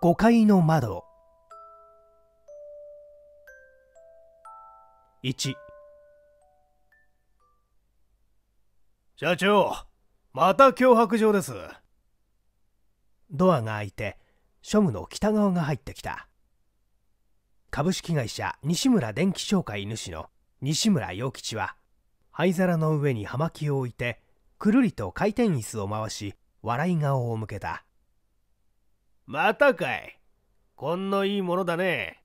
5階の窓1社長また脅迫状ですドアが開いて庶務の北側が入ってきた株式会社西村電気商会主の西村陽吉は灰皿の上に葉巻を置いてくるりと回転椅子を回し笑い顔を向けたまたかい。こんのいいものだね。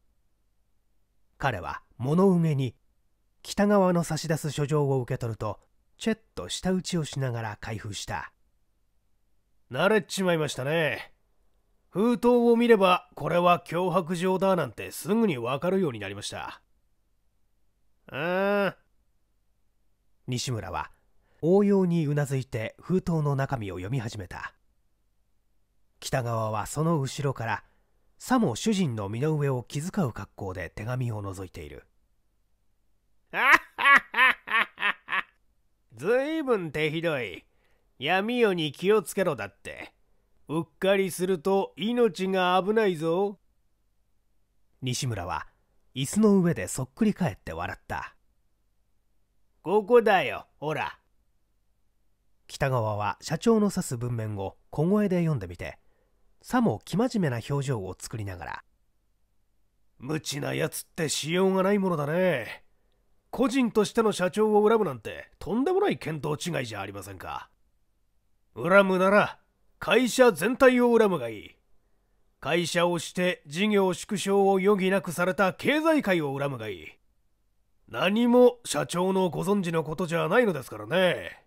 彼は物埋げに北側の差し出す書状を受け取るとチェッと舌打ちをしながら開封した慣れちまいましたね封筒を見ればこれは脅迫状だなんてすぐにわかるようになりましたうん西村は応用にうなずいて封筒の中身を読み始めた北川はその後ろからさも主人の身の上を気遣う格好で手紙を覗いている ずいぶん手ひどい闇夜に気をつけろだってうっかりすると命が危ないぞ西村は椅子の上でそっくり返って笑ったここだよほら北川は社長の指す文面を小声で読んでみてさも生真面目な表情を作りながら無知なやつってしようがないものだね個人としての社長を恨むなんてとんでもない見当違いじゃありませんか恨むなら会社全体を恨むがいい会社をして事業縮小を余儀なくされた経済界を恨むがいい何も社長のご存知のことじゃないのですからね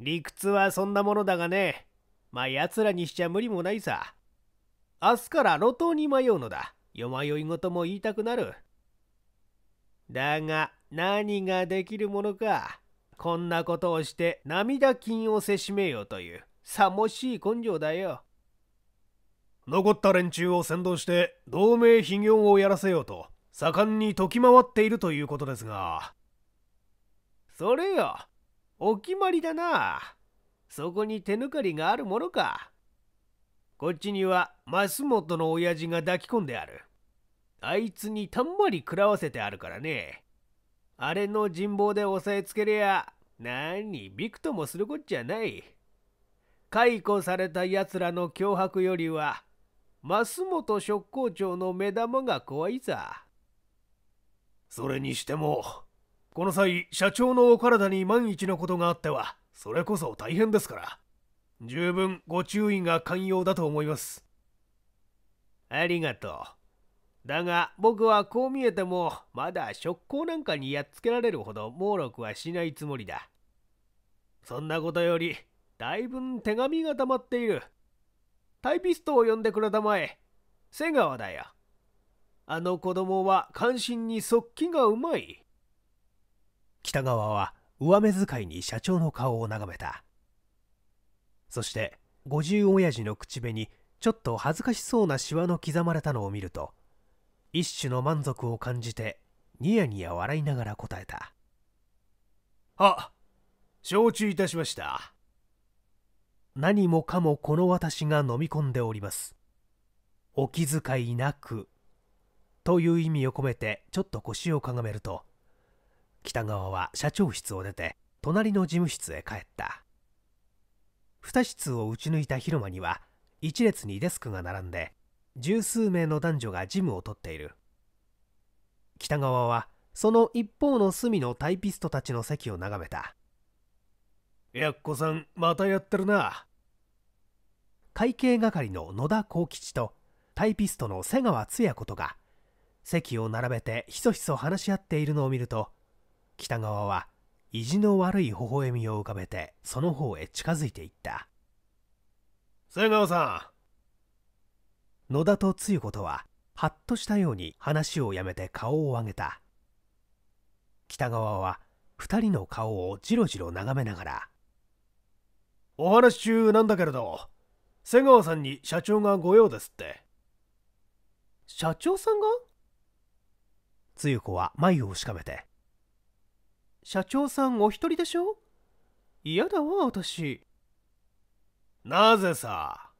理屈はそんなものだがねまあ奴らにしちゃ無理もないさ。明日から路頭に迷うのだ。夜迷い事も言いたくなる。だが、何ができるものか。こんなことをして涙金をせしめようという、さもしい根性だよ。残った連中を先導して同盟非業をやらせようと、盛んにき回っているということですが。それよ、お決まりだな。そこに手抜かりがあるものか。こっちには増本の親父が抱き込んである。あいつにたんまり食らわせてあるからね。あれの人望で押さえつけりゃ、なにびくともするこっちゃない。解雇された奴らの脅迫よりは、増本職工長の目玉が怖いさ。それにしても、この際、社長のお体に万一のことがあっては、それこそ大変ですから十分ご注意が寛容だと思いますありがとうだが僕はこう見えてもまだ職工なんかにやっつけられるほど猛録はしないつもりだそんなことよりだいぶん手紙が溜まっているタイピストを呼んでくれたまえ瀬川だよあの子供は関心に速記がうまい北川は上目遣いに社長の顔を眺めたそして50親父の口紅にちょっと恥ずかしそうなシワの刻まれたのを見ると一種の満足を感じてニヤニヤ笑いながら答えたあ承知いたしました何もかもこの私が飲み込んでおりますお気遣いなくという意味を込めてちょっと腰をかがめると北川は社長室を出て隣の事務室へ帰った2室を打ち抜いた広間には一列にデスクが並んで十数名の男女が事務を取っている北川はその一方の隅のタイピストたちの席を眺めたやっこさんまたやってるな会計係の野田幸吉とタイピストの瀬川つや子とが席を並べてひそひそ話し合っているのを見ると北川は意地の悪い微笑みを浮かべてその方へ近づいていった瀬川さん野田と露子とははっとしたように話をやめて顔を上げた北川は2人の顔をじろじろ眺めながら「お話中なんだけれど瀬川さんに社長がご用ですって」社長さんがつゆ子は眉をしかめて社長さんお一人でしょ嫌だわ私なぜさ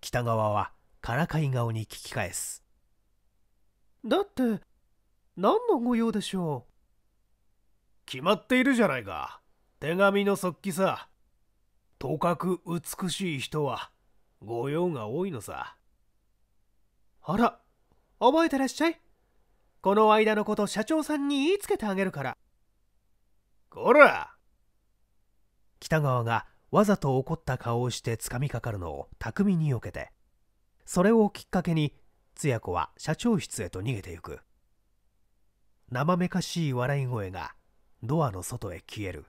北川はからかい顔に聞き返すだって何のご用でしょう決まっているじゃないか手紙の速記さとかく美しい人は御用が多いのさあら覚えてらっしゃいこの間のこと社長さんに言いつけてあげるからこら北川がわざと怒った顔をしてつかみかかるのを巧みに避けてそれをきっかけにつや子は社長室へと逃げてゆく生めかしい笑い声がドアの外へ消える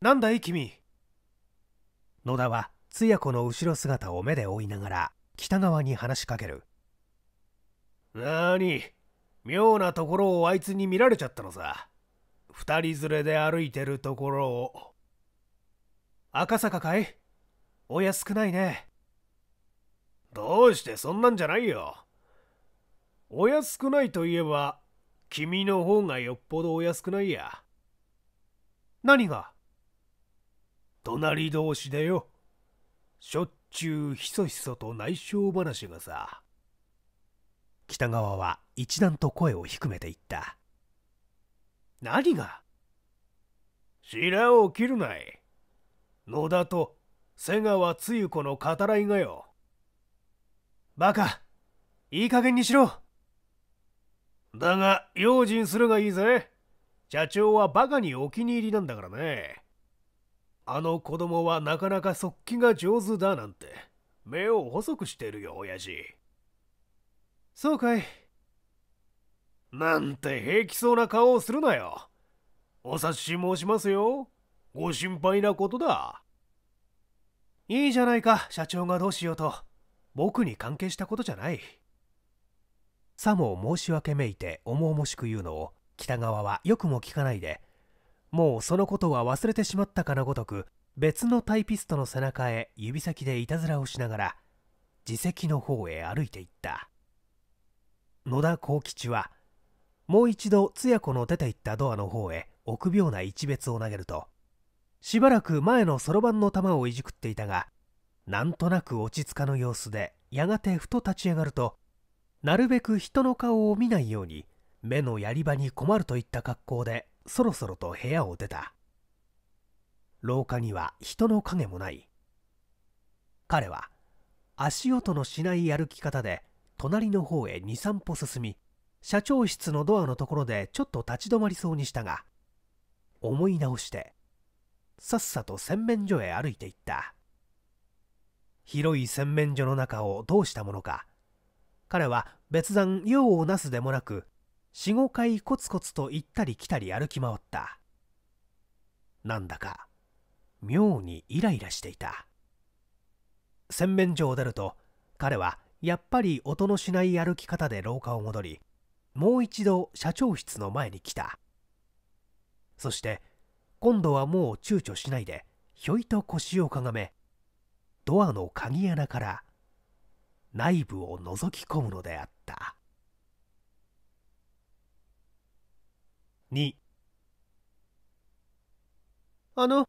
なんだい君野田はつや子の後ろ姿を目で追いながら北川に話しかける何妙なところをあいつに見られちゃったのさ二人連れで歩いてるところを赤坂かいお安くないねどうしてそんなんじゃないよお安くないといえば君の方がよっぽどお安くないや何が隣同士でよしょっちゅうひそひそと内緒話がさ北川は一段と声を低めていった何が白を切るない野田と瀬川つゆ子の語らいがよバカいい加減にしろだが用心するがいいぜ社長はバカにお気に入りなんだからねあの子供はなかなか速記が上手だなんて目を細くしてるよ親父そうかいなんて平気そうな顔をするなよお察し申しますよご心配なことだいいじゃないか社長がどうしようと僕に関係したことじゃないさも申し訳めいて重々しく言うのを北川はよくも聞かないでもうそのことは忘れてしまったかなごとく別のタイピストの背中へ指先でいたずらをしながら自席の方へ歩いていった野田幸吉はもう一度つや子の出て行ったドアの方へ臆病な一別を投げるとしばらく前のそろばんの玉をいじくっていたがなんとなく落ち着かぬ様子でやがてふと立ち上がるとなるべく人の顔を見ないように目のやり場に困るといった格好でそろそろと部屋を出た廊下には人の影もない彼は足音のしない歩き方で隣の方へ2、3歩進み、社長室のドアのところでちょっと立ち止まりそうにしたが、思い直して、さっさと洗面所へ歩いていった。広い洗面所の中をどうしたものか。彼は別段用をなすでもなく、四五回コツコツと行ったり来たり歩き回った。なんだか、妙にイライラしていた。洗面所を出ると、彼はやっぱり音のしない歩き方で廊下を戻りもう一度社長室の前に来たそして今度はもう躊躇しないでひょいと腰をかがめドアの鍵穴から内部を覗き込むのであった2あの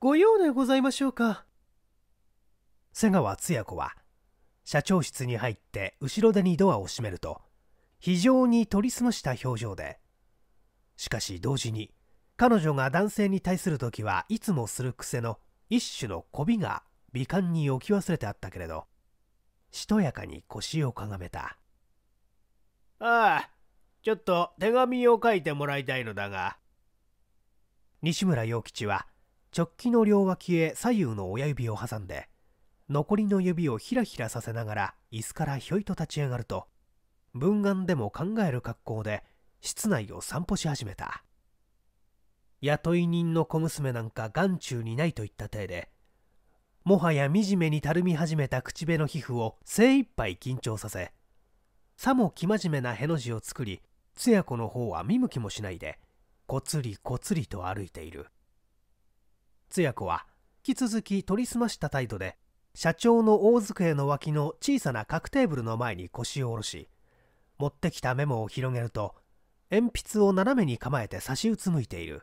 ご用でございましょうか瀬川つや子は社長室に入って後ろ手にドアを閉めると非常に取り澄ました表情でしかし同時に彼女が男性に対する時はいつもする癖の一種の媚びが美観に置き忘れてあったけれどしとやかに腰をかがめたああちょっと手紙を書いてもらいたいのだが西村陽吉は直帰の両脇へ左右の親指を挟んで残りの指をひらひらさせながら椅子からひょいと立ち上がると文眼でも考える格好で室内を散歩し始めた雇い人の小娘なんか眼中にないといった体でもはや惨めにたるみ始めた口辺の皮膚を精一杯緊張させさも生真面目なへの字を作りつや子の方は見向きもしないでこつりこつりと歩いているつや子は引き続き取りすました態度で社長の大机の脇の小さな角テーブルの前に腰を下ろし持ってきたメモを広げると鉛筆を斜めに構えて差しうつむいている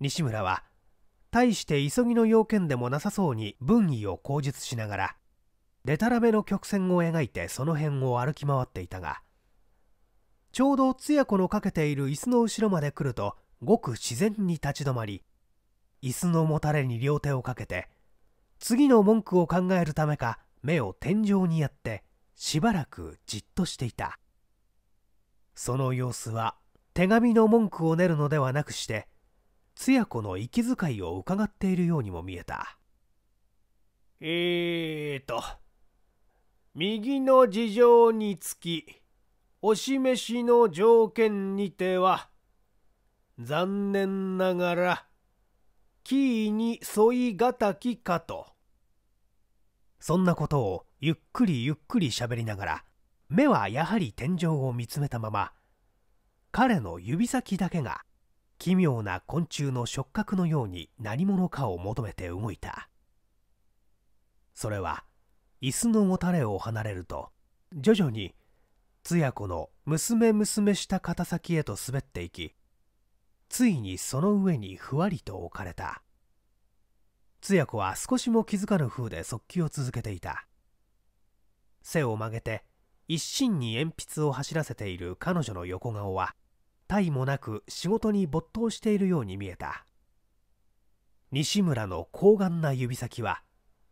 西村は大して急ぎの要件でもなさそうに文意を口述しながらでたらめの曲線を描いてその辺を歩き回っていたがちょうどつや子のかけている椅子の後ろまで来るとごく自然に立ち止まり椅子のもたれに両手をかけて次の文句を考えるためか目を天井にやってしばらくじっとしていたその様子は手紙の文句を練るのではなくしてつや子の息遣いをうかがっているようにも見えたえーと右の事情につきお示しの条件にては残念ながらキーに沿いがたきかと。そんなことをゆっくりゆっくり喋りながら、目はやはり天井を見つめたまま、彼の指先だけが奇妙な昆虫の触覚のように何者かを求めて動いたそれは椅子のもたれを離れると徐々につや子の娘娘した肩先へと滑っていきついにその上にふわりと置かれた通子は少しも気づかぬ風で速記を続けていた背を曲げて一心に鉛筆を走らせている彼女の横顔は他意もなく仕事に没頭しているように見えた西村の高顔な指先は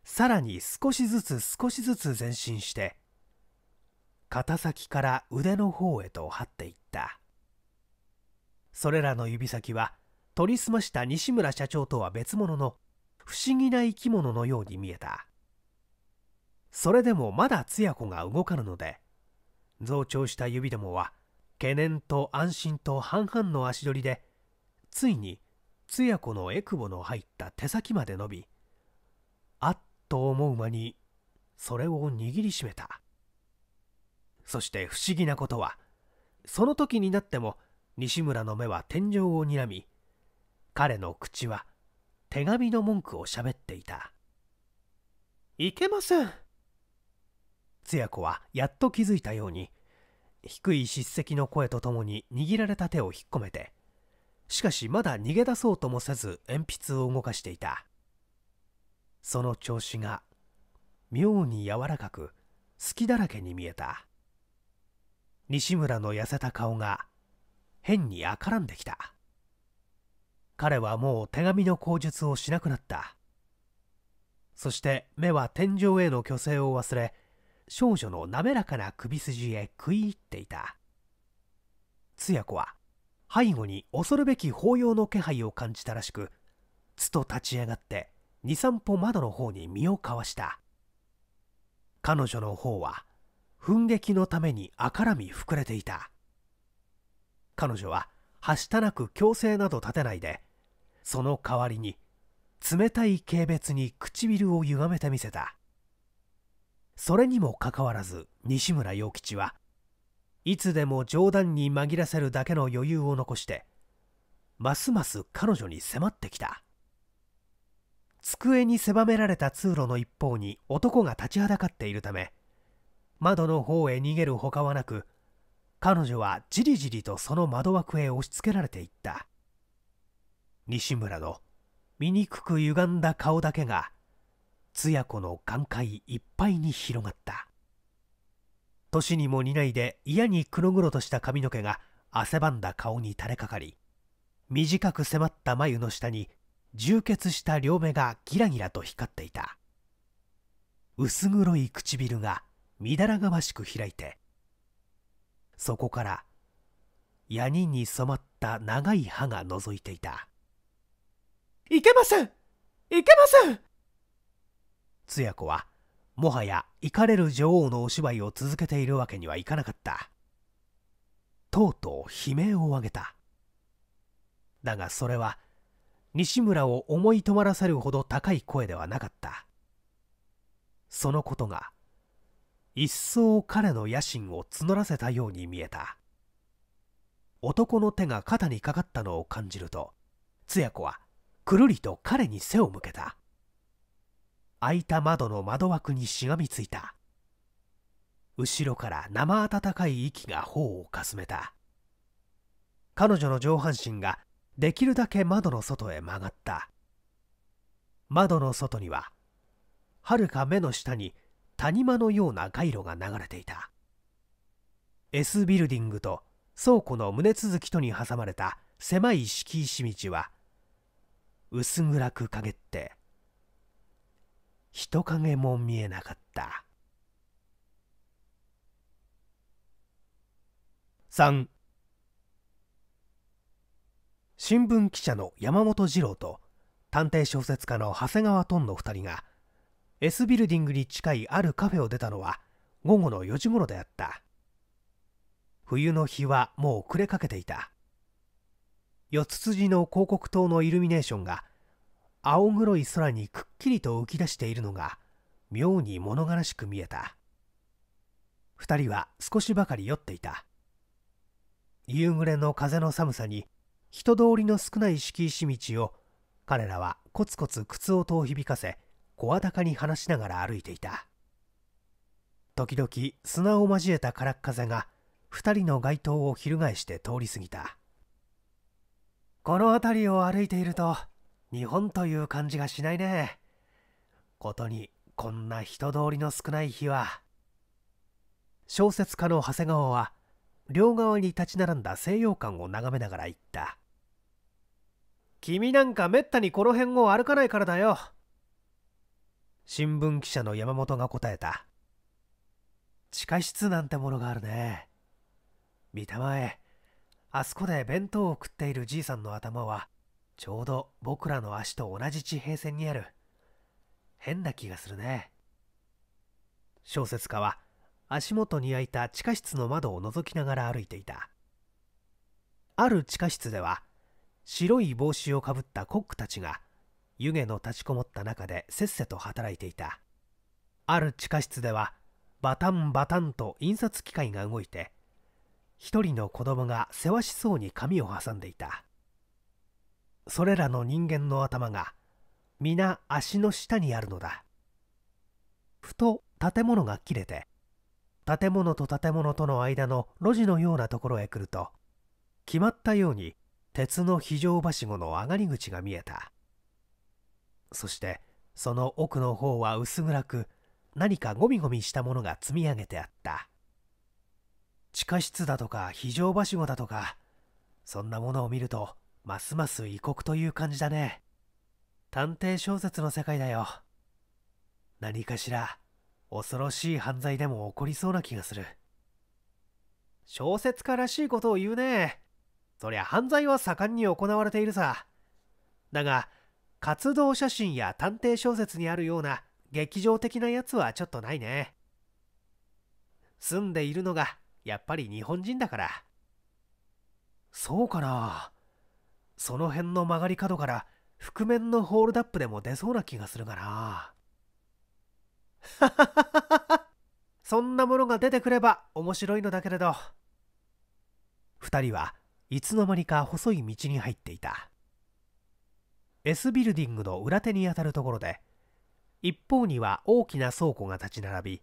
さらに少しずつ少しずつ前進して肩先から腕の方へと張っていったそれらの指先は取り澄ました西村社長とは別物の不思議な生き物のように見えたそれでもまだつや子が動かぬので増長した指どもは懸念と安心と半々の足取りでついにつや子のえくぼの入った手先まで伸びあっと思う間にそれを握りしめたそして不思議なことはその時になっても西村の目は天井をにらみ彼の口は手紙の文句をしゃべっていたいけませんつや子はやっと気づいたように低い叱責の声とともに握られた手を引っ込めてしかしまだ逃げ出そうともせず鉛筆を動かしていたその調子が妙に柔らかく隙だらけに見えた西村の痩せた顔が変に赤らんできた彼はもう手紙の口述をしなくなったそして目は天井への虚勢を忘れ少女の滑らかな首筋へ食い入っていた通夜子は背後に恐るべき法要の気配を感じたらしくつと立ち上がって23歩窓の方に身をかわした彼女の方は奮撃のために赤らみ膨れていた彼女ははしたなく強制など立てないでその代わりに冷たい軽蔑に唇を歪めてみせたそれにもかかわらず西村陽吉はいつでも冗談に紛らせるだけの余裕を残してますます彼女に迫ってきた机に狭められた通路の一方に男が立ちはだかっているため窓の方へ逃げるほかはなく彼女はじりじりとその窓枠へ押し付けられていった西村の醜く歪んだ顔だけがつや子の眼界いっぱいに広がった年にも似ないで嫌に黒々とした髪の毛が汗ばんだ顔に垂れかかり短く迫った眉の下に充血した両目がギラギラと光っていた薄黒い唇がみだらがましく開いてそこからヤニに染まった長い歯が覗いていたいけませんいけませんつや子はもはやいかれる女王のお芝居を続けているわけにはいかなかったとうとう悲鳴を上げただがそれは西村を思い止まらせるほど高い声ではなかったそのことが一層彼の野心を募らせたように見えた男の手が肩にかかったのを感じるとつや子はくるりと彼に背を向けた開いた窓の窓枠にしがみついた後ろから生温かい息が頬をかすめた彼女の上半身ができるだけ窓の外へ曲がった窓の外にははるか目の下に谷間のような街路が流れていた S ビルディングと倉庫の胸続きとに挟まれた狭い敷石道は薄暗く陰って人影も見えなかった3新聞記者の山本二郎と探偵小説家の長谷川トンの2人が「S ビルディングに近いあるカフェを出たのは午後の4時頃であった冬の日はもう暮れかけていた四つ筋の広告塔のイルミネーションが青黒い空にくっきりと浮き出しているのが妙に物悲しく見えた2人は少しばかり酔っていた夕暮れの風の寒さに人通りの少ない敷石道を彼らはコツコツ靴音を響かせ声高に話しながら歩いていた時々砂を交えた空っ風が2人の街灯を翻して通り過ぎたこの辺りを歩いていると日本という感じがしないねことにこんな人通りの少ない日は小説家の長谷川は両側に立ち並んだ西洋館を眺めながら言った君なんかめったにこの辺を歩かないからだよ新聞記者の山本が答えた地下室なんてものがあるね見たまえあそこで弁当を食っているじいさんの頭はちょうど僕らの足と同じ地平線にある変な気がするね小説家は足元に開いた地下室の窓を覗きながら歩いていたある地下室では白い帽子をかぶったコックたちが湯気の立ちこもった中でせっせと働いていたある地下室ではバタンバタンと印刷機械が動いて一人の子供がせわしそうに紙を挟んでいたそれらの人間の頭が皆足の下にあるのだふと建物が切れて建物と建物との間の路地のようなところへ来ると決まったように鉄の非常はしごの上がり口が見えたそしてその奥の方は薄暗く何かゴミゴミしたものが積み上げてあった地下室だとか非常はしごだとかそんなものを見るとますます異国という感じだね探偵小説の世界だよ何かしら恐ろしい犯罪でも起こりそうな気がする小説家らしいことを言うねそりゃ犯罪は盛んに行われているさだが活動写真や探偵小説にあるような劇場的なやつはちょっとないね住んでいるのがやっぱり日本人だからそうかなその辺の曲がり角から覆面のホールダップでも出そうな気がするがな そんなものが出てくれば面白いのだけれど2人はいつの間にか細い道に入っていた S ビルディングの裏手にあたるところで一方には大きな倉庫が立ち並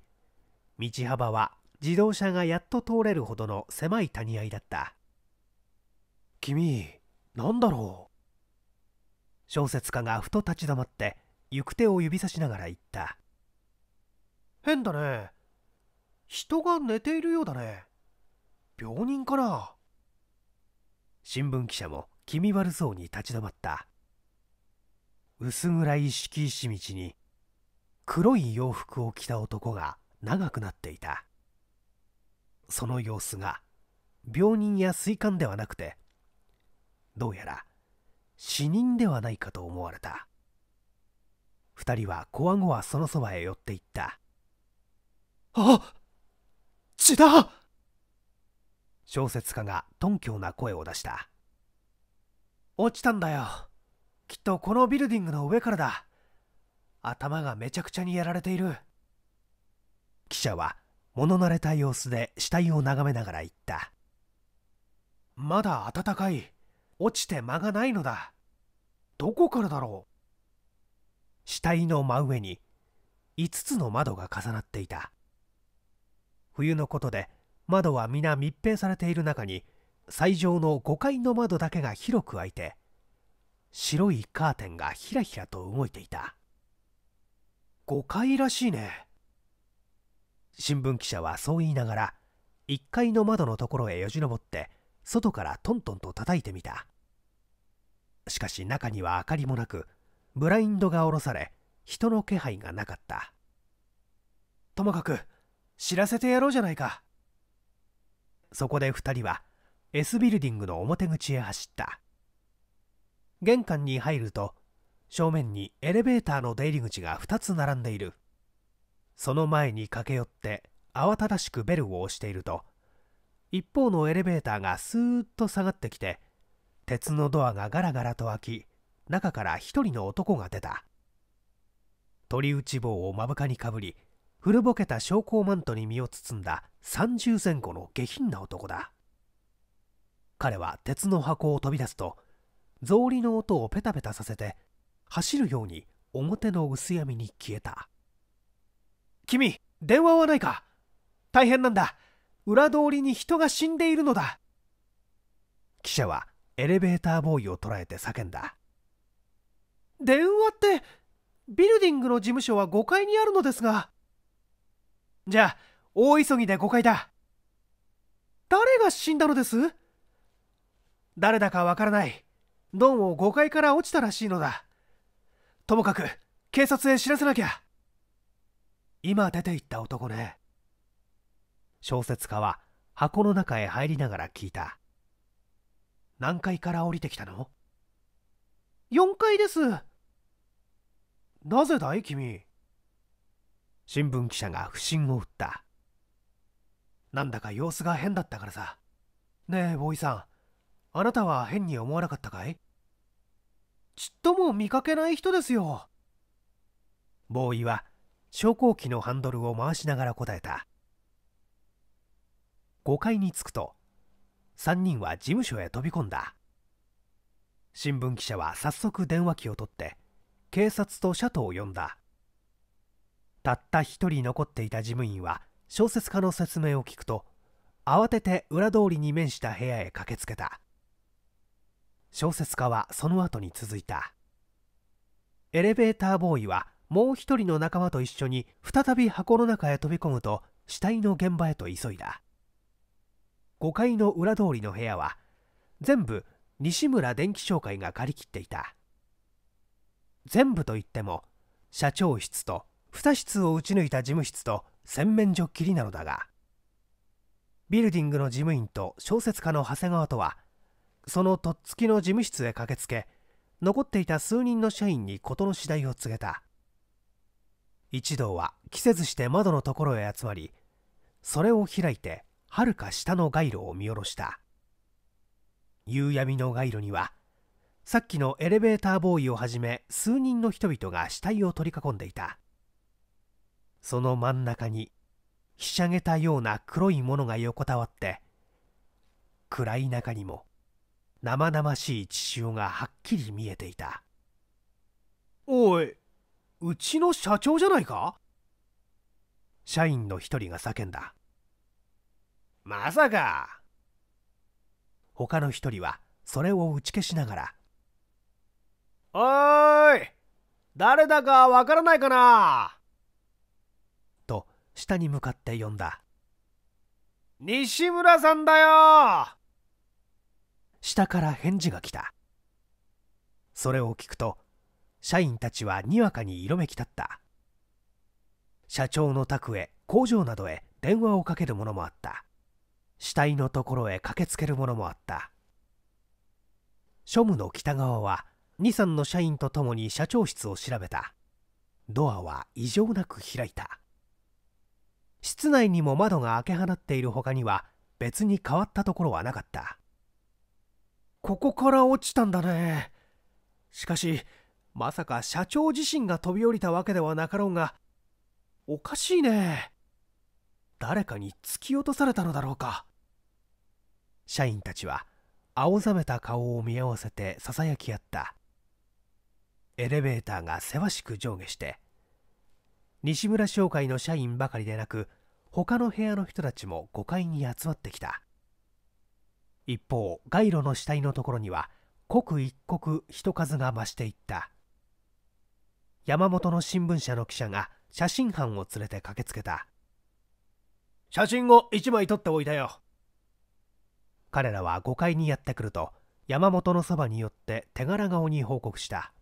び道幅は自動車がやっと通れるほどの狭い谷合だった君何だろう小説家がふと立ち止まって行く手を指さしながら言った変だね人が寝ているようだね病人かな新聞記者も気味悪そうに立ち止まった薄暗い敷石道に黒い洋服を着た男が長くなっていたその様子が病人や水管ではなくてどうやら死人ではないかと思われた2人はこわごわそのそばへ寄っていったあ血だ小説家が頓強な声を出した落ちたんだよきっとこのビルディングの上からだ頭がめちゃくちゃにやられている記者は物慣れた様子で死体を眺めながら言ったまだ暖かい落ちて間がないのだどこからだろう死体の真上に5つの窓が重なっていた冬のことで窓は皆密閉されている中に最上の5階の窓だけが広く開いて白いカーテンがひらひらと動いていた誤解らしいね新聞記者はそう言いながら1階の窓のところへよじ登って外からトントンと叩いてみたしかし中には明かりもなくブラインドが下ろされ人の気配がなかったともかく知らせてやろうじゃないかそこで2人は S ビルディングの表口へ走った玄関に入ると正面にエレベーターの出入り口が2つ並んでいるその前に駆け寄って慌ただしくベルを押していると一方のエレベーターがスーッと下がってきて鉄のドアがガラガラと開き中から一人の男が出た鳥打ち棒を目深にかぶり古ぼけた昇降マントに身を包んだ30前後の下品な男だ彼は鉄の箱を飛び出すと草履の音をペタペタさせて走るように表の薄闇に消えた君電話はないか大変なんだ裏通りに人が死んでいるのだ記者はエレベーターボーイを捉えて叫んだ電話ってビルディングの事務所は5階にあるのですがじゃあ大急ぎで5階だ誰が死んだのです誰だかわからないどうも5階から落ちたらしいのだともかく警察へ知らせなきゃ今出て行った男ね小説家は箱の中へ入りながら聞いた何階から降りてきたの ?4 階ですなぜだい君新聞記者が不審を打ったなんだか様子が変だったからさねえボーイさんあなたは変に思わなかったかいちっとも見かけない人ですよ。ボーイは昇降機のハンドルを回しながら答えた。5階に着くと、3人は事務所へ飛び込んだ。新聞記者は早速電話機を取って、警察とシャトを呼んだ。たった一人残っていた事務員は小説家の説明を聞くと、慌てて裏通りに面した部屋へ駆けつけた。小説家はその後に続いたエレベーターボーイはもう一人の仲間と一緒に再び箱の中へ飛び込むと死体の現場へと急いだ5階の裏通りの部屋は全部西村電気商会が借り切っていた全部といっても社長室と2室を打ち抜いた事務室と洗面所っきりなのだがビルディングの事務員と小説家の長谷川とはそのとっつきの事務室へ駆けつけ残っていた数人の社員に事の次第を告げた一同は着せずして窓のところへ集まりそれを開いてはるか下の街路を見下ろした夕闇の街路にはさっきのエレベーターボーイをはじめ数人の人々が死体を取り囲んでいたその真ん中にひしゃげたような黒いものが横たわって暗い中にも生々しい血潮がはっきり見えていたおいうちの社長じゃないか社員の一人が叫んだまさか他の一人はそれを打ち消しながら「おーい誰だかわからないかな?」と下に向かって呼んだ「西村さんだよ下から返事が来たそれを聞くと社員たちはにわかに色めき立った社長の宅へ工場などへ電話をかける者もあった死体のところへ駆けつける者もあった庶務の北側は23の社員と共に社長室を調べたドアは異常なく開いた室内にも窓が開け放っている他には別に変わったところはなかったここから落ちたんだねしかしまさか社長自身が飛び降りたわけではなかろうがおかしいね誰かに突き落とされたのだろうか社員たちは青ざめた顔を見合わせてささやき合ったエレベーターがせわしく上下して西村商会の社員ばかりでなく他の部屋の人たちも5階に集まってきた一方街路の死体のところには刻一刻人数が増していった山本の新聞社の記者が写真班を連れて駆けつけた写真を1枚撮っておいたよ彼らは5階にやってくると山本のそばに寄って手柄顔に報告した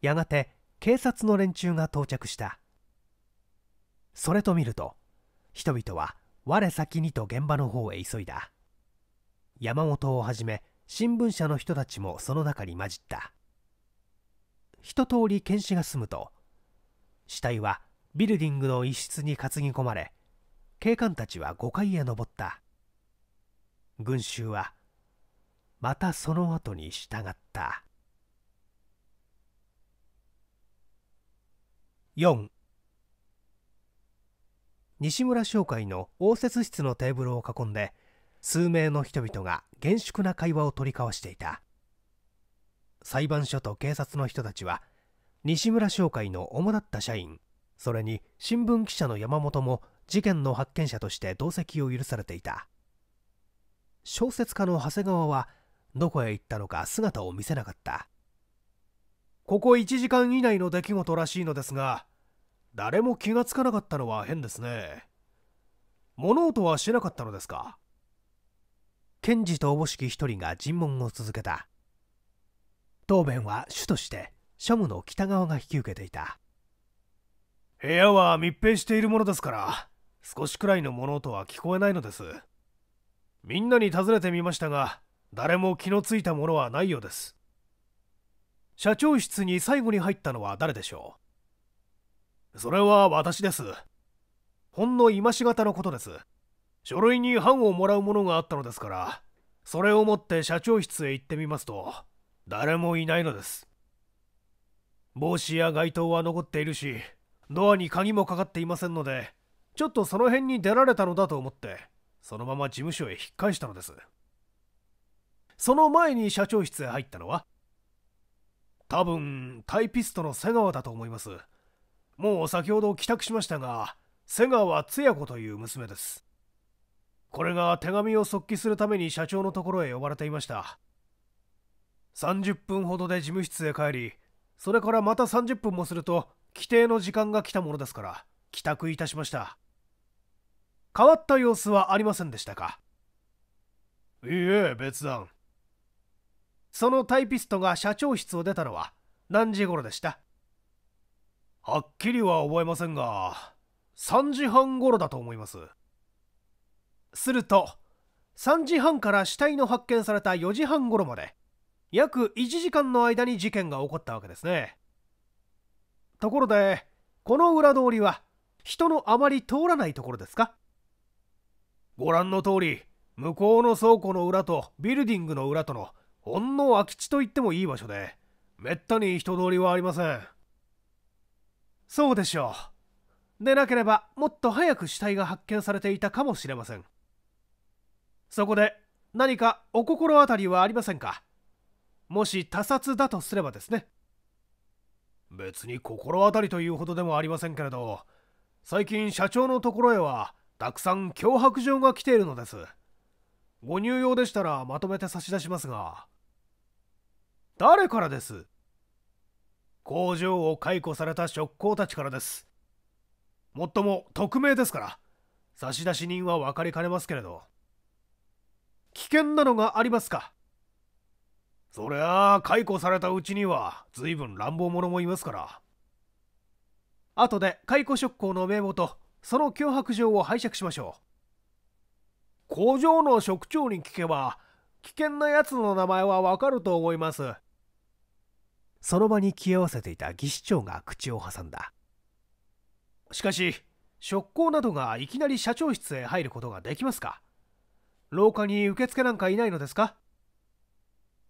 やがて警察の連中が到着したそれと見ると人々は我先にと現場の方へ急いだ山本をはじめ新聞社の人たちもその中に混じった一通り検視が済むと死体はビルディングの一室に担ぎ込まれ警官たちは5階へ上った群衆はまたその後に従った4西村商会の応接室のテーブルを囲んで数名の人々が厳粛な会話を取り交わしていた裁判所と警察の人たちは西村商会の主だった社員それに新聞記者の山本も事件の発見者として同席を許されていた小説家の長谷川はどこへ行ったのか姿を見せなかったここ1時間以内の出来事らしいのですが誰も気がつかなかったのは変ですね物音はしなかったのですか検事とおぼしき一人が尋問を続けた答弁は主として庶務の北側が引き受けていた部屋は密閉しているものですから少しくらいの物音は聞こえないのですみんなに尋ねてみましたが誰も気のついたものはないようです社長室に最後に入ったのは誰でしょうそれは私ですほんの今しがたのことです書類に判をもらうものがあったのですから、それを持って社長室へ行ってみますと、誰もいないのです。帽子や街灯は残っているし、ドアに鍵もかかっていませんので、ちょっとその辺に出られたのだと思って、そのまま事務所へ引っ返したのです。その前に社長室へ入ったのは、多分、タイピストの瀬川だと思います。もう先ほど帰宅しましたが、瀬川つや子という娘です。これが手紙を速記するために社長のところへ呼ばれていました30分ほどで事務室へ帰りそれからまた30分もすると規定の時間が来たものですから帰宅いたしました変わった様子はありませんでしたかいいえ別段そのタイピストが社長室を出たのは何時頃でしたはっきりは覚えませんが3時半頃だと思いますすると3時半から死体の発見された4時半頃まで約1時間の間に事件が起こったわけですねところでこの裏通りは人のあまり通らないところですかご覧の通り向こうの倉庫の裏とビルディングの裏とのほんの空き地と言ってもいい場所でめったに人通りはありませんそうでしょうでなければもっと早く死体が発見されていたかもしれませんそこで何かお心当たりはありませんかもし他殺だとすればですね別に心当たりというほどでもありませんけれど最近社長のところへはたくさん脅迫状が来ているのですご入用でしたらまとめて差し出しますが誰からです工場を解雇された職工たちからですもっとも匿名ですから差出人は分かりかねますけれど危険なのがありますかそりゃあ解雇されたうちには随分乱暴者もいますから後で解雇職工の名簿とその脅迫状を拝借しましょう工場の職長に聞けば危険なやつの名前はわかると思いますその場に消え合わせていた技師長が口を挟んだしかし職工などがいきなり社長室へ入ることができますか廊下に受付なんかいないのですか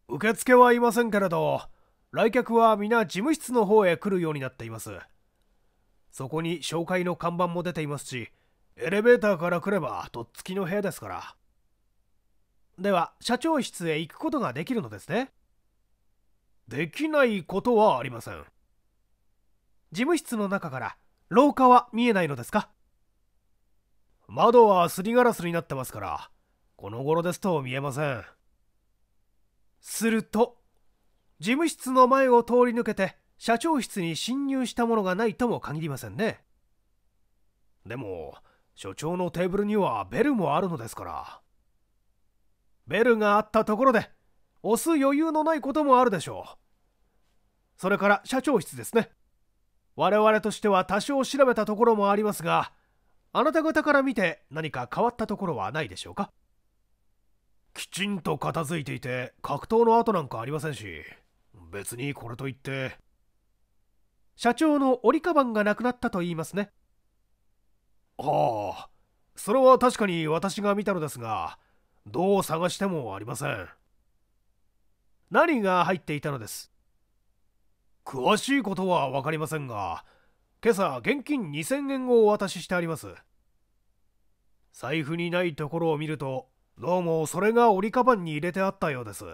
受付はいませんけれど、来客は皆事務室の方へ来るようになっています。そこに紹介の看板も出ていますし、エレベーターから来ればとっつきの部屋ですから。では、社長室へ行くことができるのですねできないことはありません。事務室の中から廊下は見えないのですか窓はすりガラスになってますからこの頃ですと見えません。すると、事務室の前を通り抜けて、社長室に侵入したものがないとも限りませんね。でも、所長のテーブルにはベルもあるのですから。ベルがあったところで、押す余裕のないこともあるでしょう。それから社長室ですね。我々としては多少調べたところもありますが、あなた方から見て何か変わったところはないでしょうかきちんと片付いていて格闘の跡なんかありませんし別にこれといって社長の折りカバンがなくなったと言いますねはあそれは確かに私が見たのですがどう探してもありません何が入っていたのです詳しいことは分かりませんが今朝現金2000円をお渡ししてあります財布にないところを見るとどうもそれが折りカバンに入れてあったようです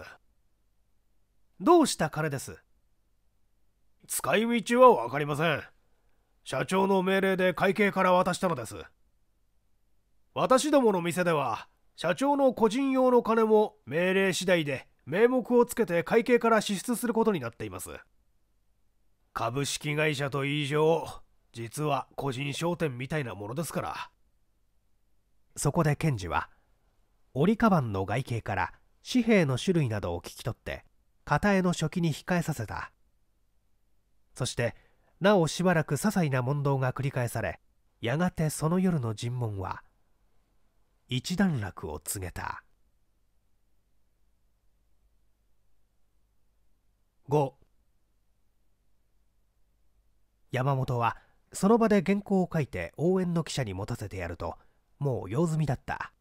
どうした彼です使い道は分かりません社長の命令で会計から渡したのです私どもの店では社長の個人用の金も命令次第で名目をつけて会計から支出することになっています株式会社と以上実は個人商店みたいなものですからそこで検事は折カバンの外形から紙幣の種類などを聞き取って片絵の書記に控えさせたそしてなおしばらく些細な問答が繰り返されやがてその夜の尋問は一段落を告げた5山本はその場で原稿を書いて応援の記者に持たせてやるともう用済みだった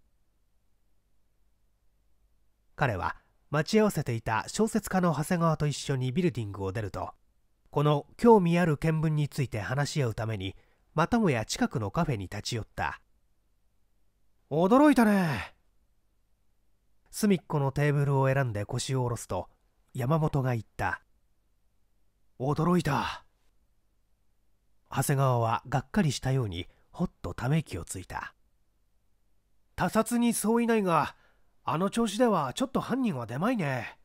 彼は待ち合わせていた小説家の長谷川と一緒にビルディングを出るとこの興味ある見聞について話し合うためにまたもや近くのカフェに立ち寄った驚いたね隅っこのテーブルを選んで腰を下ろすと山本が言った驚いた長谷川はがっかりしたようにほっとため息をついた他殺に相違ないがあの調子ではちょっと犯人は出まいね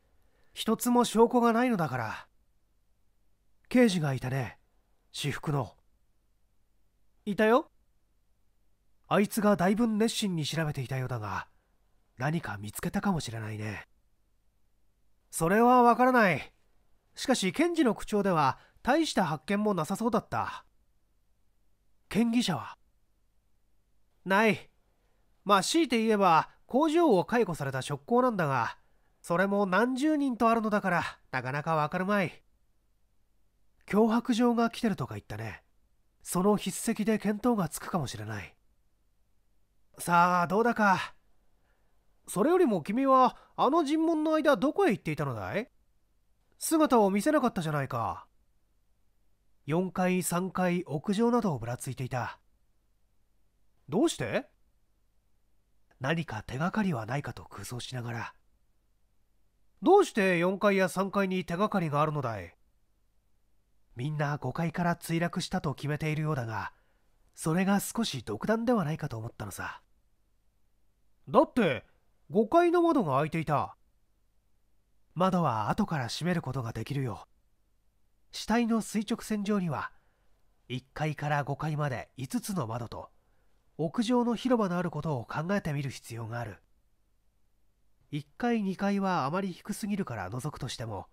一つも証拠がないのだから刑事がいたね私服のいたよあいつがだいぶ熱心に調べていたようだが何か見つけたかもしれないねそれはわからないしかし検事の口調では大した発見もなさそうだった嫌疑者はないまあ強いて言えば工場を解雇された職工なんだがそれも何十人とあるのだからなかなかわかるまい脅迫状が来てるとか言ったねその筆跡で見当がつくかもしれないさあどうだかそれよりも君はあの尋問の間どこへ行っていたのだい姿を見せなかったじゃないか4階3階屋上などをぶらついていたどうして何か手がかりはないかと空想しながらどうして4階や3階に手がかりがあるのだいみんな5階から墜落したと決めているようだがそれが少し独断ではないかと思ったのさだって5階の窓が開いていた窓は後から閉めることができるよ死体の垂直線上には1階から5階まで5つの窓と屋上の広場のあることを考えてみる必要がある1階2階はあまり低すぎるから覗くとしても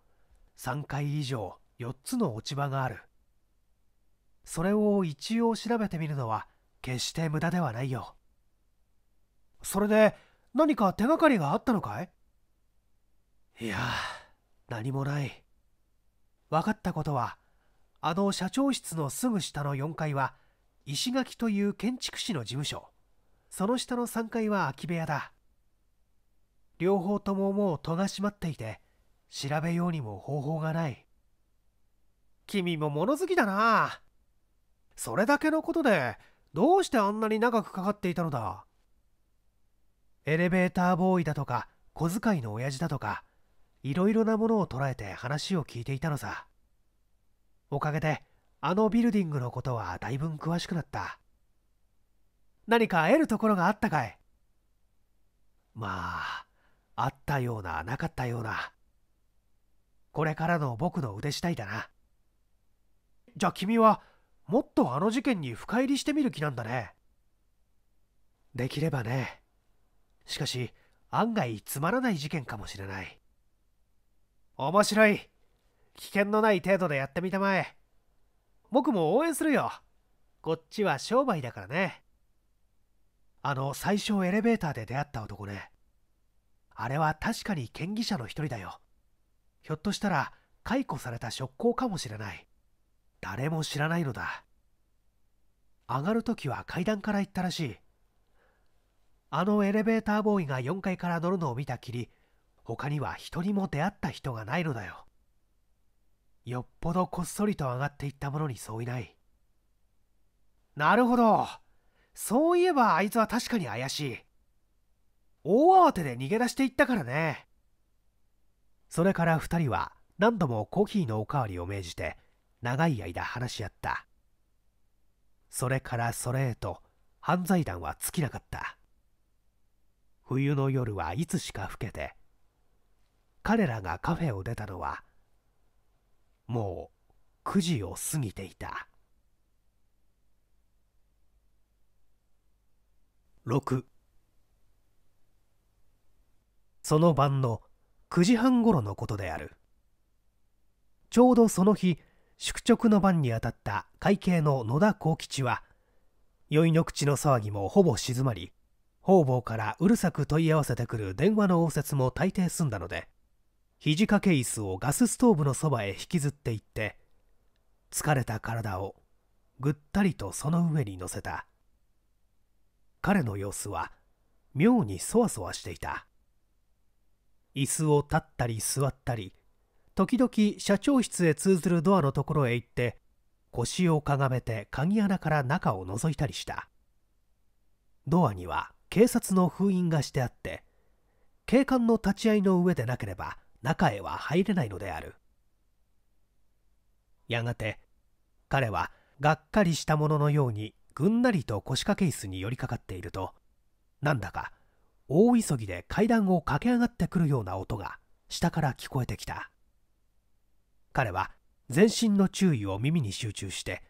3階以上4つの落ち葉があるそれを一応調べてみるのは決して無駄ではないよそれで何か手がかりがあったのかいいや何もない分かったことはあの社長室のすぐ下の4階は石垣という建築士の事務所その下の3階は空き部屋だ両方とももう戸が閉まっていて調べようにも方法がない君も物好きだなそれだけのことでどうしてあんなに長くかかっていたのだエレベーターボーイだとか小遣いの親父だとかいろいろなものを捉えて話を聞いていたのさおかげであのビルディングのことはだいぶん詳しくなった何か得るところがあったかいまああったようななかったようなこれからの僕の腕次第だなじゃあ君はもっとあの事件に深入りしてみる気なんだねできればねしかし案外つまらない事件かもしれない面白い危険のない程度でやってみたまえ僕も応援するよこっちは商売だからねあの最初エレベーターで出会った男ねあれは確かに嫌疑者の一人だよひょっとしたら解雇された職工かもしれない誰も知らないのだ上がるときは階段から行ったらしいあのエレベーターボーイが4階から乗るのを見たきり他には一人も出会った人がないのだよよっぽどこっそりと上がっていったものにそういないなるほどそういえばあいつは確かに怪しい大慌てで逃げ出していったからねそれから2人は何度もコーヒーのおかわりを命じて長い間話し合ったそれからそれへと犯罪団は尽きなかった冬の夜はいつしか更けて彼らがカフェを出たのはもう9時を過ぎていた6その晩の9時半ごろのことであるちょうどその日宿直の晩にあたった会計の野田幸吉は宵の口の騒ぎもほぼ静まり方々からうるさく問い合わせてくる電話の応接も大抵済んだので肘掛け椅子をガスストーブのそばへ引きずっていって疲れた体をぐったりとその上に乗せた彼の様子は妙にそわそわしていた椅子を立ったり座ったり時々社長室へ通ずるドアのところへ行って腰をかがめて鍵穴から中を覗いたりしたドアには警察の封印がしてあって警官の立ち会いの上でなければ中へは入れないのであるやがて彼はがっかりしたもののようにぐんなりと腰掛け椅子に寄りかかっているとなんだか大急ぎで階段を駆け上がってくるような音が下から聞こえてきた彼は全身の注意を耳に集中して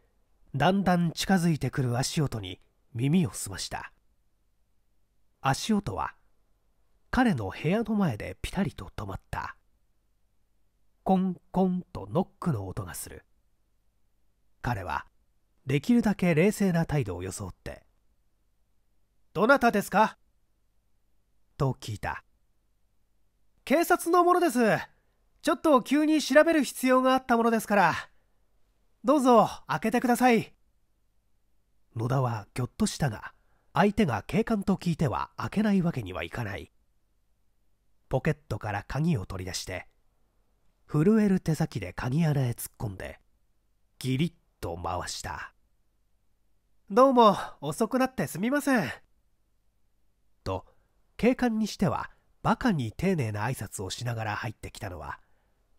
だんだん近づいてくる足音に耳を澄ました足音は彼の部屋の前でピタリと止まったコンコンとノックの音がする彼はできるだけ冷静な態度を装って「どなたですか?」と聞いた「警察の者ですちょっと急に調べる必要があったものですからどうぞ開けてください」野田はぎょっとしたが相手が警官と聞いては開けないわけにはいかないポケットから鍵を取り出して震える手先で鍵穴へ突っ込んでギリッと回したどうも遅くなってすみませんと警官にしてはバカに丁寧な挨拶をしながら入ってきたのは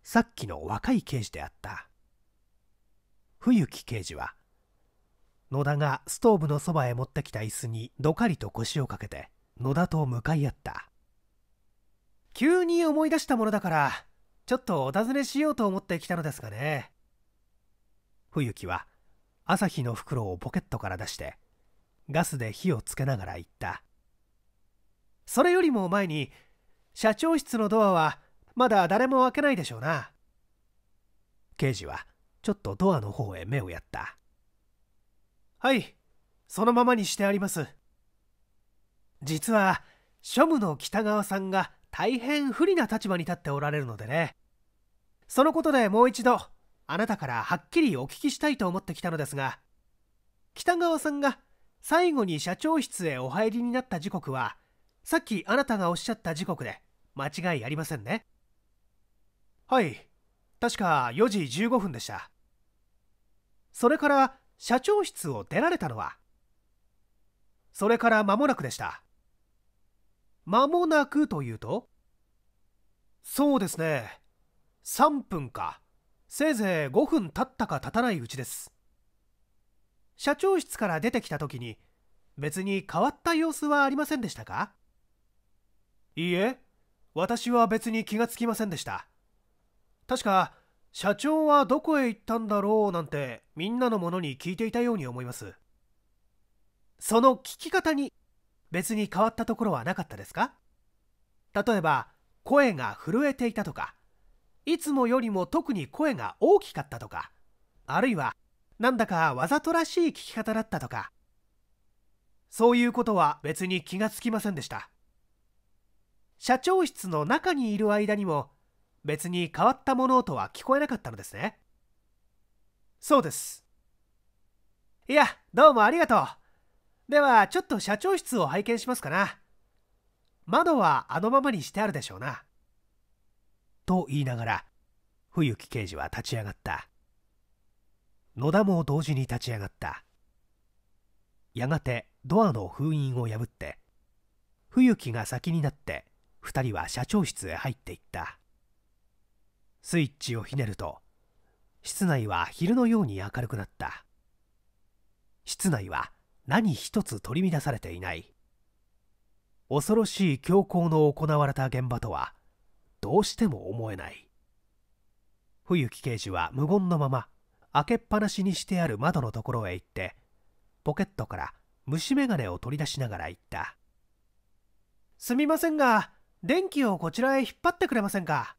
さっきの若い刑事であった冬木刑事は野田がストーブのそばへ持ってきた椅子にどかりと腰をかけて野田と向かい合った急に思い出したものだからちょっとお尋ねしようと思って来たのですがね冬木は朝日の袋をポケットから出してガスで火をつけながら言ったそれよりも前に社長室のドアはまだ誰も開けないでしょうな刑事はちょっとドアの方へ目をやったはいそのままにしてあります実は庶務の北川さんが大変不利な立場に立っておられるのでねそのことでもう一度あなたからはっきりお聞きしたいと思ってきたのですが北川さんが最後に社長室へお入りになった時刻はさっきあなたがおっしゃった時刻で間違いありませんねはい確か4時15分でしたそれから社長室を出られたのはそれから間もなくでした間もなくというとそうですね。3分か。せいぜい5分経ったか経たないうちです。社長室から出てきた時に、別に変わった様子はありませんでしたかいいえ、私は別に気がつきませんでした。確か、社長はどこへ行ったんだろうなんてみんなのものに聞いていたように思います。その聞き方に別に変わったところはなかったですか例えば声が震えていたとかいつもよりも特に声が大きかったとかあるいはなんだかわざとらしい聞き方だったとかそういうことは別に気がつきませんでした社長室の中にいる間にも別に変わった物音は聞こえなかったのですねそうですいやどうもありがとうではちょっと社長室を拝見しますかな窓はあのままにしてあるでしょうなと言いながら冬木刑事は立ち上がった野田も同時に立ち上がったやがてドアの封印を破って冬木が先になって2人は社長室へ入っていったスイッチをひねると室内は昼のように明るくなった室内は何一つ取り乱されていない恐ろしい凶行の行われた現場とはどうしても思えない冬木刑事は無言のまま開けっぱなしにしてある窓のところへ行ってポケットから虫眼鏡を取り出しながら言ったすみませんが電気をこちらへ引っ張ってくれませんか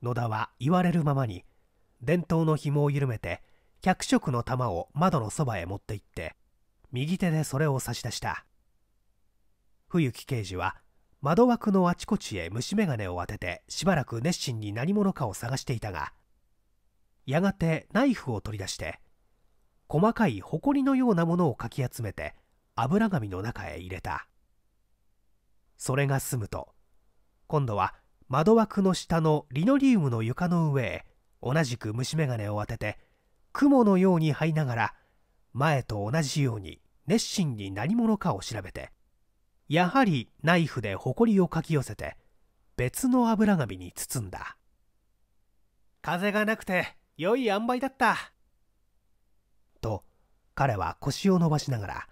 野田は言われるままに電灯の紐を緩めて百色の玉を窓のそばへ持って行って右手でそれを差し出した冬木刑事は窓枠のあちこちへ虫眼鏡を当ててしばらく熱心に何者かを探していたがやがてナイフを取り出して細かいほこりのようなものをかき集めて油紙の中へ入れたそれが済むと今度は窓枠の下のリノリウムの床の上へ同じく虫眼鏡を当てて雲のように這いながら前と同じように熱心に何者かを調べてやはりナイフでほこりをかき寄せて別の油紙に包んだ風がなくて良い塩梅だったと彼は腰を伸ばしながら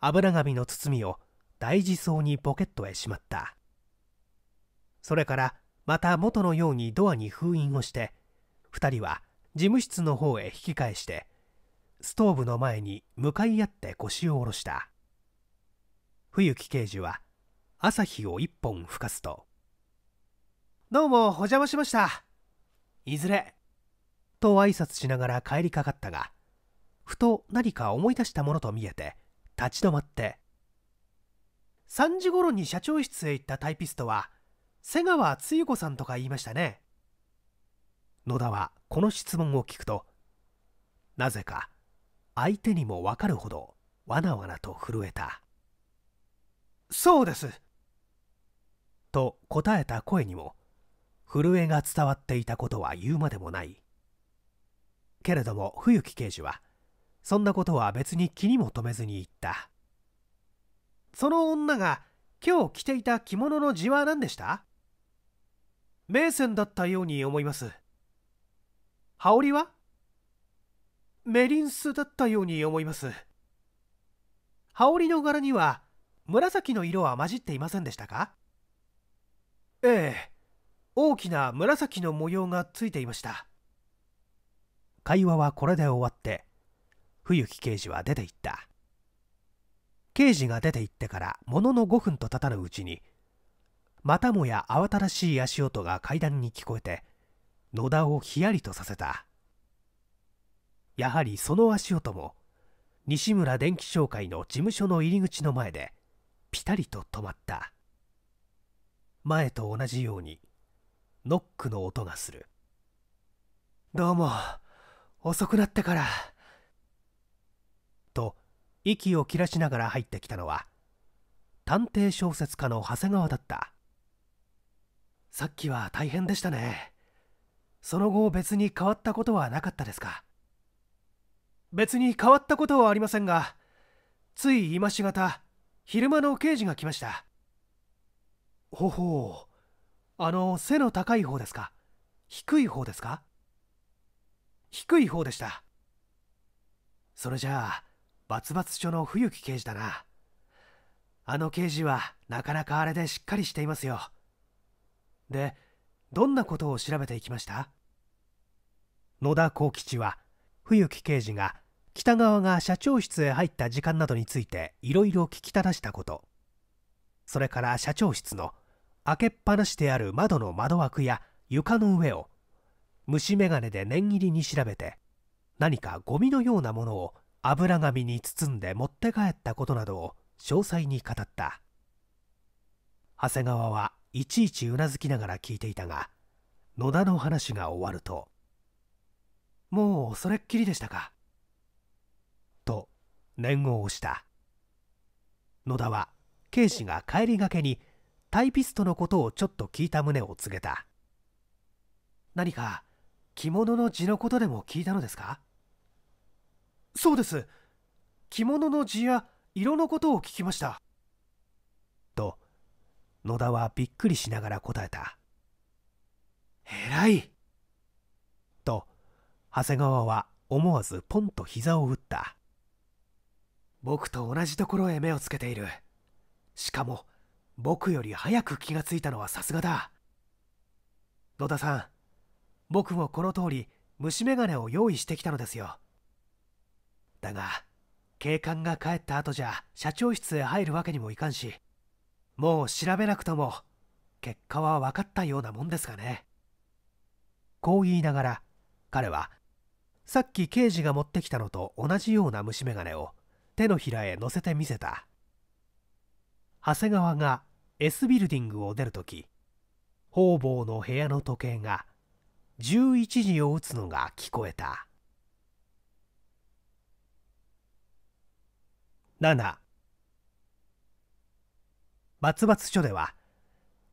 油紙の包みを大事そうにポケットへしまったそれからまた元のようにドアに封印をして2人は事務室の方へ引き返してストーブの前に向かい合って腰を下ろした冬木刑事は朝日を一本吹かすと「どうもお邪魔しましたいずれ」と挨拶しながら帰りかかったがふと何か思い出したものと見えて立ち止まって3時頃に社長室へ行ったタイピストは瀬川露子さんとか言いましたね野田はこの質問を聞くとなぜか相手にもわかるほどわなわなと震えた「そうです」と答えた声にも震えが伝わっていたことは言うまでもないけれども冬木刑事はそんなことは別に気にも留めずに言ったその女が今日着ていた着物の地は何でした名船だったように思います羽織はメリンスだったように思います羽織の柄には紫の色は混じっていませんでしたかええ大きな紫の模様がついていました会話はこれで終わって冬木刑事は出て行った刑事が出て行ってからものの5分と経たぬうちにまたもや慌ただしい足音が階段に聞こえて野田をひやりとさせたやはりその足音も西村電気商会の事務所の入り口の前でピタリと止まった前と同じようにノックの音がするどうも遅くなってからと息を切らしながら入ってきたのは探偵小説家の長谷川だったさっきは大変でしたねその後別に変わったことはなかったですか別に変わったことはありませんがつい今しがた昼間の刑事が来ましたほほうあの背の高い方ですか低い方ですか低い方でしたそれじゃあバツバツ署の冬木刑事だなあの刑事はなかなかあれでしっかりしていますよでどんなことを調べていきました野田幸吉は冬木刑事が北川が社長室へ入った時間などについていろいろ聞きただしたことそれから社長室の開けっぱなしである窓の窓枠や床の上を虫眼鏡で念入りに調べて何かゴミのようなものを油紙に包んで持って帰ったことなどを詳細に語った長谷川はいちいちうなずきながら聞いていたが野田の話が終わるともうそれっきりでしたか。と念を押した野田は警視が帰りがけにタイピストのことをちょっと聞いた旨を告げた何か着物の字のことでも聞いたのですかそうです着物の字や色のことを聞きましたと野田はびっくりしながら答えたえらい長谷川は思わずポンと膝を打った僕と同じところへ目をつけているしかも僕より早く気がついたのはさすがだ野田さん僕もこの通り虫眼鏡を用意してきたのですよだが警官が帰った後じゃ社長室へ入るわけにもいかんしもう調べなくとも結果は分かったようなもんですがねこう言いながら彼はさっき刑事が持ってきたのと同じような虫眼鏡を手のひらへ乗せてみせた長谷川が S ビルディングを出るとき方々の部屋の時計が11時を打つのが聞こえた7松松署では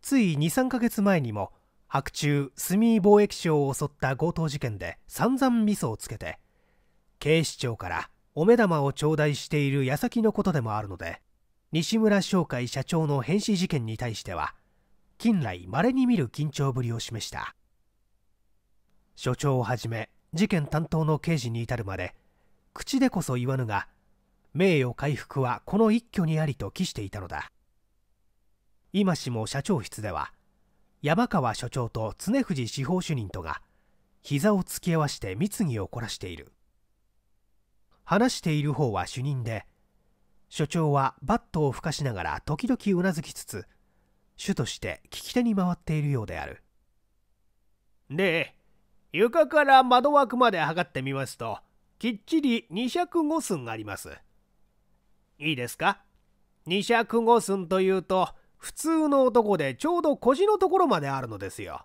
つい23か月前にも白昼住貿易商を襲った強盗事件で散々味噌をつけて警視庁からお目玉を頂戴している矢先のことでもあるので西村商会社長の変死事件に対しては近来まれに見る緊張ぶりを示した所長をはじめ事件担当の刑事に至るまで口でこそ言わぬが名誉回復はこの一挙にありと期していたのだ今しも社長室では山川所長と常藤司法主任とが膝を突き合わして密議を凝らしている話している方は主任で所長はバットをふかしながら時々うなずきつつ主として聞き手に回っているようであるで床から窓枠まで測ってみますときっちり2 0 5寸ありますいいですか2 0 5寸というと普通の男でちょうど腰のところまであるのですよ。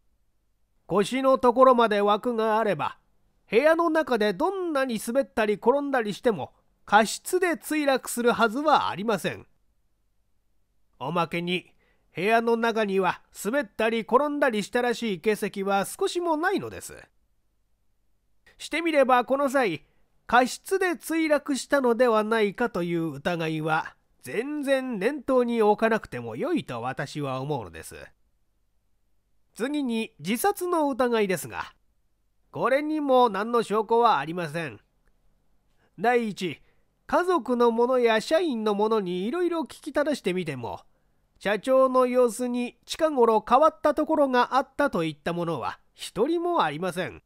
腰のところまで枠があれば、部屋の中でどんなに滑ったり転んだりしても、過失で墜落するはずはありません。おまけに、部屋の中には滑ったり転んだりしたらしい形跡は少しもないのです。してみればこの際、過失で墜落したのではないかという疑いは全然念頭に置かなくても良いと私は思うのです。次に自殺の疑いですが、これにも何の証拠はありません。第一、家族の者や社員の者にいろいろ聞きただしてみても、社長の様子に近頃変わったところがあったといったものは一人もありません。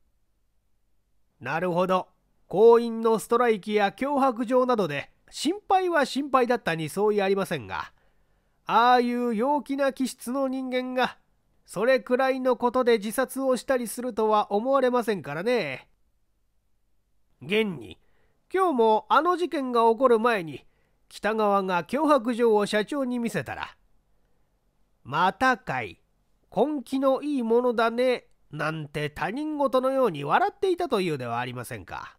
なるほど。行員のストライキや脅迫状などで心配は心配だったに相違ありませんがああいう陽気な気質の人間がそれくらいのことで自殺をしたりするとは思われませんからね現に今日もあの事件が起こる前に北川が脅迫状を社長に見せたら「またかい根気のいいものだね」なんて他人事のように笑っていたというではありませんか。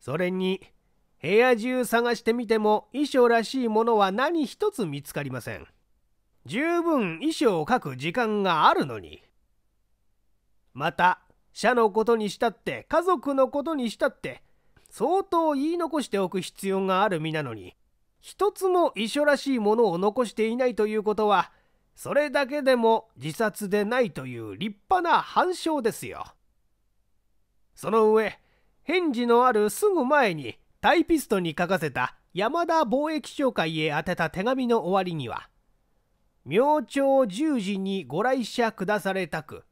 それに部屋中探してみても衣装らしいものは何一つ見つかりません十分衣装を書く時間があるのにまた社のことにしたって家族のことにしたって相当言い残しておく必要がある身なのに一つも遺書らしいものを残していないということはそれだけでも自殺でないという立派な反証ですよその上返事のあるすぐ前にタイピストに書かせた山田貿易商会へ宛てた手紙の終わりには明朝10時にご来社下されたく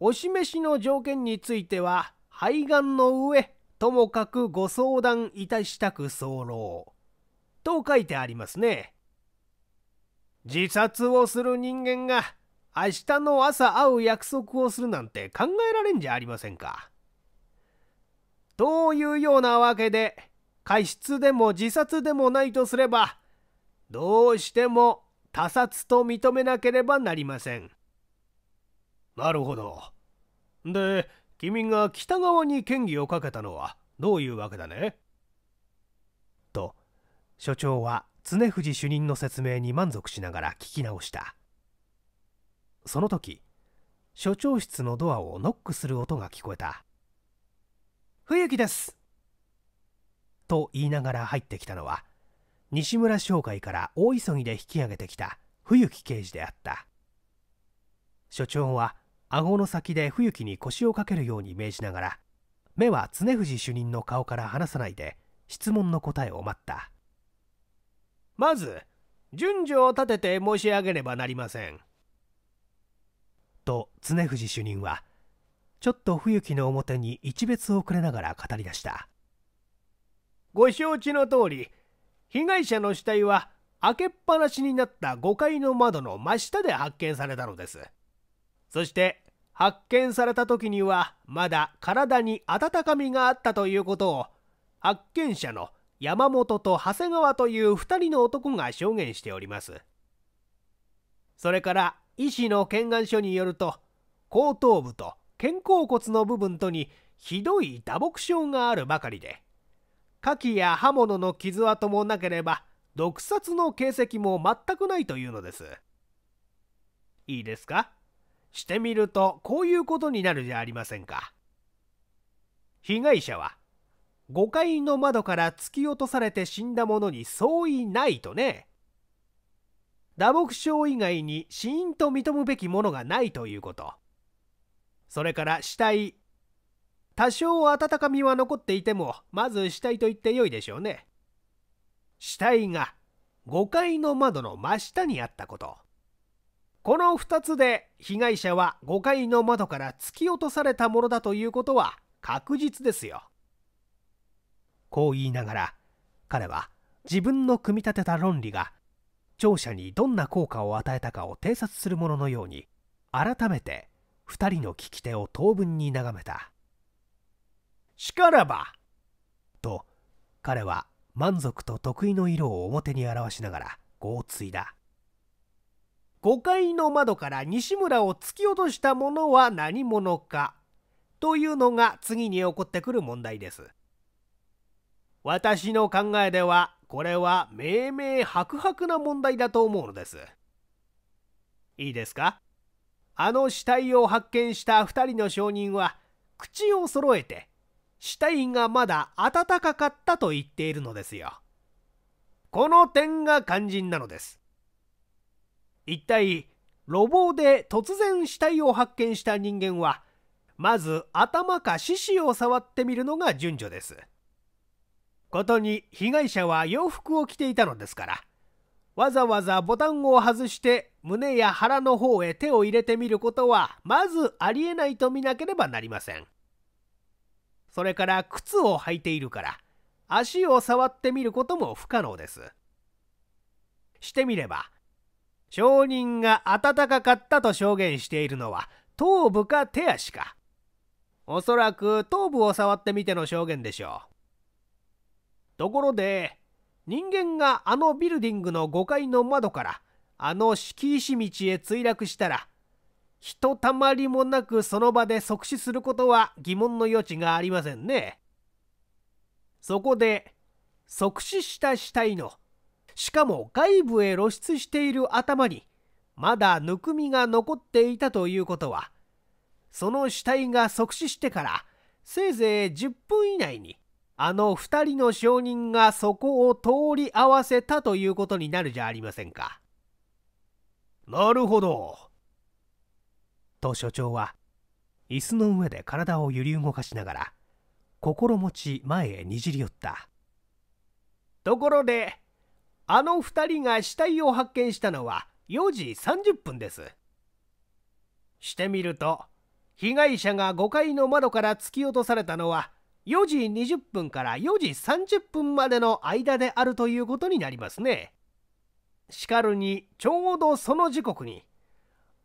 お示しの条件については肺がんの上ともかくご相談いたしたく候と書いてありますね自殺をする人間が明日の朝会う約束をするなんて考えられんじゃありませんか。というようなわけで過失でも自殺でもないとすればどうしても他殺と認めなければなりません。なるほど。で君が北側に嫌疑をかけたのはどういうわけだねと所長は常藤主任の説明に満足しながら聞き直したその時所長室のドアをノックする音が聞こえた冬木ですと言いながら入ってきたのは西村商会から大急ぎで引き上げてきた冬木刑事であった所長は顎の先で冬木に腰をかけるように命じながら目は常藤主任の顔から離さないで質問の答えを待ったまず順序を立てて申し上げねばなりませんと常藤主任はちょっと不行きの表に一別をくれながら語り出したご承知の通り被害者の死体は開けっぱなしになった5階の窓の真下で発見されたのですそして発見された時にはまだ体に温かみがあったということを発見者の山本と長谷川という2人の男が証言しておりますそれから医師の検案書によると後頭部と肩甲骨の部分とにひどい打撲傷があるばかりで火器や刃物の傷跡もなければ毒殺の形跡も全くないというのですいいですかしてみるとこういうことになるじゃありませんか被害者は5階の窓から突き落とされて死んだ者に相違ないとね打撲症以外に死因と認むべきものがないということそれから死体多少温かみは残っていてもまず死体と言ってよいでしょうね死体が5階の窓の真下にあったことこの2つで被害者は5階の窓から突き落とされたものだということは確実ですよ。こう言いながら彼は自分の組み立てた論理が聴者にどんな効果を与えたかを偵察するもののように改めて2人の聞き手を当分に眺めた「しからば!」と彼は満足と得意の色を表に表しながらこういだ「5階の窓から西村を突き落としたものは何者か」というのが次に起こってくる問題です。私の考えではこれは明明白々な問題だと思うのです。いいですかあの死体を発見した2人の証人は口を揃えて死体がまだ暖かかったと言っているのですよ。この点が肝心なのです。一体路傍で突然死体を発見した人間はまず頭か四肢を触ってみるのが順序です。ことに被害者は洋服を着ていたのですからわざわざボタンを外して胸や腹の方へ手を入れてみることはまずありえないと見なければなりませんそれから靴を履いているから足を触ってみることも不可能ですしてみれば証人が暖かかったと証言しているのは頭部か手足かおそらく頭部を触ってみての証言でしょうところで人間があのビルディングの5階の窓からあの敷石道へ墜落したらひとたまりもなくその場で即死することは疑問の余地がありませんね。そこで即死した死体のしかも外部へ露出している頭にまだぬくみが残っていたということはその死体が即死してからせいぜい10分以内にあの2人の証人がそこを通り合わせたということになるじゃありませんか。なるほど。と所長は椅子の上で体を揺り動かしながら心持ち前へにじり寄ったところであの2人が死体を発見したのは4時30分ですしてみると被害者が5階の窓から突き落とされたのは4時20分から4時30分までの間であるということになりますね。しかるにちょうどその時刻に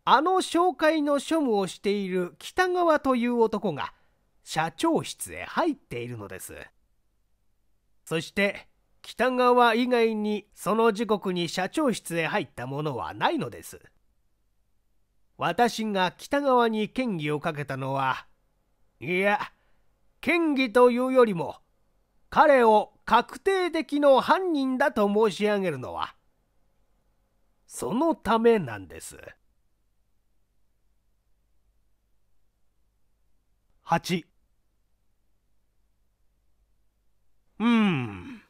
あの紹介の庶務をしている北川という男が社長室へ入っているのですそして北川以外にその時刻に社長室へ入ったものはないのです私が北川に嫌疑をかけたのはいや嫌疑というよりも彼を確定的の犯人だと申し上げるのはそのためなんです8うん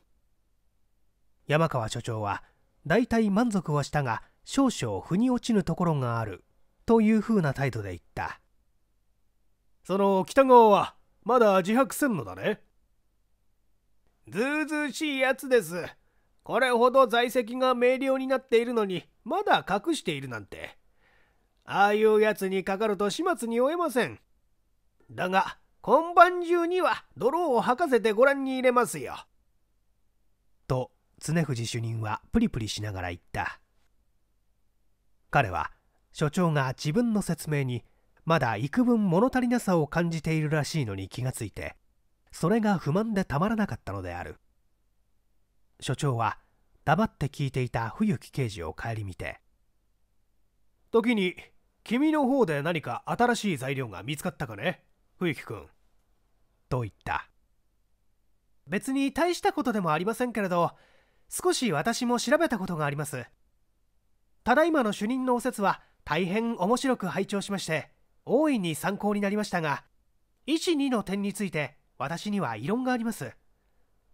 山川所長は大体満足はしたが少々腑に落ちぬところがあるというふうな態度で言ったその北川はまだ自白せんのだねずうずうしいやつですこれほど在籍が明瞭になっているのにまだ隠しているなんてああいうやつにかかると始末に負えませんだが今晩中には泥を吐かせてご覧に入れますよと常藤主任はプリプリしながら言った彼は所長が自分の説明にまだ幾分物足りなさを感じているらしいのに気がついてそれが不満でたまらなかったのである所長は黙って聞いていた冬木刑事を顧みて時に君の方で何か新しい材料が見つかったかね冬木君と言った別に大したことでもありませんけれど少し私も調べたことがありますただいまの主任のお説は大変面白く拝聴しまして大いに参考になりましたが12の点について私には異論があります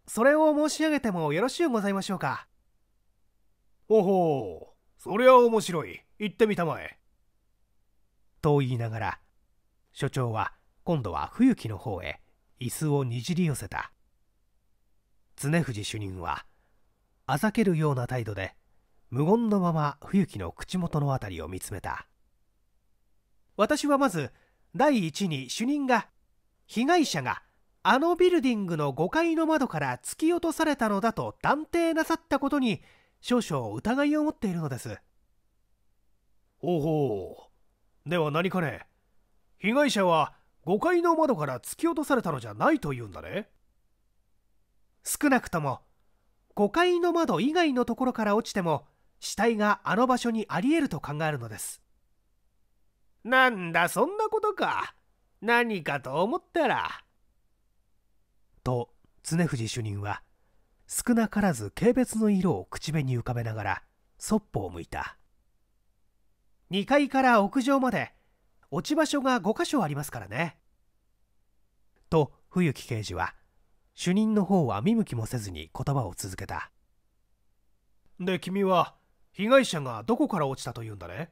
それを申し上げてもよろしゅうございましょうかほほうそりゃ面白い行ってみたまえと言いながら所長は今度は冬木の方へ椅子をにじり寄せた常藤主任はあざけるような態度で無言のまま冬木の口元の辺りを見つめた私はまず第一に主任が被害者があのビルディングの5階の窓から突き落とされたのだと断定なさったことに少々疑いを持っているのですほうほうでは何かね被害者は5階の窓から突き落とされたのじゃないというんだね少なくとも5階の窓以外のところから落ちても死体があの場所にありえると考えるのですなんだそんなことか何かと思ったら。と常藤主任は少なからず軽蔑の色を口紅に浮かべながらそっぽを向いた2階から屋上まで落ち場所が5箇所ありますからね。と冬木刑事は主任の方は見向きもせずに言葉を続けた。で君は被害者がどこから落ちたというんだね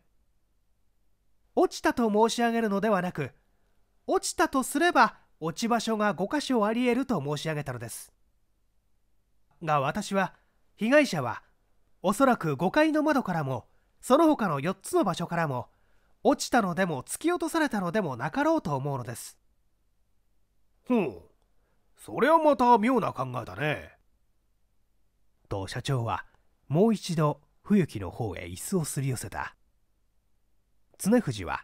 落ちたと申し上げるのではなく落ちたとすれば落ち場所が5箇所あり得ると申し上げたのですが私は被害者はおそらく5階の窓からもその他の4つの場所からも落ちたのでも突き落とされたのでもなかろうと思うのですほうそれはまた妙な考えだねと社長はもう一度冬木の方へ椅子をすり寄せた常藤は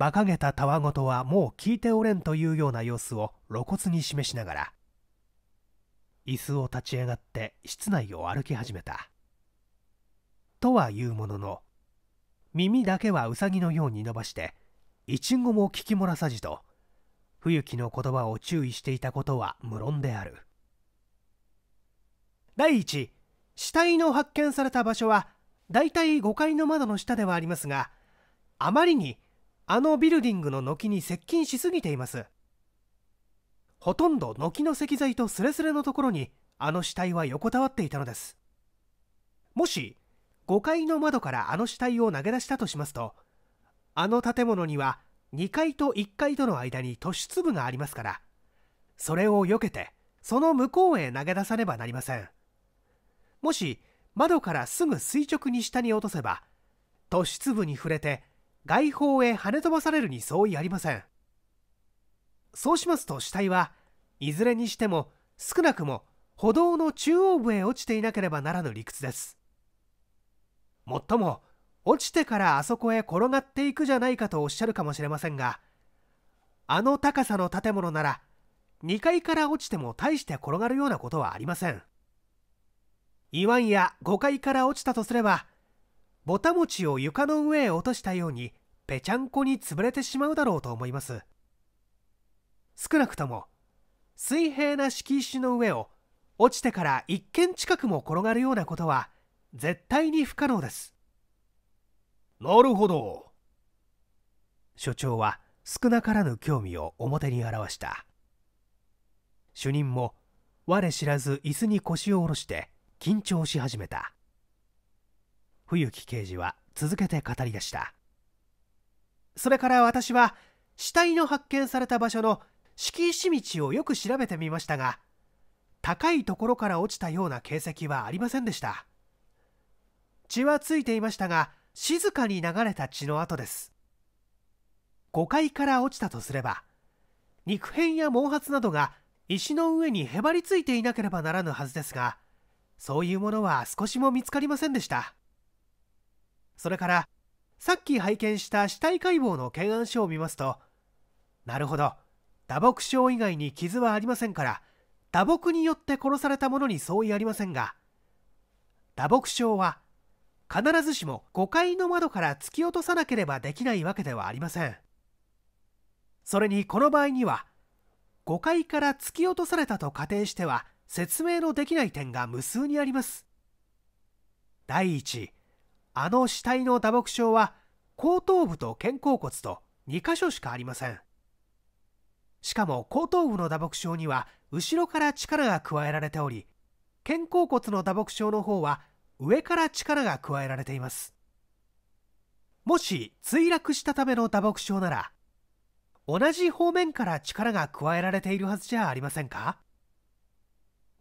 馬鹿げたたわごとはもう聞いておれんというような様子を露骨に示しながら椅子を立ち上がって室内を歩き始めたとは言うものの耳だけはうさぎのように伸ばしていちごも聞き漏らさじと冬木の言葉を注意していたことは無論である第一死体の発見された場所はだいたい5階の窓の下ではありますがあまりにあのビルディングの軒に接近しすぎていますほとんど軒の石材とスレスレのところにあの死体は横たわっていたのですもし5階の窓からあの死体を投げ出したとしますとあの建物には2階と1階との間に突出部がありますからそれを避けてその向こうへ投げ出さねばなりませんもし窓からすぐ垂直に下に落とせば突出部に触れて外方へ跳ね飛ばされるに相違ありませんそうしますと死体はいずれにしても少なくも歩道の中央部へ落ちていなければならぬ理屈ですもっとも落ちてからあそこへ転がっていくじゃないかとおっしゃるかもしれませんがあの高さの建物なら2階から落ちても大して転がるようなことはありませんわんや5階から落ちたとすればぼたもちを床の上へ落としたようにぺちゃんこに潰れてしまうだろうと思います少なくとも水平な敷石の上を落ちてから1軒近くも転がるようなことは絶対に不可能ですなるほど所長は少なからぬ興味を表に表した主任も我知らず椅子に腰を下ろして緊張し始めた冬木刑事は続けて語り出したそれから私は死体の発見された場所の敷石道をよく調べてみましたが高いところから落ちたような形跡はありませんでした血はついていましたが静かに流れた血の跡です5階から落ちたとすれば肉片や毛髪などが石の上にへばりついていなければならぬはずですがそういうものは少しも見つかりませんでしたそれからさっき拝見した死体解剖の検案書を見ますとなるほど打撲症以外に傷はありませんから打撲によって殺されたものに相違ありませんが打撲症は必ずしも5階の窓から突き落とさなければできないわけではありませんそれにこの場合には5階から突き落とされたと仮定しては説明のできない点が無数にあります第1、あの死体の打撲傷は後頭部と肩甲骨と2箇所しかありませんしかも後頭部の打撲症には後ろから力が加えられており肩甲骨の打撲症の方は上から力が加えられていますもし墜落したための打撲症なら同じ方面から力が加えられているはずじゃありませんか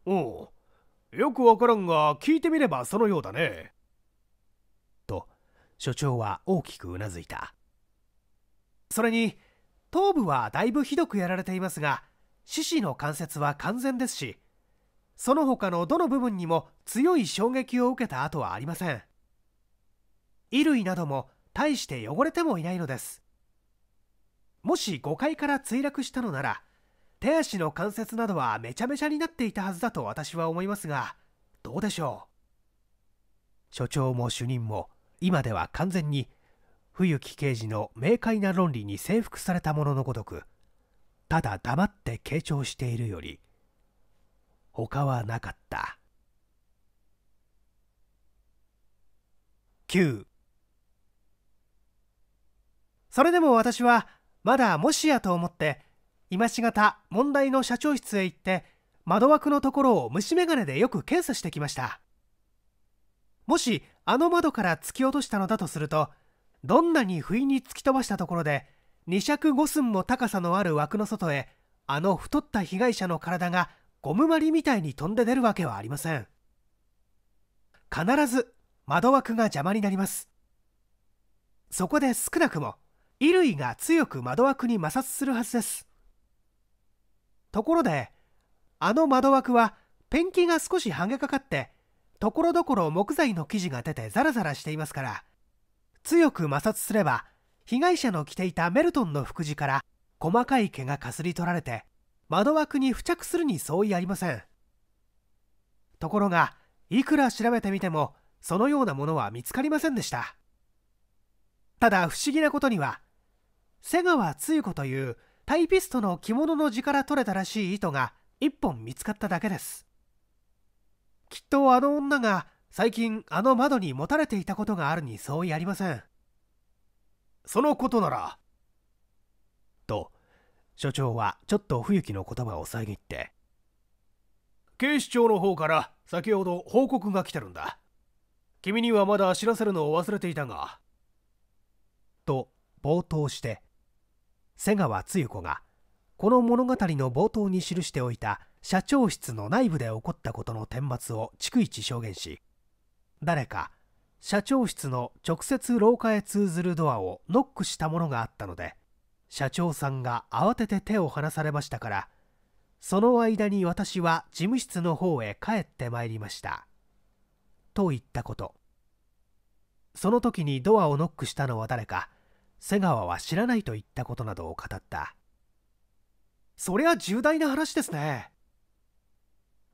おうよくわからんが聞いてみればそのようだね所長は大きくうなずいたそれに頭部はだいぶひどくやられていますが四肢の関節は完全ですしその他のどの部分にも強い衝撃を受けた跡はありません衣類なども大して汚れてもいないのですもし5階から墜落したのなら手足の関節などはめちゃめちゃになっていたはずだと私は思いますがどうでしょう所長も主任も今では完全に冬木刑事の明快な論理に征服されたもののごとくただ黙って傾聴しているより他はなかった9それでも私はまだもしやと思って今しがた問題の社長室へ行って窓枠のところを虫眼鏡でよく検査してきましたもしあの窓から突き落としたのだとするとどんなに不意に突き飛ばしたところで2尺5寸も高さのある枠の外へあの太った被害者の体がゴムまりみたいに飛んで出るわけはありません必ず窓枠が邪魔になりますそこで少なくも衣類が強く窓枠に摩擦するはずですところであの窓枠はペンキが少しはげかかってところどころ木材の生地が出てザラザラしていますから強く摩擦すれば被害者の着ていたメルトンの服地から細かい毛がかすり取られて窓枠に付着するに相違ありませんところがいくら調べてみてもそのようなものは見つかりませんでしたただ不思議なことには瀬川露子というタイピストの着物の地から取れたらしい糸が1本見つかっただけですきっとあの女が最近あの窓に持たれていたことがあるに相違ありませんそのことならと所長はちょっと不行きの言葉を遮って警視庁の方から先ほど報告が来てるんだ君にはまだ知らせるのを忘れていたがと冒頭して瀬川露子がこの物語の冒頭に記しておいた「社長室の内部で起こったことの顛末を逐一証言し誰か社長室の直接廊下へ通ずるドアをノックしたものがあったので社長さんが慌てて手を離されましたからその間に私は事務室の方へ帰ってまいりましたと言ったことその時にドアをノックしたのは誰か瀬川は知らないと言ったことなどを語ったそりゃ重大な話ですね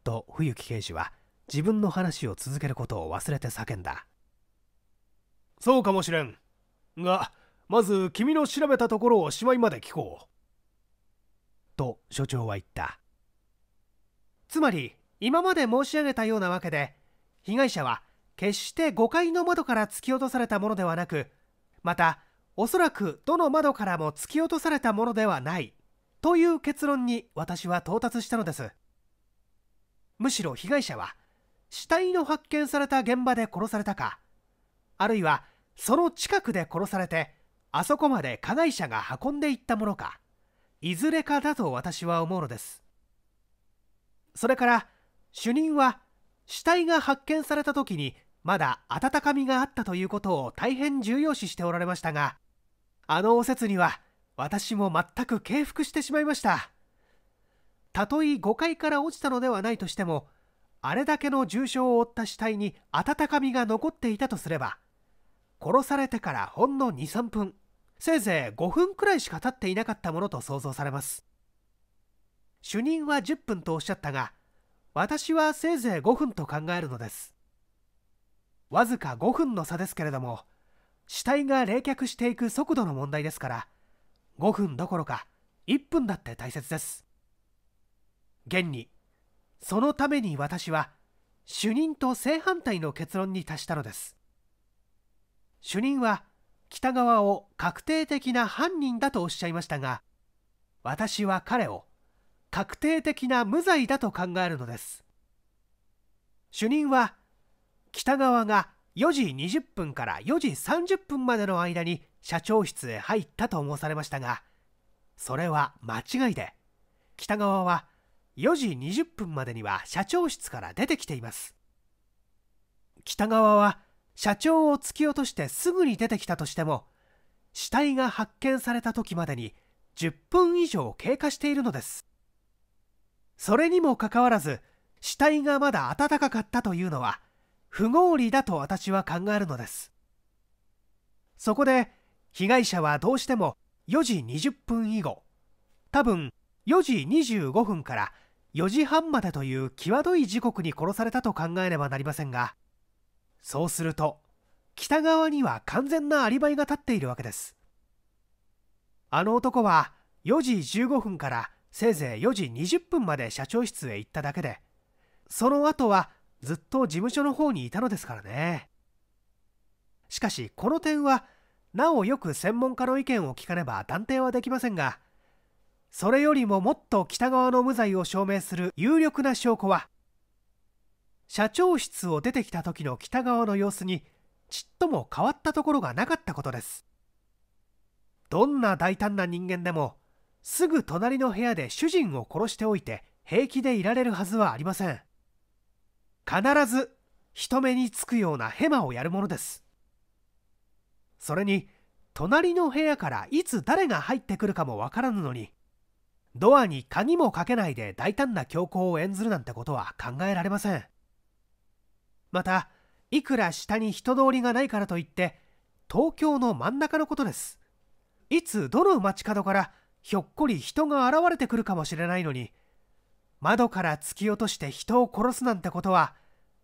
と冬木刑事は自分の話を続けることを忘れて叫んだそうかもしれんがまず君の調べたところをしまいまで聞こうと所長は言ったつまり今まで申し上げたようなわけで被害者は決して5階の窓から突き落とされたものではなくまたおそらくどの窓からも突き落とされたものではないという結論に私は到達したのですむしろ被害者は死体の発見された現場で殺されたかあるいはその近くで殺されてあそこまで加害者が運んでいったものかいずれかだと私は思うのですそれから主任は死体が発見された時にまだ温かみがあったということを大変重要視しておられましたがあのお説には私も全く敬服してしまいましたたとえ5階から落ちたのではないとしてもあれだけの重傷を負った死体に温かみが残っていたとすれば殺されてからほんの23分せいぜい5分くらいしか経っていなかったものと想像されます主任は10分とおっしゃったが私はせいぜい5分と考えるのですわずか5分の差ですけれども死体が冷却していく速度の問題ですから5分どころか1分だって大切です現にそのために私は主任と正反対の結論に達したのです主任は北側を確定的な犯人だとおっしゃいましたが私は彼を確定的な無罪だと考えるのです主任は北側が4時20分から4時30分までの間に社長室へ入ったと申されましたがそれは間違いで北側は4時20分までには社長室から出てきています北川は社長を突き落としてすぐに出てきたとしても死体が発見された時までに10分以上経過しているのですそれにもかかわらず死体がまだ暖かかったというのは不合理だと私は考えるのですそこで被害者はどうしても4時20分以後多分4時25分から4時半までという際どい時刻に殺されたと考えねばなりませんがそうすると北側には完全なアリバイが立っているわけですあの男は4時15分からせいぜい4時20分まで社長室へ行っただけでその後はずっと事務所の方にいたのですからねしかしこの点はなおよく専門家の意見を聞かねば断定はできませんがそれよりももっと北側の無罪を証明する有力な証拠は社長室を出てきた時の北側の様子にちっとも変わったところがなかったことですどんな大胆な人間でもすぐ隣の部屋で主人を殺しておいて平気でいられるはずはありません必ず人目につくようなヘマをやるものですそれに隣の部屋からいつ誰が入ってくるかもわからぬのにドアに鍵もかけないで大胆な強行を演ずるなんてことは考えられませんまたいくら下に人通りがないからといって東京の真ん中のことですいつどの街角からひょっこり人が現れてくるかもしれないのに窓から突き落として人を殺すなんてことは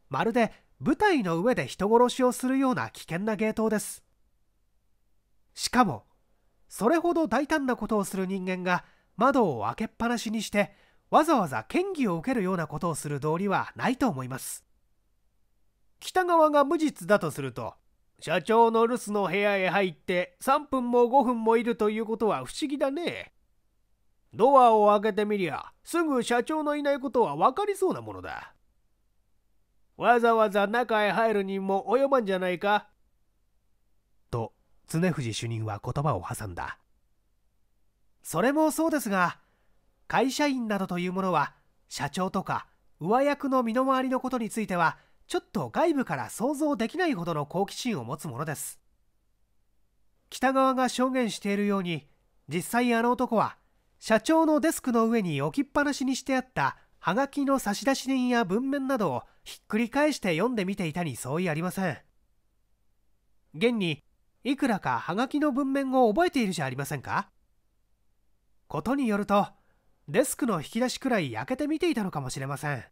まるで舞台の上で人殺しをするような危険な芸当ですしかもそれほど大胆なことをする人間が窓を開けっぱなしにしてわざわざ嫌疑を受けるようなことをする道理はないと思います北側が無実だとすると社長の留守の部屋へ入って3分も5分もいるということは不思議だねドアを開けてみりゃすぐ社長のいないことは分かりそうなものだわざわざ中へ入るにも及ばんじゃないかと常藤主任は言葉を挟んだそれもそうですが会社員などというものは社長とか上役の身の回りのことについてはちょっと外部から想像できないほどの好奇心を持つものです北側が証言しているように実際あの男は社長のデスクの上に置きっぱなしにしてあったはがきの差出人や文面などをひっくり返して読んでみていたに相違ありません現にいくらかはがきの文面を覚えているじゃありませんかことによるとデスクの引き出しくらい焼けてみていたのかもしれません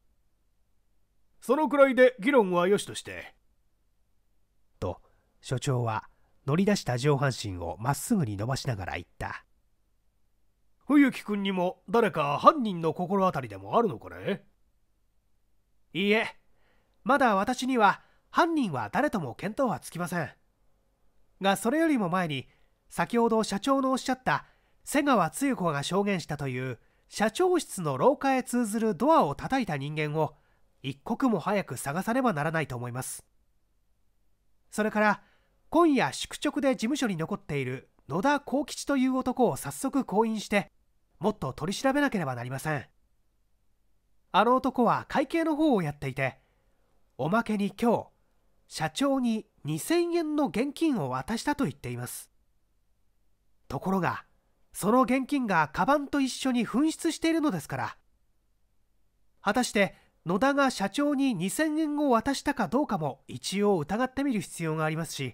そのくらいで議論はよしとしてと所長は乗り出した上半身をまっすぐに伸ばしながら言った冬木君にも誰か犯人の心当たりでもあるのかねいいえまだ私には犯人は誰とも見当はつきませんがそれよりも前に先ほど社長のおっしゃった瀬川露子が証言したという社長室の廊下へ通ずるドアを叩いた人間を一刻も早く探さねばならないと思いますそれから今夜宿直で事務所に残っている野田幸吉という男を早速勾引してもっと取り調べなければなりませんあの男は会計の方をやっていておまけに今日社長に2000円の現金を渡したと言っていますところがその現金がカバンと一緒に紛失しているのですから果たして野田が社長に2000円を渡したかどうかも一応疑ってみる必要がありますし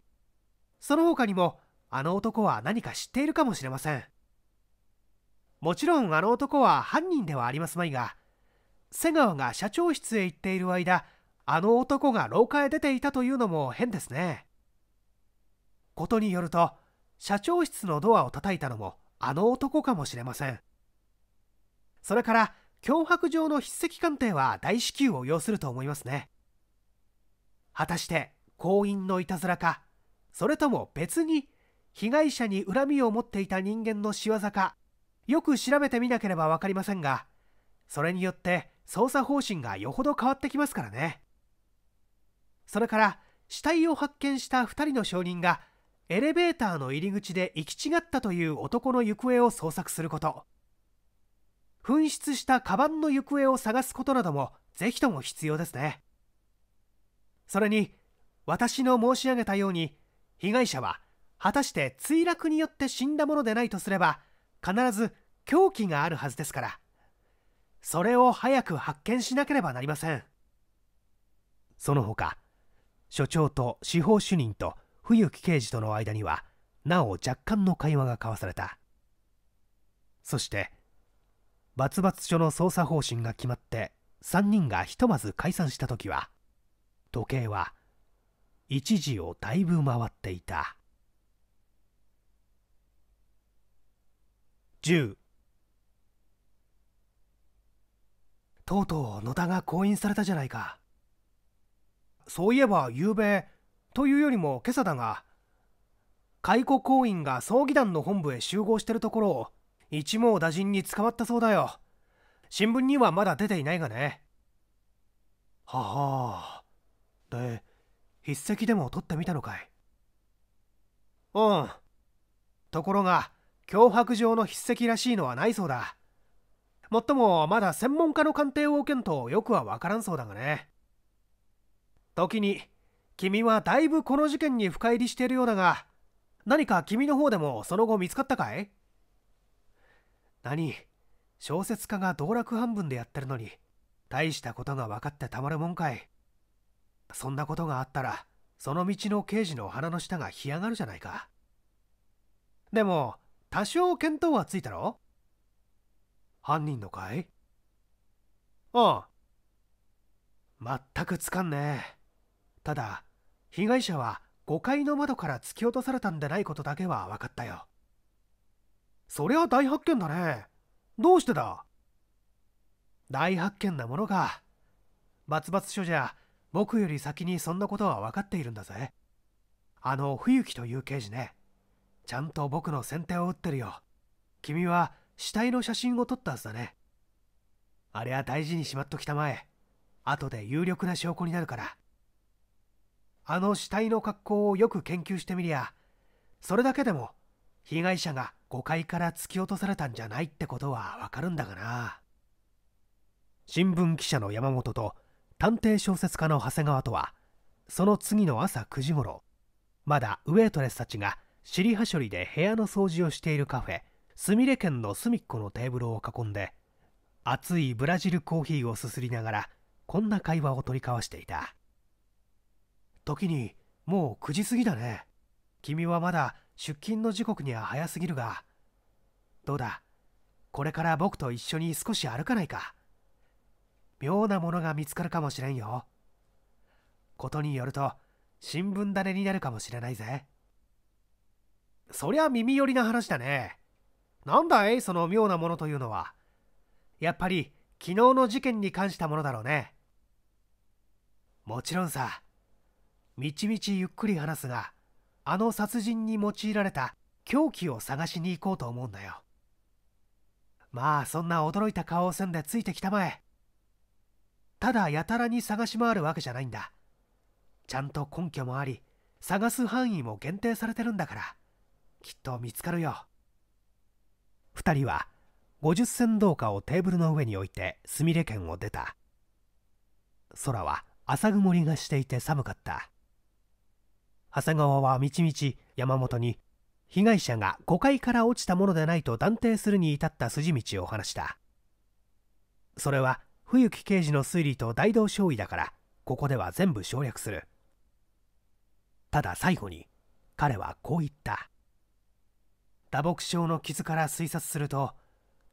その他にもあの男は何か知っているかもしれませんもちろんあの男は犯人ではありますまいが瀬川が社長室へ行っている間あの男が廊下へ出ていたというのも変ですねことによると社長室のドアを叩いたのもあの男かもしれませんそれから脅迫状の筆跡鑑定は大至急を要すると思いますね果たして行員のいたずらかそれとも別に被害者に恨みを持っていた人間の仕業かよく調べてみなければ分かりませんがそれによって捜査方針がよほど変わってきますからねそれから死体を発見した2人の証人がエレベーターの入り口で行き違ったという男の行方を捜索すること紛失したカバンの行方を探すことなどもぜひとも必要ですねそれに私の申し上げたように被害者は果たして墜落によって死んだものでないとすれば必ず凶器があるはずですからそれを早く発見しなければなりませんその他所長と司法主任と冬木刑事との間にはなお若干の会話が交わされたそして罰罰署の捜査方針が決まって3人がひとまず解散した時は時計は1時をだいぶ回っていた10とうとう野田が婚姻されたじゃないかそういえばゆうべというよりも今朝だが解雇行員が葬儀団の本部へ集合してるところを一網打尽に捕まったそうだよ新聞にはまだ出ていないがねはあで筆跡でも取ってみたのかいうんところが脅迫状の筆跡らしいのはないそうだもっともまだ専門家の鑑定を受けんとよくは分からんそうだがね時に君はだいぶこの事件に深入りしているようだが何か君の方でもその後見つかったかい何小説家が道楽半分でやってるのに大したことが分かってたまるもんかいそんなことがあったらその道の刑事の鼻の下が干上がるじゃないかでも多少見当はついたろ犯人のかいああ全くつかんねえただ被害者は5階の窓から突き落とされたんでないことだけは分かったよそりゃ大発見だねどうしてだ大発見なものかバツバツ署じゃ僕より先にそんなことは分かっているんだぜあの冬木という刑事ねちゃんと僕の先手を打ってるよ君は死体の写真を撮ったはずだねあれは大事にしまっときたまえ後で有力な証拠になるからあの死体の格好をよく研究してみりゃそれだけでも被害者が5階から突き落とされたんじゃないってことはわかるんだがな新聞記者の山本と探偵小説家の長谷川とはその次の朝9時頃まだウェイトレスたちが尻はしょりで部屋の掃除をしているカフェすみれ県の隅っこのテーブルを囲んで熱いブラジルコーヒーをすすりながらこんな会話を取り交わしていた時にもう9時過ぎだね君はまだ出勤の時刻には早すぎるがどうだこれから僕と一緒に少し歩かないか妙なものが見つかるかもしれんよことによると新聞種になるかもしれないぜそりゃ耳寄りな話だねなんだいその妙なものというのはやっぱり昨日の事件に関したものだろうねもちろんさみちみちゆっくり話すがあの殺人に用いられた凶器を探しに行こうと思うんだよまあそんな驚いた顔をせんでついてきたまえただやたらに探し回るわけじゃないんだちゃんと根拠もあり探す範囲も限定されてるんだからきっと見つかるよ2人は50銭銅貨をテーブルの上に置いてすみれ県を出た空は朝曇りがしていて寒かった長谷川はみちみち山本に被害者が5階から落ちたものでないと断定するに至った筋道を話したそれは冬木刑事の推理と大同少尉だからここでは全部省略するただ最後に彼はこう言った打撲症の傷から推察すると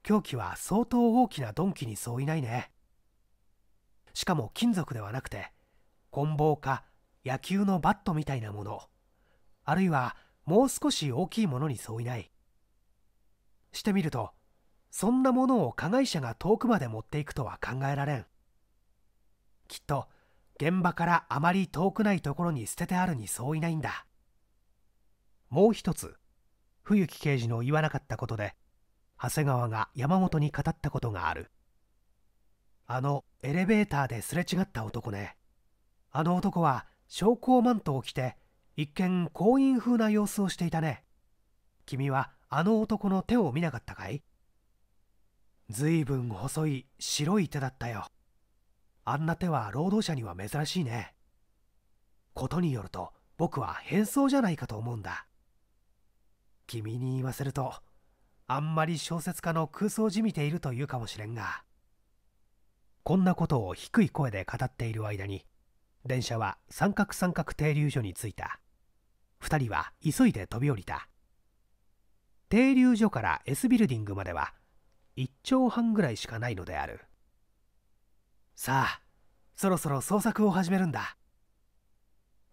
凶器は相当大きな鈍器に相違ないねしかも金属ではなくて棍棒か野球のバットみたいなものあるいはもう少し大きいものに相違ないしてみるとそんなものを加害者が遠くまで持っていくとは考えられんきっと現場からあまり遠くないところに捨ててあるに相違ないんだもう一つ冬木刑事の言わなかったことで長谷川が山本に語ったことがあるあのエレベーターですれ違った男ねあの男は昇降マントを着て一見行員風な様子をしていたね君はあの男の手を見なかったかいずいぶん細い白い手だったよあんな手は労働者には珍しいねことによると僕は変装じゃないかと思うんだ君に言わせるとあんまり小説家の空想じみているというかもしれんがこんなことを低い声で語っている間に電車は三角三角停留所に着いた2人は急いで飛び降りた停留所から S ビルディングまでは1丁半ぐらいしかないのであるさあそろそろ捜索を始めるんだ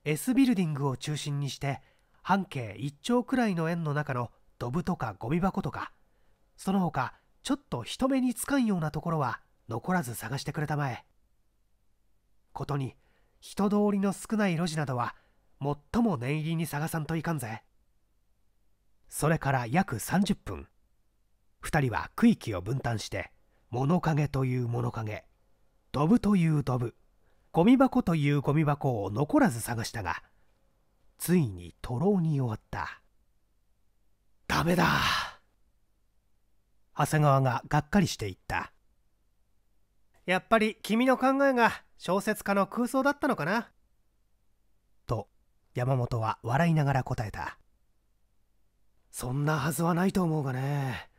S ビルディングを中心にして半径1丁くらいの円の中のドブとかゴミ箱とかその他ちょっと人目につかんようなところは残らず探してくれたまえことに人通りの少ない路地などは最も念入りに探さんといかんぜそれから約30分2人は区域を分担して物陰という物陰ドブというドブゴミ箱というゴミ箱を残らず探したがついに徒労に終わったダメだ長谷川ががっかりしていったやっぱり君の考えが小説家の空想だったのかなと山本は笑いながら答えたそんなはずはないと思うがね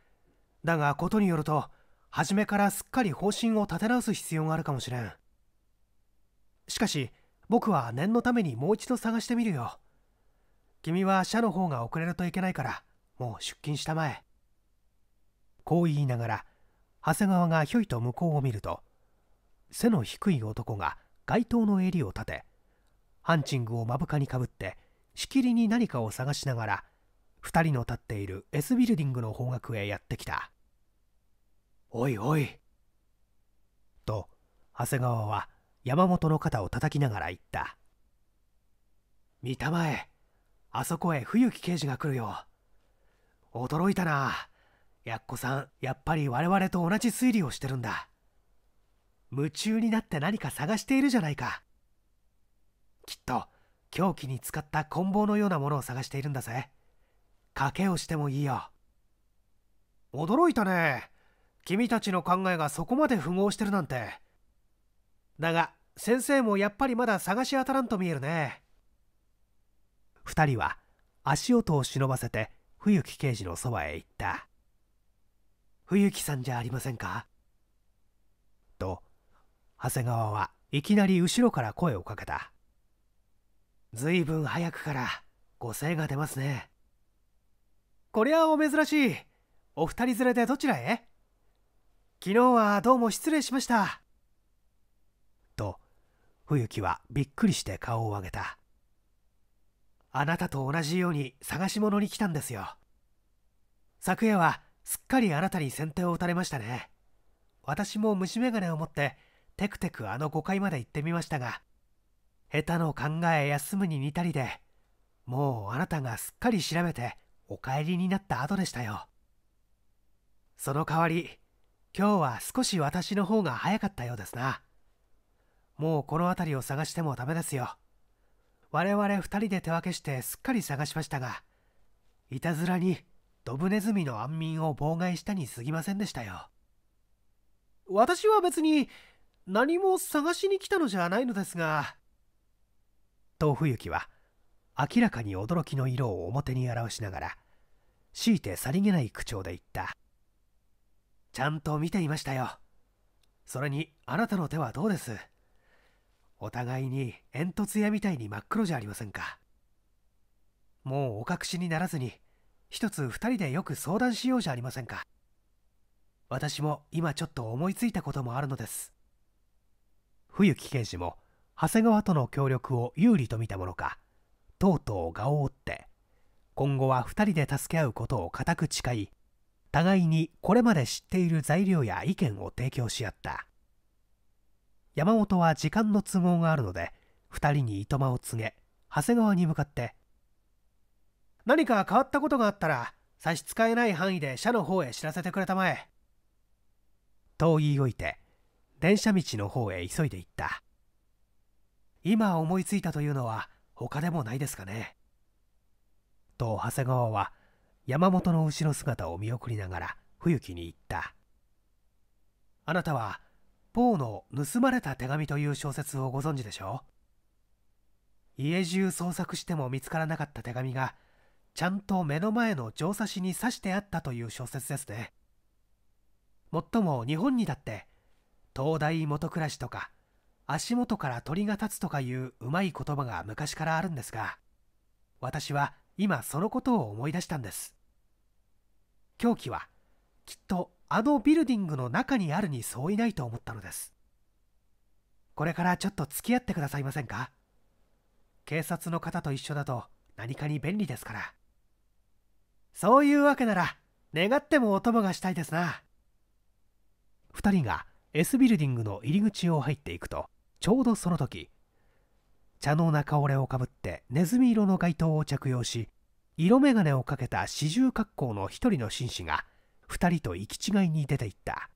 だがことによると初めからすっかり方針を立て直す必要があるかもしれんしかし僕は念のためにもう一度探してみるよ君は社の方が遅れるといけないからもう出勤したまえこう言いながら長谷川がひょいと向こうを見ると背の低い男が街灯の襟を立てハンチングを目深にかぶってしきりに何かを探しながら2人の立っている S ビルディングの方角へやってきた「おいおい」と長谷川は山本の肩を叩きながら言った「見たまえあそこへ冬木刑事が来るよ驚いたなやっこさんやっぱり我々と同じ推理をしてるんだ」夢中になって何か探しているじゃないかきっと凶器に使った棍棒のようなものを探しているんだぜ賭けをしてもいいよ驚いたね君たちの考えがそこまで符合してるなんてだが先生もやっぱりまだ探し当たらんと見えるね2人は足音を忍ばせて冬木刑事のそばへ行った冬木さんじゃありませんか長谷川はいきなり後ろから声をかけたずいぶん早くからご性が出ますねこりゃお珍しいお二人連れでどちらへ昨日はどうも失礼しましたと冬木はびっくりして顔を上げたあなたと同じように探し物に来たんですよ昨夜はすっかりあなたに先手を打たれましたね私も虫眼鏡を持ってテクテクあの5階まで行ってみましたが下手の考え休むに似たりでもうあなたがすっかり調べてお帰りになった後でしたよその代わり今日は少し私の方が早かったようですなもうこの辺りを探してもダメですよ我々2人で手分けしてすっかり探しましたがいたずらにドブネズミの安眠を妨害したにすぎませんでしたよ私は別に何も探しに来たのじゃないのですが。と冬きは明らかに驚きの色を表に表しながら強いてさりげない口調で言ったちゃんと見ていましたよそれにあなたの手はどうですお互いに煙突屋みたいに真っ黒じゃありませんかもうお隠しにならずに一つ二人でよく相談しようじゃありませんか私も今ちょっと思いついたこともあるのです冬木刑事も長谷川との協力を有利と見たものかとうとう顔を折って今後は2人で助け合うことを固く誓い互いにこれまで知っている材料や意見を提供し合った山本は時間の都合があるので2人にいとまを告げ長谷川に向かって「何か変わったことがあったら差し支えない範囲で社の方へ知らせてくれたまえ」と言いおいて電車道の方へ急いで行った今思いついたというのは他でもないですかねと長谷川は山本の後ろ姿を見送りながら冬木に言ったあなたはポーの「盗まれた手紙」という小説をご存知でしょう家中捜索しても見つからなかった手紙がちゃんと目の前の乗差しに刺してあったという小説ですねもっとも日本にだって東大元暮らしとか足元から鳥が立つとかいううまい言葉が昔からあるんですが私は今そのことを思い出したんです狂気はきっとあのビルディングの中にあるに相違ないと思ったのですこれからちょっと付き合ってくださいませんか警察の方と一緒だと何かに便利ですからそういうわけなら願ってもお供がしたいですな2人が S ビルディングの入り口を入っていくとちょうどその時茶の中折れをかぶってネズミ色の街灯を着用し色眼鏡をかけた四重格好の一人の紳士が二人と行き違いに出ていった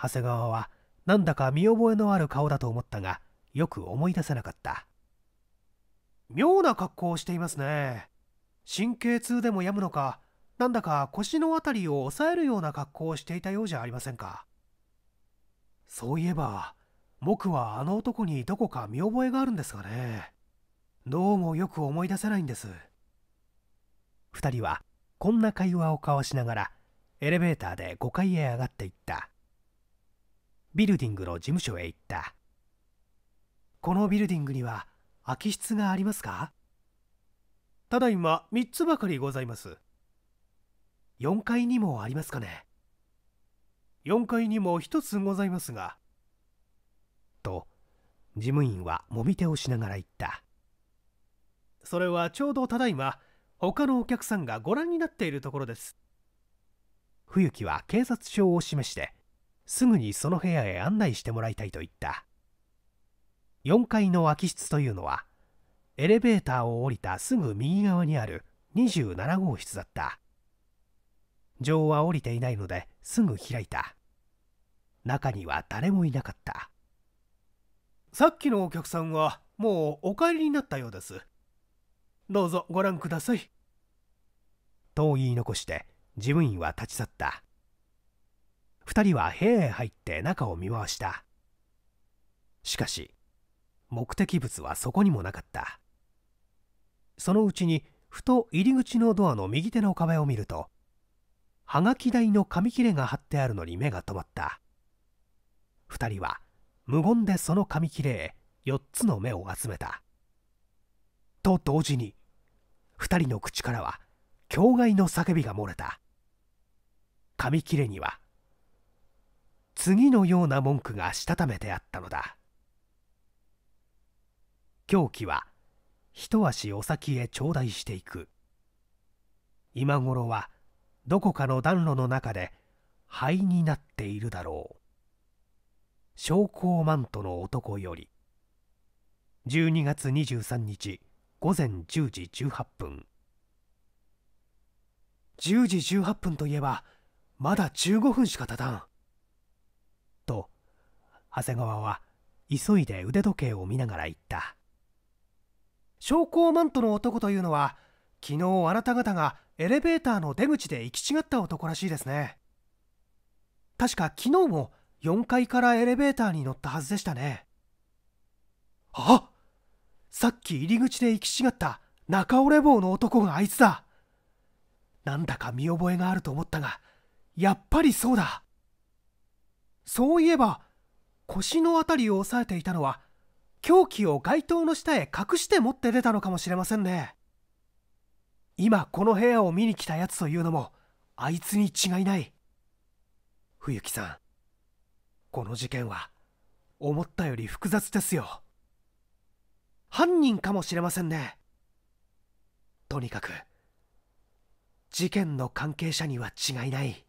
長谷川はなんだか見覚えのある顔だと思ったがよく思い出せなかった妙な格好をしていますね神経痛でも病むのかなんだか腰の辺りを押さえるような格好をしていたようじゃありませんかそういえば僕はあの男にどこか見覚えがあるんですがねどうもよく思い出せないんです2人はこんな会話を交わしながらエレベーターで5階へ上がっていったビルディングの事務所へ行ったこのビルディングには空き室がありますかただいま3つばかりございます4階にもありますかね4階にも一つございますが。と、事務員はもみ手をしながら言った。それはちょうどただいま、他のお客さんがご覧になっているところです。冬木は警察署を示して、すぐにその部屋へ案内してもらいたいと言った。4階の空き室というのは、エレベーターを降りたすぐ右側にある27号室だった。情は降りていないので、すぐ開いた中には誰もいなかったさっきのお客さんはもうお帰りになったようですどうぞご覧くださいと言い残して事務員は立ち去った2人は部屋へ入って中を見回したしかし目的物はそこにもなかったそのうちにふと入り口のドアの右手の壁を見るとはがき台の紙切れが貼ってあるのに目が留まった2人は無言でその紙切れへ4つの目を集めたと同時に2人の口からは境外の叫びが漏れた紙切れには次のような文句がしたためてあったのだ狂気は一足お先へ頂戴していく今頃はどこかの暖炉の中で灰になっているだろう焼香マントの男より12月23日午前10時18分10時18分といえばまだ15分しか経たんと長谷川は急いで腕時計を見ながら言った「昇降マントの男というのは昨日あなた方がエレベーターの出口で行き違った男らしいですね確か昨日も4階からエレベーターに乗ったはずでしたねあさっき入り口で行き違った中折れ棒の男があいつだなんだか見覚えがあると思ったがやっぱりそうだそういえば腰の辺りを押さえていたのは凶器を街灯の下へ隠して持って出たのかもしれませんね今この部屋を見に来たやつというのもあいつに違いない冬木さんこの事件は思ったより複雑ですよ犯人かもしれませんねとにかく事件の関係者には違いない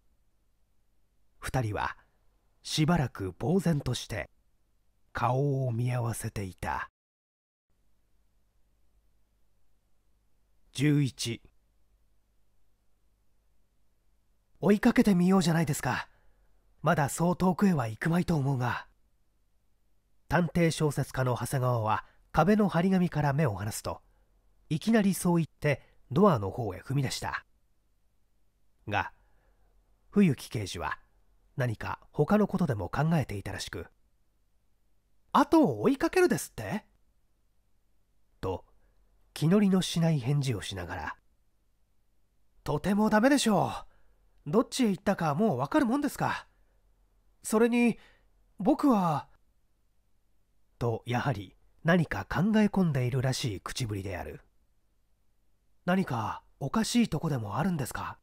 2人はしばらく呆然として顔を見合わせていた11追いかけてみようじゃないですかまだそう遠くへは行くまいと思うが探偵小説家の長谷川は壁の張り紙から目を離すといきなりそう言ってドアの方へ踏み出したが冬木刑事は何か他のことでも考えていたらしく後を追いかけるですって気乗りのしない返事をしながら「とてもダメでしょうどっちへ行ったかもうわかるもんですかそれに僕は」とやはり何か考え込んでいるらしい口ぶりである何かおかしいとこでもあるんですか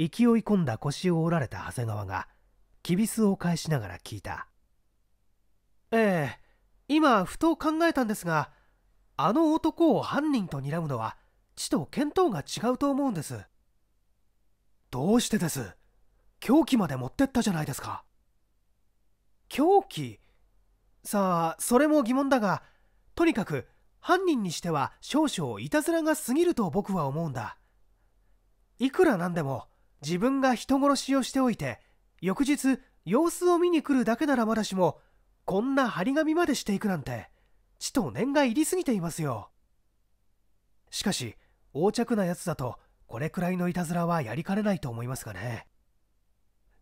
勢い込んだ腰を折られた長谷川がきびすを返しながら聞いたええ今ふと考えたんですがあの男を犯人と睨むのは知と見当が違うと思うんですどうしてです凶器まで持ってったじゃないですか凶器さあそれも疑問だがとにかく犯人にしては少々いたずらが過ぎると僕は思うんだいくらなんでも自分が人殺しをしておいて翌日様子を見に来るだけならまだしもこんな張り紙までしていくなんてちと念が入りすぎていますよしかし横着なやつだとこれくらいのいたずらはやりかねないと思いますがね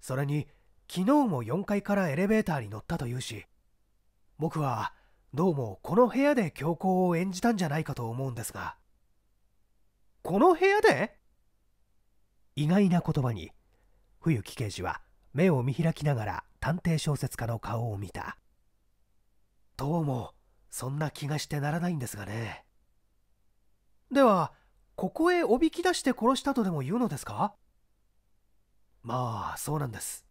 それに昨日も4階からエレベーターに乗ったというし僕はどうもこの部屋で強行を演じたんじゃないかと思うんですがこの部屋で意外な言葉に冬木刑事は目を見開きながら探偵小説家の顔を見たどうもそんな気がしてならないんですがねではここへおびき出して殺したとでも言うのですかまあそうなんです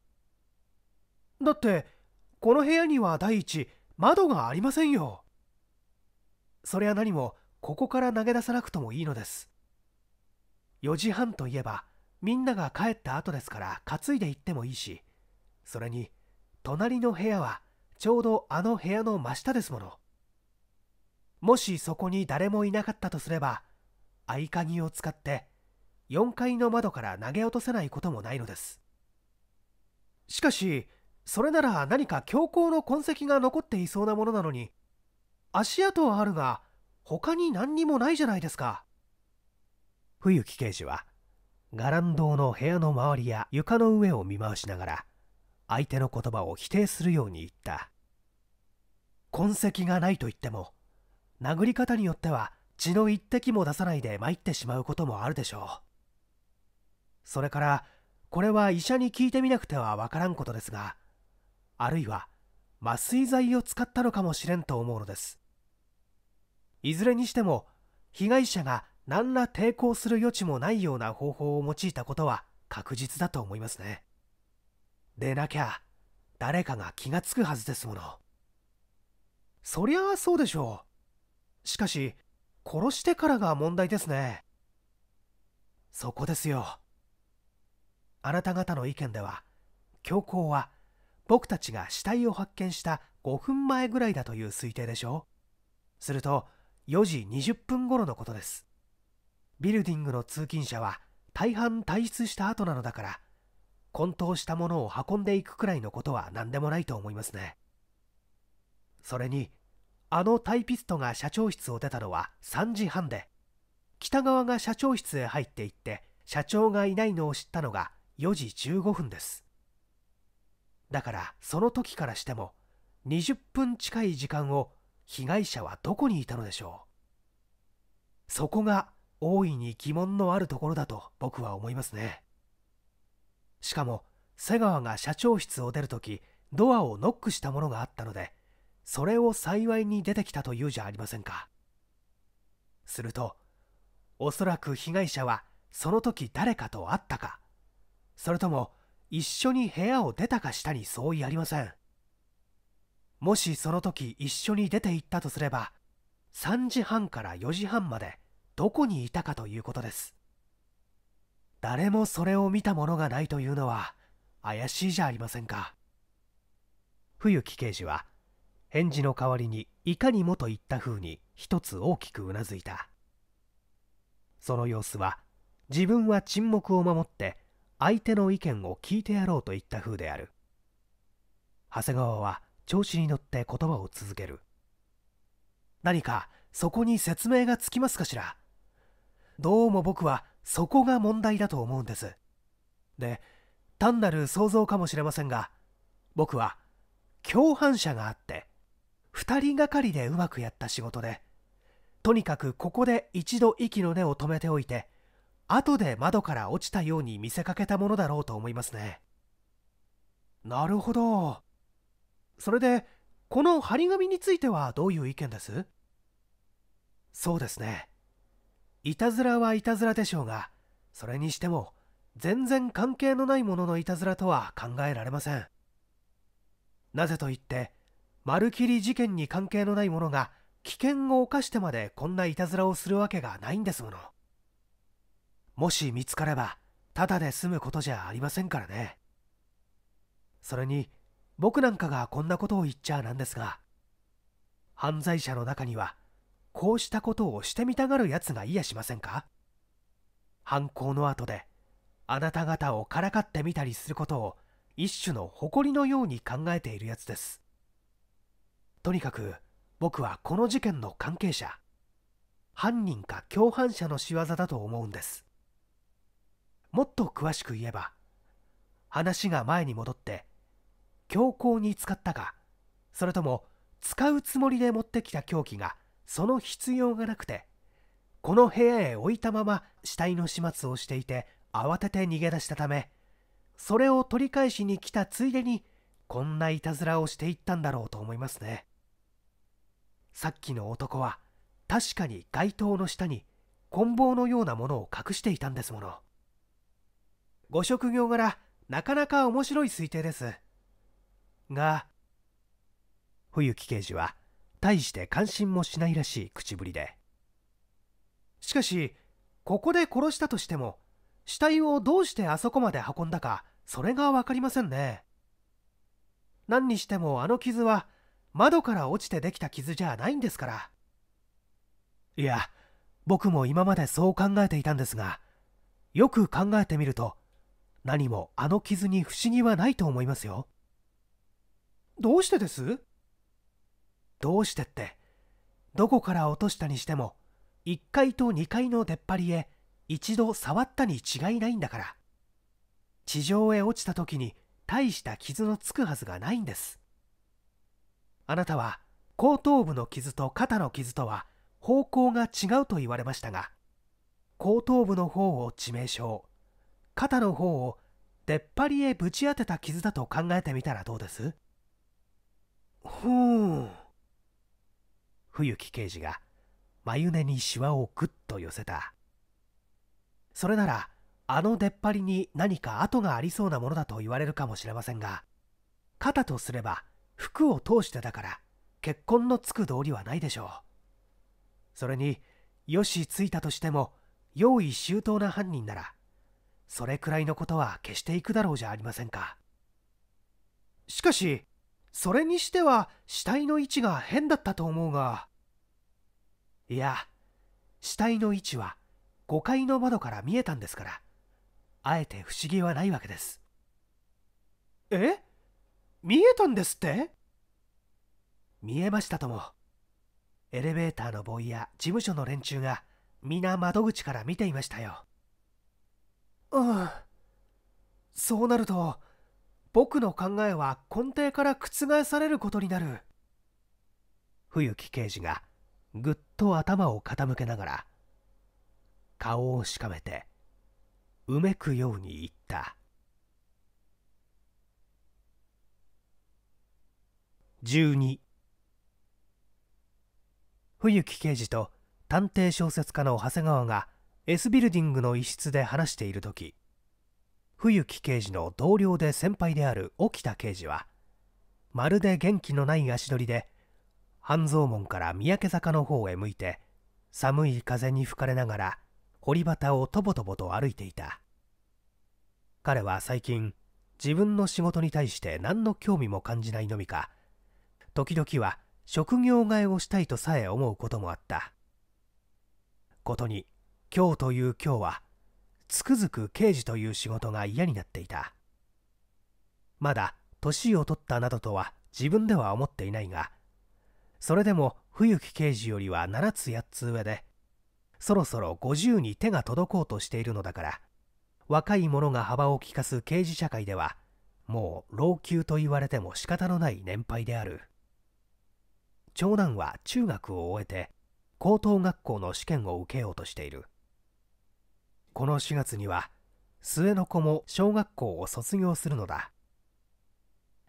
だってこの部屋には第一窓がありませんよそれは何もここから投げ出さなくともいいのです4時半といえばみんなが帰った後ですから担いで行ってもいいしそれに隣の部屋はちょうどあの部屋の真下ですものもしそこに誰もいなかったとすれば合鍵を使って4階の窓から投げ落とせないこともないのですしかしそれなら何か強行の痕跡が残っていそうなものなのに足跡はあるが他に何にもないじゃないですか冬木刑事は伽藍堂の部屋の周りや床の上を見回しながら相手の言葉を否定するように言った痕跡がないと言っても殴り方によっては血の一滴も出さないで参ってしまうこともあるでしょうそれからこれは医者に聞いてみなくてはわからんことですがあるいは麻酔剤を使ったのかもしれんと思うのですいずれにしても被害者が何ら抵抗する余地もないような方法を用いたことは確実だと思いますねでなきゃ誰かが気がつくはずですものそりゃあそうでしょうしかし殺してからが問題ですねそこですよあなた方の意見では教皇は僕たちが死体を発見した5分前ぐらいだという推定でしょすると4時20分頃のことですビルディングの通勤者は大半退出した後なのだから混沌したものを運んでいくくらいのことは何でもないと思いますねそれにあのタイピストが社長室を出たのは3時半で北川が社長室へ入っていって社長がいないのを知ったのが4時15分ですだからその時からしても20分近い時間を被害者はどこにいたのでしょうそこが大いに疑問のあるところだと僕は思いますねしかも瀬川が社長室を出るときドアをノックしたものがあったのでそれを幸いに出てきたというじゃありませんかするとおそらく被害者はその時誰かと会ったかそれとも一緒に部屋を出たかしたに相違ありませんもしその時一緒に出て行ったとすれば3時半から4時半までどこにいたかということです誰もそれを見たものがないというのは怪しいじゃありませんか冬木刑事は返事の代わりにいかにもと言った風に一つ大きくうなずいたその様子は自分は沈黙を守って相手の意見を聞いてやろうといった風である長谷川は調子に乗って言葉を続ける何かそこに説明がつきますかしらどうも僕はそこが問題だと思うんですで単なる想像かもしれませんが僕は共犯者があって2人がかりでうまくやった仕事でとにかくここで一度息の根を止めておいて後で窓から落ちたように見せかけたものだろうと思いますねなるほどそれでこの張り紙についてはどういう意見ですそうですねいたずらはいたずらでしょうがそれにしても全然関係のないもののいたずらとは考えられませんなぜと言って丸切り事件に関係のない者が危険を冒してまでこんないたずらをするわけがないんですものもし見つかればただで済むことじゃありませんからねそれに僕なんかがこんなことを言っちゃなんですが犯罪者の中にはこうしたことをしてみたがるやつがいやしませんか犯行の後であなた方をからかってみたりすることを一種の誇りのように考えているやつですとにかく僕はこの事件の関係者犯人か共犯者の仕業だと思うんですもっと詳しく言えば話が前に戻って強行に使ったかそれとも使うつもりで持ってきた凶器がその必要がなくてこの部屋へ置いたまま死体の始末をしていて慌てて逃げ出したためそれを取り返しに来たついでにこんないたずらをしていったんだろうと思いますね。さっきの男は確かに街灯の下に棍棒のようなものを隠していたんですものご職業柄なかなか面白い推定ですが冬木刑事は大して関心もしないらしい口ぶりでしかしここで殺したとしても死体をどうしてあそこまで運んだかそれが分かりませんね何にしてもあの傷は窓から落ちてできた傷じゃないんですからいや僕も今までそう考えていたんですがよく考えてみると何もあの傷に不思議はないと思いますよどうしてですどうしてってどこから落としたにしても1階と2階の出っ張りへ一度触ったに違いないんだから地上へ落ちた時に大した傷のつくはずがないんですあなたは後頭部の傷と肩の傷とは方向が違うと言われましたが後頭部の方を致命傷肩の方を出っ張りへぶち当てた傷だと考えてみたらどうですふう冬木刑事が眉根にしわをぐっと寄せたそれならあの出っ張りに何か跡がありそうなものだと言われるかもしれませんが肩とすれば服を通してだから結婚のつく道理はないでしょうそれによしついたとしても用意周到な犯人ならそれくらいのことは消していくだろうじゃありませんかしかしそれにしては死体の位置が変だったと思うがいや死体の位置は5階の窓から見えたんですからあえて不思議はないわけですえ見えたんですって見えましたともエレベーターのボイや事務所の連中が皆窓口から見ていましたようんそうなると僕の考えは根底から覆されることになる冬木刑事がぐっと頭を傾けながら顔をしかめてうめくように言った12冬木刑事と探偵小説家の長谷川が S ビルディングの一室で話している時冬木刑事の同僚で先輩である沖田刑事はまるで元気のない足取りで半蔵門から三宅坂の方へ向いて寒い風に吹かれながら堀端をとぼとぼと歩いていた彼は最近自分の仕事に対して何の興味も感じないのみか時々は職業替えをしたいとさえ思うこともあったことに今日という今日はつくづく刑事という仕事が嫌になっていたまだ年を取ったなどとは自分では思っていないがそれでも冬木刑事よりは7つ8つ上でそろそろ50に手が届こうとしているのだから若い者が幅を利かす刑事社会ではもう老朽と言われても仕方のない年配である。長男は中学を終えて高等学校の試験を受けようとしているこの4月には末の子も小学校を卒業するのだ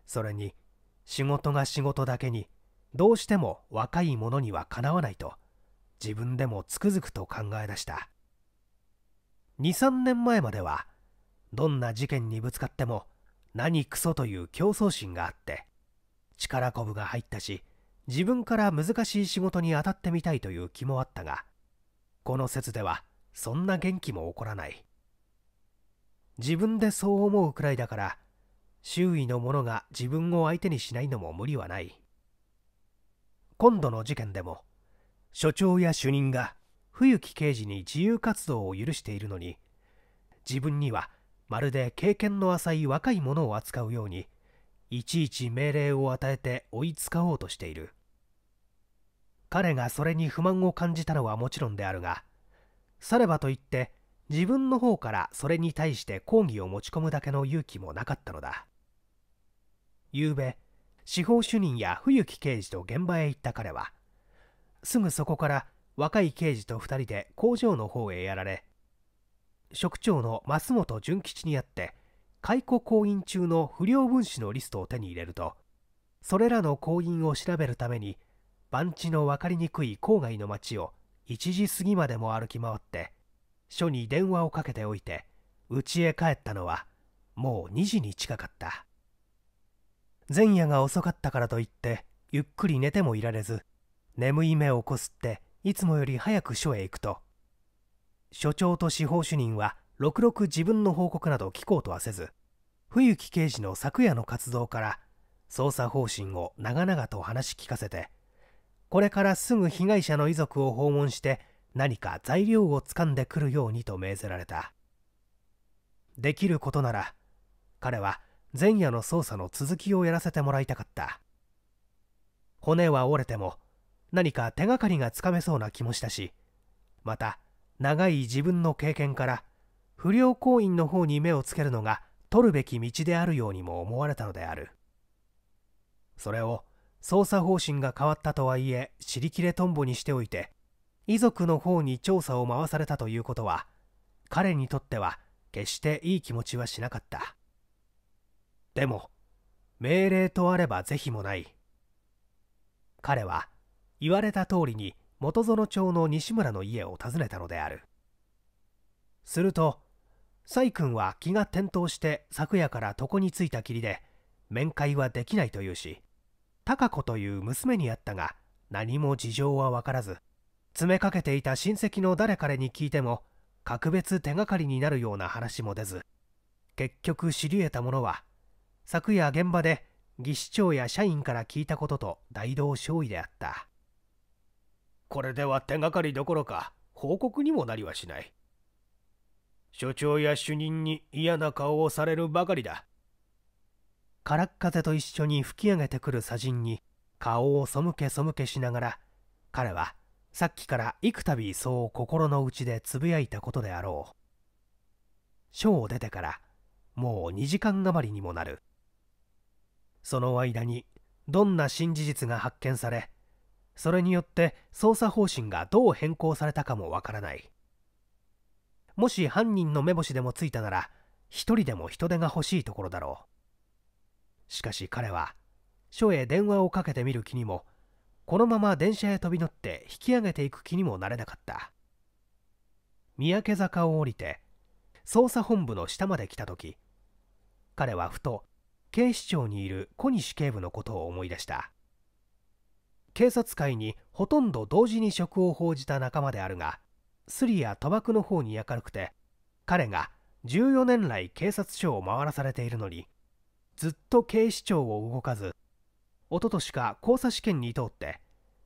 それに仕事が仕事だけにどうしても若い者にはかなわないと自分でもつくづくと考え出した23年前まではどんな事件にぶつかっても何クソという競争心があって力こぶが入ったし自分から難しい仕事に当たってみたいという気もあったがこの説ではそんな元気も起こらない自分でそう思うくらいだから周囲の者が自分を相手にしないのも無理はない今度の事件でも所長や主任が冬木刑事に自由活動を許しているのに自分にはまるで経験の浅い若い者を扱うようにいちいち命令を与えて追いつかおうとしている彼がそれに不満を感じたのはもちろんであるがさればといって自分の方からそれに対して抗議を持ち込むだけの勇気もなかったのだ昨べ司法主任や冬木刑事と現場へ行った彼はすぐそこから若い刑事と2人で工場の方へやられ職長の増本純吉に会って解雇行員中の不良分子のリストを手に入れるとそれらの行員を調べるために番地の分かりにくい郊外の町を1時過ぎまでも歩き回って署に電話をかけておいて家へ帰ったのはもう2時に近かった前夜が遅かったからといってゆっくり寝てもいられず眠い目をこすっていつもより早く署へ行くと署長と司法主任はろくろく自分の報告など聞こうとはせず冬木刑事の昨夜の活動から捜査方針を長々と話聞かせてこれからすぐ被害者の遺族を訪問して何か材料をつかんでくるようにと命ぜられたできることなら彼は前夜の捜査の続きをやらせてもらいたかった骨は折れても何か手がかりがつかめそうな気もしたしまた長い自分の経験から不良行員の方に目をつけるのが取るべき道であるようにも思われたのであるそれを捜査方針が変わったとはいえ尻切れとんぼにしておいて遺族の方に調査を回されたということは彼にとっては決していい気持ちはしなかったでも命令とあれば是非もない彼は言われた通りに元園町の西村の家を訪ねたのであるすると崔君は気が転倒して昨夜から床についたきりで面会はできないというし貴子という娘に会ったが何も事情は分からず詰めかけていた親戚の誰彼に聞いても格別手がかりになるような話も出ず結局知り得たものは昨夜現場で技師長や社員から聞いたことと大同少尉であったこれでは手がかりどころか報告にもなりはしない所長や主任に嫌な顔をされるばかりだからっ風と一緒に吹き上げてくる砂塵に顔を背け背けしながら彼はさっきから幾度そう心の内でつぶやいたことであろう署を出てからもう2時間余りにもなるその間にどんな新事実が発見されそれによって捜査方針がどう変更されたかもわからないもし犯人の目星でもついたなら一人でも人手が欲しいところだろうしかし彼は署へ電話をかけてみる気にもこのまま電車へ飛び乗って引き上げていく気にもなれなかった三宅坂を降りて捜査本部の下まで来た時彼はふと警視庁にいる小西警部のことを思い出した警察界にほとんど同時に職を報じた仲間であるがスリや賭博の方に明るくて彼が14年来警察署を回らされているのにずっと警視庁を動かずおととしか交差試験に通って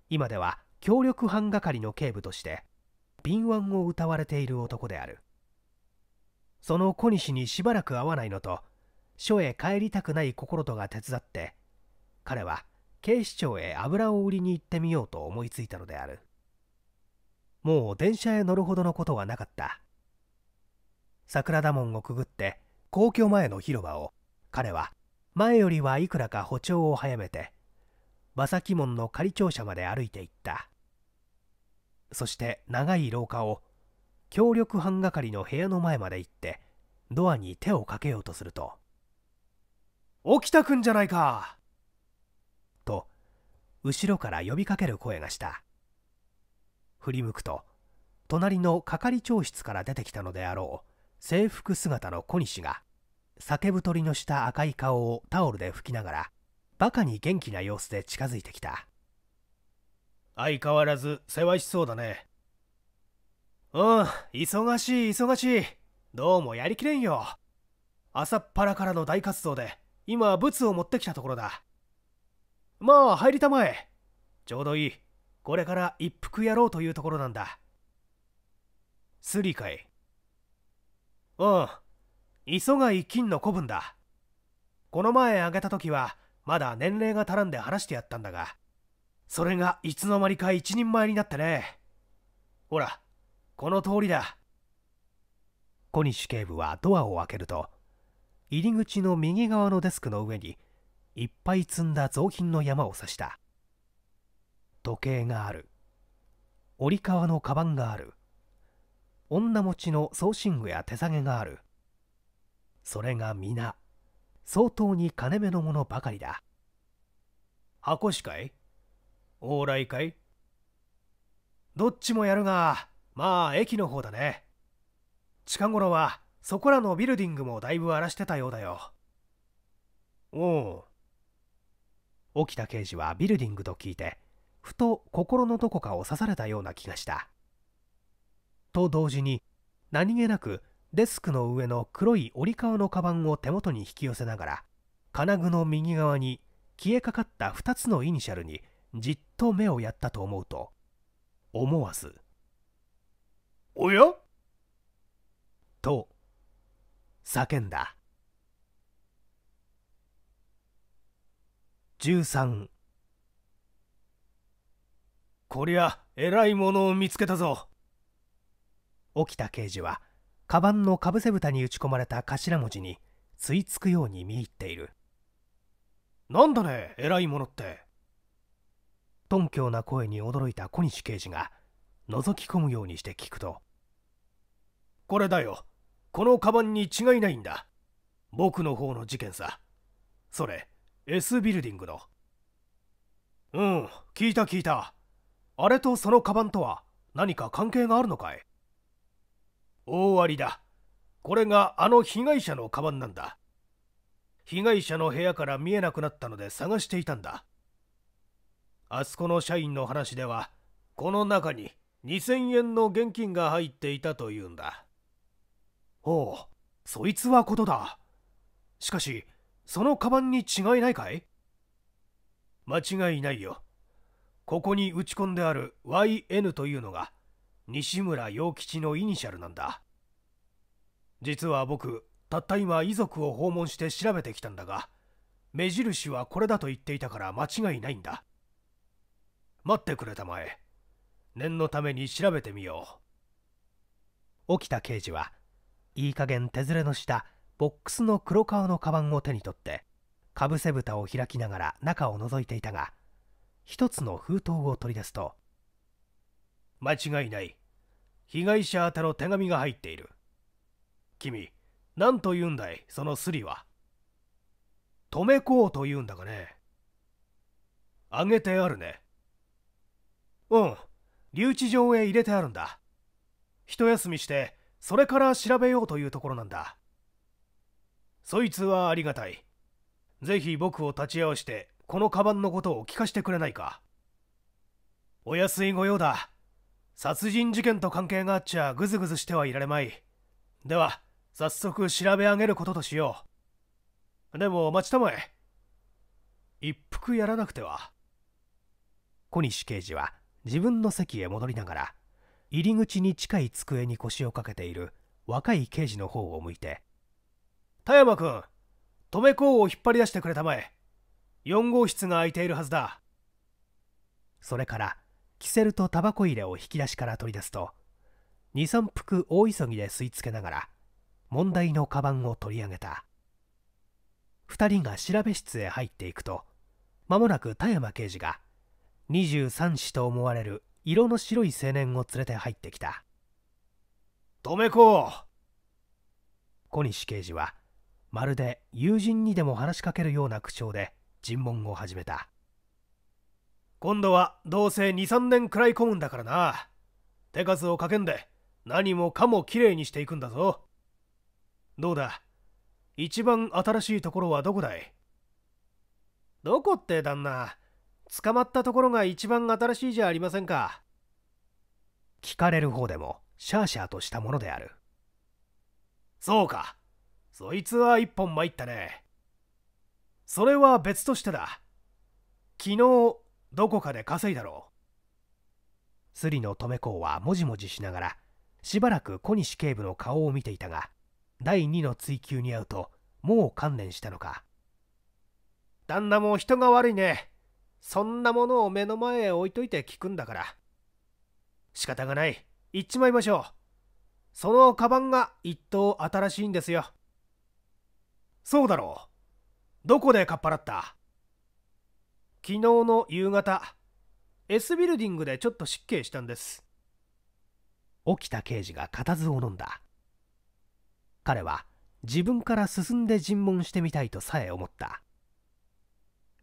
今では協力班係の警部として敏腕を歌われている男であるその小西にしばらく会わないのと署へ帰りたくない心とが手伝って彼は警視庁へ油を売りに行ってみようと思いついたのであるもう電車へ乗るほどのことはなかった桜田門をくぐって皇居前の広場を彼は前よりはいくらか歩調を早めて馬先門の仮庁舎まで歩いていったそして長い廊下を協力班係の部屋の前まで行ってドアに手をかけようとすると「起きたくんじゃないか!」と後ろから呼びかける声がした振り向くと隣の係長室から出てきたのであろう制服姿の小西が酒太りのした赤い顔をタオルで拭きながらバカに元気な様子で近づいてきた相変わらずせわしそうだねうん忙しい忙しいどうもやりきれんよ朝っぱらからの大活動で今ブツを持ってきたところだまあ入りたまえちょうどいいこれから一服やろうというところなんだスリかいうんがい金の子分だこの前あげた時はまだ年齢が足らんで話してやったんだがそれがいつの間にか一人前になってねほらこの通りだ小西警部はドアを開けると入り口の右側のデスクの上にいっぱい積んだ雑巾の山を指した時計がある折り革のカバンがある女持ちの送信具や手提げがあるそれが皆相当に金目のものばかりだ箱しかい往来かいどっちもやるがまあ駅の方だね近頃はそこらのビルディングもだいぶ荒らしてたようだよおお沖田刑事はビルディングと聞いてふと心のどこかを刺されたような気がしたと同時に何気なくデスクの上の黒い折り革のカバンを手元に引き寄せながら金具の右側に消えかかった2つのイニシャルにじっと目をやったと思うと思わず「おや?」と叫んだ13こりゃえらいものを見つけたぞ起きた刑事はカバンのかぶせ蓋に打ち込まれた頭文字についつくように見入っているなんだね偉いものって頓強な声に驚いた小西刑事が覗き込むようにして聞くとこれだよこのカバンに違いないんだ僕の方の事件さそれ S ビルディングのうん聞いた聞いたあれとそのカバンとは何か関係があるのかい大ありだ。これがあの被害者のカバンなんだ。被害者の部屋から見えなくなったので探していたんだ。あそこの社員の話では、この中に2000円の現金が入っていたというんだ。おう、そいつはことだ。しかし、そのカバンに違いないかい間違いないよ。ここに打ち込んである YN というのが、西村陽吉のイニシャルなんだ実は僕たった今遺族を訪問して調べてきたんだが目印はこれだと言っていたから間違いないんだ待ってくれたまえ念のために調べてみよう沖田刑事はいい加減手連れのしたボックスの黒革のカバンを手に取ってかぶせ蓋を開きながら中を覗いていたが一つの封筒を取り出すと間違いない。被害者宛の手紙が入っている。君、何と言うんだい、そのスリは。止めこうと言うんだがね。あげてあるね。うん、留置場へ入れてあるんだ。一休みして、それから調べようというところなんだ。そいつはありがたい。ぜひ僕を立ち会わして、このカバンのことを聞かせてくれないか。お安い御用だ。殺人事件と関係があっちゃぐずぐずしてはいられまいでは早速調べ上げることとしようでも待ちたまえ一服やらなくては小西刑事は自分の席へ戻りながら入り口に近い机に腰をかけている若い刑事の方を向いて「田山君留め口を引っ張り出してくれたまえ4号室が空いているはずだ」それからキセルとタバコ入れを引き出しから取り出すと23服大急ぎで吸い付けながら問題のカバンを取り上げた2人が調べ室へ入っていくと間もなく田山刑事が23子と思われる色の白い青年を連れて入ってきた留子小西刑事はまるで友人にでも話しかけるような口調で尋問を始めた今度はどうせ23年くらい込むんだからな手数をかけんで何もかもきれいにしていくんだぞどうだ一番新しいところはどこだいどこって旦那捕まったところが一番新しいじゃありませんか聞かれる方でもシャーシャーとしたものであるそうかそいつは一本参ったねそれは別としてだ昨日どこかで稼いだろう。スリの留子はもじもじしながら、しばらく小西警部の顔を見ていたが、第二の追及に遭うと、もう観念したのか。旦那も人が悪いね。そんなものを目の前へ置いといて聞くんだから。仕方がない。行っちまいましょう。そのカバンが一等新しいんですよ。そうだろう。どこでかっぱらった昨日の夕方 S ビルディングでちょっと失敬したんです起きた刑事が固唾を飲んだ彼は自分から進んで尋問してみたいとさえ思った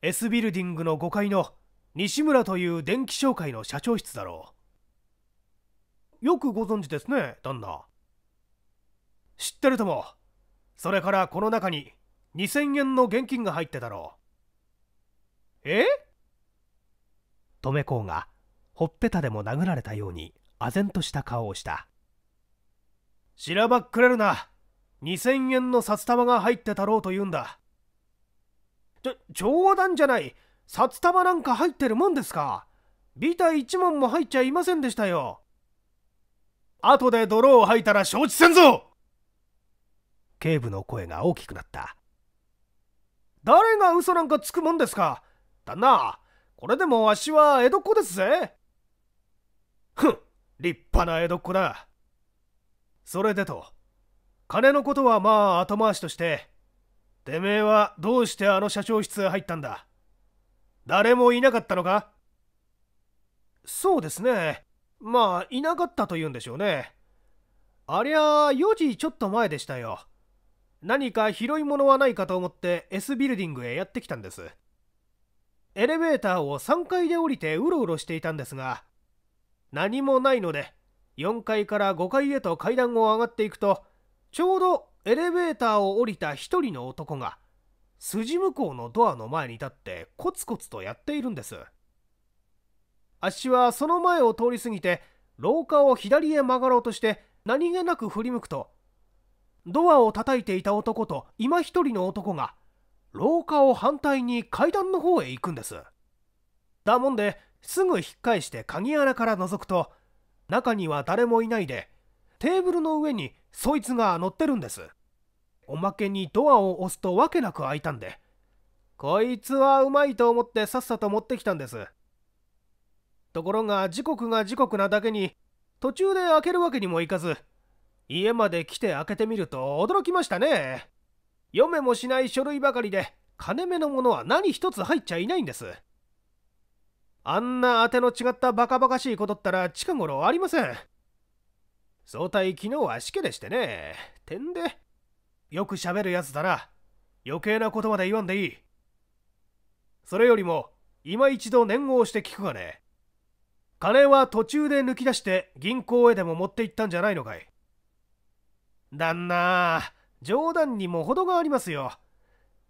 S ビルディングの5階の西村という電気商会の社長室だろうよくご存知ですね旦那知ってるともそれからこの中に2000円の現金が入ってたろうえ留うがほっぺたでも殴られたように唖然とした顔をしたしらばっくれるな2000円の札束が入ってたろうと言うんだちょ冗談じゃない札束なんか入ってるもんですかビタ1問も入っちゃいませんでしたよ後で泥を吐いたら承知せんぞ警部の声が大きくなった誰が嘘なんかつくもんですかったな。これでもわしは江戸っ子ですぜ。ふん、立派な江戸っ子だ。それでと、金のことはまあ後回しとして、てめえはどうしてあの社長室へ入ったんだ誰もいなかったのかそうですね。まあ、いなかったと言うんでしょうね。ありゃ4時ちょっと前でしたよ。何か拾い物はないかと思って S ビルディングへやってきたんです。エレベーターを3階で降りてうろうろしていたんですが何もないので4階から5階へと階段を上がっていくとちょうどエレベーターを降りた1人の男が筋向こうのドアの前に立ってコツコツとやっているんですあっしはその前を通り過ぎて廊下を左へ曲がろうとして何気なく振り向くとドアを叩いていた男と今一人の男が廊下を反対に階段の方へ行くんですだもんですぐ引っ返して鍵穴から覗くと中には誰もいないでテーブルの上にそいつが乗ってるんですおまけにドアを押すとわけなく開いたんでこいつはうまいと思ってさっさと持ってきたんですところが時刻が時刻なだけに途中で開けるわけにもいかず家まで来て開けてみると驚きましたね読めもしない書類ばかりで金目のものは何一つ入っちゃいないんですあんな当ての違ったバカバカしいことったら近頃ありません相対昨日は死刑でしてねてんでよく喋るやつだな余計なことまで言わんでいいそれよりも今一度念を押して聞くがね金は途中で抜き出して銀行へでも持って行ったんじゃないのかい旦那冗談にも程がありますよ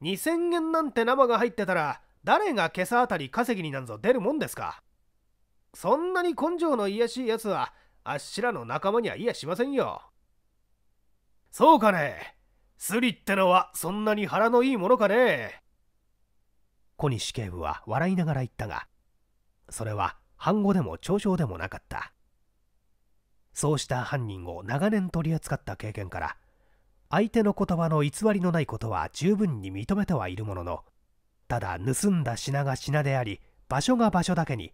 2000円なんて生が入ってたら誰が今朝あたり稼ぎになんぞ出るもんですかそんなに根性の癒やしいやつはあっしらの仲間にはいやしませんよそうかねスリってのはそんなに腹のいいものかね小西警部は笑いながら言ったがそれは半語でも嘲笑でもなかったそうした犯人を長年取り扱った経験から相手の言葉の偽りのないことは十分に認めてはいるもののただ盗んだ品が品であり場所が場所だけに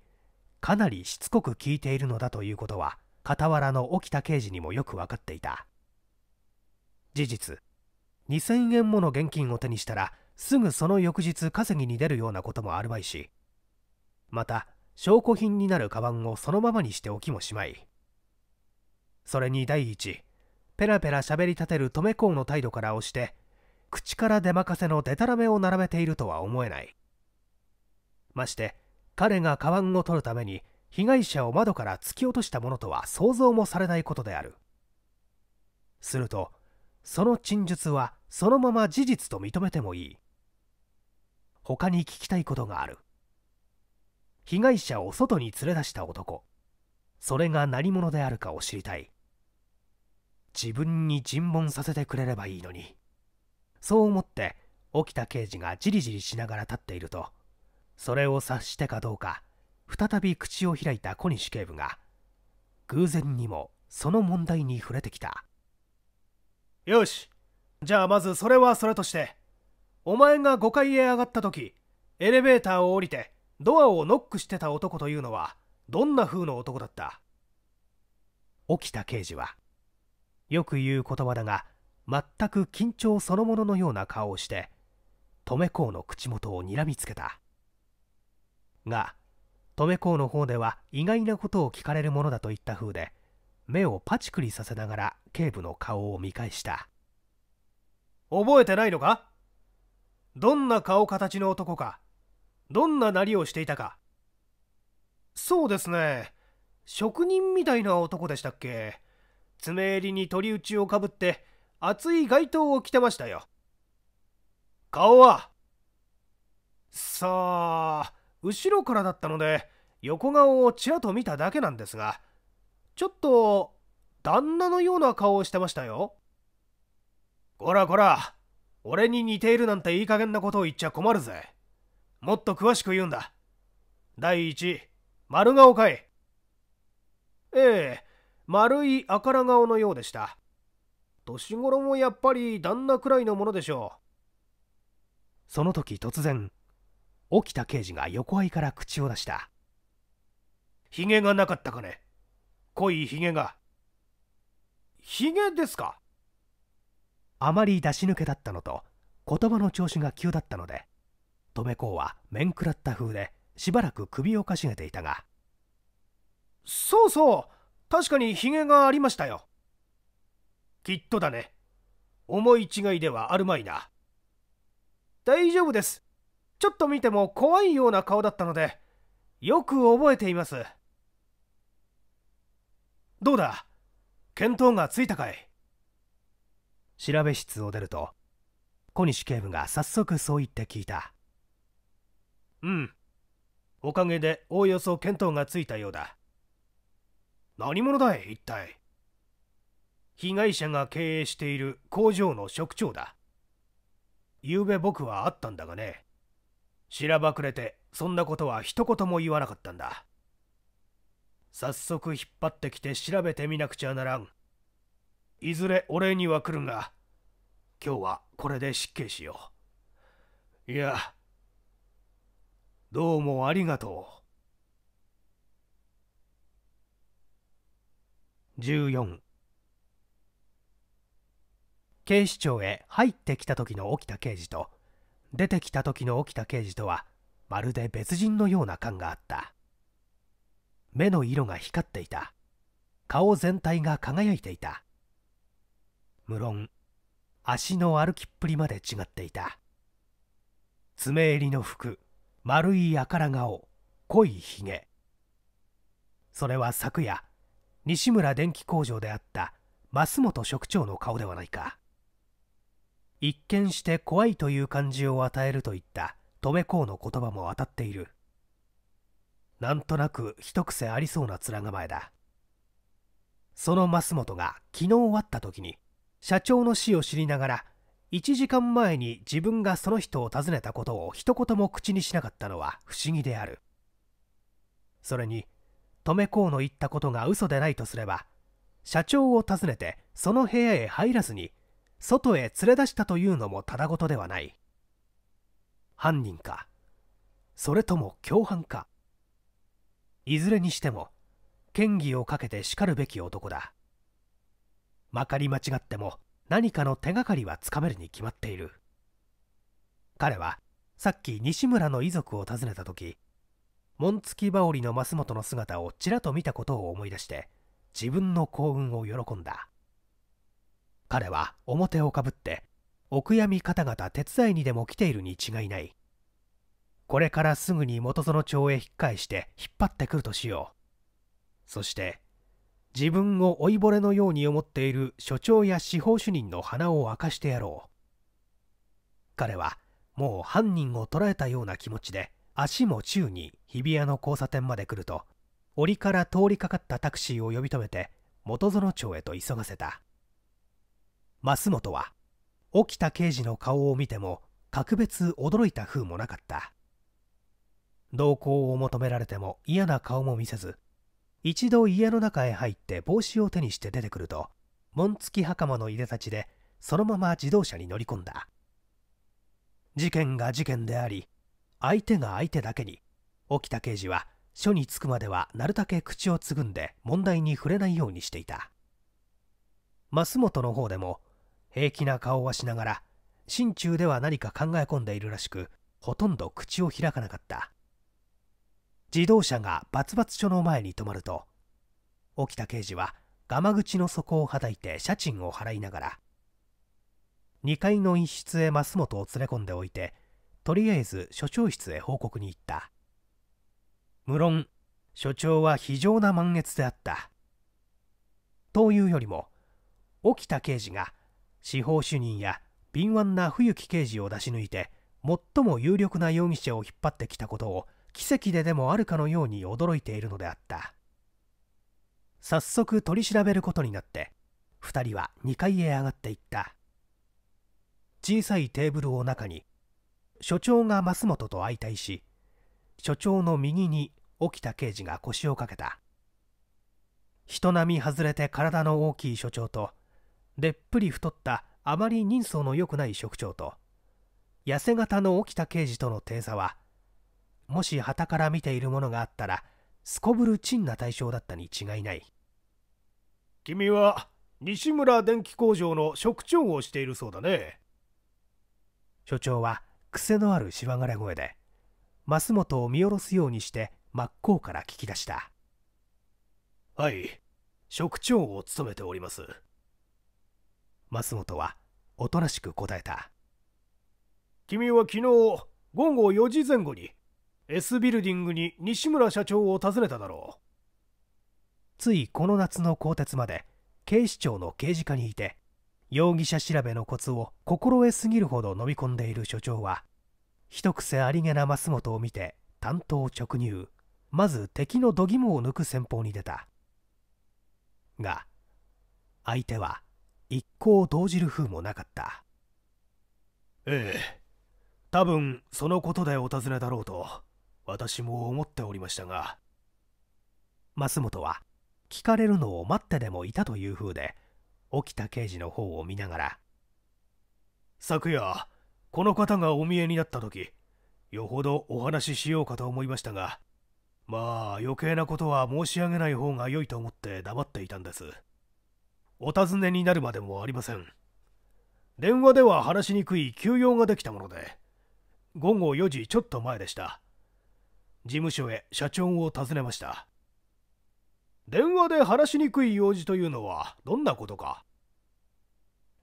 かなりしつこく聞いているのだということは傍らの沖田刑事にもよく分かっていた事実2000円もの現金を手にしたらすぐその翌日稼ぎに出るようなこともあるまいしまた証拠品になるカバンをそのままにしておきもしまいそれに第一ペラペラ喋り立てる留公の態度から押して、口から出まかせのデタラメを並べているとは思えない。まして、彼がカバンを取るために、被害者を窓から突き落としたものとは想像もされないことである。すると、その陳述はそのまま事実と認めてもいい。他に聞きたいことがある。被害者を外に連れ出した男。それが何者であるかを知りたい。自分に尋問させてくれればいいのにそう思って沖田刑事がじりじりしながら立っているとそれを察してかどうか再び口を開いた小西警部が偶然にもその問題に触れてきたよしじゃあまずそれはそれとしてお前が5階へ上がった時エレベーターを降りてドアをノックしてた男というのはどんな風の男だった沖田刑事はよく言う言葉だが全く緊張そのもののような顔をして留公の口元をにらみつけたが留公の方では意外なことを聞かれるものだといった風で目をパチクリさせながら警部の顔を見返した覚えてないのかどんな顔形の男かどんななりをしていたかそうですね職人みたいな男でしたっけ爪襟に取り打ちをかぶって厚い街灯を着てましたよ顔はさあ後ろからだったので横顔をちらと見ただけなんですがちょっと旦那のような顔をしてましたよこらこら俺に似ているなんていい加減なことを言っちゃ困るぜもっと詳しく言うんだ第一丸顔かいええ丸い赤ら顔のようでした年頃もやっぱり旦那くらいのものでしょうその時突然起きた刑事が横合いから口を出したひげがなかったかね濃いひげがひげですかあまり出し抜けだったのと言葉の調子が急だったので留子は面食らった風でしばらく首をかしげていたがそうそう確かにヒゲがありましたよ。きっとだね。思い違いではあるまいな。大丈夫です。ちょっと見ても怖いような顔だったので、よく覚えています。どうだ見当がついたかい調べ室を出ると、小西警部が早速そう言って聞いた。うん。おかげでおおよそ見当がついたようだ。何者だい一体被害者が経営している工場の職長だ昨べ僕は会ったんだがねしらばくれてそんなことは一言も言わなかったんだ早速引っ張ってきて調べてみなくちゃならんいずれお礼には来るが今日はこれで失敬しよういやどうもありがとう。14警視庁へ入ってきた時の沖田刑事と出てきた時の沖田刑事とはまるで別人のような感があった目の色が光っていた顔全体が輝いていた無論足の歩きっぷりまで違っていた爪襟の服丸いから顔濃いひげそれは昨夜西村電気工場であった増本職長の顔ではないか一見して怖いという感じを与えるといった留公の言葉も当たっているなんとなく一癖ありそうな面構えだその増本が昨日会った時に社長の死を知りながら1時間前に自分がその人を訪ねたことを一言も口にしなかったのは不思議であるそれに止めうの言ったことが嘘でないとすれば社長を訪ねてその部屋へ入らずに外へ連れ出したというのもただごとではない犯人かそれとも共犯かいずれにしても嫌疑をかけてしかるべき男だまかり間違っても何かの手がかりはつかめるに決まっている彼はさっき西村の遺族を訪ねた時紋付き羽織の増本の姿をちらと見たことを思い出して自分の幸運を喜んだ彼は表をかぶってお悔やみ方々手伝いにでも来ているに違いないこれからすぐに元園町へ引っ返して引っ張ってくるとしようそして自分を老いぼれのように思っている所長や司法主任の鼻を明かしてやろう彼はもう犯人を捕らえたような気持ちで足も宙に日比谷の交差点まで来ると折から通りかかったタクシーを呼び止めて元園町へと急がせた増本は起きた刑事の顔を見ても格別驚いた風もなかった同行を求められても嫌な顔も見せず一度家の中へ入って帽子を手にして出てくると紋付き袴のいでたちでそのまま自動車に乗り込んだ事件が事件であり相手が相手だけに沖田刑事は署に着くまではなるたけ口をつぐんで問題に触れないようにしていた増本の方でも平気な顔はしながら心中では何か考え込んでいるらしくほとんど口を開かなかった自動車がバツバツ署の前に止まると沖田刑事はガマ口の底をはたいて車賃を払いながら2階の一室へ増本を連れ込んでおいてとりあえず所長室へ報告に行った無論所長は非常な満月であったというよりも沖田刑事が司法主任や敏腕な冬木刑事を出し抜いて最も有力な容疑者を引っ張ってきたことを奇跡ででもあるかのように驚いているのであった早速取り調べることになって2人は2階へ上がっていった小さいテーブルを中に所長が増本と相対し所長の右に沖田刑事が腰をかけた人並み外れて体の大きい所長とでっぷり太ったあまり人相の良くない職長と痩せ型の沖田刑事との定差はもし旗から見ているものがあったらすこぶる陳な対象だったに違いない君は西村電気工場の職長をしているそうだね所長は癖のあるしわがれ声で増本を見下ろすようにして真っ向から聞き出したはい職長を務めております増本はおとなしく答えた君は昨日午後4時前後に S ビルディングに西村社長を訪ねただろうついこの夏の更迭まで警視庁の刑事課にいて容疑者調べのコツを心得すぎるほど飲み込んでいる所長は一癖ありげな増本を見て担当直入まず敵の度肝を抜く戦法に出たが相手は一向動じる風もなかったええ多分そのことでお尋ねだろうと私も思っておりましたが増本は聞かれるのを待ってでもいたという風で起きた刑事の方を見ながら昨夜この方がお見えになった時よほどお話ししようかと思いましたがまあ余計なことは申し上げない方が良いと思って黙っていたんですお尋ねになるまでもありません電話では話しにくい休養ができたもので午後4時ちょっと前でした事務所へ社長を訪ねました電話で話しにくい用事というのはどんなことか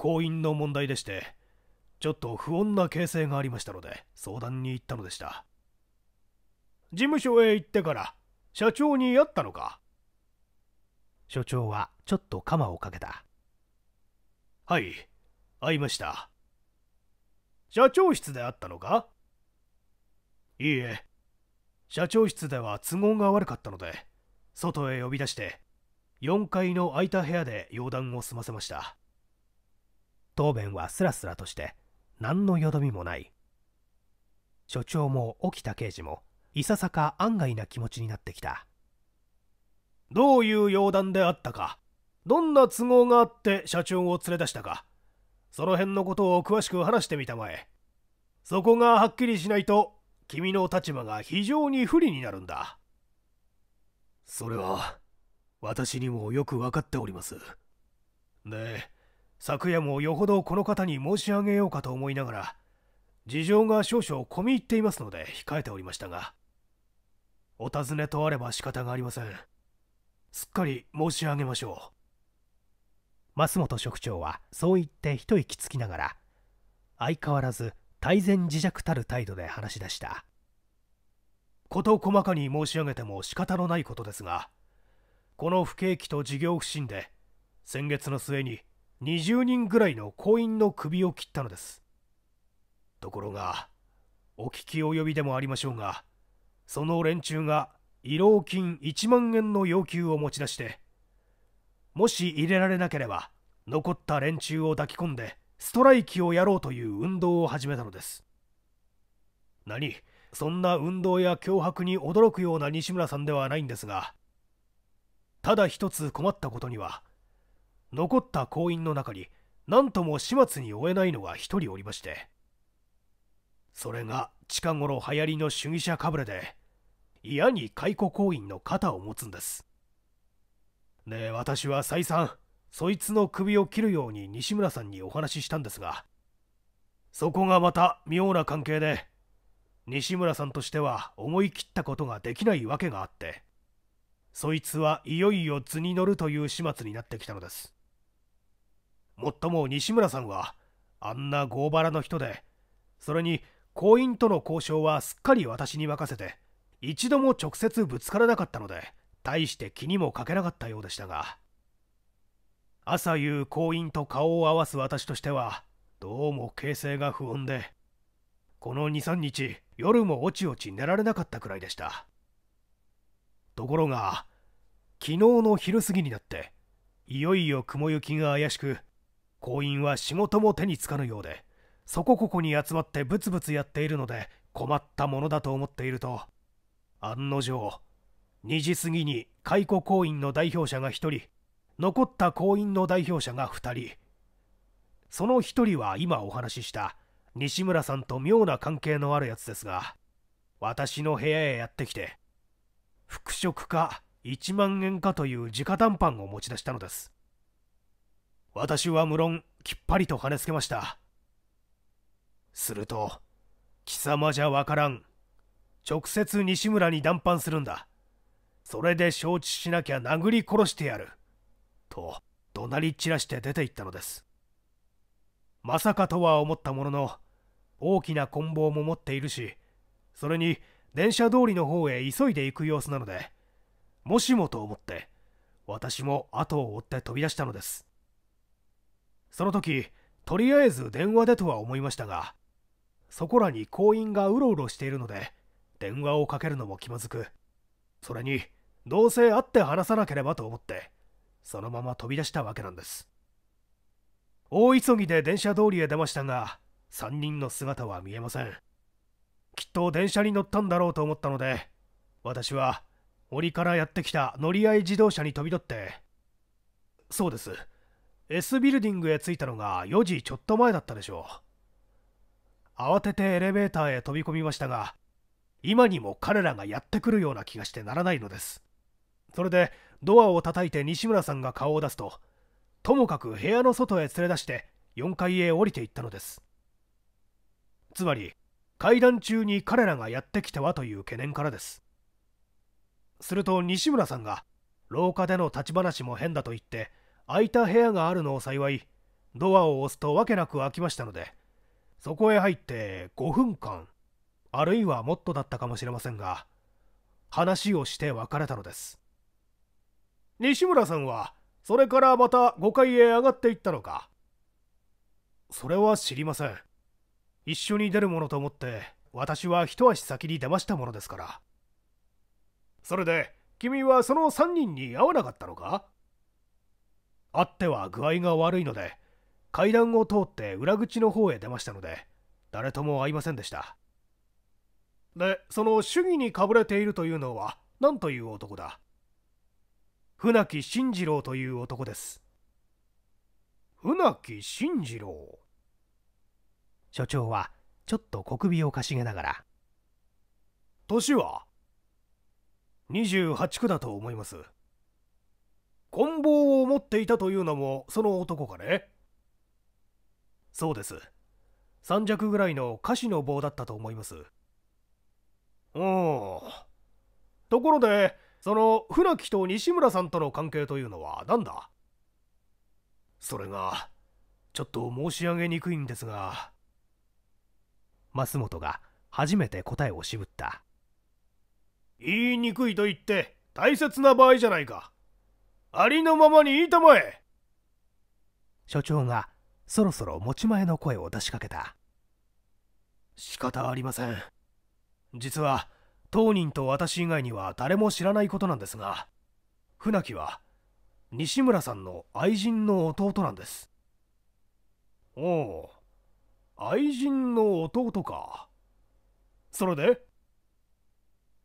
行員の問題でしてちょっと不穏な形勢がありましたので相談に行ったのでした事務所へ行ってから社長に会ったのか所長はちょっと鎌をかけたはい会いました社長室で会ったのかいいえ社長室では都合が悪かったので外へ呼び出して4階の空いた部屋で容談を済ませました答弁はスラスラとして何のよどみもない所長も沖田刑事もいささか案外な気持ちになってきたどういう容談であったかどんな都合があって社長を連れ出したかその辺のことを詳しく話してみたまえそこがはっきりしないと君の立場が非常に不利になるんだそれは私にもよく分かっておりますで昨夜もよほどこの方に申し上げようかと思いながら事情が少々込み入っていますので控えておりましたがお尋ねとあれば仕方がありませんすっかり申し上げましょう増本職長はそう言って一息つきながら相変わらず泰前自若たる態度で話し出した事細かに申し上げても仕方のないことですがこの不景気と事業不振で先月の末に20人ぐらいの行員の首を切ったのですところがお聞き及びでもありましょうがその連中が慰労金1万円の要求を持ち出してもし入れられなければ残った連中を抱き込んでストライキをやろうという運動を始めたのです何そんな運動や脅迫に驚くような西村さんではないんですがただ一つ困ったことには残った行員の中に何とも始末に追えないのが一人おりましてそれが近頃流行りの主義者かぶれで嫌に解雇行員の肩を持つんですで私は再三そいつの首を切るように西村さんにお話ししたんですがそこがまた妙な関係で西村さんとしては思い切ったことができないわけがあってそいつはいよいよ図に乗るという始末になってきたのですもっとも西村さんはあんな豪腹の人でそれに婚姻との交渉はすっかり私に任せて一度も直接ぶつからなかったので大して気にもかけなかったようでしたが朝夕婚姻と顔を合わす私としてはどうも形勢が不穏でこの23日夜もおちおち寝られなかったくらいでしたところが昨日の昼過ぎになっていよいよ雲行きが怪しく行員は仕事も手につかぬようでそこここに集まってブツブツやっているので困ったものだと思っていると案の定2時過ぎに解雇行員の代表者が1人残った行員の代表者が2人その1人は今お話しした西村さんと妙な関係のあるやつですが私の部屋へやってきて復職か1万円かという直談判を持ち出したのです私は無論きっぱりと跳ねつけましたすると貴様じゃわからん直接西村に談判するんだそれで承知しなきゃ殴り殺してやると怒鳴り散らして出て行ったのですまさかとは思ったものの大きな棍棒も持っているしそれに電車通りの方へ急いで行く様子なのでもしもと思って私も後を追って飛び出したのですその時とりあえず電話でとは思いましたがそこらに行員がうろうろしているので電話をかけるのも気まずくそれにどうせ会って話さなければと思ってそのまま飛び出したわけなんです大急ぎで電車通りへ出ましたが3人の姿は見えませんきっと電車に乗ったんだろうと思ったので私は檻からやってきた乗り合い自動車に飛び乗ってそうです S ビルディングへ着いたのが4時ちょっと前だったでしょう。慌ててエレベーターへ飛び込みましたが、今にも彼らがやってくるような気がしてならないのです。それでドアを叩いて西村さんが顔を出すと、ともかく部屋の外へ連れ出して4階へ降りていったのです。つまり、階段中に彼らがやってきてはという懸念からです。すると西村さんが、廊下での立ち話も変だと言って、空いた部屋があるのを幸いドアを押すとわけなく開きましたのでそこへ入って5分間あるいはもっとだったかもしれませんが話をして別れたのです西村さんはそれからまた5階へ上がっていったのかそれは知りません一緒に出るものと思って私は一足先に出ましたものですからそれで君はその3人に会わなかったのかあっては具合が悪いので階段を通って裏口の方へ出ましたので誰とも会いませんでしたでその主義にかぶれているというのは何という男だ船木慎次郎という男です船木慎次郎所長はちょっと小首をかしげながら年は28区だと思います棍棒を持っていたというのもその男かねそうです三尺ぐらいの菓子の棒だったと思いますうんところでその船木と西村さんとの関係というのは何だそれがちょっと申し上げにくいんですが増本が初めて答えを渋った言いにくいと言って大切な場合じゃないかありのままにいたまえ所長がそろそろ持ち前の声を出しかけた仕方ありません実は当人と私以外には誰も知らないことなんですが船木は西村さんの愛人の弟なんですおお愛人の弟かそれで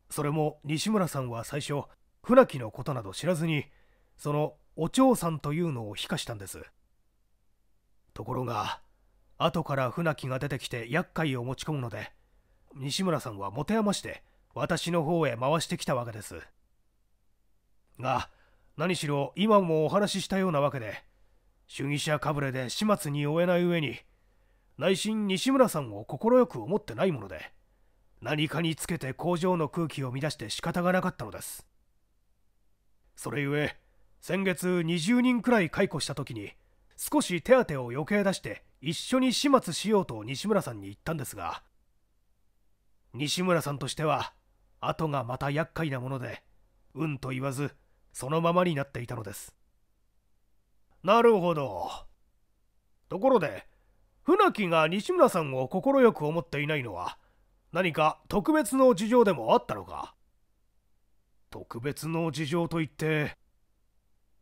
それも西村さんは最初船木のことなど知らずにそのお嬢さんというのを非化したんですところが後から船木が出てきて厄介を持ち込むので西村さんは持て余して私の方へ回してきたわけですが何しろ今もお話ししたようなわけで主義者かぶれで始末に負えない上に内心西村さんを快く思ってないもので何かにつけて工場の空気を乱して仕方がなかったのですそれゆえ先月20人くらい解雇した時に少し手当を余計出して一緒に始末しようと西村さんに言ったんですが西村さんとしては後がまた厄介なものでうんと言わずそのままになっていたのですなるほどところで船木が西村さんを快く思っていないのは何か特別の事情でもあったのか特別の事情といって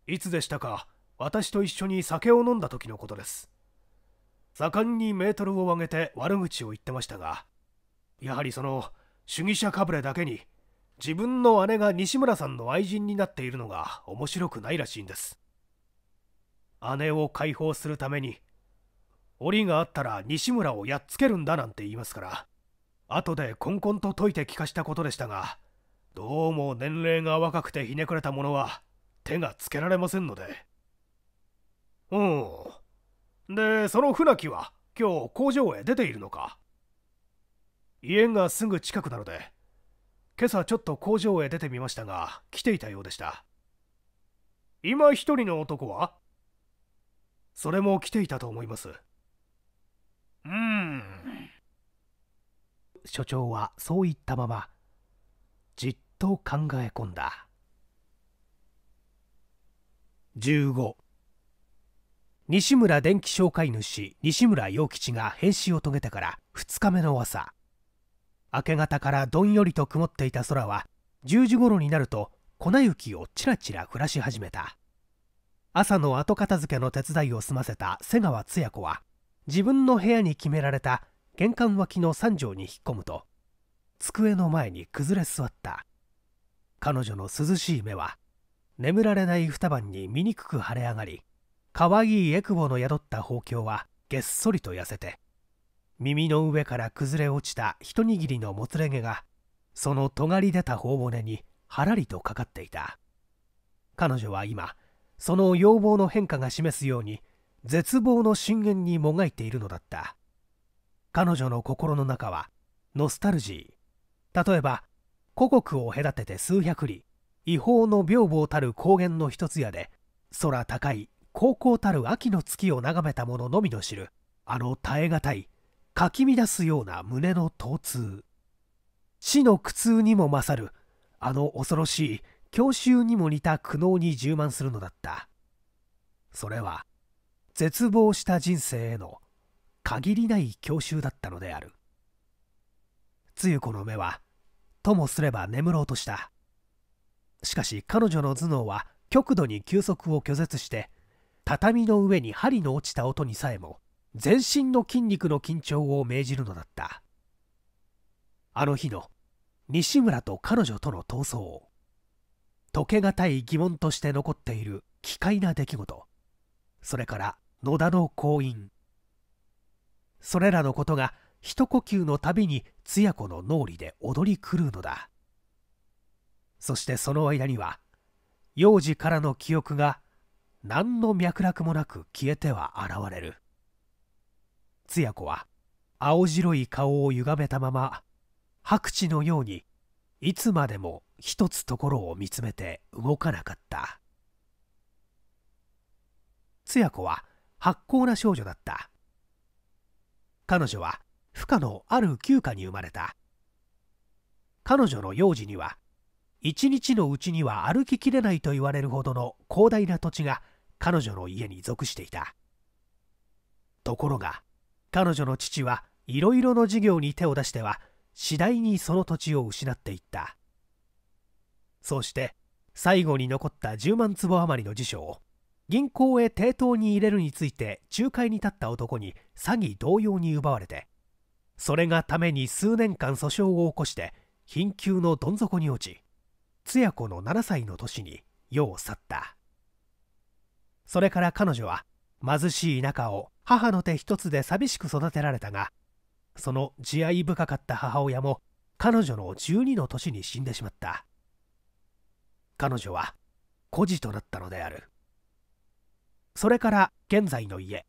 いつでしたか私と一緒に酒を飲んだ時のことです盛んにメートルを上げて悪口を言ってましたがやはりその主義者かぶれだけに自分の姉が西村さんの愛人になっているのが面白くないらしいんです姉を解放するために檻があったら西村をやっつけるんだなんて言いますから後でこんこんと解いて聞かしたことでしたがどうも年齢が若くてひねくれたものは手がつけられませんのでうんでその船木は今日工場へ出ているのか家がすぐ近くなので今朝ちょっと工場へ出てみましたが来ていたようでした今一人の男はそれも来ていたと思いますうん所長はそう言ったままじっと考え込んだ15西村電気紹介主西村陽吉が変死を遂げてから2日目の朝明け方からどんよりと曇っていた空は10時頃になると粉雪をちらちら降らし始めた朝の後片付けの手伝いを済ませた瀬川つや子は自分の部屋に決められた玄関脇の三畳に引っ込むと机の前に崩れ座った彼女の涼しい目は眠られない双晩に醜く腫れ上がり可愛いエクボの宿った包茎はげっそりと痩せて耳の上から崩れ落ちた一握りのもつれ毛がその尖り出た頬骨にはらりとかかっていた彼女は今その要望の変化が示すように絶望の深淵にもがいているのだった彼女の心の中はノスタルジー例えば故国を隔てて数百里違法の屏風たる高原の一つやで空高い高校たる秋の月を眺めた者のみの知るあの耐え難いかき乱すような胸の疼痛死の苦痛にも勝るあの恐ろしい郷愁にも似た苦悩に充満するのだったそれは絶望した人生への限りない郷愁だったのである露子の目はともすれば眠ろうとしたしかし彼女の頭脳は極度に休息を拒絶して畳の上に針の落ちた音にさえも全身の筋肉の緊張を命じるのだったあの日の西村と彼女との闘争解け難い疑問として残っている奇怪な出来事それから野田の行員それらのことが一呼吸のたびに艶子の脳裏で踊り狂うのだそしてその間には幼児からの記憶が何の脈絡もなく消えては現れるつや子は青白い顔を歪めたまま白痴のようにいつまでも一つところを見つめて動かなかったつや子は発酵な少女だった彼女は負荷のある旧家に生まれた彼女の幼児には一日のうちには歩ききれないと言われるほどの広大な土地が彼女の家に属していたところが彼女の父はいろいろの事業に手を出しては次第にその土地を失っていったそうして最後に残った10万坪余りの辞書を銀行へ抵当に入れるについて仲介に立った男に詐欺同様に奪われてそれがために数年間訴訟を起こして貧窮のどん底に落ちつや子の7歳の年に世を去ったそれから彼女は貧しい中を母の手一つで寂しく育てられたがその慈愛深かった母親も彼女の12の年に死んでしまった彼女は孤児となったのであるそれから現在の家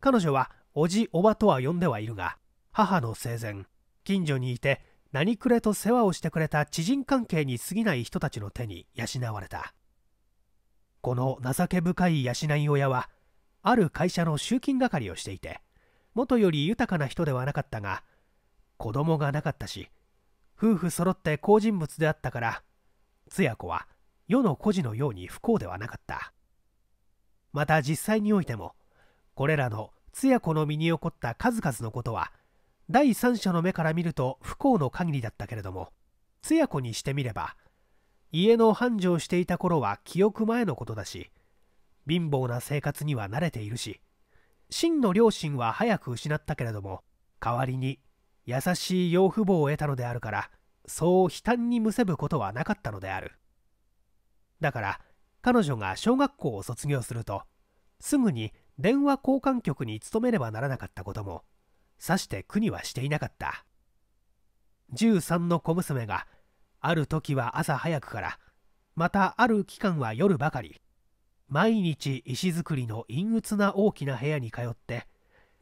彼女はおじおばとは呼んではいるが母の生前近所にいて何くれと世話をしてくれた知人関係に過ぎない人たちの手に養われたこの情け深い養い親はある会社の集金係をしていて元より豊かな人ではなかったが子供がなかったし夫婦揃って好人物であったから通夜子は世の孤児のように不幸ではなかったまた実際においてもこれらの通夜子の身に起こった数々のことは第三者の目から見ると不幸の限りだったけれどもつや子にしてみれば家の繁盛していた頃は記憶前のことだし貧乏な生活には慣れているし真の両親は早く失ったけれども代わりに優しい養父母を得たのであるからそう悲嘆にむせぶことはなかったのであるだから彼女が小学校を卒業するとすぐに電話交換局に勤めねばならなかったこともさして苦にはしていなかった13の小娘がある時は朝早くからまたある期間は夜ばかり毎日石造りの陰鬱な大きな部屋に通って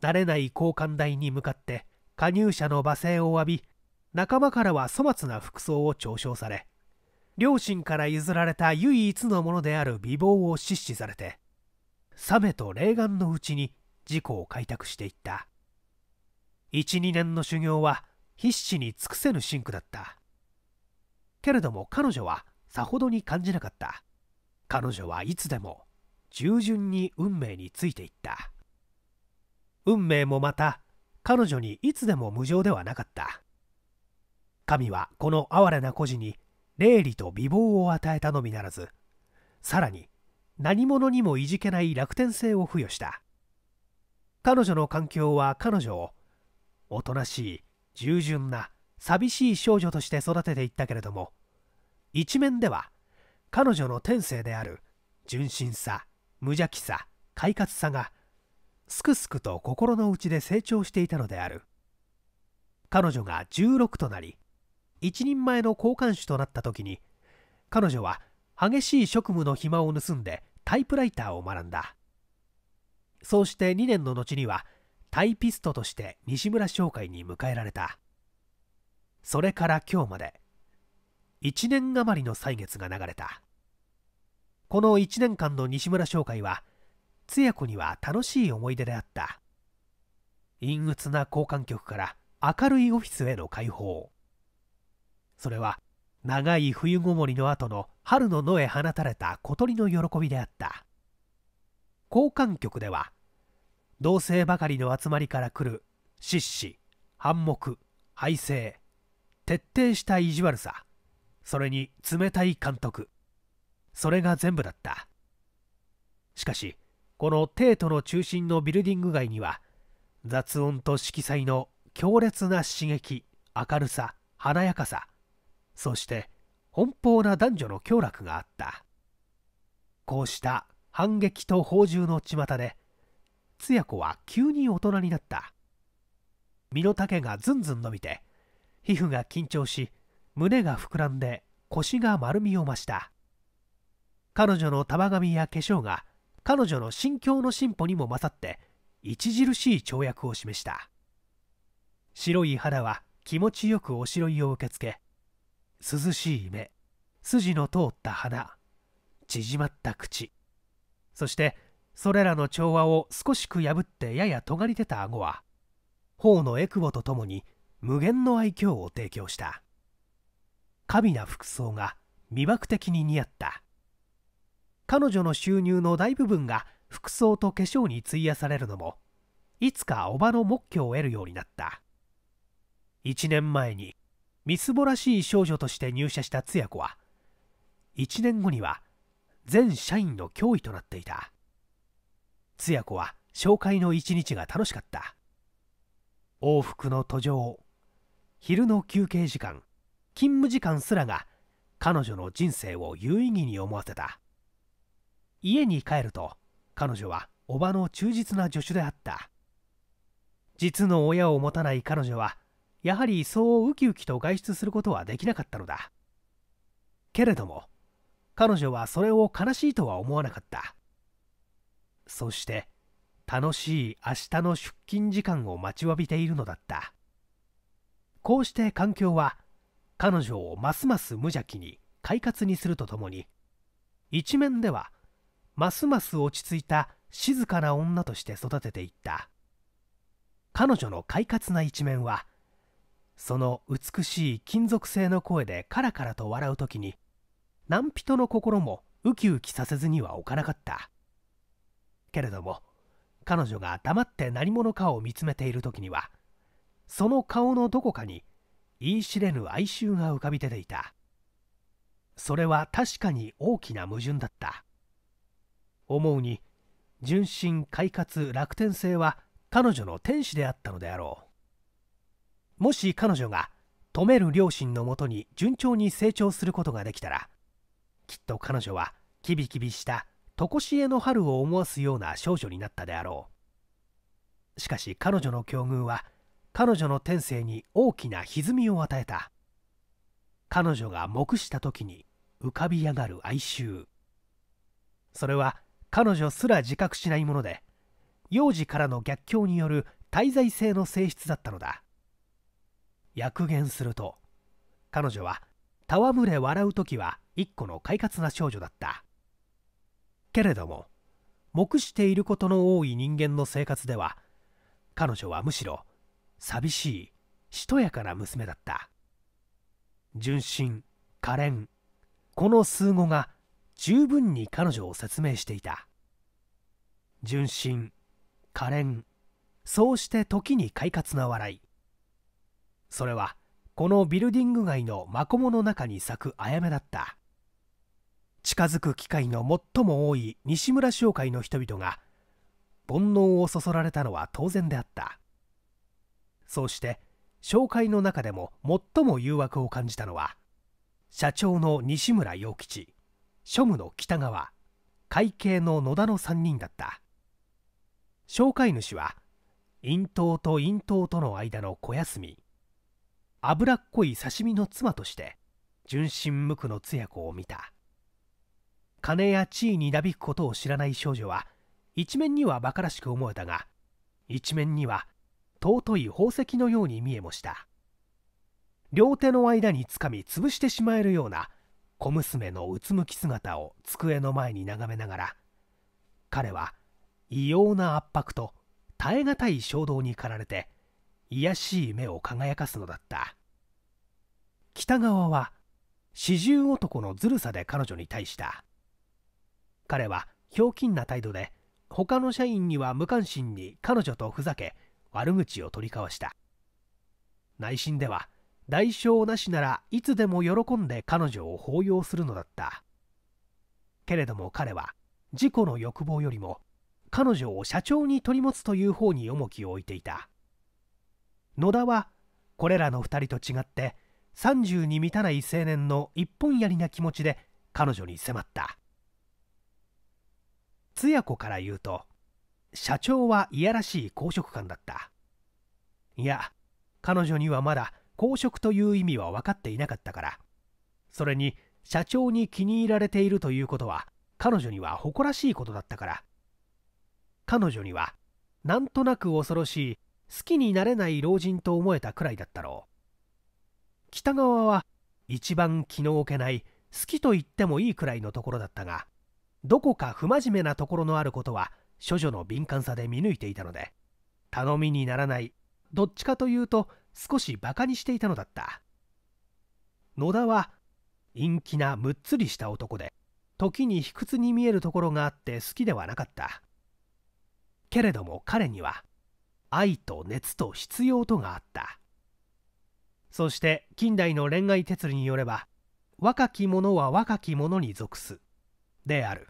慣れない交換台に向かって加入者の罵声を浴び仲間からは粗末な服装を嘲笑され両親から譲られた唯一のものである美貌を失視されてサメと霊眼のうちに事故を開拓していった12年の修行は必死に尽くせぬ真紅だったけれども彼女はさほどに感じなかった彼女はいつでも従順に運命についていった運命もまた彼女にいつでも無情ではなかった神はこの哀れな孤児に霊利と美貌を与えたのみならずさらに何者にもいじけない楽天性を付与した彼女の環境は彼女をおとなしい従順な寂しい少女として育てていったけれども一面では彼女の天性である純真さ無邪気さ快活さがすくすくと心の内で成長していたのである彼女が16となり一人前の交換手となった時に彼女は激しい職務の暇を盗んでタイプライターを学んだそうして2年の後にはタイピストとして西村商会に迎えられたそれから今日まで1年余りの歳月が流れたこの1年間の西村商会は通や子には楽しい思い出であった陰鬱な交換局から明るいオフィスへの解放それは長い冬ごもりの後の春の野へ放たれた小鳥の喜びであった交換局では同性ばかりの集まりから来る失子反目敗勢徹底した意地悪さそれに冷たい監督それが全部だったしかしこの帝都の中心のビルディング街には雑音と色彩の強烈な刺激明るさ華やかさそして奔放な男女の享楽があったこうした反撃と放獣の巷でつや子は急に大人になった身の丈がずんずん伸びて皮膚が緊張し胸が膨らんで腰が丸みを増した彼女の玉髪や化粧が彼女の心境の進歩にも勝って著しい跳躍を示した白い肌は気持ちよくおしろいを受け付け涼しい目筋の通った鼻縮まった口そしてそれらの調和を少しく破ってやや尖り出た顎は頬のえくぼとともに無限の愛嬌を提供した華美な服装が魅惑的に似合った彼女の収入の大部分が服装と化粧に費やされるのもいつか叔母の目標を得るようになった1年前にみすぼらしい少女として入社したつや子は1年後には全社員の脅威となっていたつや子は紹介の一日が楽しかった往復の途上昼の休憩時間勤務時間すらが彼女の人生を有意義に思わせた家に帰ると彼女は叔母の忠実な助手であった実の親を持たない彼女はやはりそうウキウキと外出することはできなかったのだけれども彼女はそれを悲しいとは思わなかったそして楽しい明日の出勤時間を待ちわびているのだったこうして環境は彼女をますます無邪気に快活にするとともに一面ではますます落ち着いた静かな女として育てていった彼女の快活な一面はその美しい金属製の声でカラカラと笑う時に何人の心もウキウキさせずには置かなかったけれども彼女が黙って何者かを見つめている時にはその顔のどこかに言い知れぬ哀愁が浮かび出ていたそれは確かに大きな矛盾だった思うに純真快活楽天性は彼女の天使であったのであろうもし彼女が止める両親のもとに順調に成長することができたらきっと彼女はキビキビした常しえの春を思わすような少女になったであろうしかし彼女の境遇は彼女の天性に大きな歪みを与えた彼女が黙した時に浮かび上がる哀愁それは彼女すら自覚しないもので幼児からの逆境による滞在性の性質だったのだ躍言すると彼女は戯れ笑う時は一個の快活な少女だったけれども黙していることの多い人間の生活では彼女はむしろ寂しいしとやかな娘だった純真可憐この数語が十分に彼女を説明していた純真可憐そうして時に快活な笑いそれはこのビルディング街のマコモの中に咲くあやめだった近づく機会の最も多い西村商会の人々が煩悩をそそられたのは当然であったそうして商会の中でも最も誘惑を感じたのは社長の西村陽吉庶務の北川会計の野田の3人だった紹介主は陰頭と陰頭との間の小休み脂っこい刺身の妻として純真無垢のつや子を見た金や地位になびくことを知らない少女は一面には馬鹿らしく思えたが一面には尊い宝石のように見えもした両手の間につかみ潰してしまえるような小娘のうつむき姿を机の前に眺めながら彼は異様な圧迫と耐え難い衝動に駆られて卑しい目を輝かすのだった北川は四十男のずるさで彼女に対した彼はひょうきんな態度で他の社員には無関心に彼女とふざけ悪口を取り交わした内心では代償なしならいつでも喜んで彼女を抱擁するのだったけれども彼は事故の欲望よりも彼女を社長に取り持つという方に重きを置いていた野田はこれらの2人と違って30に満たない青年の一本やりな気持ちで彼女に迫った通夜子から言うと社長はいやらしい公職官だったいや彼女にはまだ公職という意味は分かっていなかったからそれに社長に気に入られているということは彼女には誇らしいことだったから彼女にはなんとなく恐ろしい好きになれない老人と思えたくらいだったろう北側は一番気の置けない好きと言ってもいいくらいのところだったがどこか不真面目なところのあることは処女の敏感さで見抜いていたので頼みにならないどっちかというと少しバカにしていたのだった野田は陰気なむっつりした男で時に卑屈に見えるところがあって好きではなかったけれども彼には愛と熱と必要とがあったそして近代の恋愛哲理によれば若き者は若き者に属すである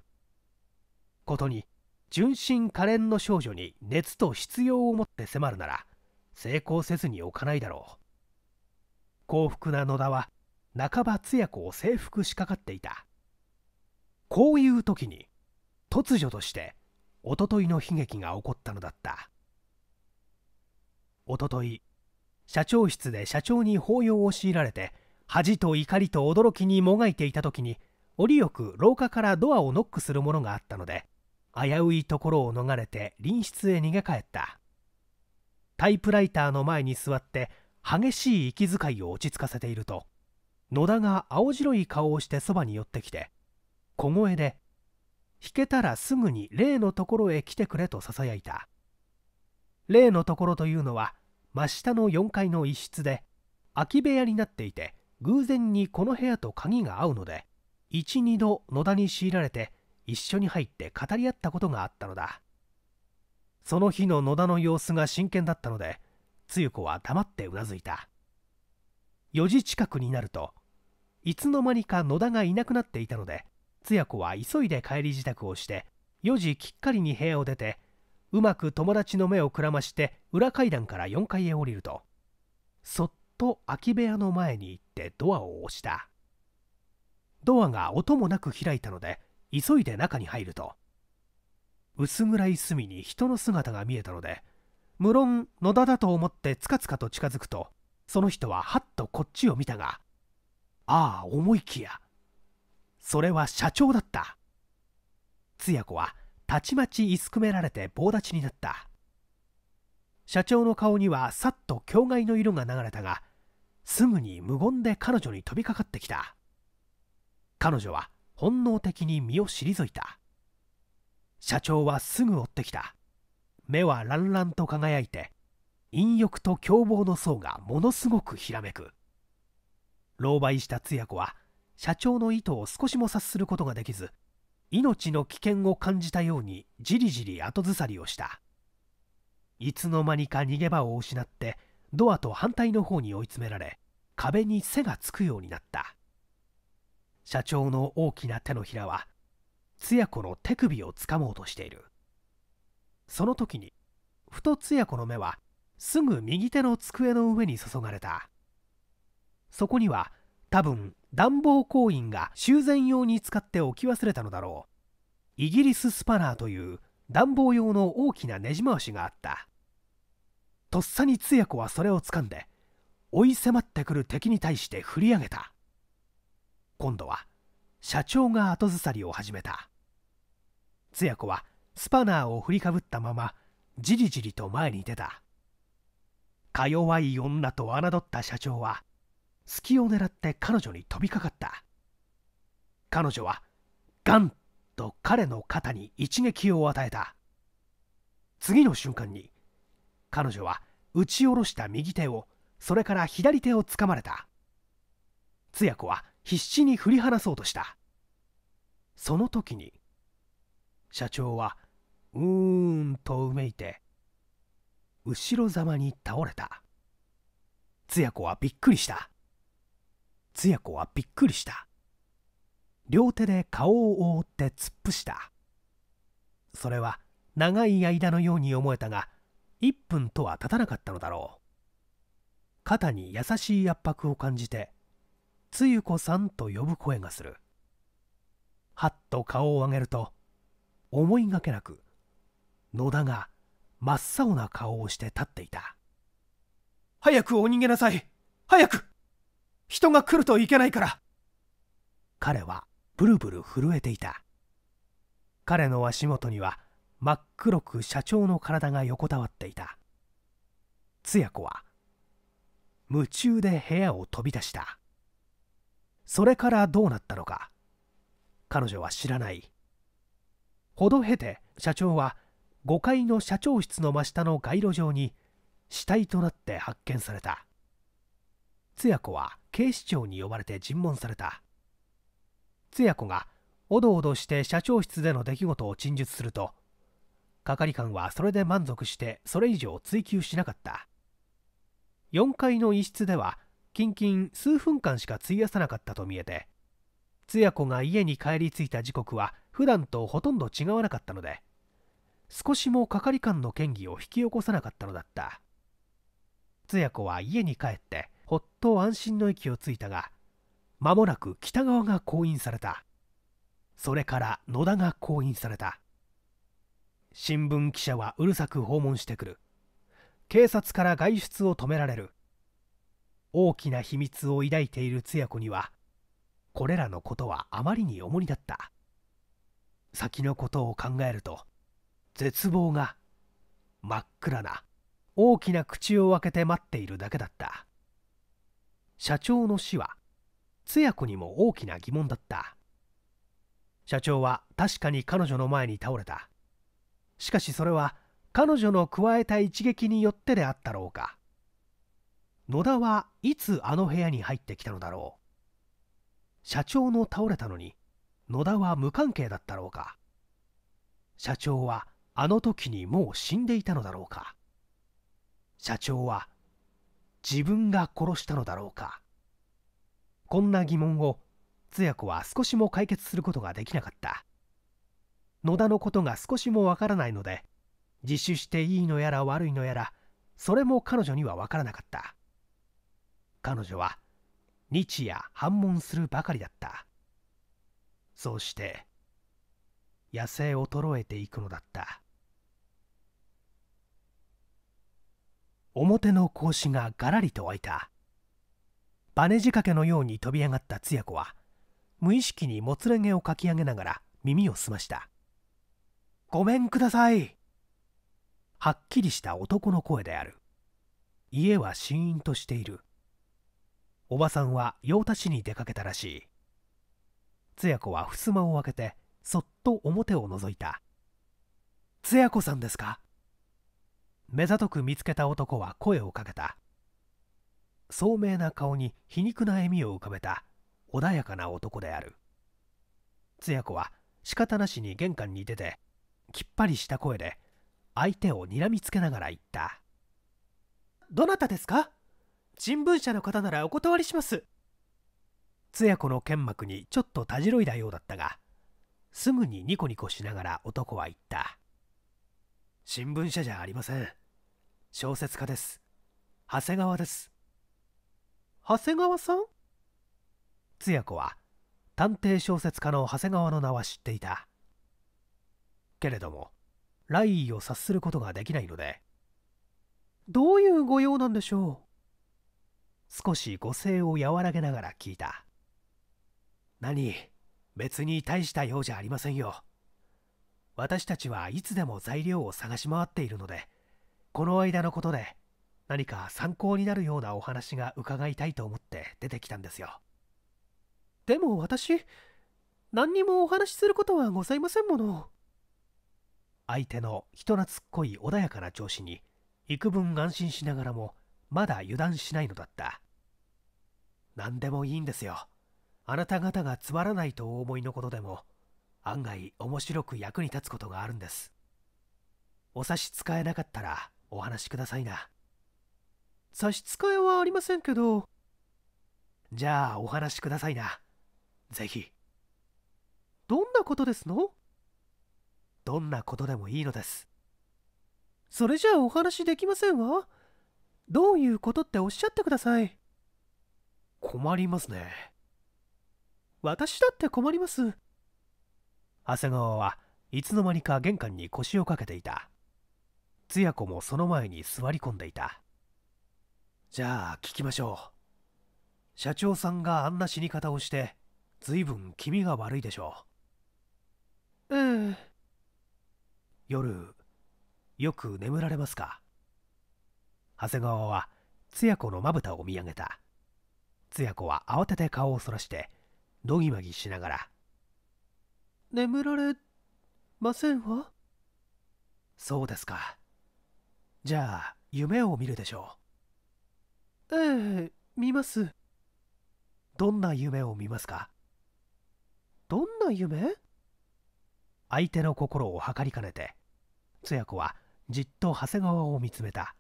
ことに純真可憐の少女に熱と必要をもって迫るなら成功せずにおかないだろう幸福な野田は半ば通や子を征服しかかっていたこういう時に突如としておとといの悲劇が起こったのだったおととい社長室で社長に抱擁を強いられて恥と怒りと驚きにもがいていた時に折よく廊下からドアをノックするものがあったので危ういところを逃れて隣室へ逃げ帰ったタイプライターの前に座って激しい息遣いを落ち着かせていると野田が青白い顔をしてそばに寄ってきて小声で「弾けたらすぐに例のところへ来てくれ」とささやいた例のところというのは真下の4階の一室で空き部屋になっていて偶然にこの部屋と鍵が合うので12度野田に強いられて一緒に入って語り合ったことがあったのだその日の野田の様子が真剣だったのでつゆ子は黙ってうなずいた4時近くになるといつの間にか野田がいなくなっていたのでつや子は急いで帰り支度をして4時きっかりに部屋を出てうまく友達の目をくらまして裏階段から4階へ降りるとそっと空き部屋の前に行ってドアを押したドアが音もなく開いたので急いで中に入ると薄暗い隅に人の姿が見えたので無論野田だと思ってつかつかと近づくとその人ははっとこっちを見たがああ思いきやそれは社長だったつや子はたちまちいすくめられて棒立ちになった社長の顔にはさっと境外の色が流れたがすぐに無言で彼女に飛びかかってきた彼女は本能的に身を退いた社長はすぐ追ってきた目は乱々と輝いて陰欲と凶暴の層がものすごくひらめく狼狽したつや子は社長の意図を少しも察することができず命の危険を感じたようにじりじり後ずさりをしたいつの間にか逃げ場を失ってドアと反対の方に追い詰められ壁に背がつくようになった社長の大きな手のひらはつや子の手首をつかもうとしているその時にふとつや子の目はすぐ右手の机の上に注がれたそこには多分暖房行員が修繕用に使って置き忘れたのだろうイギリススパナーという暖房用の大きなねじ回しがあったとっさにつや子はそれを掴んで追い迫ってくる敵に対して振り上げた今度は社長が後ずさりを始めたつや子はスパナーを振りかぶったままじりじりと前に出たか弱い女と侮った社長は隙を狙って彼女に飛びかかった彼女はガンと彼の肩に一撃を与えた次の瞬間に彼女は打ち下ろした右手をそれから左手をつかまれたつや子は必死に振り離そうとしたその時に社長はうーんとうめいて後ろざまに倒れたつや子はびっくりしたつや子はびっくりした両手で顔を覆って突っ伏したそれは長い間のように思えたが1分とは経たなかったのだろう肩に優しい圧迫を感じてつゆこさんと呼ぶ声がするはっと顔を上げると思いがけなく野田が真っ青な顔をして立っていた早くお逃げなさい早く人が来るといけないから彼はブルブル震えていた彼の足元には真っ黒く社長の体が横たわっていたつや子は夢中で部屋を飛び出したそれからどうなったのか彼女は知らないほど経て社長は5階の社長室の真下の街路上に死体となって発見された通夜子は警視庁に呼ばれて尋問された通夜子がおどおどして社長室での出来事を陳述すると係官はそれで満足してそれ以上追及しなかった4階の一室ではキン数分間しか費やさなかったと見えて通夜子が家に帰り着いた時刻は普段とほとんど違わなかったので少しも係官の嫌疑を引き起こさなかったのだった通夜子は家に帰ってほっと安心の息をついたが間もなく北側が降印されたそれから野田が降印された新聞記者はうるさく訪問してくる警察から外出を止められる大きな秘密を抱いているつや子にはこれらのことはあまりに重荷だった先のことを考えると絶望が真っ暗な大きな口を開けて待っているだけだった社長の死はつや子にも大きな疑問だった社長は確かに彼女の前に倒れたしかしそれは彼女の加えた一撃によってであったろうか野田はいつあの部屋に入ってきたのだろう社長の倒れたのに野田は無関係だったろうか社長はあの時にもう死んでいたのだろうか社長は自分が殺したのだろうかこんな疑問を通訳は少しも解決することができなかった野田のことが少しもわからないので自首していいのやら悪いのやらそれも彼女にはわからなかった彼女は日夜反問するばかりだったそうして痩せ衰えていくのだった表の格子がガラリと開いたバネ仕掛けのように飛び上がったつや子は無意識にもつれ毛をかき上げながら耳を澄ました「ごめんください」はっきりした男の声である家はシーンとしているおばさんは用田に出かけたらしいつや子は襖を開けてそっと表を覗いた「つや子さんですか?」目ざとく見つけた男は声をかけた聡明な顔に皮肉な笑みを浮かべた穏やかな男であるつや子は仕方なしに玄関に出てきっぱりした声で相手をにらみつけながら言った「どなたですか?」新聞社の方ならお断りしますつや子の剣幕にちょっとたじろいだようだったがすぐにニコニコしながら男は言った新聞社じゃありません小説家です長谷川です長谷川さんつや子は探偵小説家の長谷川の名は知っていたけれども来意を察することができないのでどういうご用なんでしょう少し語声を和らげながら聞いた何別に大したようじゃありませんよ私たちはいつでも材料を探し回っているのでこの間のことで何か参考になるようなお話が伺いたいと思って出てきたんですよでも私何にもお話しすることはございませんもの相手の人懐っこい穏やかな調子に幾分安心しながらもまだ油断しないのだった何でもいいんですよあなた方がつまらないとお思いのことでも案外面白く役に立つことがあるんですお差し支えなかったらお話しくださいな差し支えはありませんけどじゃあお話しくださいなぜひどんなことですのどんなことでもいいのですそれじゃあお話できませんわどういうことっておっしゃってください困りますね私だって困ります長谷川はいつの間にか玄関に腰をかけていたつや子もその前に座り込んでいたじゃあ聞きましょう社長さんがあんな死に方をして随分気味が悪いでしょうええ夜よく眠られますか長谷川はつや子のまぶたを見上げたつや子は慌てて顔をそらしてどぎまぎしながら「眠られませんわ」そうですかじゃあ夢を見るでしょうええ見ますどんな夢を見ますかどんな夢相手の心を測りかねてつや子はじっと長谷川を見つめた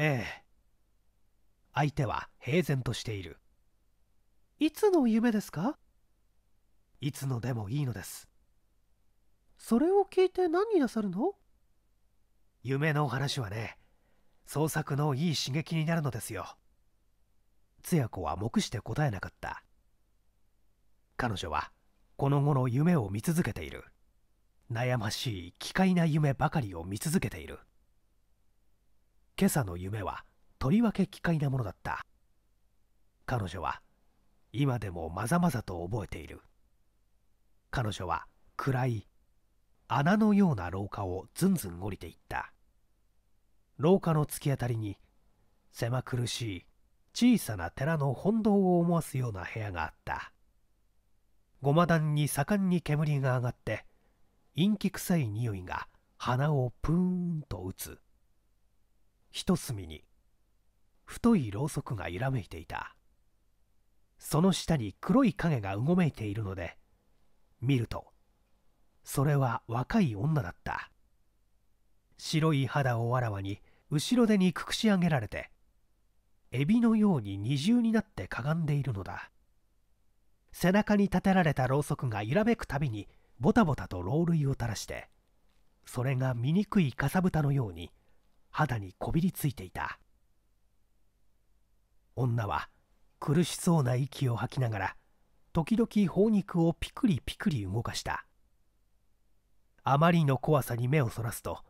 ええ相手は平然としているいつの夢ですかいつのでもいいのですそれを聞いて何になさるの夢のお話はね創作のいい刺激になるのですよつや子は黙して答えなかった彼女はこの後の夢を見続けている悩ましい奇怪な夢ばかりを見続けている今朝の夢はとりわけ奇怪なものだった彼女は今でもまざまざと覚えている彼女は暗い穴のような廊下をずんずん降りていった廊下の突き当たりに狭苦しい小さな寺の本堂を思わすような部屋があったごま壇に盛んに煙が上がって陰気臭い匂いが鼻をプーンと打つ一隅に太いろうそくが揺らめいていたその下に黒い影がうごめいているので見るとそれは若い女だった白い肌をあらわに後ろ手にくくし上げられてエビのように二重になってかがんでいるのだ背中に立てられたろうそくが揺らめくたびにボタボタとロールイを垂らしてそれが醜いかさぶたのように肌にこびりついていた女は苦しそうな息を吐きながら時々頬肉をピクリピクリ動かしたあまりの怖さに目をそらすと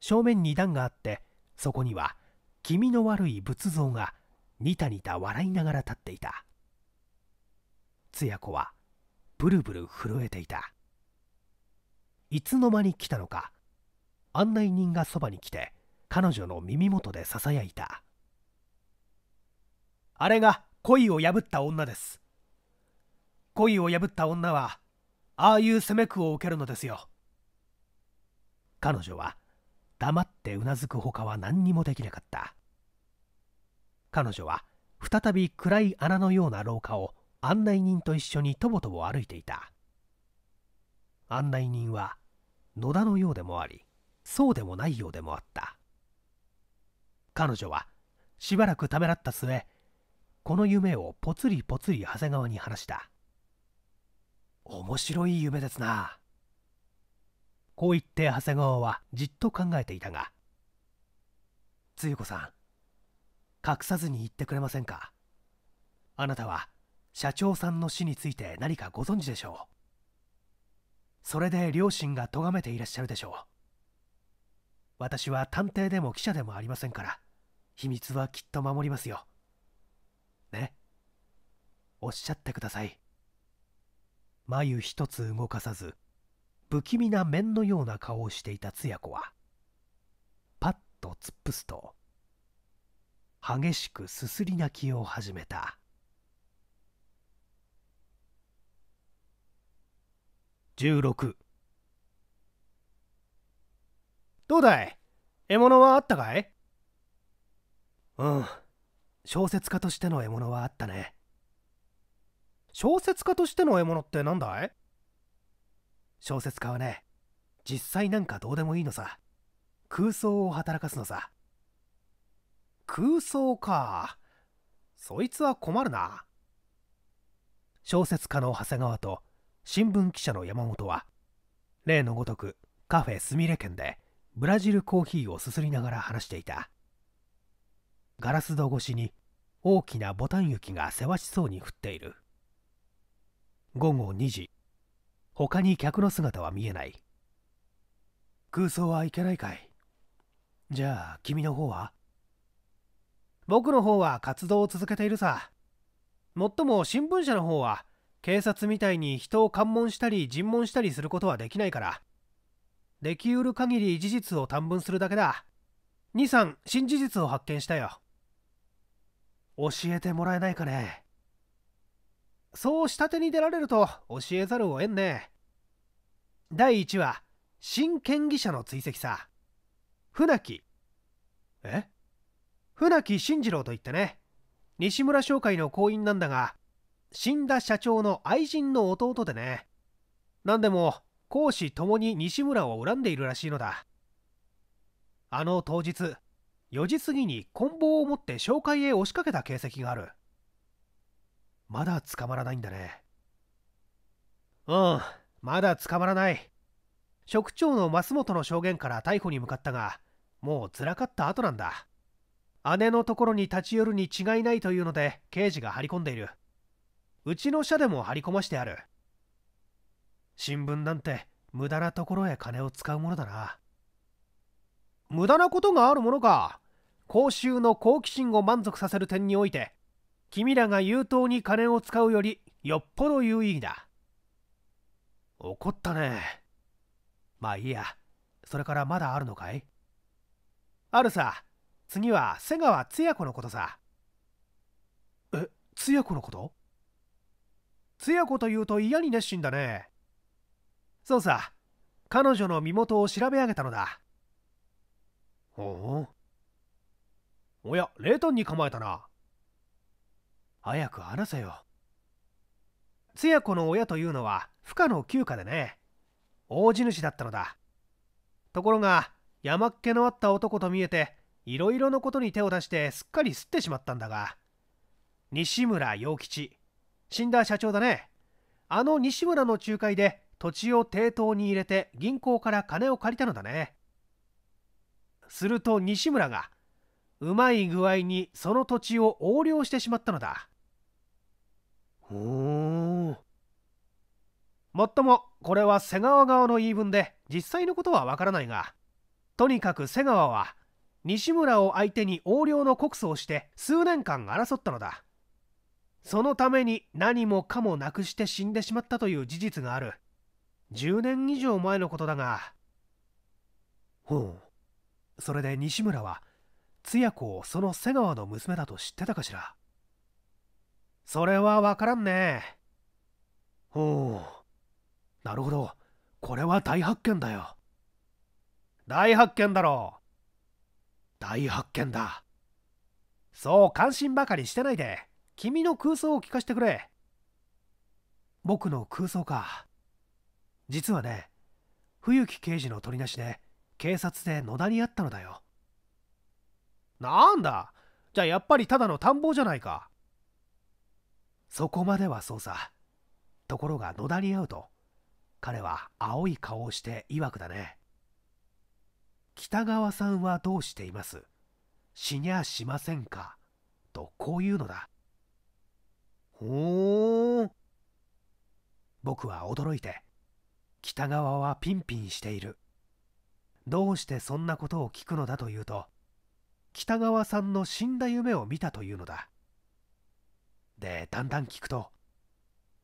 正面に段があってそこには気味の悪い仏像がニタニタ笑いながら立っていたつや子はブルブル震えていたいつの間に来たのか案内人がそばに来て彼女の耳元でささやいたあれが恋を破った女です恋を破った女はああいう責め苦を受けるのですよ彼女は黙ってうなずくほかは何にもできなかった彼女は再び暗い穴のような廊下を案内人と一緒にとぼとぼ歩いていた案内人は野田のようでもありそうでもないようでもあった彼女はしばらくためらった末この夢をぽつりぽつり長谷川に話した面白い夢ですなこう言って長谷川はじっと考えていたが「露子さん隠さずに言ってくれませんかあなたは社長さんの死について何かご存知でしょうそれで両親が咎めていらっしゃるでしょう私は探偵でも記者でもありませんから秘密はきっと守りますよねおっしゃってください眉一つ動かさず不気味な面のような顔をしていたつや子はパッと突っ伏すと激しくすすり泣きを始めた16どうだい獲物はあったかいうん小説家としての獲物はあったね小説家としての獲物って何だい小説家はね実際なんかどうでもいいのさ空想を働かすのさ空想かそいつは困るな小説家の長谷川と新聞記者の山本は例のごとくカフェすみれ県でブラジルコーヒーをすすりながら話していたガラス戸越しに大きなボタン雪がせわしそうに降っている午後2時他に客の姿は見えない空想はいけないかいじゃあ君の方は僕の方は活動を続けているさもっとも新聞社の方は警察みたいに人を関門したり尋問したりすることはできないからできうる限り事実を短文するだけだ23新事実を発見したよ教えてもらえないかねそう下手に出られると教えざるを得んね第1話新県疑者の追跡さ船木え船木慎次郎といってね西村商会の行員なんだが死んだ社長の愛人の弟でね何でも公私ともに西村を恨んでいるらしいのだあの当日4時過ぎに棍棒を持って紹介へ押しかけた形跡があるまだ捕まらないんだねうんまだ捕まらない職長の増本の証言から逮捕に向かったがもうつらかった後なんだ姉のところに立ち寄るに違いないというので刑事が張り込んでいるうちの社でも張り込ましてある新聞なんて無駄なところへ金を使うものだな無駄なことがあるものか公衆の好奇心を満足させる点において君らが優等に金を使うよりよっぽど有意義だ怒ったねまあいいやそれからまだあるのかいあるさ次は瀬川つや子のことさえつや子のことつや子というと嫌に熱心だねそうさ彼女の身元を調べ上げたのだほうおや冷凍に構えたな早く話せよつや子の親というのは不可の旧家でね大地主だったのだところが山っ気のあった男と見えていろいろのことに手を出してすっかり吸ってしまったんだが西村陽吉死んだ社長だねあの西村の仲介で土地を抵当に入れて銀行から金を借りたのだねすると西村がうまい具合にその土地を横領してしまったのだほうもっともこれは瀬川側の言い分で実際のことはわからないがとにかく瀬川は西村を相手に横領の告訴をして数年間争ったのだそのために何もかもなくして死んでしまったという事実がある10年以上前のことだがほうそれで西村は通訳をその瀬川の娘だと知ってたかしらそれは分からんねほうなるほどこれは大発見だよ大発見だろう大発見だそう関心ばかりしてないで君の空想を聞かせてくれ僕の空想か実はね冬木刑事の取りなしで警察で野田に会ったのだよなんだじゃあやっぱりただの探訪じゃないかそこまではそうさところが野田に会うと彼は青い顔をして曰くだね北川さんはどうしています死にゃしませんかとこういうのだほー僕は驚いて北側はピンピンしている。どうしてそんなことを聞くのだというと、北川さんの死んだ夢を見たというのだ。で、だんだん聞くと、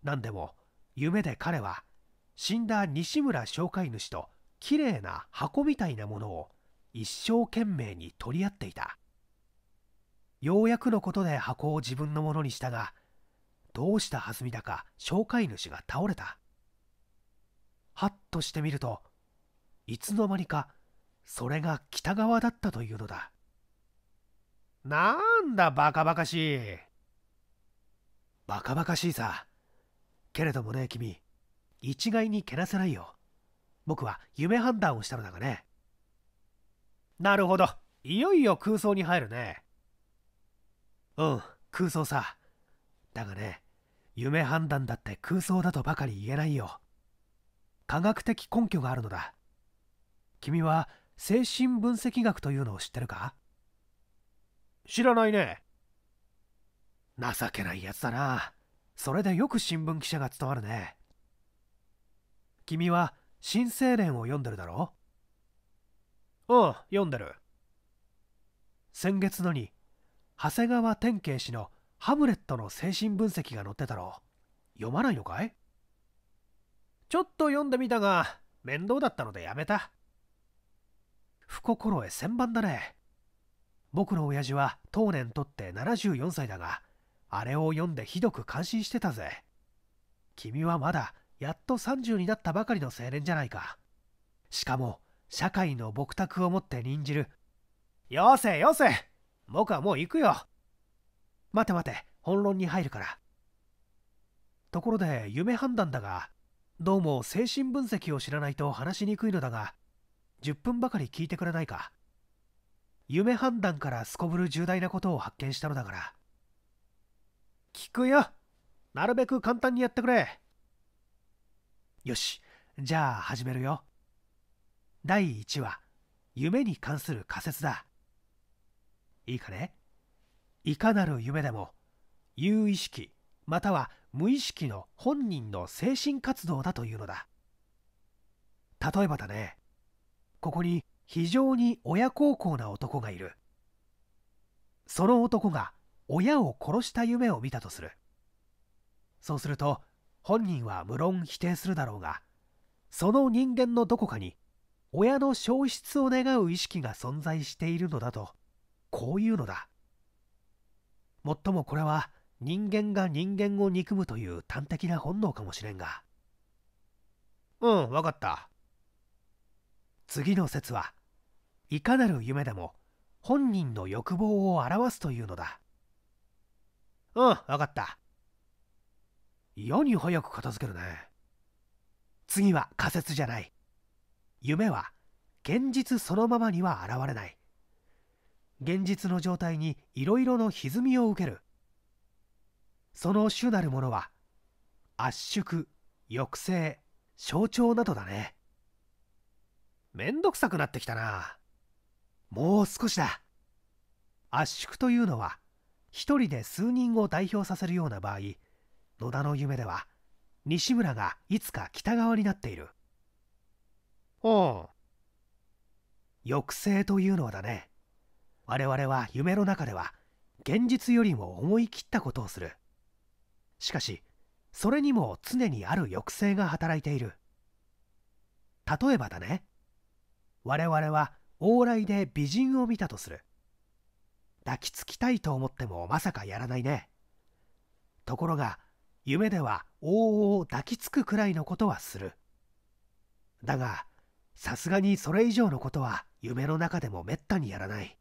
何でも夢で彼は死んだ西村紹介主ときれいな箱みたいなものを一生懸命に取り合っていた。ようやくのことで箱を自分のものにしたが、どうしたはずみだか紹介主が倒れた。ハッとしてみるといつの間にかそれが北側だったというのだなんだバカバカしいバカバカしいさけれどもね君一概にけなせないよ僕は夢判断をしたのだがねなるほどいよいよ空想に入るねうん空想さだがね夢判断だって空想だとばかり言えないよ科学的根拠があるのだ君は精神分析学というのを知ってるか知らないね情けないやつだなそれでよく新聞記者が務まるね君は新青年を読んでるだろうん読んでる先月のに長谷川天慶氏の「ハムレット」の精神分析が載ってたろ読まないのかいちょっと読んでみたが、面倒だったのでやめた。不心得千番だね。僕の親父は当年とって74歳だが、あれを読んでひどく感心してたぜ。君はまだやっと30になったばかりの青年じゃないか。しかも、社会の木卓をもって任じる。よせよせ僕はもう行くよ待て待て、本論に入るから。ところで、夢判断だが、どうも精神分析を知らないと話しにくいのだが10分ばかり聞いてくれないか夢判断からすこぶる重大なことを発見したのだから聞くよなるべく簡単にやってくれよしじゃあ始めるよ第1話夢に関する仮説だいいかねいかなる夢でも有意識または無意識の本人の精神活動だというのだ例えばだねここに非常に親孝行な男がいるその男が親を殺した夢を見たとするそうすると本人は無論否定するだろうがその人間のどこかに親の消失を願う意識が存在しているのだとこういうのだもっともこれは人間が人間を憎むという端的な本能かもしれんがうん分かった次の説はいかなる夢でも本人の欲望を表すというのだうん分かった嫌に早く片付けるね次は仮説じゃない夢は現実そのままには現れない現実の状態にいろいろの歪みを受けるその主なるものは圧縮抑制象徴などだねめんどくさくなってきたなもう少しだ圧縮というのは一人で数人を代表させるような場合野田の夢では西村がいつか北側になっているおう抑制というのはだね我々は夢の中では現実よりも思い切ったことをするしかしそれにも常にある抑制が働いている例えばだね我々は往来で美人を見たとする抱きつきたいと思ってもまさかやらないねところが夢では往々抱きつくくらいのことはするだがさすがにそれ以上のことは夢の中でもめったにやらない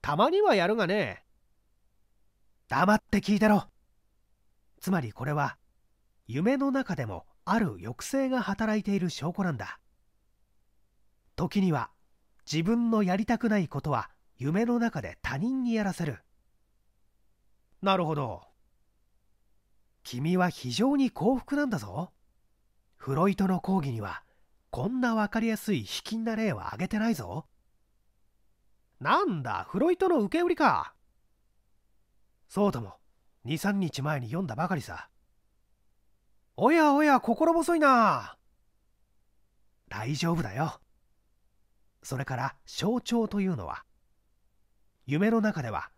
たまにはやるがね黙って聞いてろつまりこれは夢の中でもある抑制が働いている証拠なんだ時には自分のやりたくないことは夢の中で他人にやらせるなるほど君は非常に幸福なんだぞフロイトの講義にはこんな分かりやすい卑近な例は挙げてないぞなんだフロイトの受け売りかそうとも23日前に読んだばかりさおやおや心細いな大丈夫だよそれから象徴というのは夢の中では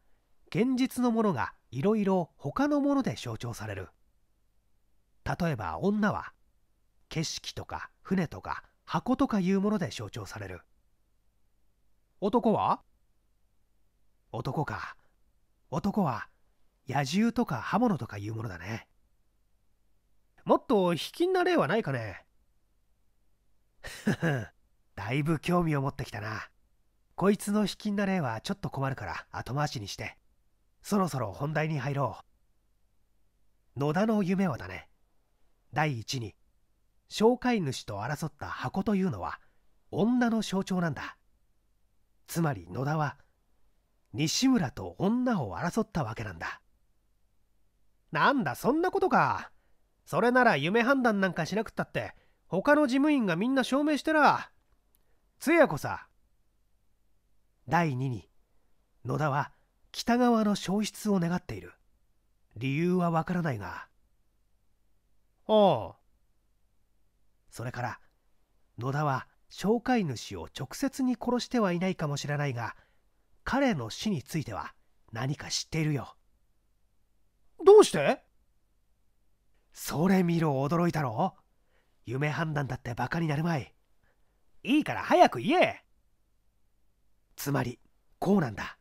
現実のものがいろいろ他のもので象徴される例えば女は景色とか船とか箱とかいうもので象徴される男は男か男は野獣とか刃物とかいうものだね。もっと卑近な例はないかね。ふふ、だいぶ興味を持ってきたな。こいつの卑近な例はちょっと困るから後回しにして、そろそろ本題に入ろう。野田の夢はだね。第一に、紹介主と争った箱というのは、女の象徴なんだ。つまり野田は、西村と女を争ったわけなんだ。なんだそんなことかそれなら夢判断なんかしなくったって他の事務員がみんな証明してらつや子さ第2に野田は北側の消失を願っている理由はわからないがああそれから野田は紹介主を直接に殺してはいないかもしれないが彼の死については何か知っているよどうしてそれ見ろ驚いたろ夢判断だってバカになるまいいいから早く言えつまりこうなんだ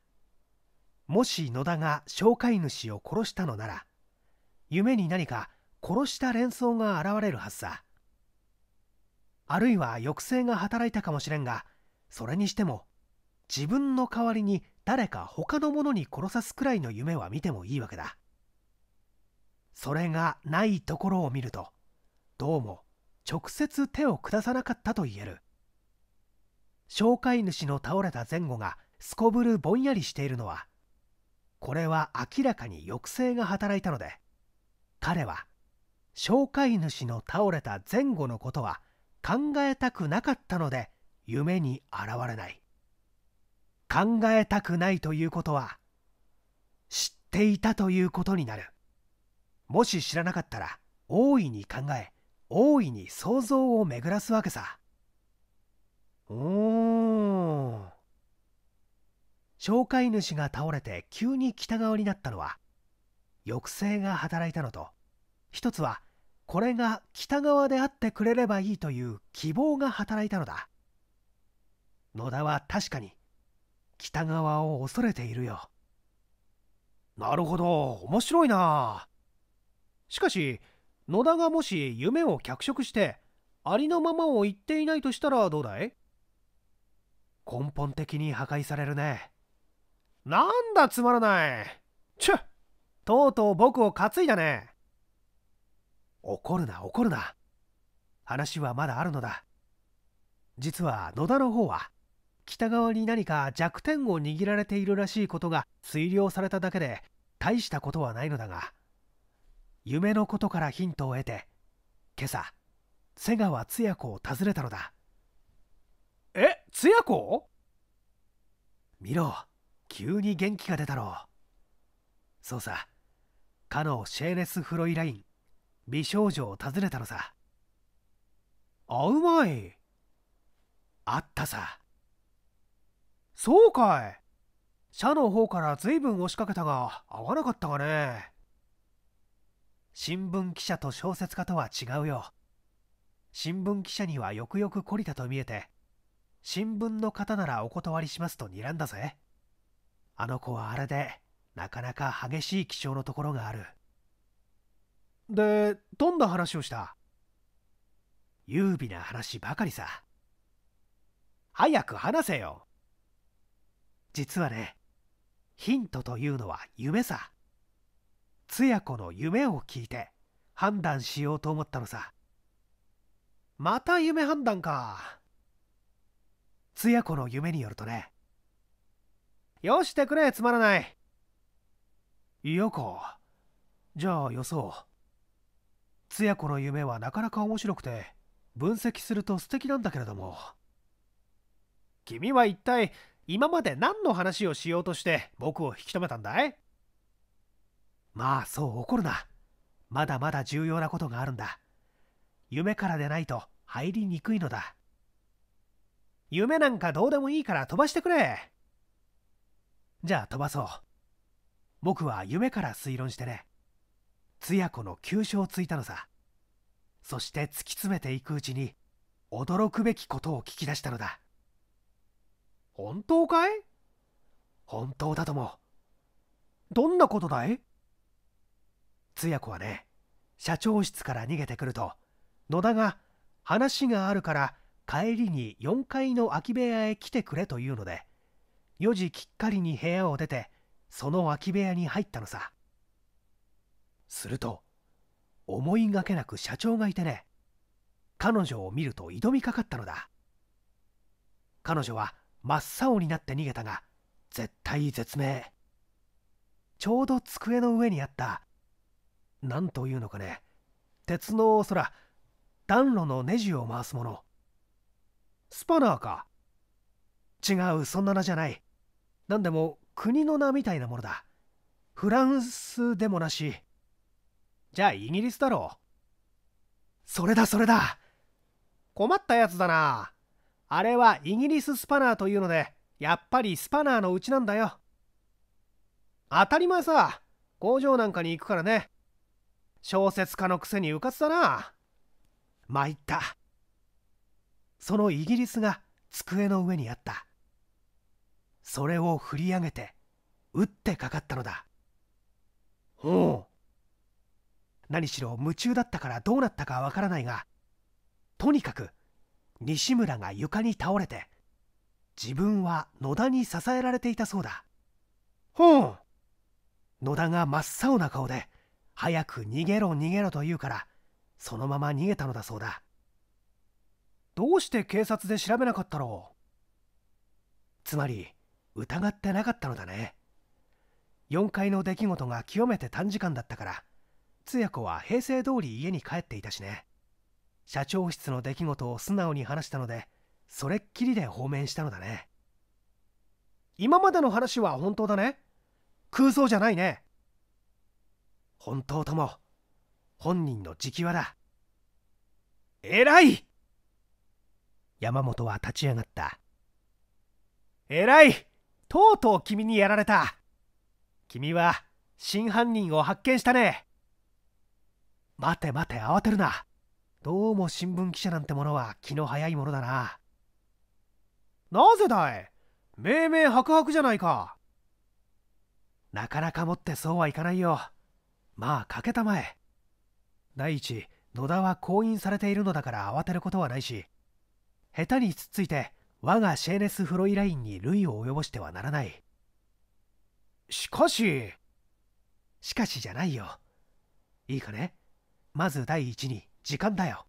もし野田が紹介主を殺したのなら夢に何か殺した連想が現れるはずさあるいは抑制が働いたかもしれんがそれにしても自分の代わりに誰か他の者に殺さすくらいの夢は見てもいいわけだそれがないところを見るとどうも直接手を下さなかったと言える紹介主の倒れた前後がすこぶるぼんやりしているのはこれは明らかに抑制が働いたので彼は紹介主の倒れた前後のことは考えたくなかったので夢に現れない考えたくないということは知っていたということになるもし知らなかったら大いに考え大いに想像を巡らすわけさお紹介主が倒れて急に北側になったのは抑制が働いたのと一つはこれが北側であってくれればいいという希望が働いたのだ野田は確かに北側を恐れているよなるほど面白いなしかし野田がもし夢を脚色してありのままを言っていないとしたらどうだい根本的に破壊されるねなんだつまらないチュッとうとう僕を担いだね怒るな怒るな話はまだあるのだ実は野田の方は北側に何か弱点を握られているらしいことが推量されただけで大したことはないのだが夢のことからヒントを得て今朝瀬川つや子を訪ねたのだえつや子見ろ急に元気が出たろうそうさかのシェーネス・フロイライン美少女を訪ねたのさあうまいあったさそうかい社の方からずいぶん押しかけたが合わなかったがね新聞記者と小説家とは違うよ新聞記者にはよくよく懲りたと見えて新聞の方ならお断りしますと睨んだぜあの子はあれでなかなか激しい気性のところがあるでどんな話をした優美な話ばかりさ早く話せよ実はねヒントというのは夢さつや子の夢を聞いて判断しようと思ったのさまた夢判断かつや子の夢によるとねよしてくれつまらないい嫌かじゃあ予想つや子の夢はなかなか面白くて分析すると素敵なんだけれども君は一体今まで何の話をしようとして僕を引き止めたんだいまあそう怒るなまだまだ重要なことがあるんだ夢からでないと入りにくいのだ夢なんかどうでもいいから飛ばしてくれじゃあ飛ばそう僕は夢から推論してねつや子の急所をついたのさそして突き詰めていくうちに驚くべきことを聞き出したのだ本当かい本当だともどんなことだい通訳はね社長室から逃げてくると野田が話があるから帰りに4階の空き部屋へ来てくれというので4時きっかりに部屋を出てその空き部屋に入ったのさすると思いがけなく社長がいてね彼女を見ると挑みかかったのだ彼女は真っ青になって逃げたが絶体絶命ちょうど机の上にあった何というのかね鉄の空暖炉のネジを回すものスパナーか違うそんな名じゃない何でも国の名みたいなものだフランスでもなしじゃあイギリスだろうそれだそれだ困ったやつだなあれはイギリススパナーというのでやっぱりスパナーのうちなんだよ当たり前さ工場なんかに行くからね小説家のくせにうかつだな参ったそのイギリスが机の上にあったそれを振り上げて打ってかかったのだほう何しろ夢中だったからどうなったかわからないがとにかく西村が床に倒れて自分は野田に支えられていたそうだほう野田が真っ青な顔で早く逃げろ逃げろと言うからそのまま逃げたのだそうだどうして警察で調べなかったろうつまり疑ってなかったのだね4階の出来事が極めて短時間だったから通訳は平成通り家に帰っていたしね社長室の出来事を素直に話したのでそれっきりで放免したのだね今までの話は本当だね空想じゃないね本当とも本人の直話だ偉い山本は立ち上がった偉いとうとう君にやられた君は真犯人を発見したね待て待て慌てるなどうも新聞記者なんてものは気の早いものだななぜだい明明白白じゃないかなかなかもってそうはいかないよまあ欠けたまえ第一野田は婚姻されているのだから慌てることはないし下手に突っついて我がシェーネス・フロイラインに類を及ぼしてはならないしかししかしじゃないよいいかねまず第一に時間だよ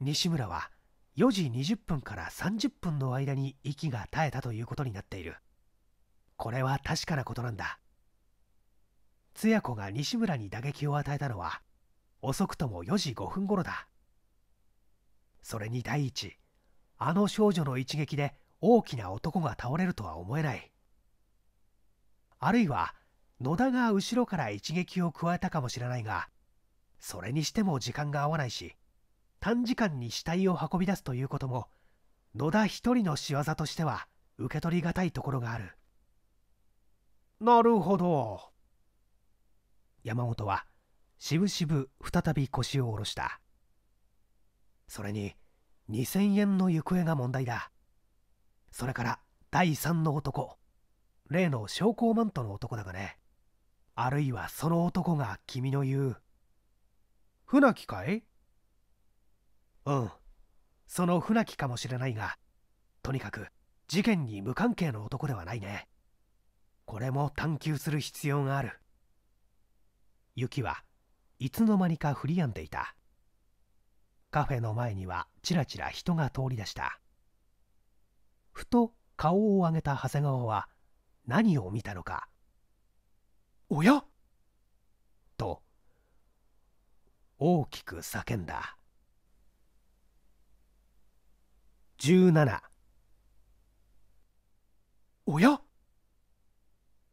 西村は4時20分から30分の間に息が絶えたということになっているこれは確かなことなんだつや子が西村に打撃を与えたのは遅くとも4時5分頃だそれに第一あの少女の一撃で大きな男が倒れるとは思えないあるいは野田が後ろから一撃を加えたかもしれないがそれにしても時間が合わないし短時間に死体を運び出すということも野田一人の仕業としては受け取りがたいところがあるなるほど山本はしぶしぶ再び腰を下ろしたそれに2000円の行方が問題だそれから第三の男例の証拠マントの男だがねあるいはその男が君の言う船木かいうんその船木かもしれないがとにかく事件に無関係の男ではないねこれも探求する必要がある雪はいつの間にか降りやんでいたカフェの前にはちらちら人が通り出したふと顔を上げた長谷川は何を見たのか「おや?」と大きく叫んだ17おや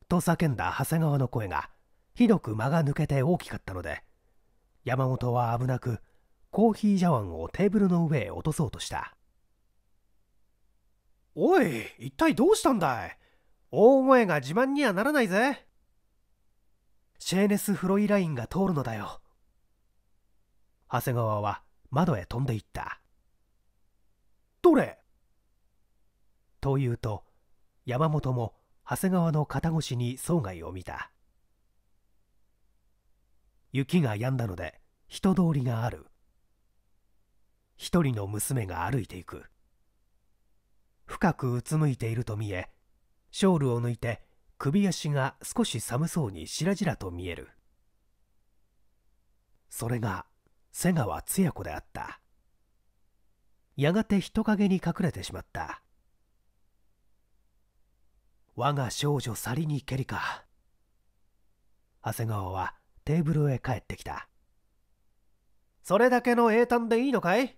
と叫んだ長谷川の声がひどく間が抜けて大きかったので山本は危なくコーヒー茶碗をテーブルの上へ落とそうとしたおい一体どうしたんだい大声が自慢にはならないぜシェーネス・フロイラインが通るのだよ長谷川は窓へ飛んでいったどれというと山本も長谷川の肩越しに生涯を見た雪が止んだので人通りがある一人の娘が歩いていく深くうつむいていると見えショールを抜いて首足が少し寒そうにしらじらと見えるそれが瀬川つや子であったやがて人影に隠れてしまった我が少女去りにけりか長谷川はテーブルへ帰ってきたそれだけの英単でいいのかい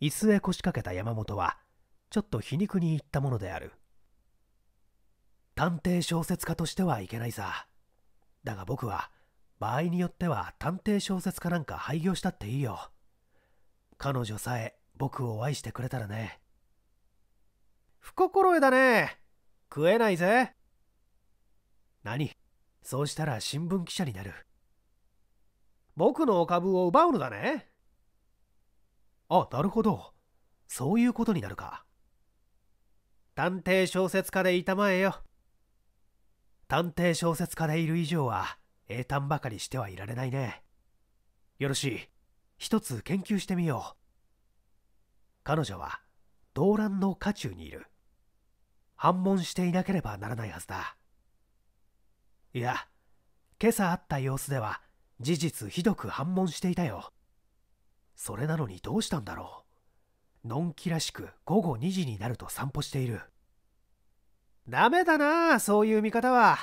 椅子へ腰掛けた山本はちょっと皮肉に言ったものである探偵小説家としてはいけないさだが僕は場合によっては探偵小説家なんか廃業したっていいよ彼女さえ僕を愛してくれたらね不心得だね食えないぜ何そうしたら新聞記者になる僕のお株を奪うのだねあなるほどそういうことになるか探偵小説家でいたまえよ探偵小説家でいる以上は英単ばかりしてはいられないねよろしい一つ研究してみよう彼女は動乱の渦中にいる反問していなければならないはずだいや今朝会った様子では事実ひどく反問していたよそれなのにどうしたんだろうのんきらしく午後2時になると散歩しているダメだなそういう見方は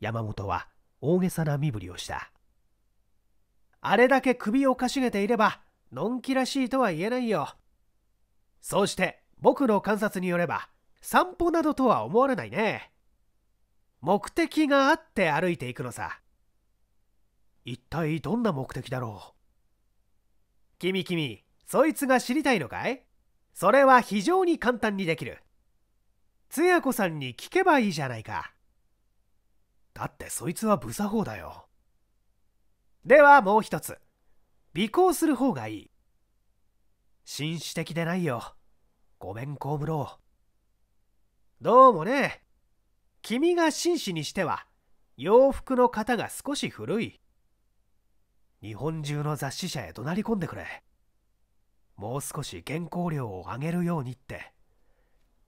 山本は大げさな身振りをしたあれだけ首をかしげていればのんきらしいとは言えないよそうして僕の観察によれば散歩などとは思われないね目的があって歩いていくのさ一体どんな目的だろう君君そいつが知りたいのかいそれは非常に簡単にできるつや子さんに聞けばいいじゃないかだってそいつは無作法だよではもう一つ尾行する方がいい紳士的でないよごめん小室どうもね君が紳士にしては洋服の型が少し古い日本中の雑誌社へ怒鳴り込んでくれもう少し原稿料を上げるようにって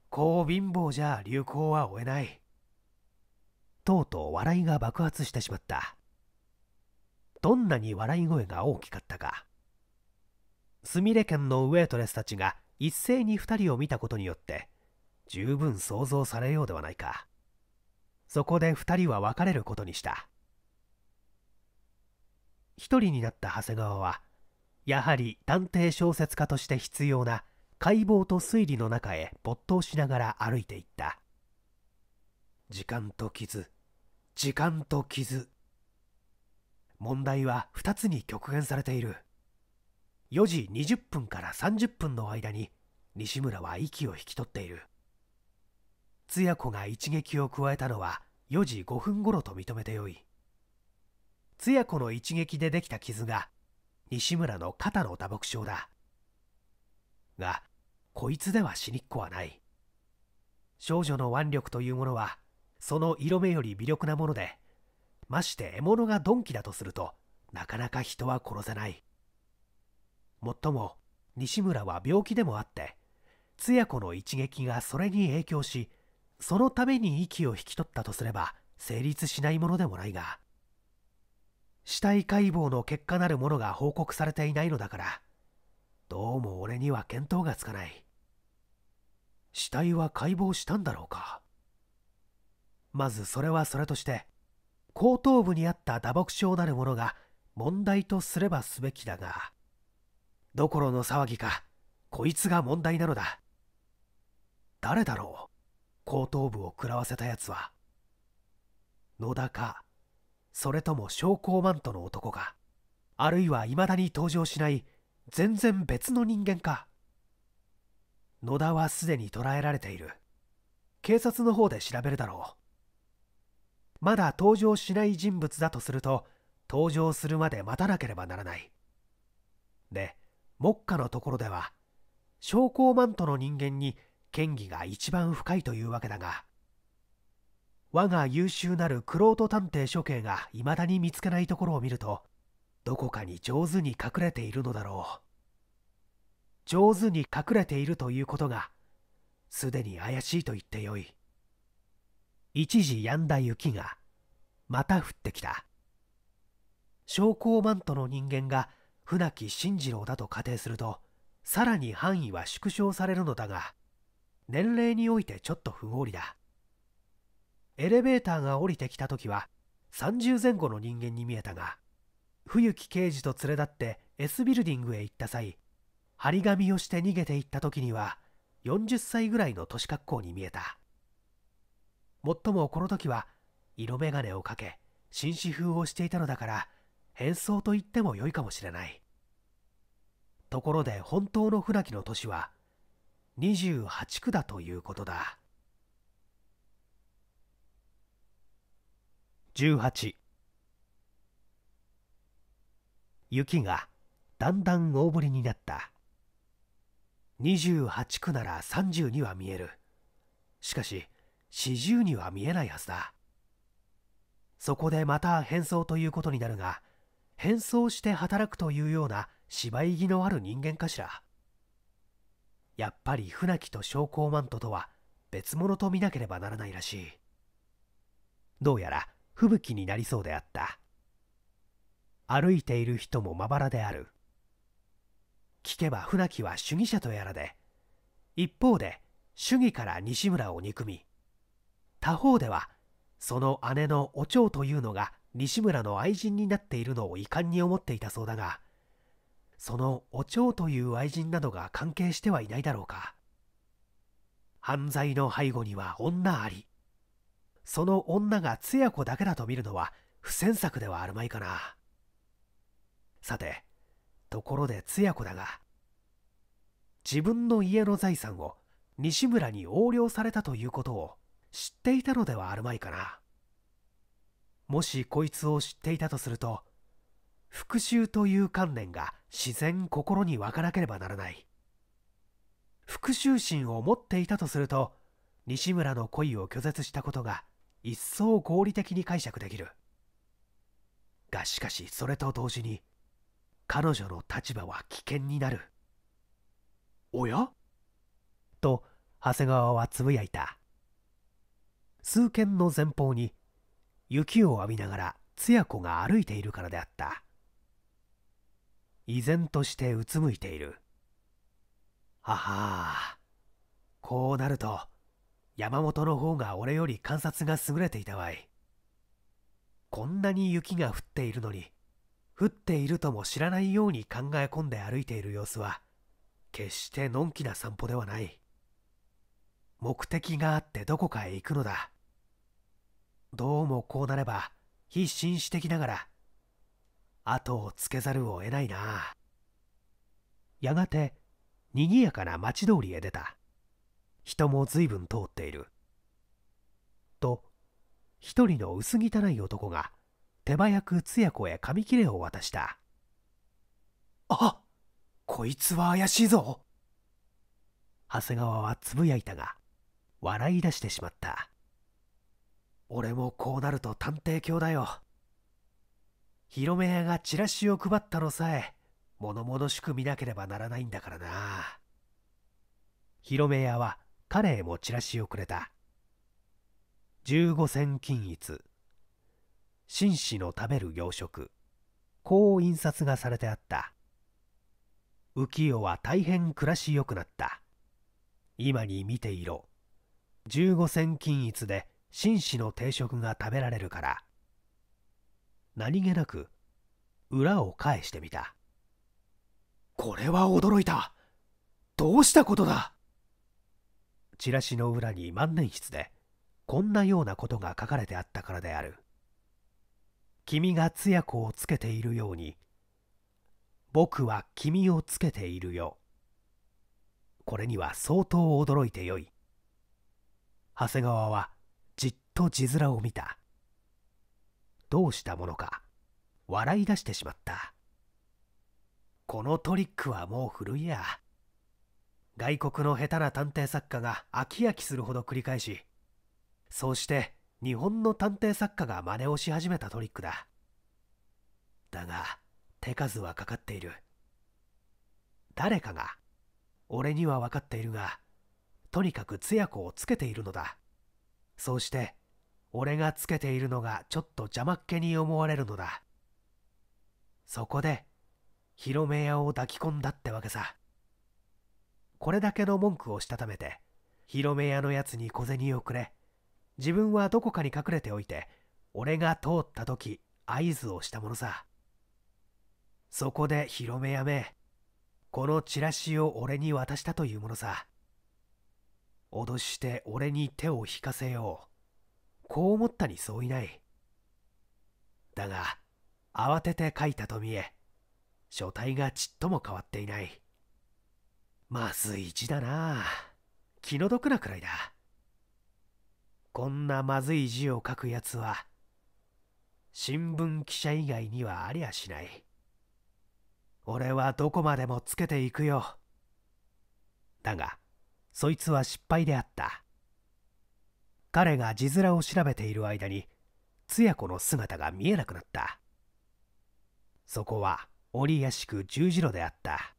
こう貧乏じゃ流行は追えないとうとう笑いが爆発してしまったどんなに笑い声が大きかったかすみれ県のウェイトレスたちが一斉に2人を見たことによって十分想像されようではないかそこで2人は別れることにした一人になった長谷川はやはり探偵小説家として必要な解剖と推理の中へ没頭しながら歩いていった時間と傷時間と傷問題は2つに極限されている4時20分から30分の間に西村は息を引き取っている通夜子が一撃を加えたのは4時5分頃と認めてよい通夜子の一撃でできた傷が西村の肩の打撲傷だがこいつでは死にっこはない少女の腕力というものはその色目より微力なものでまして獲物が鈍器だとするとなかなか人は殺せないもっとも西村は病気でもあって通夜子の一撃がそれに影響しそのために息を引き取ったとすれば成立しないものでもないが死体解剖の結果なるものが報告されていないのだからどうも俺には見当がつかない死体は解剖したんだろうかまずそれはそれとして後頭部にあった打撲症なるものが問題とすればすべきだがどころの騒ぎかこいつが問題なのだ誰だろう後頭部を食らわせたやつは野田かそれとも昇降マントの男かあるいはいまだに登場しない全然別の人間か野田はすでに捕らえられている警察の方で調べるだろうまだ登場しない人物だとすると登場するまで待たなければならないで目下のところでは昇降マントの人間に嫌疑が一番深いというわけだが我が優秀なる玄人探偵処刑がいまだに見つけないところを見るとどこかに上手に隠れているのだろう上手に隠れているということがすでに怪しいと言ってよい一時止んだ雪がまた降ってきた昇降マントの人間が船木進次郎だと仮定するとさらに範囲は縮小されるのだが年齢においてちょっと不合理だエレベーターが降りてきた時は30前後の人間に見えたが冬木刑事と連れ立って S ビルディングへ行った際張り紙をして逃げていった時には40歳ぐらいの年格好に見えたもっともこの時は色眼鏡をかけ紳士風をしていたのだから変装と言っても良いかもしれないところで本当の船木の年は28区だということだ18雪がだんだん大ぶりになった28区なら30には見えるしかし40には見えないはずだそこでまた変装ということになるが変装して働くというような芝居着のある人間かしらやっぱり船木と昇降マントとは別物と見なければならないらしいどうやら吹雪になりそうであった歩いている人もまばらである聞けば船木は主義者とやらで一方で主義から西村を憎み他方ではその姉のお蝶というのが西村の愛人になっているのを遺憾に思っていたそうだがそのお蝶という愛人などが関係してはいないだろうか犯罪の背後には女ありその女がつや子だけだと見るのは不詮索ではあるまいかなさてところでつや子だが自分の家の財産を西村に横領されたということを知っていたのではあるまいかなもしこいつを知っていたとすると復讐という観念が自然心に湧かなければならない復讐心を持っていたとすると西村の恋を拒絶したことが一層合理的に解釈できるがしかしそれと同時に彼女の立場は危険になるおやと長谷川はつぶやいた数軒の前方に雪を浴びながらつや子が歩いているからであった依然としてうつむいているははこうなると山本の方が俺より観察が優れていたわいこんなに雪が降っているのに降っているとも知らないように考え込んで歩いている様子は決してのんきな散歩ではない目的があってどこかへ行くのだどうもこうなれば非紳士的ながら後をつけざるを得ないなやがて賑やかな町通りへ出た人も随分通っていると一人の薄汚い男が手早くつや子へ紙切れを渡したあこいつは怪しいぞ長谷川はつぶやいたが笑い出してしまった俺もこうなると探偵教だよ広め屋がチラシを配ったのさえ物々しく見なければならないんだからな広め屋は彼へもチラシをくれた15銭均一紳士の食べる洋食こう印刷がされてあった浮世は大変暮らしよくなった今に見ていろ15銭均一で紳士の定食が食べられるから何気なく裏を返してみたこれは驚いたどうしたことだチラシの裏に万年筆でこんなようなことが書かれてあったからである君がつや子をつけているように僕は君をつけているよこれには相当驚いてよい長谷川はじっと字面を見たどうしたものか笑い出してしまったこのトリックはもう古いや外国の下手な探偵作家が飽き飽きするほど繰り返しそうして日本の探偵作家が真似をし始めたトリックだだが手数はかかっている誰かが俺には分かっているがとにかく通訳をつけているのだそうして俺がつけているのがちょっと邪魔っ気に思われるのだ。そこで、広め屋を抱き込んだってわけさ。これだけの文句をしたためて、広め屋のやつに小銭をくれ、自分はどこかに隠れておいて、俺が通った時、合図をしたものさ。そこで広めやめ、このチラシを俺に渡したというものさ。脅して俺に手を引かせよう。こう思ったに相違ないだが慌てて書いたと見え書体がちっとも変わっていないまずい字だな気の毒なくらいだこんなまずい字を書くやつは新聞記者以外にはありゃしない俺はどこまでもつけていくよだがそいつは失敗であった彼が字面を調べている間に通夜子の姿が見えなくなったそこは折屋敷十字路であった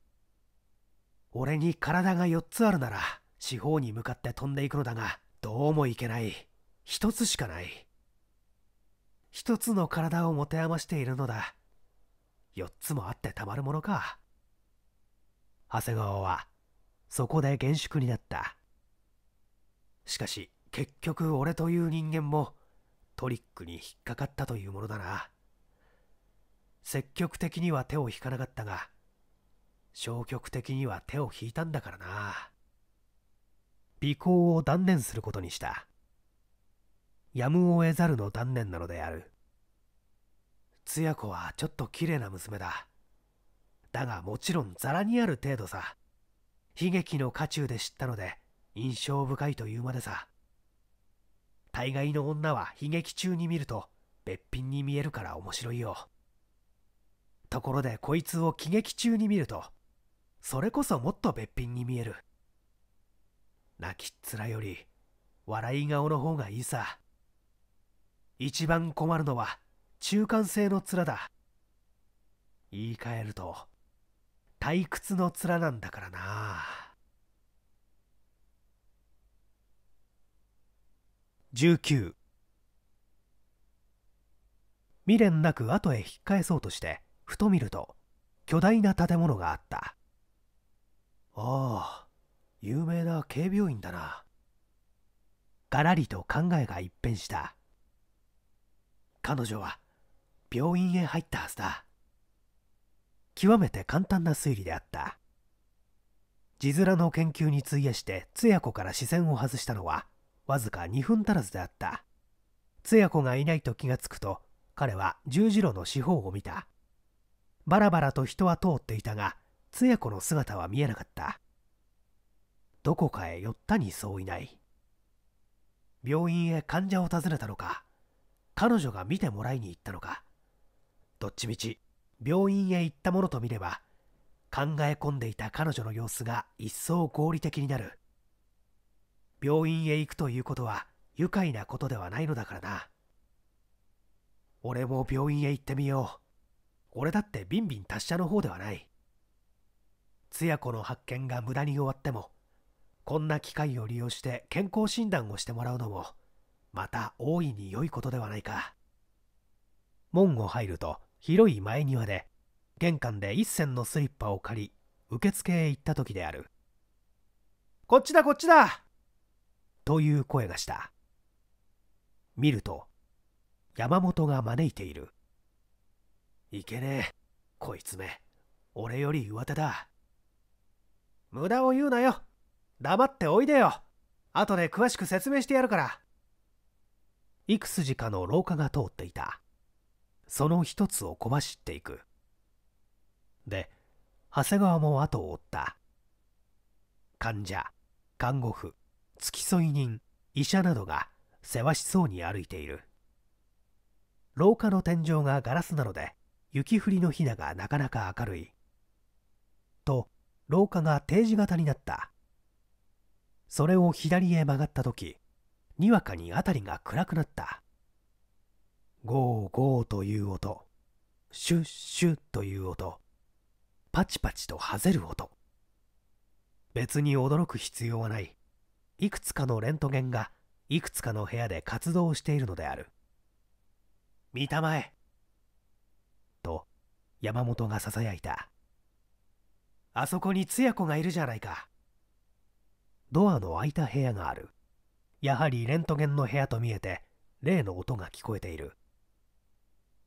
俺に体が4つあるなら四方に向かって飛んでいくのだがどうもいけない一つしかない一つの体を持て余しているのだ4つもあってたまるものか長谷川はそこで厳粛になったしかし結局俺という人間もトリックに引っかかったというものだな積極的には手を引かなかったが消極的には手を引いたんだからな尾行を断念することにしたやむを得ざるの断念なのであるつや子はちょっと綺麗な娘だだがもちろんザラにある程度さ悲劇の渦中で知ったので印象深いというまでさ大概の女は悲劇中に見るとべっぴんに見えるから面白いよところでこいつを喜劇中に見るとそれこそもっとべっぴんに見える泣きっ面より笑い顔の方がいいさ一番困るのは中間性の面だ言い換えると退屈の面なんだからなあ19未練なく後へ引き返そうとしてふと見ると巨大な建物があったああ有名な警備院だながらりと考えが一変した彼女は病院へ入ったはずだ極めて簡単な推理であった字面の研究に費やして通夜子から視線を外したのはわずか2分足らずであった通夜子がいないと気がつくと彼は十字路の四方を見たバラバラと人は通っていたが通夜子の姿は見えなかったどこかへ寄ったにそういない病院へ患者を訪ねたのか彼女が見てもらいに行ったのかどっちみち病院へ行ったものと見れば考え込んでいた彼女の様子が一層合理的になる病院へ行くということは愉快なことではないのだからな俺も病院へ行ってみよう俺だってビンビン達者の方ではないつや子の発見が無駄に終わってもこんな機会を利用して健康診断をしてもらうのもまた大いに良いことではないか門を入ると広い前庭で玄関で一銭のスリッパを借り受付へ行った時であるこっちだこっちだという声がした見ると山本が招いているいけねえこいつめ俺より上手だ無駄を言うなよ黙っておいでよ後で詳しく説明してやるから幾筋かの廊下が通っていたその一つを小走っていくで長谷川も後を追った患者看護婦付き添い人医者などがせわしそうに歩いている廊下の天井がガラスなので雪降りのひながなかなか明るいと廊下が定時型になったそれを左へ曲がった時にわかに辺りが暗くなったゴーゴーという音シュッシュッという音パチパチとはぜる音別に驚く必要はないいくつかのレントゲンがいくつかの部屋で活動しているのである見たまえと山本がささやいたあそこにつや子がいるじゃないかドアの開いた部屋があるやはりレントゲンの部屋と見えて例の音が聞こえている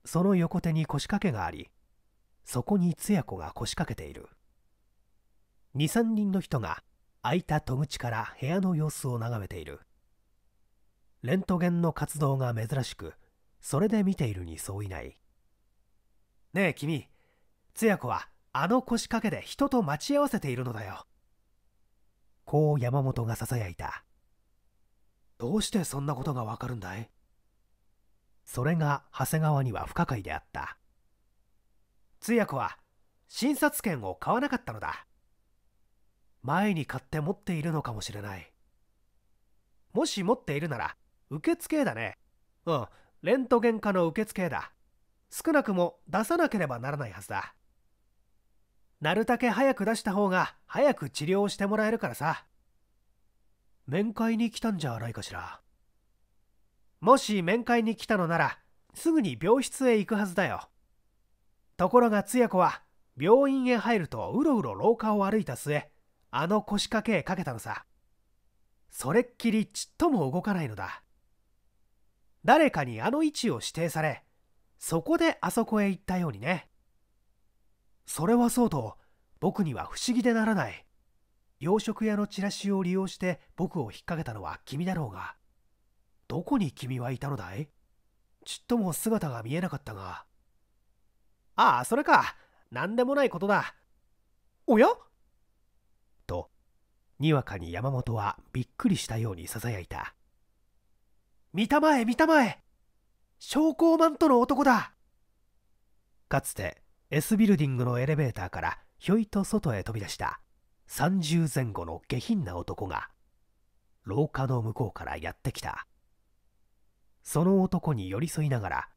その横手に腰掛けがありそこにつや子が腰掛けている23人の人が開いた戸口から部屋の様子を眺めているレントゲンの活動が珍しくそれで見ているにそういないねえ君つや子はあの腰掛けで人と待ち合わせているのだよこう山本がささやいたどうしてそんなことがわかるんだいそれが長谷川には不可解であった通訳は診察券を買わなかったのだ前に買って持っているのかもしれないもし持っているなら受付だねうんレントゲン科の受付だ少なくも出さなければならないはずだなるだけ早く出した方が早く治療をしてもらえるからさ面会に来たんじゃないかしらもし面会に来たのならすぐに病室へ行くはずだよところがつや子は病院へ入るとうろうろ廊下を歩いた末あの腰掛けかけたのさそれっきりちっとも動かないのだ誰かにあの位置を指定されそこであそこへ行ったようにねそれはそうと僕には不思議でならない洋食屋のチラシを利用して僕を引っ掛けたのは君だろうがどこに君はいたのだいちっとも姿が見えなかったがああそれか何でもないことだおやにわかに山本はびっくりしたようにささやいた見たまえ見たまえ昇降マントの男だかつて S ビルディングのエレベーターからひょいと外へ飛び出した30前後の下品な男が廊下の向こうからやってきたその男に寄り添いながら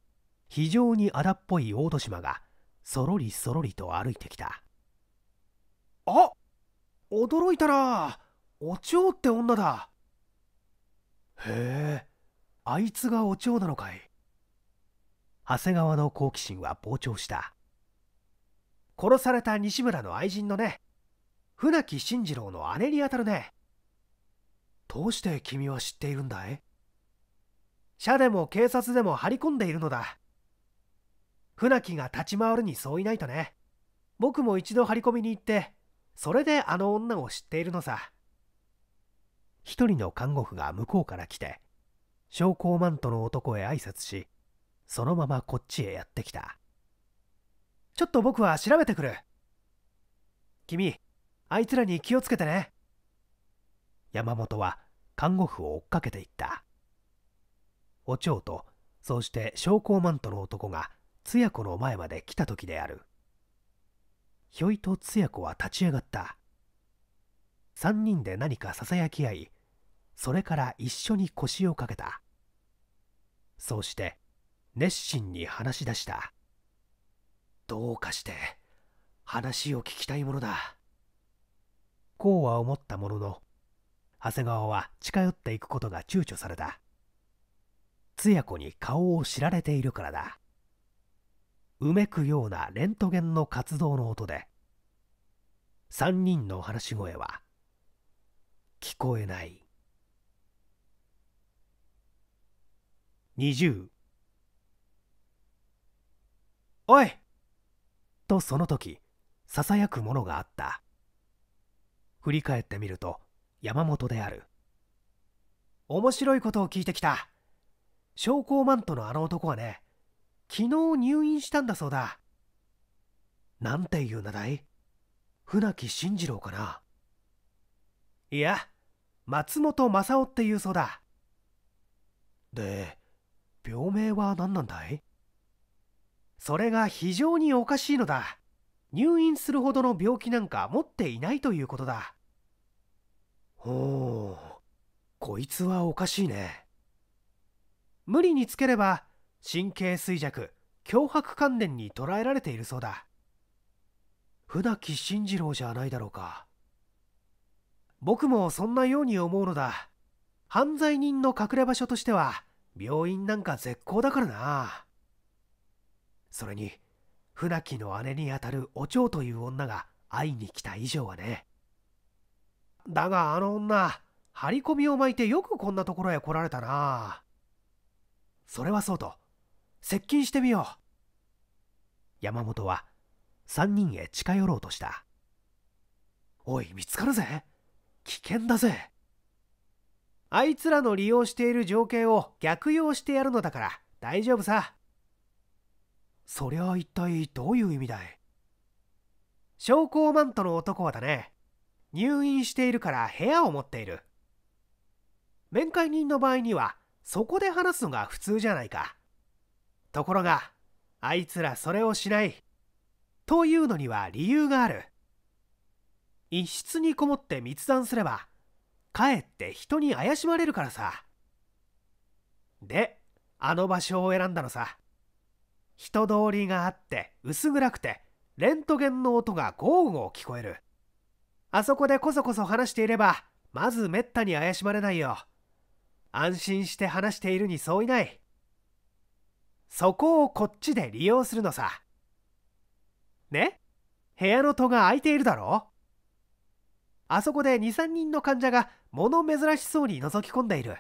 非常に荒っぽい大戸島がそろりそろりと歩いてきたあっ驚いたなお蝶って女だへえあいつがお蝶なのかい長谷川の好奇心は膨張した殺された西村の愛人のね船木慎次郎の姉にあたるねどうして君は知っているんだい社でも警察でも張り込んでいるのだ船木が立ち回るに相違ないとね僕も一度張り込みに行ってそれであの女を知っているのさ。一人の看護婦が向こうから来て、昇降マントの男へ挨拶し、そのままこっちへやってきた。ちょっと僕は調べてくる。君、あいつらに気をつけてね。山本は看護婦を追っかけていった。お蝶と、そうして昇降マントの男が、つや子の前まで来た時である。ひょいとつや子は立ち上がった3人で何かささやき合いそれから一緒に腰をかけたそうして熱心に話し出したどうかして話を聞きたいものだこうは思ったものの長谷川は近寄っていくことが躊躇されたつや子に顔を知られているからだうめくようなレントゲンの活動の音で3人の話し声は聞こえない20おいとその時ささやくものがあった振り返ってみると山本である面白いことを聞いてきた証拠マントのあの男はね昨日入院したんだそうだなんていう名だい船木慎次郎かないや松本正夫っていうそうだで病名は何なんだいそれが非常におかしいのだ入院するほどの病気なんか持っていないということだほうこいつはおかしいね無理につければ神経衰弱強迫観念に捉えられているそうだ船木慎次郎じゃないだろうか僕もそんなように思うのだ犯罪人の隠れ場所としては病院なんか絶好だからなそれに船木の姉にあたるお蝶という女が会いに来た以上はねだがあの女張り込みを巻いてよくこんなところへ来られたなそれはそうと接近してみよう山本は3人へ近寄ろうとしたおい見つかるぜ危険だぜあいつらの利用している情景を逆用してやるのだから大丈夫さそりゃ一体どういう意味だい証拠マントの男はだね入院しているから部屋を持っている面会人の場合にはそこで話すのが普通じゃないかところがあいつらそれをしないというのには理由がある一室にこもって密談すればかえって人に怪しまれるからさであの場所を選んだのさ人通りがあって薄暗くてレントゲンの音がゴーゴー聞こえるあそこでこそこそ話していればまずめったに怪しまれないよ安心して話しているに相違ないそこをこっちで利用するのさね部屋の戸が開いているだろあそこで23人の患者が物珍しそうに覗き込んでいる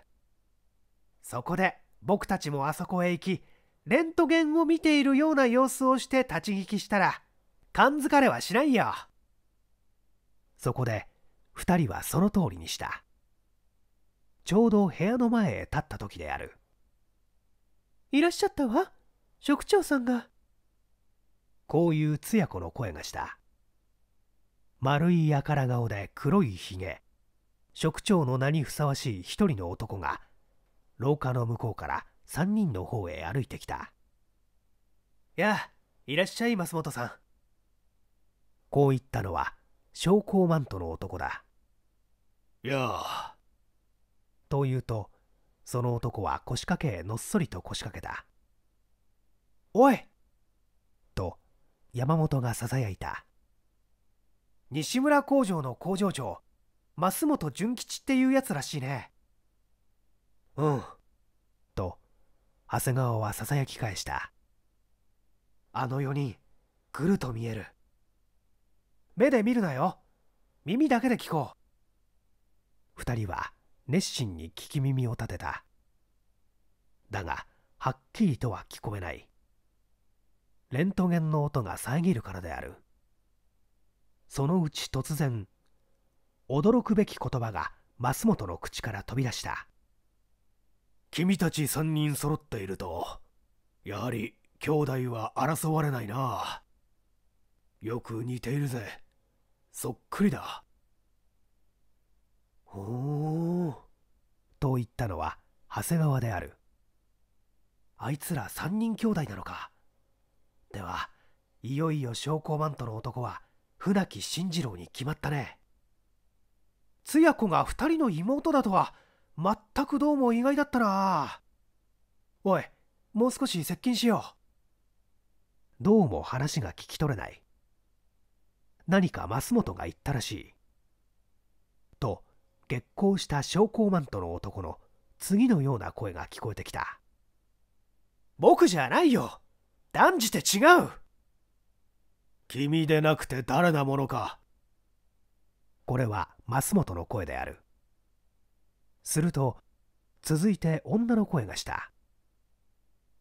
そこで僕たちもあそこへ行きレントゲンを見ているような様子をして立ち聞きしたら感づかれはしないよそこで2人はその通りにしたちょうど部屋の前へ立った時であるいらっしゃったわ職長さんがこういうつや子の声がした丸いやから顔で黒いひげ職長の名にふさわしい一人の男が廊下の向こうから3人の方へ歩いてきたやあいらっしゃいま本さんこう言ったのは昇降マントの男だやあというとその男は腰掛けへのっそりと腰掛けた。おいと山本がささやいた。西村工場の工場長、増本純吉っていうやつらしいね。うん。と、長谷川はささやき返した。あの4人、ぐると見える。目で見るなよ。耳だけで聞こう。2人は熱心に聞き耳を立てただがはっきりとは聞こえないレントゲンの音が遮るからであるそのうち突然驚くべき言葉が増本の口から飛び出した君たち3人揃っているとやはり兄弟は争われないなよく似ているぜそっくりだおおと言ったのは長谷川であるあいつら三人兄弟なのかではいよいよ証拠マントの男は船木新次郎に決まったねつや子が二人の妹だとは全くどうも意外だったなおいもう少し接近しようどうも話が聞き取れない何か増本が言ったらしい激高した将校マントの男の次のような声が聞こえてきた僕じゃないよ断じて違う君でなくて誰なものかこれは増本の声であるすると続いて女の声がした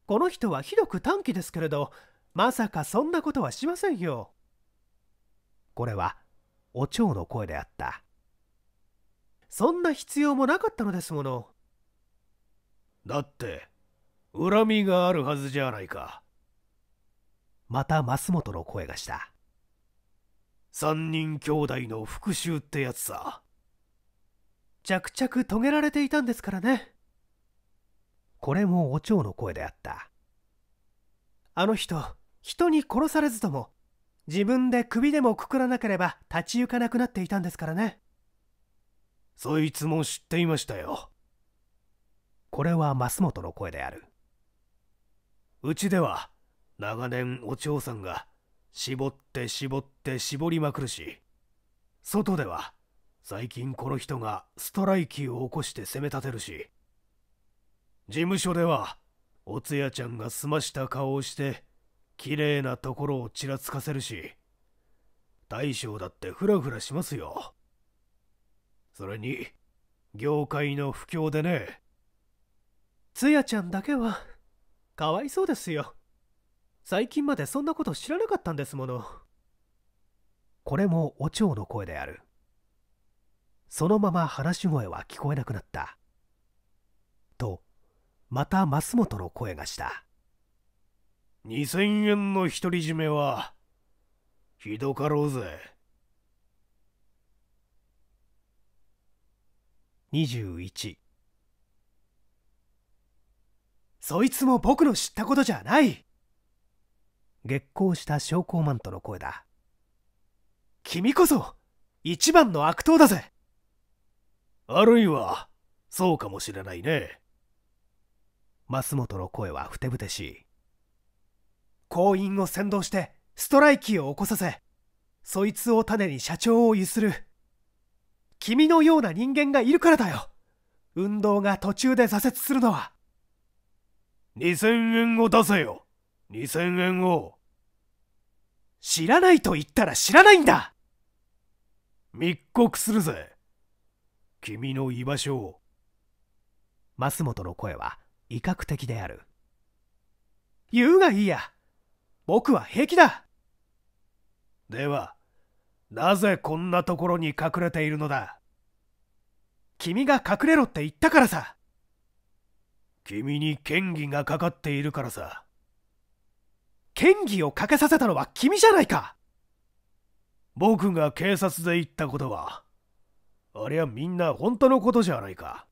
この人はひどく短気ですけれどまさかそんなことはしませんよこれはお蝶の声であったそんな必要もなかったのですものだって恨みがあるはずじゃないかまた増本の声がした三人兄弟の復讐ってやつさ着々遂げられていたんですからねこれもお蝶の声であったあの人人に殺されずとも自分で首でもくくらなければ立ち行かなくなっていたんですからねそいつも知っていましたよこれは増本の声であるうちでは長年お嬢さんが絞って絞って絞りまくるし外では最近この人がストライキを起こして攻め立てるし事務所ではおつやちゃんが澄ました顔をして綺麗なところをちらつかせるし大将だってフラフラしますよそれに業界の不況でねつやちゃんだけはかわいそうですよ最近までそんなこと知らなかったんですものこれもお蝶の声であるそのまま話し声は聞こえなくなったとまた増本の声がした2000円の独り占めはひどかろうぜ。21そいつも僕の知ったことじゃない激高した将校マントの声だ君こそ一番の悪党だぜあるいはそうかもしれないね増本の声はふてぶてしい行員を先導してストライキを起こさせそいつを種に社長をゆする君のような人間がいるからだよ運動が途中で挫折するのは2000円を出せよ2000円を知らないと言ったら知らないんだ密告するぜ君の居場所を増本の声は威嚇的である言うがいいや僕は平気だではなぜこんなところに隠れているのだ君が隠れろって言ったからさ君に嫌疑がかかっているからさ嫌疑をかけさせたのは君じゃないか僕が警察で言ったことはあれはみんな本当のことじゃないか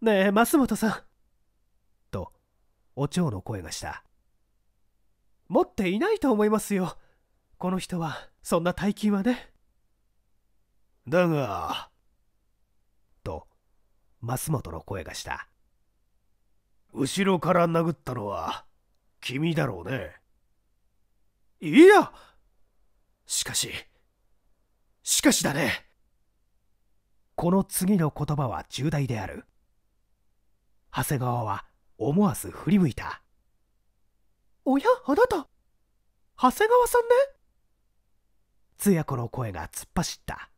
ねえ増本さんとお蝶の声がした持っていないと思いますよこの人はそんな大金はねだが増本の声がした後ろから殴ったのは君だろうねいやしかししかしだねこの次の言葉は重大である長谷川は思わず振り向いたおやあなた長谷川さんね通夜子の声が突っ走った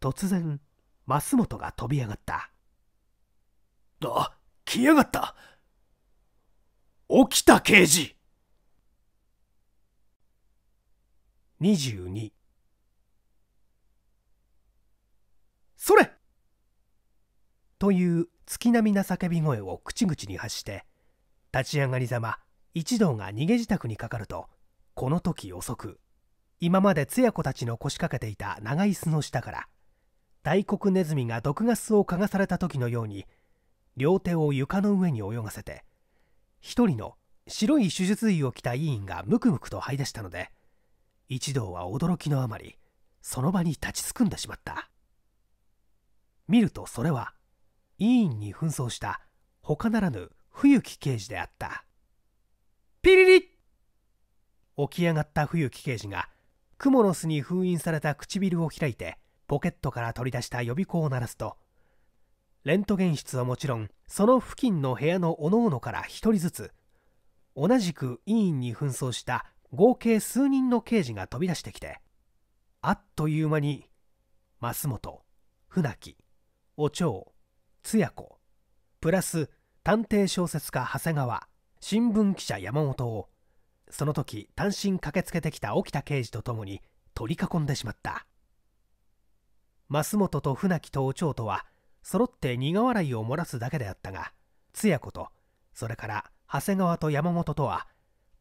突然増本が飛び上がったあ、来やがった。起きた刑事22それという月並みな叫び声を口々に発して立ち上がりざま一同が逃げ支度にかかるとこの時遅く今までつや子たちの腰掛けていた長椅子の下から大黒ネズミが毒ガスを嗅がされた時のように両手を床の上に泳がせて一人の白い手術衣を着た医院がムクムクと這い出したので一同は驚きのあまりその場に立ちすくんでしまった見るとそれは医院に紛争した他ならぬ冬木刑事であったピリリ起き上がった冬木刑事がクモの巣に封印された唇を開いてポケットから取り出した予備校を鳴らすとレントゲン室はもちろんその付近の部屋のおのおのから1人ずつ同じく委員に紛争した合計数人の刑事が飛び出してきてあっという間に増本船木お蝶つや子プラス探偵小説家長谷川新聞記者山本をその時単身駆けつけてきた沖田刑事と共に取り囲んでしまった増本と船木とお蝶とは揃って苦笑いを漏らすだけであったがつや子とそれから長谷川と山本とは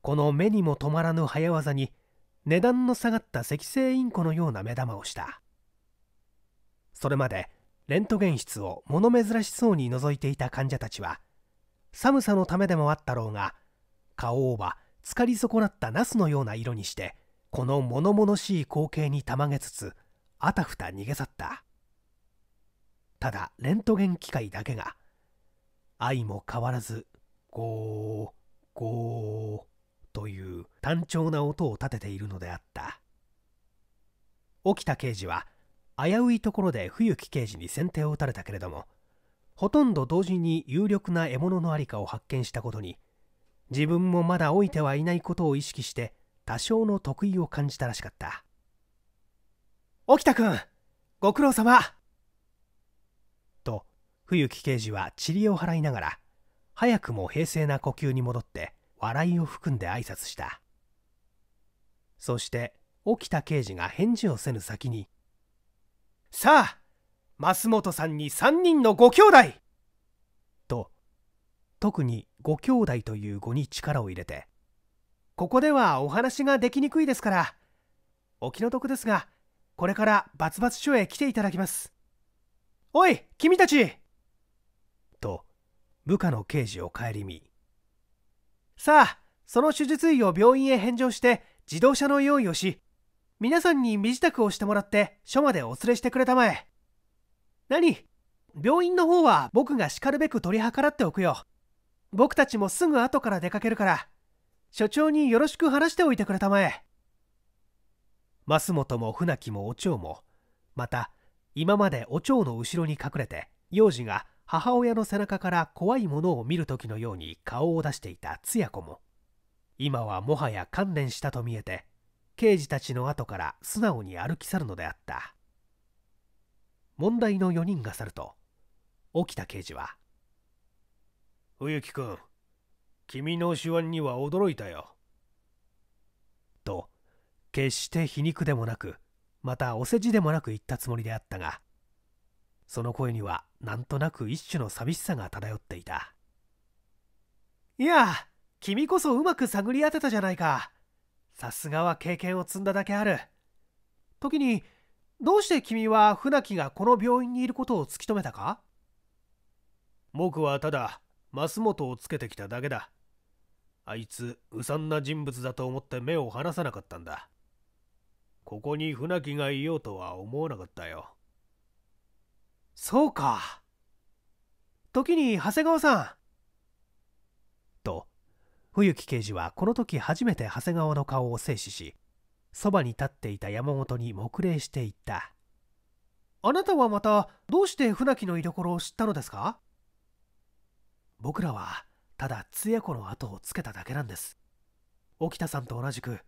この目にも止まらぬ早業に値段の下がった赤星インコのような目玉をしたそれまでレントゲン室を物珍しそうに覗いていた患者たちは寒さのためでもあったろうが顔をはかり損なったナスのような色にしてこの物々しい光景にたまげつつあたふた逃げ去ったただレントゲン機械だけが愛も変わらずゴーゴーという単調な音を立てているのであった沖田刑事は危ういところで冬木刑事に先手を打たれたけれどもほとんど同時に有力な獲物の在りかを発見したことに自分もまだ老いてはいないことを意識して多少の得意を感じたらしかった沖田君ご苦労様冬木刑事は塵を払いながら早くも平静な呼吸に戻って笑いを含んで挨拶したそして沖田刑事が返事をせぬ先に「さあ増本さんに3人のご兄弟と特にご兄弟という語に力を入れて「ここではお話ができにくいですからお気の毒ですがこれからバツバツ署へ来ていただきます」おい君たちと部下の刑事を顧みさあその手術医を病院へ返上して自動車の用意をし皆さんに身支度をしてもらって署までお連れしてくれたまえ何病院の方は僕がしかるべく取り計らっておくよ僕たちもすぐ後から出かけるから所長によろしく話しておいてくれたまえ増本も船木もお蝶もまた今までお蝶の後ろに隠れて幼児が母親の背中から怖いものを見る時のように顔を出していたつや子も今はもはや観念したと見えて刑事たちの後から素直に歩き去るのであった問題の4人が去ると沖田刑事は「冬木君君の手腕には驚いたよ」と決して皮肉でもなくまたお世辞でもなく言ったつもりであったがその声にはなんとなく一種の寂しさが漂っていたいや君こそうまく探り当てたじゃないかさすがは経験を積んだだけある時にどうして君は船木がこの病院にいることを突き止めたか僕はただ増本をつけてきただけだあいつうさんな人物だと思って目を離さなかったんだここに船木がいようとは思わなかったよそうか。時に長谷川さん。と、冬木刑事はこの時初めて長谷川の顔を静止し、そばに立っていた山本に黙礼していった。あなたはまたどうして船木の居所を知ったのですか僕らはただ通夜子の後をつけただけなんです。沖田さんと同じく、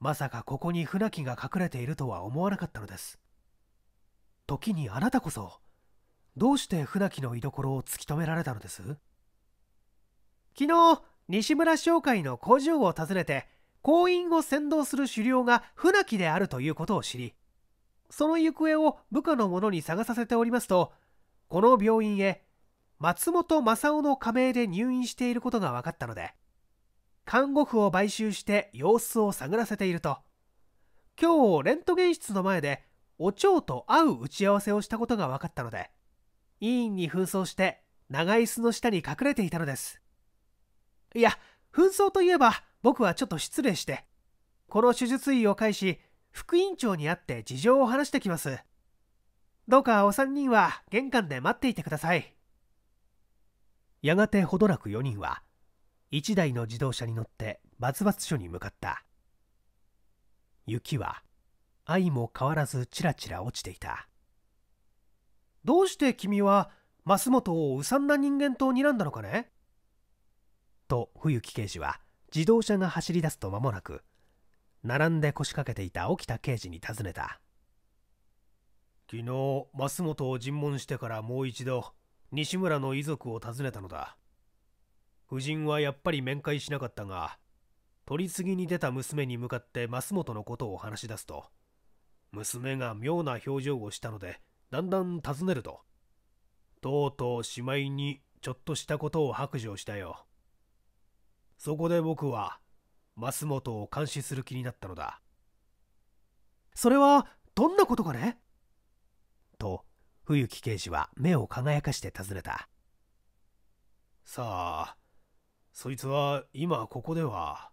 まさかここに船木が隠れているとは思わなかったのです。時にあなたこそどうして船木の居所を突き止められたのです昨日西村商会の工場を訪ねて行員を先導する狩猟が船木であるということを知りその行方を部下の者に探させておりますとこの病院へ松本正雄の加盟で入院していることが分かったので看護婦を買収して様子を探らせていると今日レントゲン室の前でお蝶と会う打ち合わせをしたことが分かったので医員に紛争して長椅子の下に隠れていたのですいや紛争といえば僕はちょっと失礼してこの手術医を介し副院長に会って事情を話してきますどうかお三人は玄関で待っていてくださいやがてほどなく4人は1台の自動車に乗って松ツ署に向かった雪は愛も変わらずちらちら落ちていたどうして君は増本をうさんな人間と睨んだのかねと冬木刑事は自動車が走り出すと間もなく並んで腰掛けていた沖田刑事に尋ねた昨日増本を尋問してからもう一度西村の遺族を訪ねたのだ夫人はやっぱり面会しなかったが取り次ぎに出た娘に向かって増本のことを話し出すと娘が妙な表情をしたのでだんだん尋ねるととうとうしまいにちょっとしたことを白状したよそこで僕は増本を監視する気になったのだそれはどんなことかねと冬木刑事は目を輝かして尋ねたさあそいつは今ここでは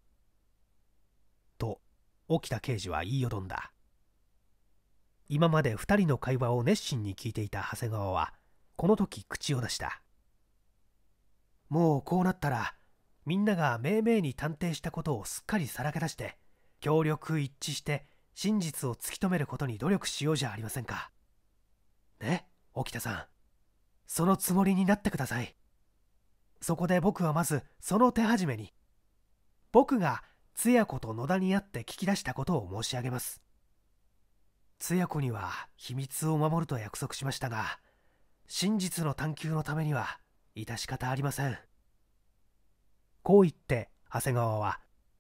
と沖田刑事は言いよどんだ今まで2人の会話を熱心に聞いていた長谷川はこの時口を出したもうこうなったらみんなが命名に探偵したことをすっかりさらけ出して協力一致して真実を突き止めることに努力しようじゃありませんかね沖田さんそのつもりになってくださいそこで僕はまずその手始めに僕が通夜子と野田に会って聞き出したことを申し上げますつや子には秘密を守ると約束しましたが真実の探求のためには致し方ありませんこう言って長谷川は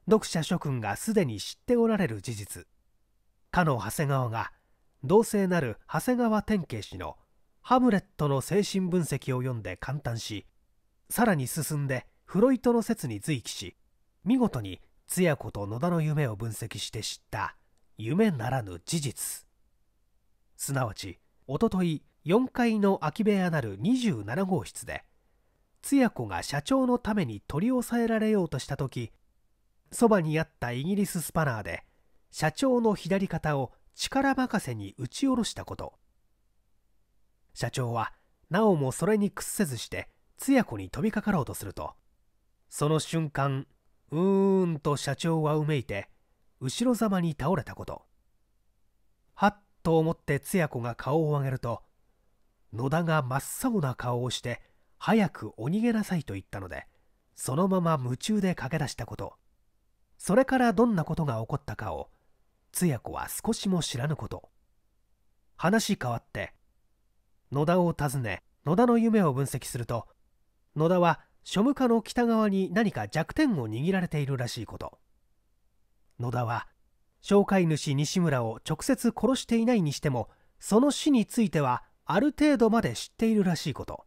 読者諸君がすでに知っておられる事実かの長谷川が同姓なる長谷川天慶氏の「ハムレット」の精神分析を読んで感嘆しさらに進んでフロイトの説に随記し見事につや子と野田の夢を分析して知った夢ならぬ事実すなわちおととい4階の空き部屋なる27号室で通夜子が社長のために取り押さえられようとした時そばにあったイギリススパナーで社長の左肩を力任せに打ち下ろしたこと社長はなおもそれに屈せずして通夜子に飛びかかろうとするとその瞬間うーんと社長はうめいて後ろざまに倒れたことと思ってつや子が顔を上げると野田が真っ青な顔をして早くお逃げなさいと言ったのでそのまま夢中で駆け出したことそれからどんなことが起こったかをつや子は少しも知らぬこと話変わって野田を訪ね野田の夢を分析すると野田は庶務課の北側に何か弱点を握られているらしいこと野田は紹介主西村を直接殺していないにしてもその死についてはある程度まで知っているらしいこと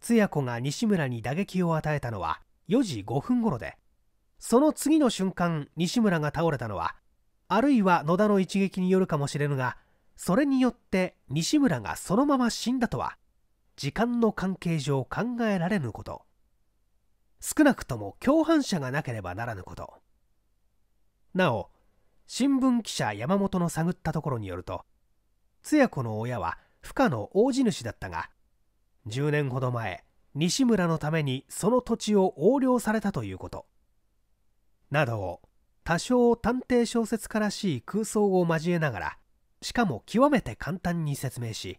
つや子が西村に打撃を与えたのは4時5分頃でその次の瞬間西村が倒れたのはあるいは野田の一撃によるかもしれぬがそれによって西村がそのまま死んだとは時間の関係上考えられぬこと少なくとも共犯者がなければならぬことなお新聞記者山本の探ったところによると通や子の親は不可の大地主だったが10年ほど前西村のためにその土地を横領されたということなどを多少探偵小説家らしい空想を交えながらしかも極めて簡単に説明し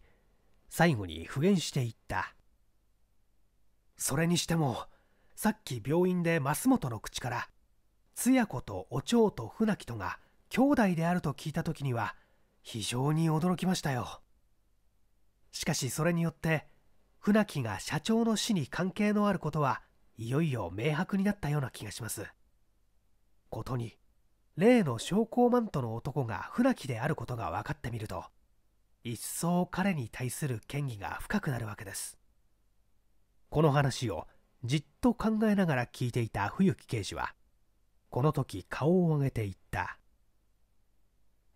最後に復元していったそれにしてもさっき病院で増本の口から「つや子とお蝶と船木とが兄弟であると聞いた時には非常に驚きましたよしかしそれによって船木が社長の死に関係のあることはいよいよ明白になったような気がしますことに例の商工マントの男が船木であることが分かってみると一層彼に対する嫌疑が深くなるわけですこの話をじっと考えながら聞いていた冬木刑事はこの時顔を上げていった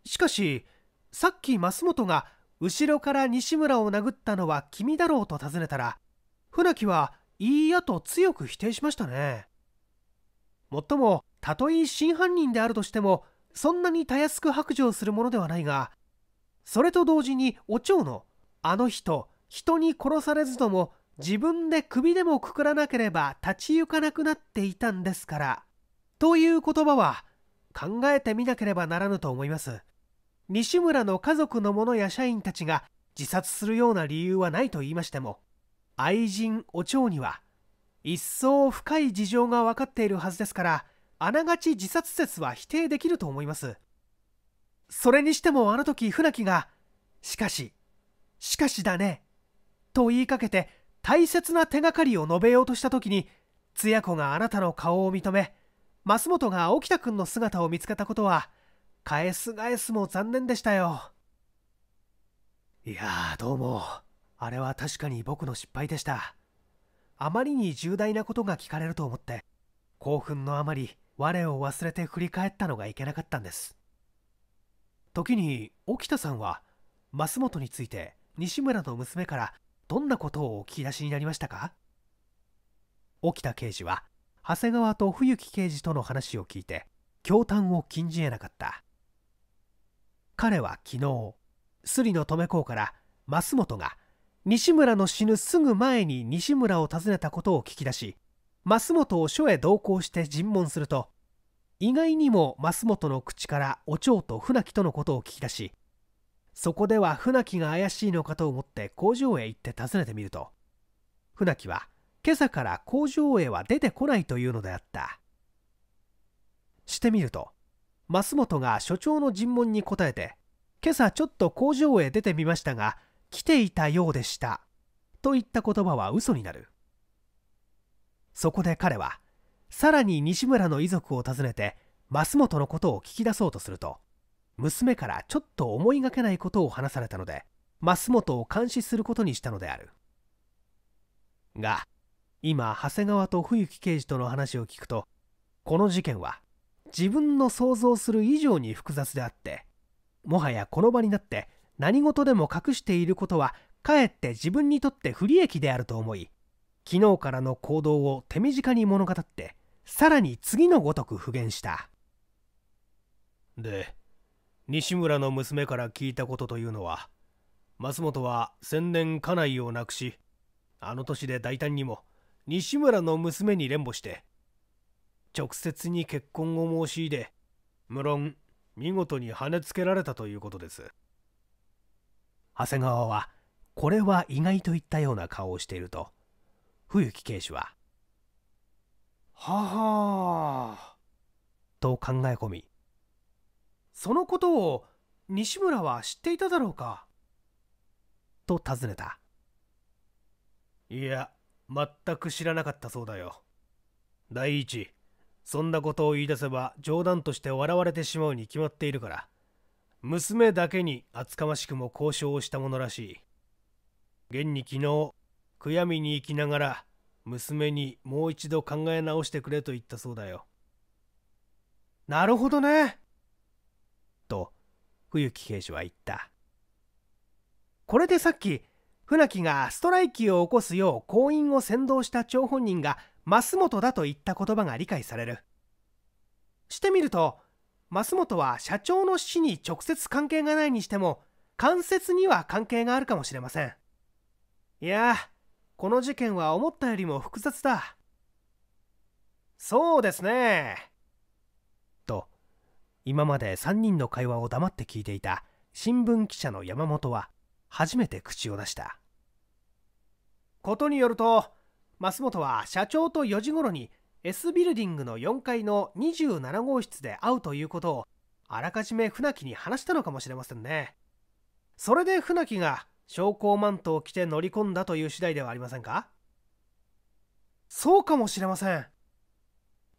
しかしさっき増本が後ろから西村を殴ったのは君だろうと尋ねたら船木はいいやと強く否定しましたねもっともたとえ真犯人であるとしてもそんなにたやすく白状するものではないがそれと同時にお蝶のあの人人に殺されずとも自分で首でもくくらなければ立ち行かなくなっていたんですからという言葉は考えてみなければならぬと思います西村の家族の者や社員たちが自殺するような理由はないと言いましても愛人お蝶には一層深い事情が分かっているはずですからあながち自殺説は否定できると思いますそれにしてもあの時船木が「しかししかしだね」と言いかけて大切な手がかりを述べようとした時に艶子があなたの顔を認め増本が沖田君の姿を見つけたことは返す返すも残念でしたよいやどうもあれは確かに僕の失敗でしたあまりに重大なことが聞かれると思って興奮のあまり我を忘れて振り返ったのがいけなかったんです時に沖田さんは増本について西村の娘からどんなことをお聞き出しになりましたか沖田刑事は長谷川と冬木刑事との話を聞いて驚嘆を禁じえなかった彼は昨日スの留子から増本が西村の死ぬすぐ前に西村を訪ねたことを聞き出し増本を署へ同行して尋問すると意外にも増本の口からお蝶と船木とのことを聞き出しそこでは船木が怪しいのかと思って工場へ行って訪ねてみると船木は今朝から工場へは出てこないというのであったしてみると増本が所長の尋問に答えて「今朝ちょっと工場へ出てみましたが来ていたようでした」と言った言葉は嘘になるそこで彼はさらに西村の遺族を訪ねて増本のことを聞き出そうとすると娘からちょっと思いがけないことを話されたので増本を監視することにしたのであるが今長谷川と冬木刑事との話を聞くとこの事件は自分の想像する以上に複雑であってもはやこの場になって何事でも隠していることはかえって自分にとって不利益であると思い昨日からの行動を手短に物語ってさらに次のごとく復元したで西村の娘から聞いたことというのは松本は先年家内を亡くしあの年で大胆にも西村の娘に連母して直接に結婚を申し入れ無論見事に跳ねつけられたということです長谷川はこれは意外といったような顔をしていると冬木警視は「ははと考え込みそのことを西村は知っていただろうかと尋ねたいや全く知らなかったそうだよ第一そんなことを言い出せば冗談として笑われてしまうに決まっているから娘だけに厚かましくも交渉をしたものらしい現に昨日悔やみに行きながら娘にもう一度考え直してくれと言ったそうだよなるほどねと冬木刑事は言ったこれでさっき船木がストライキを起こすよう行員を先導した張本人が増本だと言った言葉が理解されるしてみると増本は社長の死に直接関係がないにしても間接には関係があるかもしれませんいやこの事件は思ったよりも複雑だそうですねと今まで3人の会話を黙って聞いていた新聞記者の山本は初めて口を出したことによると増本は社長と4時頃に S ビルディングの4階の27号室で会うということをあらかじめ船木に話したのかもしれませんねそれで船木が昇降マントを着て乗り込んだという次第ではありませんかそうかもしれません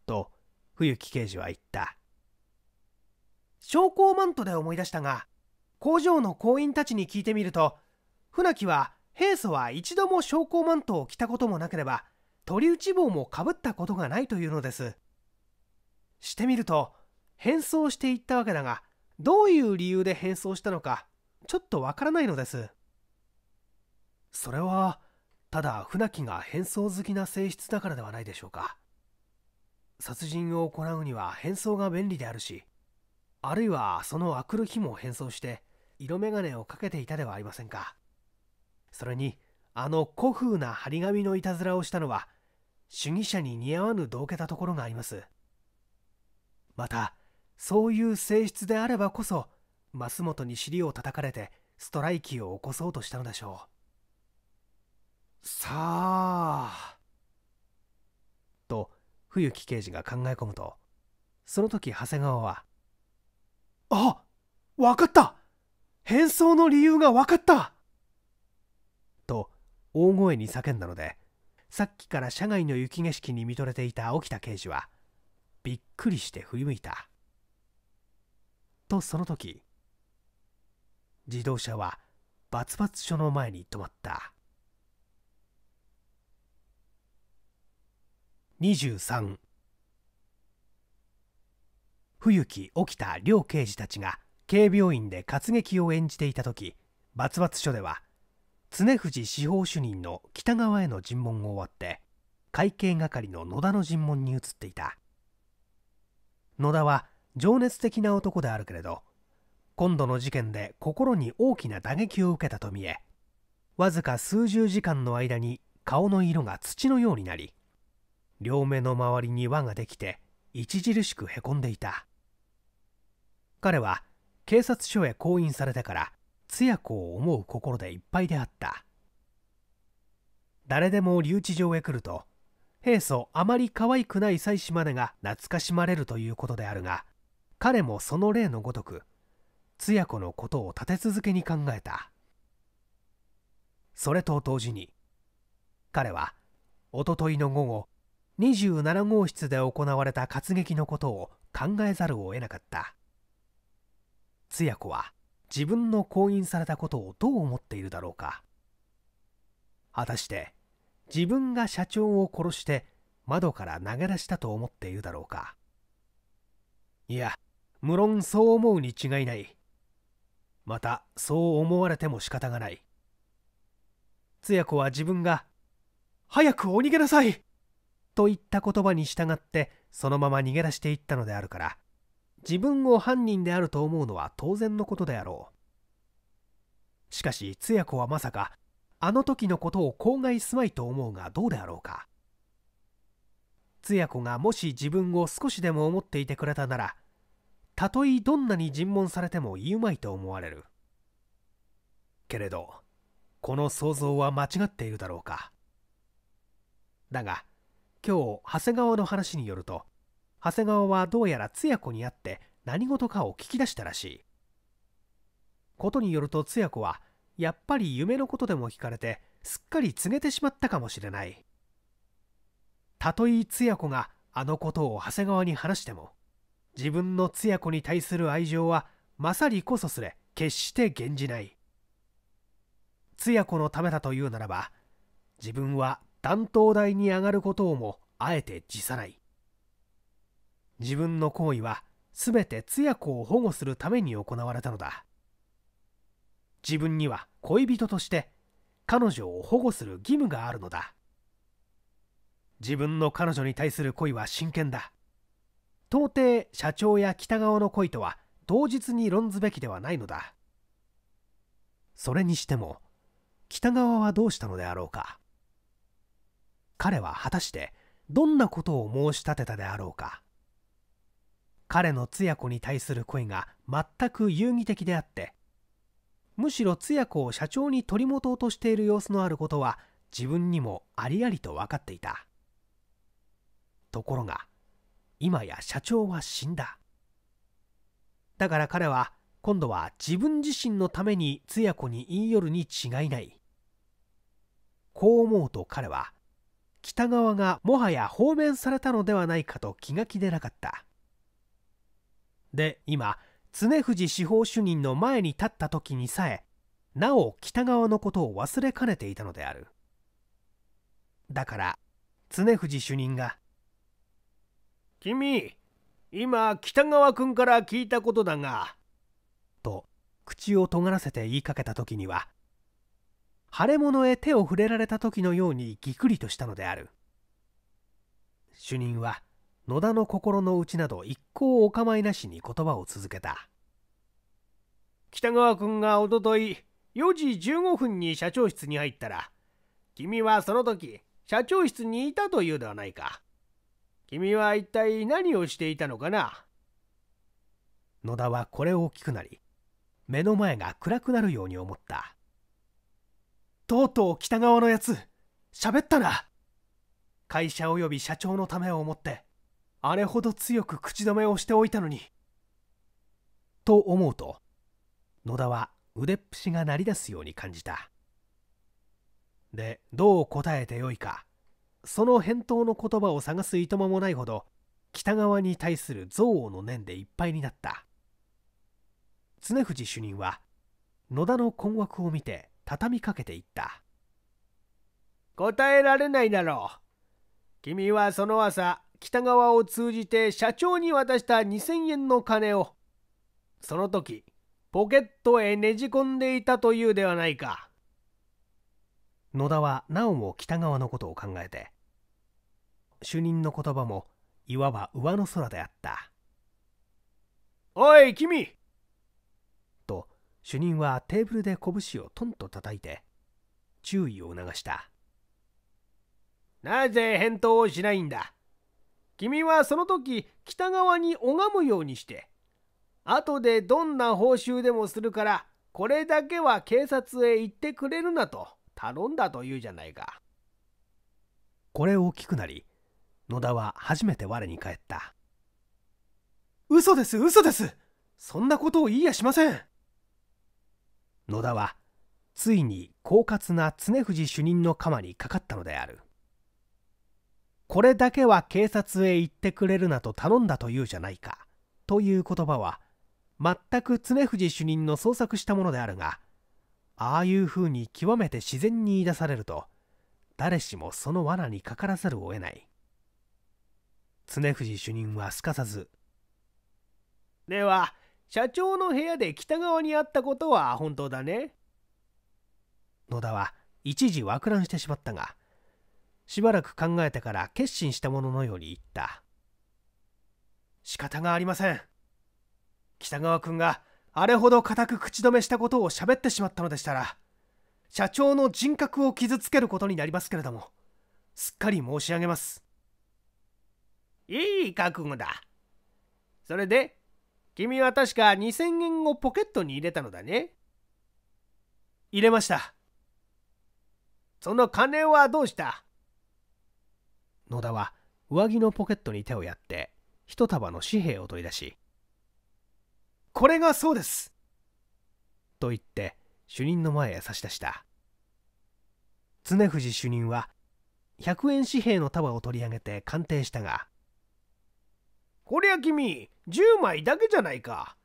と冬木刑事は言った昇降マントで思い出したが工場の工員たちに聞いてみると船木は平素は一度も昇降マントを着たこともなければ鳥内帽もかぶったことがないというのですしてみると変装していったわけだがどういう理由で変装したのかちょっとわからないのですそれはただ船木が変装好きな性質だからではないでしょうか殺人を行うには変装が便利であるしあるいはそのあくる日も変装して色眼鏡をかけていたではありませんかそれにあの古風な張り紙のいたずらをしたのは主義者に似合わぬ道化たところがありますまたそういう性質であればこそ増本に尻を叩かれてストライキを起こそうとしたのでしょうさあと冬木刑事が考え込むとその時長谷川は「あ分かった変装の理由が分かった大声に叫んだのでさっきから車外の雪景色に見とれていた沖田刑事はびっくりして振り向いたとその時自動車はバツバツ署の前に止まった23冬木沖田両刑事たちが警病院で活劇を演じていた時バツバツ署では「常藤司法主任の北側への尋問を終わって会計係の野田の尋問に移っていた野田は情熱的な男であるけれど今度の事件で心に大きな打撃を受けたと見えわずか数十時間の間に顔の色が土のようになり両目の周りに輪ができて著しくへこんでいた彼は警察署へ降院されてから通子を思う心でいっぱいであった誰でも留置場へ来ると平素あまり可愛くない妻子までが懐かしまれるということであるが彼もその例のごとく通子のことを立て続けに考えたそれと同時に彼はおとといの午後27号室で行われた活劇のことを考えざるを得なかった通子は自分の婚姻されたことをどう思っているだろうか果たして自分が社長を殺して窓から投げ出したと思っているだろうかいや無論そう思うに違いないまたそう思われても仕方がないつや子は自分が「早くお逃げなさい!」といった言葉に従ってそのまま逃げ出していったのであるから自分を犯人であると思うのは当然のことであろうしかし通夜子はまさかあの時のことを口外すまいと思うがどうであろうか通夜子がもし自分を少しでも思っていてくれたならたとえどんなに尋問されても言うまいと思われるけれどこの想像は間違っているだろうかだが今日長谷川の話によると長谷川はどうやらつや子に会って何事かを聞き出したらしいことによるとつや子はやっぱり夢のことでも聞かれてすっかり告げてしまったかもしれないたとえつや子があのことを長谷川に話しても自分のつや子に対する愛情は勝りこそすれ決して源じないつや子のためだというならば自分は担当台に上がることをもあえて辞さない自分の行為は全てつや子を保護するために行われたのだ自分には恋人として彼女を保護する義務があるのだ自分の彼女に対する恋は真剣だ到底社長や北側の恋とは同日に論ずべきではないのだそれにしても北側はどうしたのであろうか彼は果たしてどんなことを申し立てたであろうか彼の通夜子に対する声が全く遊戯的であってむしろ通や子を社長に取り持とうとしている様子のあることは自分にもありありと分かっていたところが今や社長は死んだだから彼は今度は自分自身のために通や子に言い寄るに違いないこう思うと彼は北側がもはや放免されたのではないかと気が気でなかったで今常藤司法主任の前に立った時にさえなお北側のことを忘れかねていたのであるだから常藤主任が「君今北川君から聞いたことだが」と口を尖らせて言いかけた時には腫れ物へ手を触れられた時のようにぎくりとしたのである主任は野田の心の内など一向お構いなしに言葉を続けた北川君がおととい4時15分に社長室に入ったら君はその時社長室にいたというではないか君は一体何をしていたのかな野田はこれを聞くなり目の前が暗くなるように思ったとうとう北川のやつ喋ったな会社及び社長のためを思ってあれほど強く口止めをしておいたのに。と思うと野田は腕っぷしが鳴り出すように感じた。でどう答えてよいかその返答の言葉を探すいとまもないほど北側に対する憎悪の念でいっぱいになった常藤主任は野田の困惑を見て畳みかけていった答えられないだろう君はその朝北側を通じて社長に渡した2000円の金をその時ポケットへねじ込んでいたというではないか野田はなおも北側のことを考えて主任の言葉もいわば上の空であった「おい君!」と主任はテーブルで拳をトンと叩いて注意を促した「なぜ返答をしないんだ?」君はその時北側に拝むようにして後でどんな報酬でもするからこれだけは警察へ行ってくれるなと頼んだというじゃないかこれを聞くなり野田は初めて我に返った嘘です嘘ですそんなことを言いやしません野田はついに狡猾な常藤主任の鎌にかかったのであるこれだけは警察へ行ってくれるなと頼んだというじゃないかという言葉は全く常藤主任の捜索したものであるがああいうふうに極めて自然に言い出されると誰しもその罠にかからざるを得ない常藤主任はすかさず「では社長の部屋で北側にあったことは本当だね」野田は一時惑乱してしまったがしばらく考えてから決心したもののように言った仕方がありません北川君があれほど固く口止めしたことを喋ってしまったのでしたら社長の人格を傷つけることになりますけれどもすっかり申し上げますいい覚悟だそれで君は確か2000円をポケットに入れたのだね入れましたその金はどうした野田は上着のポケットに手をやって一束の紙幣を取り出し「これがそうです!」と言って主任の前へ差し出した常藤主任は100円紙幣の束を取り上げて鑑定したが「こりゃ君10枚だけじゃないか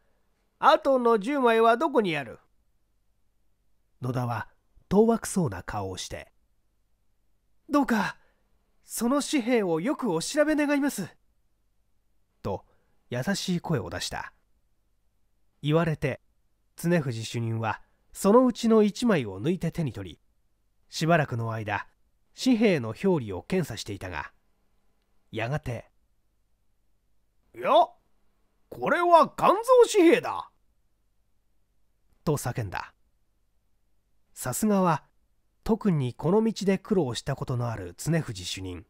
あとの10枚はどこにある?」野田は当惑そうな顔をして「どうかその紙幣をよくお調べ願います。と優しい声を出した。言われて常藤主任はそのうちの1枚を抜いて手に取りしばらくの間紙幣の表裏を検査していたがやがて「いやこれは肝臓紙幣だ!」と叫んださすがは特にこの道で苦労したことのある常藤主任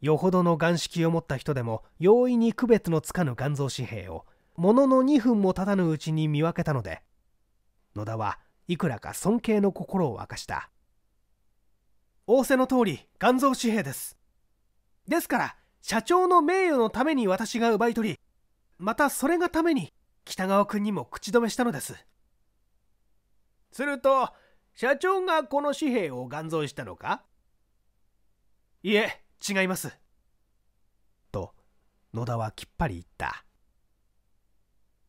よほどの眼識を持った人でも容易に区別のつかぬ頑造紙幣をものの2分も経たぬうちに見分けたので野田はいくらか尊敬の心を明かした仰せの通り頑造紙幣ですですから社長の名誉のために私が奪い取りまたそれがために北川君にも口止めしたのですすると社長がこの紙幣を頑造したのかいえ違いますと野田はきっぱり言った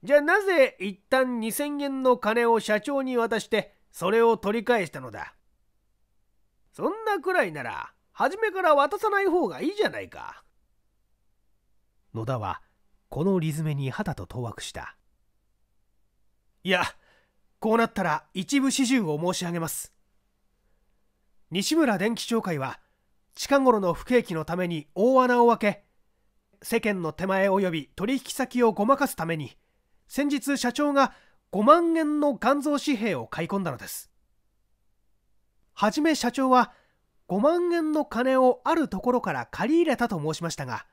じゃあなぜ一旦2,000円の金を社長に渡してそれを取り返したのだそんなくらいなら初めから渡さない方がいいじゃないか野田はこのリズメに肌と当惑したいやこうなったら一部始終を申し上げます西村電気商会は近頃の不景気のために大穴を開け世間の手前及び取引先をごまかすために先日社長が5万円の肝造紙幣を買い込んだのですはじめ社長は5万円の金をあるところから借り入れたと申しましたが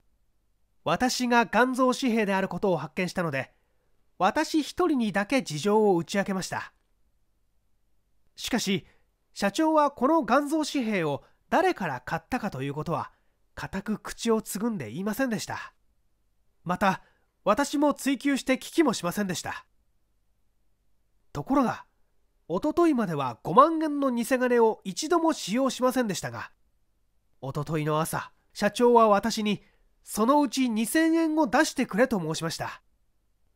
私が肝造紙幣であることを発見したので私一人にだけ事情を打ち明けましたしかし社長はこの元蔵紙幣を誰から買ったかということは固く口をつぐんで言いませんでしたまた私も追求して聞きもしませんでしたところがおとといまでは5万円の偽金を一度も使用しませんでしたがおとといの朝社長は私にそのうち2000円を出してくれと申しました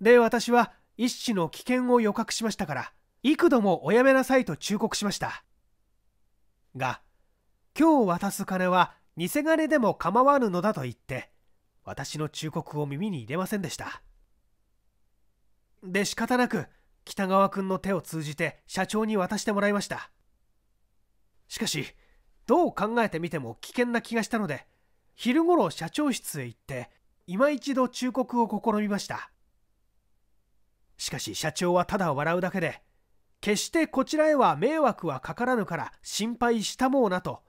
で私は一種の危険を予告しましたから幾度もおやめなさいと忠告しましたが今日渡す金は偽金でも構わぬのだと言って私の忠告を耳に入れませんでしたで仕方なく北川君の手を通じて社長に渡してもらいましたしかしどう考えてみても危険な気がしたので昼ごろ社長室へ行って今一度忠告を試みましたしかし社長はただ笑うだけで決してこちらへは迷惑はかからぬから心配したもうなと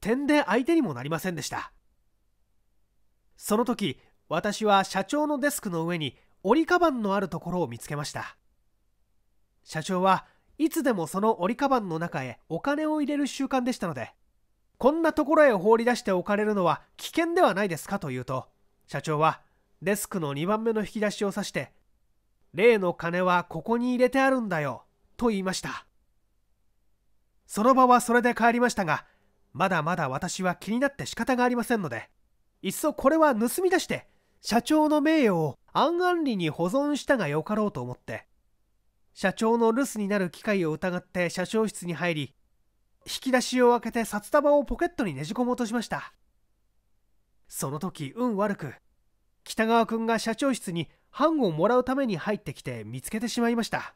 点で相手にもなりませんでしたその時私は社長のデスクの上に折りカバンのあるところを見つけました社長はいつでもその折りカバンの中へお金を入れる習慣でしたのでこんなところへ放り出しておかれるのは危険ではないですかと言うと社長はデスクの2番目の引き出しを指して例の金はここに入れてあるんだよ、と言いました。その場はそれで帰りましたが、まだまだ私は気になって仕方がありませんので、いっそこれは盗み出して、社長の名誉を暗々里に保存したがよかろうと思って、社長の留守になる機会を疑って社長室に入り、引き出しを開けて札束をポケットにねじ込もうとしました。その時運悪く、北川君が社長室に版をもらうために入ってきて見つけてしまいました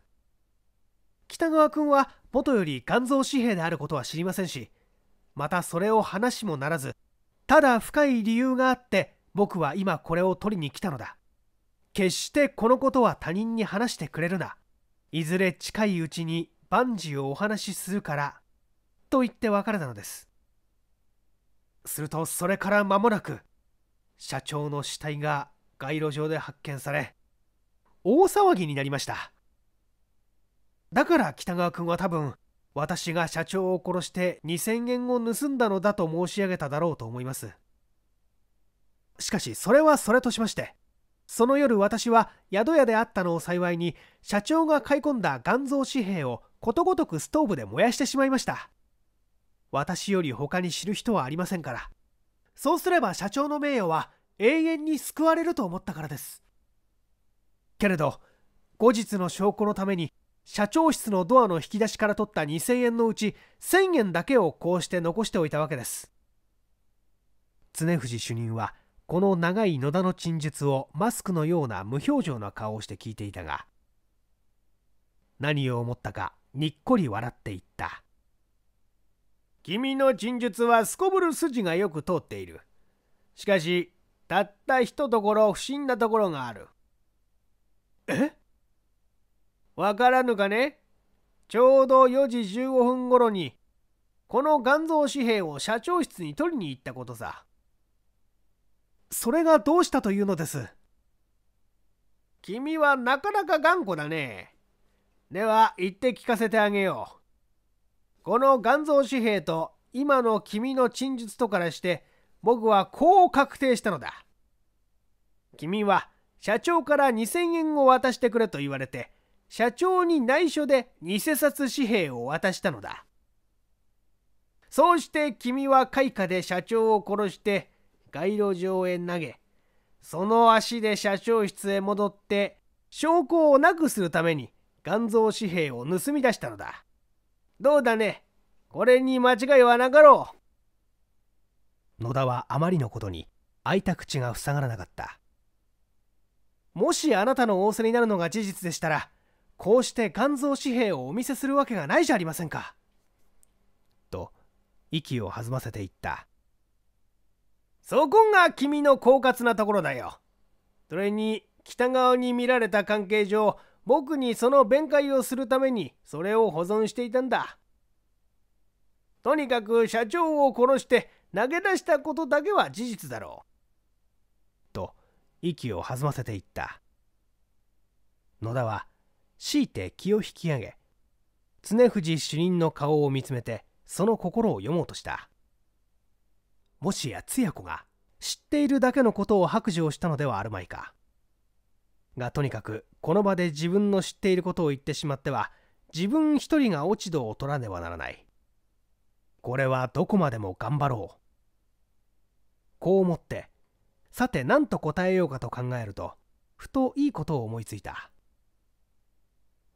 北川君は元より肝臓紙幣であることは知りませんしまたそれを話もならずただ深い理由があって僕は今これを取りに来たのだ決してこのことは他人に話してくれるないずれ近いうちに万事をお話しするからと言って別れたのですするとそれから間もなく社長の死体が街路上で発見され大騒ぎになりましただから北川君は多分私が社長を殺して2000円を盗んだのだと申し上げただろうと思いますしかしそれはそれとしましてその夜私は宿屋であったのを幸いに社長が買い込んだ頑蔵紙幣をことごとくストーブで燃やしてしまいました私より他に知る人はありませんからそうすれば社長の名誉は永遠に救われると思ったからですけれど後日の証拠のために社長室のドアの引き出しから取った2000円のうち1000円だけをこうして残しておいたわけです常藤主任はこの長い野田の陳述をマスクのような無表情な顔をして聞いていたが何を思ったかにっこり笑っていった君の陳述はすこぶる筋がよく通っているしかしたった一ところ不審なところがある。えわからぬかねちょうど4時15分頃に、この岩蔵紙幣を社長室に取りに行ったことさ。それがどうしたというのです君はなかなか頑固だね。では、言って聞かせてあげよう。この岩蔵紙幣と今の君の陳述とからして、僕はこう確定したのだ。君は社長から2000円を渡してくれと言われて、社長に内緒で偽札紙幣を渡したのだ。そうして君は開花で社長を殺して街路上へ投げ、その足で社長室へ戻って証拠をなくするために肝臓紙幣を盗み出したのだ。どうだねこれに間違いはなかろう。野田はあまりのことに開いた口が塞がらなかったもしあなたの仰せになるのが事実でしたらこうして肝臓紙幣をお見せするわけがないじゃありませんかと息を弾ませていったそこが君の狡猾なところだよそれに北側に見られた関係上僕にその弁解をするためにそれを保存していたんだとにかく社長を殺して投げ出したことだけは事実だろう。と息を弾ませていった野田は強いて気を引き上げ常藤主任の顔を見つめてその心を読もうとしたもしやつや子が知っているだけのことを白状したのではあるまいかがとにかくこの場で自分の知っていることを言ってしまっては自分一人が落ち度を取らねばならないこれはどこまでも頑張ろうこう思ってさて何と答えようかと考えるとふといいことを思いついた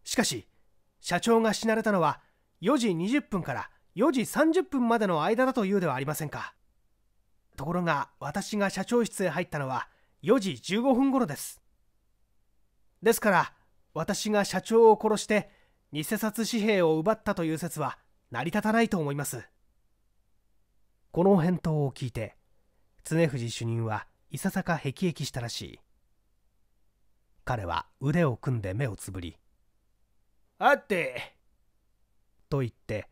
しかし社長が死なれたのは4時20分から4時30分までの間だというではありませんかところが私が社長室へ入ったのは4時15分頃ですですから私が社長を殺して偽札紙幣を奪ったという説は成り立たないと思いますこの返答を聞いて常藤主任はいささかへきへきしたらしい彼は腕を組んで目をつぶり「あって」と言って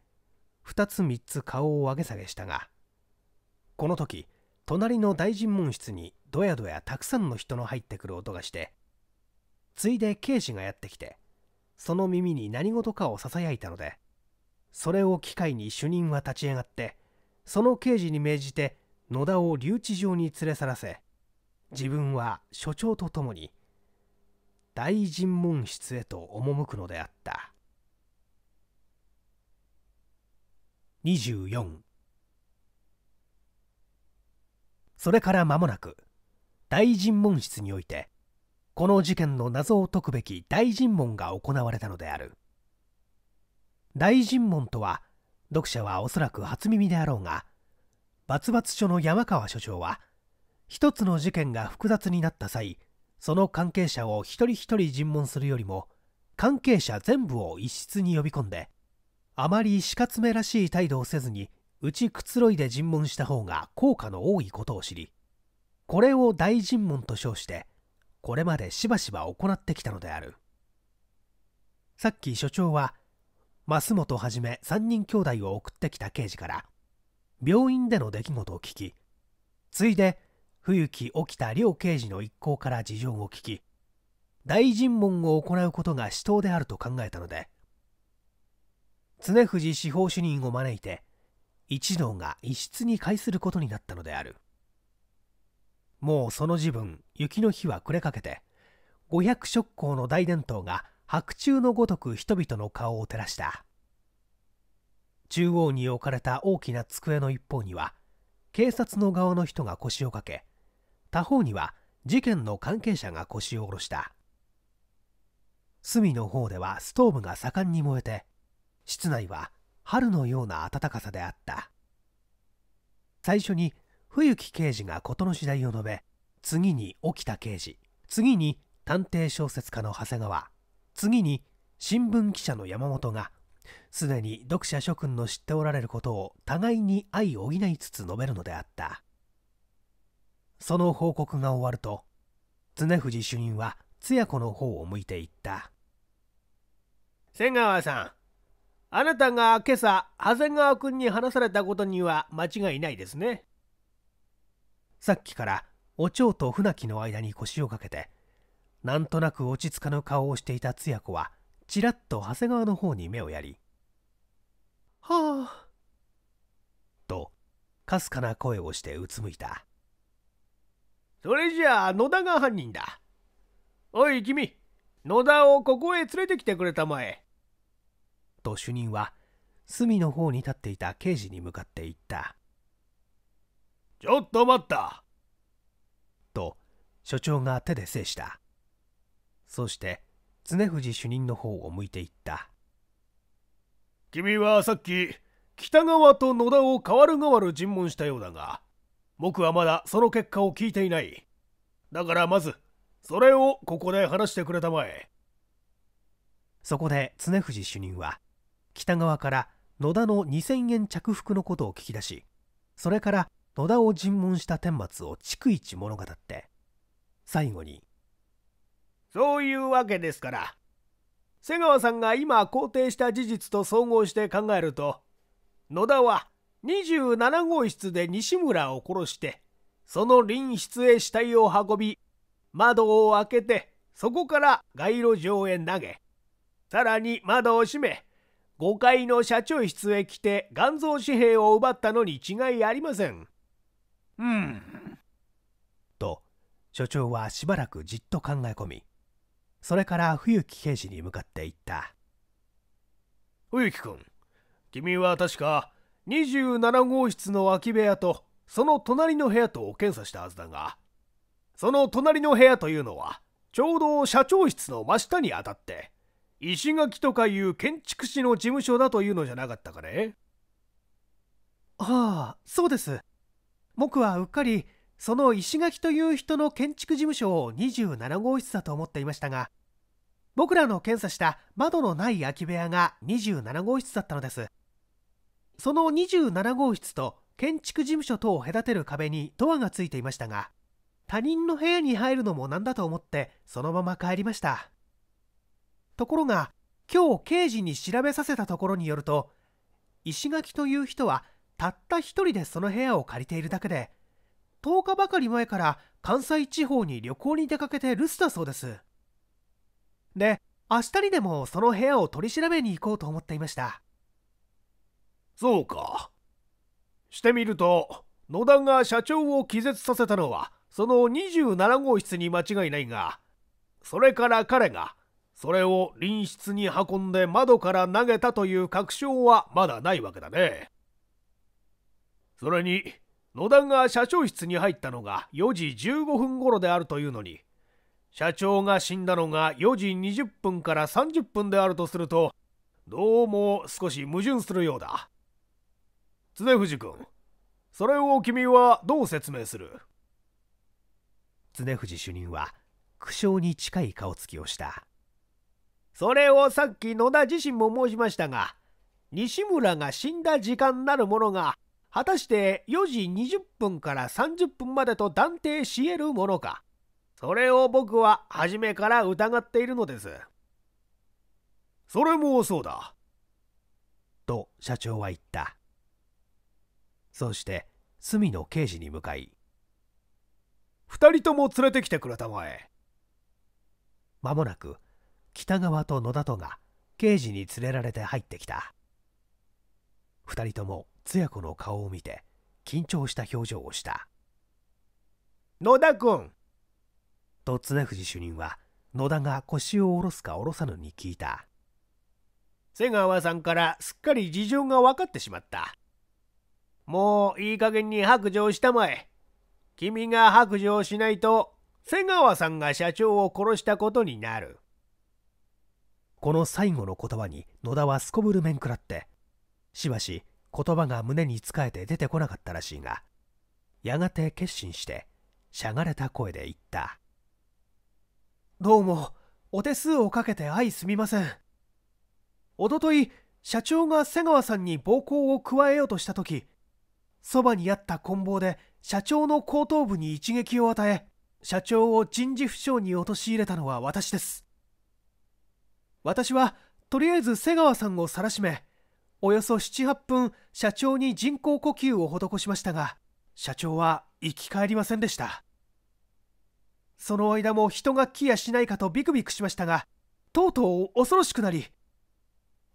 2つ3つ顔を上げ下げしたがこの時隣の大尋問室にどやどやたくさんの人の入ってくる音がしてついで刑事がやってきてその耳に何事かをささやいたのでそれを機会に主任は立ち上がってその刑事に命じて野田を留置場に連れ去らせ自分は所長と共に大尋問室へと赴くのであった24それから間もなく大尋問室においてこの事件の謎を解くべき大尋問が行われたのである大尋問とは読者はおそらく初耳であろうがバツ署の山川署長は一つの事件が複雑になった際その関係者を一人一人尋問するよりも関係者全部を一室に呼び込んであまり死活めらしい態度をせずに打ちくつろいで尋問した方が効果の多いことを知りこれを大尋問と称してこれまでしばしば行ってきたのであるさっき所長は増本はじめ3人兄弟を送ってきた刑事から病院での出来事を聞きついで冬木沖田両刑事の一行から事情を聞き大尋問を行うことが死闘であると考えたので常藤司法主任を招いて一同が一室に会することになったのであるもうその時分雪の日は暮れかけて500色光の大伝統が白昼のごとく人々の顔を照らした中央に置かれた大きな机の一方には警察の側の人が腰をかけ他方には事件の関係者が腰を下ろした隅の方ではストーブが盛んに燃えて室内は春のような暖かさであった最初に冬木刑事が事の次第を述べ次に沖田刑事次に探偵小説家の長谷川次に新聞記者の山本がすでに読者諸君の知っておられることを互いに相補いつつ述べるのであったその報告が終わると常藤主任は通夜子の方を向いていった瀬川さんあなたが今朝長谷川君に話されたことには間違いないですねさっきからお蝶と船木の間に腰をかけてなんとなく落ち着かぬ顔をしていたつや子はちらっと長谷川の方に目をやり、はあ、と、かすかな声をしてうつむいた。それじゃあ、野田が犯人だ。おい、君、野田をここへ連れてきてくれたまえ。と主任は、隅の方に立っていた刑事に向かって言った。ちょっと待った。と、所長が手で制した。そして、常藤主任の方を向いていった君はさっき北川と野田を代わる代わる尋問したようだが僕はまだその結果を聞いていないだからまずそれをここで話してくれたまえそこで常藤主任は北川から野田の2000円着服のことを聞き出しそれから野田を尋問した顛末を逐一物語って最後にそういうわけですから瀬川さんが今肯定した事実と総合して考えると野田は27号室で西村を殺してその隣室へ死体を運び窓を開けてそこから街路上へ投げさらに窓を閉め5階の社長室へ来て元蔵紙幣を奪ったのに違いありません。うん。と所長はしばらくじっと考え込みそれから冬木刑事に向かって行った冬木君君は確か27号室の空き部屋とその隣の部屋と検査したはずだがその隣の部屋というのはちょうど社長室の真下にあたって石垣とかいう建築士の事務所だというのじゃなかったかねああそうです僕はうっかりその石垣という人の建築事務所を27号室だと思っていましたが僕らの検査した窓のない空き部屋が27号室だったのですその27号室と建築事務所等を隔てる壁にドアがついていましたが他人の部屋に入るのもなんだと思ってそのまま帰りましたところが今日刑事に調べさせたところによると石垣という人はたった一人でその部屋を借りているだけで10日ばかり前から関西地方に旅行に出かけて留守だそうですで明日にでもその部屋を取り調べに行こうと思っていましたそうかしてみると野田が社長を気絶させたのはその27号室に間違いないがそれから彼がそれを隣室に運んで窓から投げたという確証はまだないわけだねそれに野田が社長室に入ったのが4時15分頃であるというのに社長が死んだのが4時20分から30分であるとするとどうも少し矛盾するようだ常藤君それを君はどう説明する常藤主任は苦笑に近い顔つきをしたそれをさっき野田自身も申しましたが西村が死んだ時間なるものが果たして4時20分から30分までと断定し得るものかそれを僕は初めから疑っているのです。それもそうだ。と社長は言った。そして、隅野刑事に向かい、二人とも連れてきてくれたまえ。まもなく、北川と野田とが刑事に連れられて入ってきた。二人ともつや子の顔を見て、緊張した表情をした。野田君、と綱藤主任は野田が腰を下ろすか下ろさぬに聞いた瀬川さんからすっかり事情が分かってしまったもういい加減に白状したまえ君が白状しないと瀬川さんが社長を殺したことになるこの最後の言葉に野田はすこぶる面食らってしばし言葉が胸に仕えて出てこなかったらしいがやがて決心してしゃがれた声で言った。どうも、お手数をかけて愛すみません。おととい、社長が瀬川さんに暴行を加えようとしたとき、そばにあった棍棒で社長の後頭部に一撃を与え、社長を人事不詳に陥れたのは私です。私は、とりあえず瀬川さんを晒しめ、およそ7、8分社長に人工呼吸を施しましたが、社長は生き返りませんでした。その間も人が来やしないかとビクビクしましたがとうとう恐ろしくなり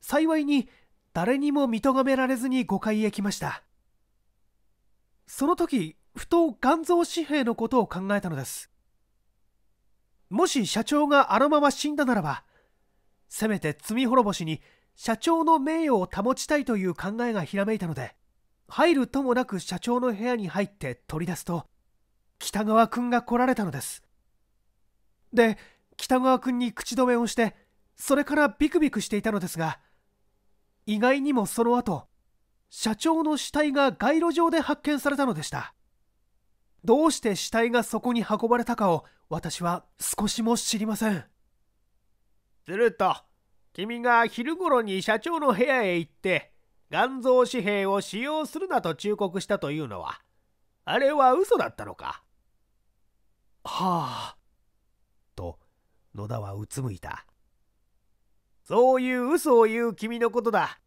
幸いに誰にも見とがめられずに5階へ来ましたその時ふと眼蔵紙幣のことを考えたのですもし社長があのまま死んだならばせめて罪滅ぼしに社長の名誉を保ちたいという考えがひらめいたので入るともなく社長の部屋に入って取り出すと北川君が来られたのですで北川君に口止めをしてそれからビクビクしていたのですが意外にもその後社長の死体が街路上で発見されたのでしたどうして死体がそこに運ばれたかを私は少しも知りませんすると君が昼頃に社長の部屋へ行って頑蔵紙幣を使用するなと忠告したというのはあれは嘘だったのかはあ野田はうつむいた。そういう嘘を言う君のことだ。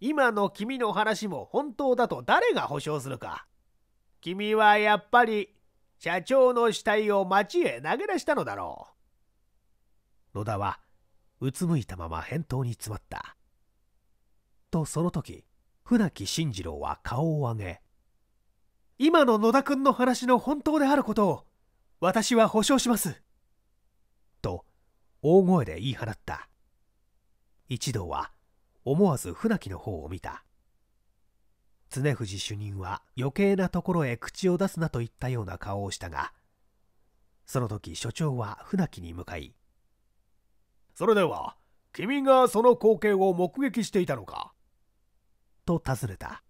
今の君の話も本当だと誰が保証するか。君はやっぱり社長の死体を町へ投げ出したのだろう。野田はうつむいたまま返答に詰まった。とその時船木慎次郎は顔を上げ今の野田君の話の本当であることを私は保証します。大声で言い放った一同は思わず船木の方を見た常藤主任は余計なところへ口を出すなといったような顔をしたがその時所長は船木に向かいそれでは君がその光景を目撃していたのかと尋ねた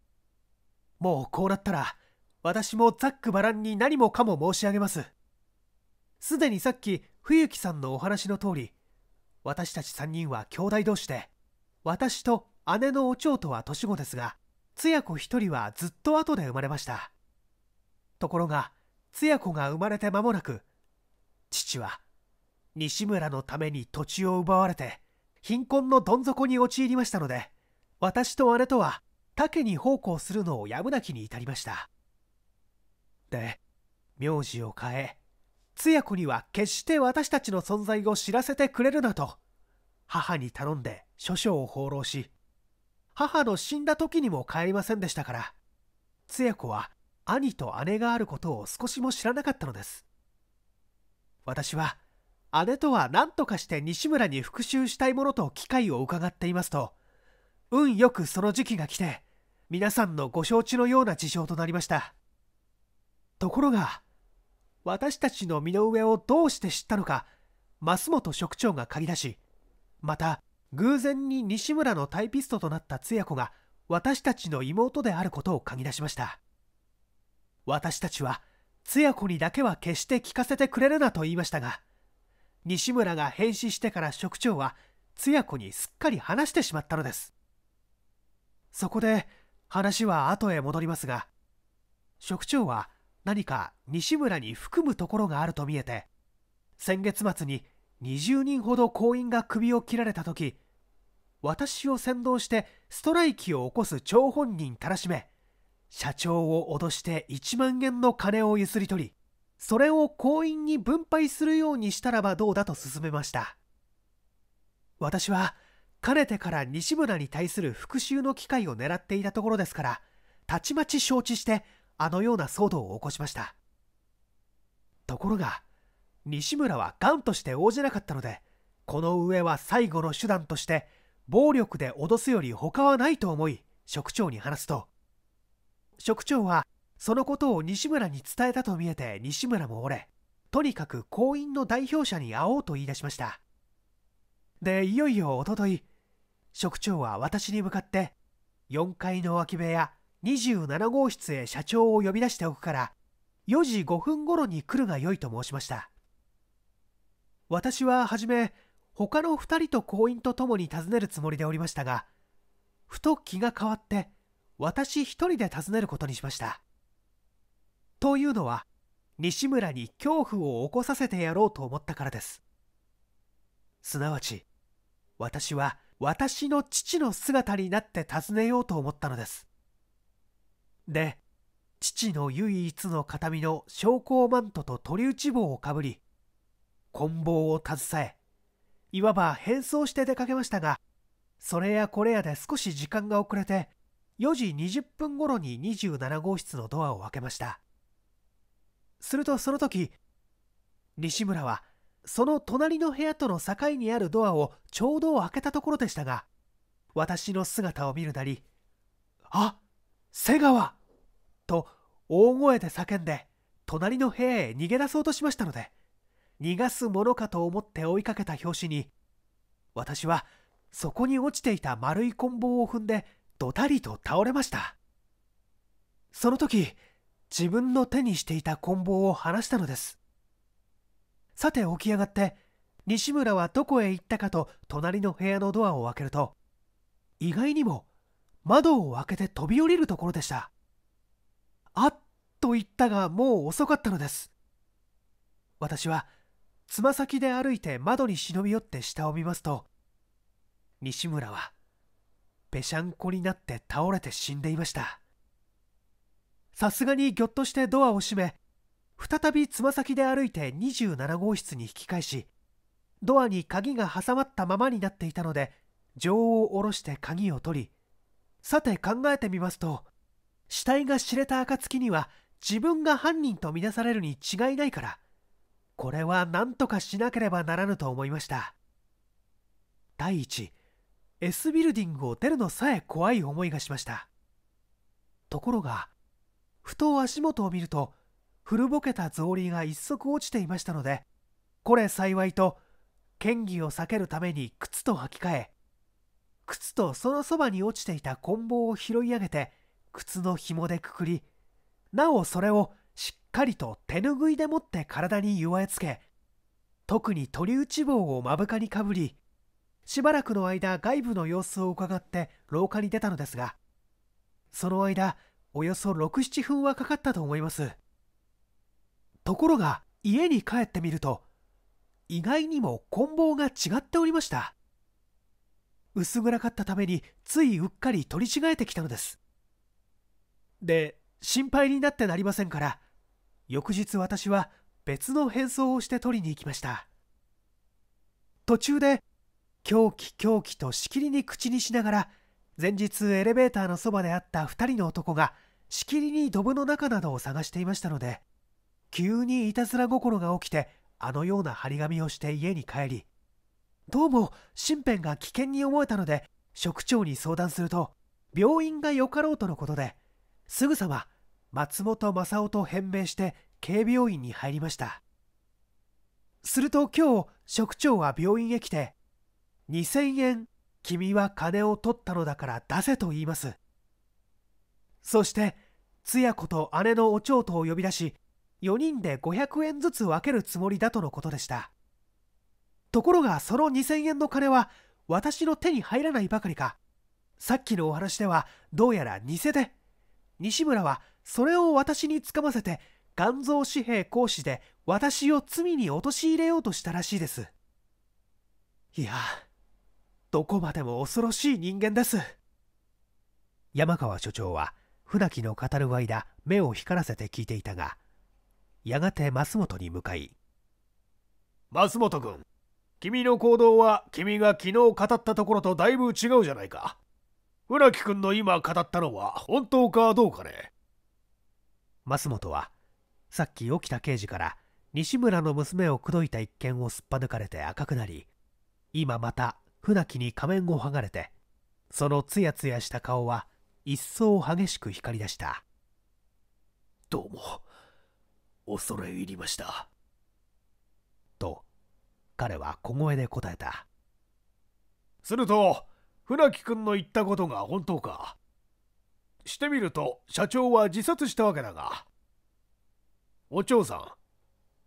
もうこうなったら私もざっくばらんに何もかも申し上げますすでにさっき冬木さんのお話の通り私たち3人は兄弟同士で私と姉のお蝶とは年子ですがつや子一人はずっと後で生まれましたところがつや子が生まれて間もなく父は西村のために土地を奪われて貧困のどん底に陥りましたので私と姉とは他に奉公するのをやむなきに至りましたで名字を変えつや子には決して私たちの存在を知らせてくれるなと母に頼んで諸書を放浪し母の死んだ時にも帰りませんでしたからつや子は兄と姉があることを少しも知らなかったのです私は姉とは何とかして西村に復讐したいものと機会を伺っていますと運よくその時期が来て皆さんのご承知のような事情となりましたところが私たちの身の上をどうして知ったのか増本職長が嗅ぎ出しまた偶然に西村のタイピストとなったつや子が私たちの妹であることを嗅ぎ出しました私たちはや子にだけは決して聞かせてくれるなと言いましたが西村が変死してから職長はや子にすっかり話してしまったのですそこで話は後へ戻りますが職長は何か西村に含むところがあると見えて先月末に20人ほど行員が首を切られた時私を先導してストライキを起こす張本人たらしめ社長を脅して1万円の金をゆすり取りそれを行員に分配するようにしたらばどうだと勧めました私はかねてから西村に対する復讐の機会を狙っていたところですからたちまち承知してあのような騒動を起こしましたところが西村は癌として応じなかったのでこの上は最後の手段として暴力で脅すより他はないと思い職長に話すと職長はそのことを西村に伝えたと見えて西村も折れとにかく行員の代表者に会おうと言い出しましたでいよいよおととい職長は私に向かって4階の脇部屋27号室へ社長を呼び出しておくから4時5分頃に来るがよいと申しました私は初め他の2人と行員と共に訪ねるつもりでおりましたがふと気が変わって私一人で訪ねることにしましたというのは西村に恐怖を起こさせてやろうと思ったからですすなわち私は私の父の姿になって尋ねようと思ったのですで父の唯一の形見の昇降マントと鳥打ち棒をかぶり棍棒を携えいわば変装して出かけましたがそれやこれやで少し時間が遅れて4時20分頃に27号室のドアを開けましたするとその時西村はその隣の部屋との境にあるドアをちょうど開けたところでしたが私の姿を見るなり「あ瀬川!」と大声で叫んで隣の部屋へ逃げ出そうとしましたので逃がすものかと思って追いかけた拍子に私はそこに落ちていた丸い棍棒を踏んでどたりと倒れましたその時自分の手にしていた棍棒を離したのですさて起き上がって西村はどこへ行ったかと隣の部屋のドアを開けると意外にも窓を開けて飛び降りるところでしたあっと言ったがもう遅かったのです私はつま先で歩いて窓に忍び寄って下を見ますと西村はぺしゃんこになって倒れて死んでいましたさすがにぎょっとしてドアを閉め再びつま先で歩いて27号室に引き返しドアに鍵が挟まったままになっていたので錠を下ろして鍵を取りさて考えてみますと死体が知れた暁には自分が犯人とみなされるに違いないからこれは何とかしなければならぬと思いました第一 S ビルディングを出るのさえ怖い思いがしましたところがふと足元を見ると古ぼけた草履が一足落ちていましたのでこれ幸いと嫌疑を避けるために靴と履き替え靴とそのそばに落ちていた棍棒を拾い上げて靴の紐でくくりなおそれをしっかりと手ぬぐいでもって体に弱えつけ特に鳥打ち棒を目深にかぶりしばらくの間外部の様子を伺って廊下に出たのですがその間およそ67分はかかったと思いますところが家に帰ってみると意外にも棍棒が違っておりました薄暗かったためについうっかり取り違えてきたのですで心配になってなりませんから翌日私は別の変装をして取りに行きました途中で狂気狂気としきりに口にしながら前日エレベーターのそばで会った2人の男がしきりにドブの中などを探していましたので急にいたずら心が起きてあのような張り紙をして家に帰りどうも身辺が危険に思えたので職長に相談すると病院がよかろうとのことですぐさま松本正夫と変名して警備要員に入りましたすると今日職長は病院へ来て「2,000円君は金を取ったのだから出せ」と言いますそして通夜子と姉のお蝶とを呼び出し4人で500円ずつ分けるつもりだとのことでしたところがその2,000円の金は私の手に入らないばかりかさっきのお話ではどうやら偽で西村はそれを私につかませて肝臓紙幣行使で私を罪に陥れようとしたらしいですいやどこまでも恐ろしい人間です山川所長は船木の語る間目を光らせて聞いていたがやがて増本に向かい「増本君君の行動は君が昨日語ったところとだいぶ違うじゃないか船木君の今語ったのは本当かどうかね増本はさっき起きた刑事から西村の娘を口説いた一件をすっぱ抜かれて赤くなり今また船木に仮面を剥がれてそのつやつやした顔は一層激しく光り出したどうも恐れ入りましたと彼は小声で答えたすると船木君の言ったことが本当かしてみると社長は自殺したわけだがお嬢さん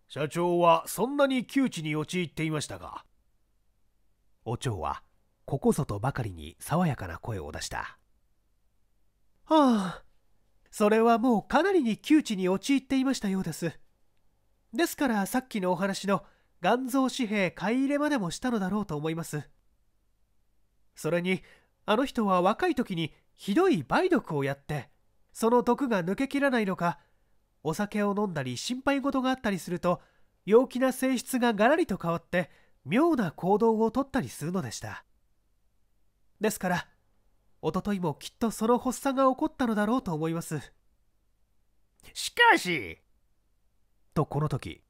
社長はそんなに窮地に陥っていましたがお蝶はここぞとばかりに爽やかな声を出したはあそれはもうかなりに窮地に陥っていましたようですですからさっきのお話の眼蔵紙幣買い入れまでもしたのだろうと思いますそれにあの人は若い時にひどい梅毒をやってその毒が抜けきらないのかお酒を飲んだり心配事があったりすると陽気な性質ががらりと変わって妙な行動をとったりするのでしたですからおとといもきっとその発作が起こったのだろうと思いますしかしとこの時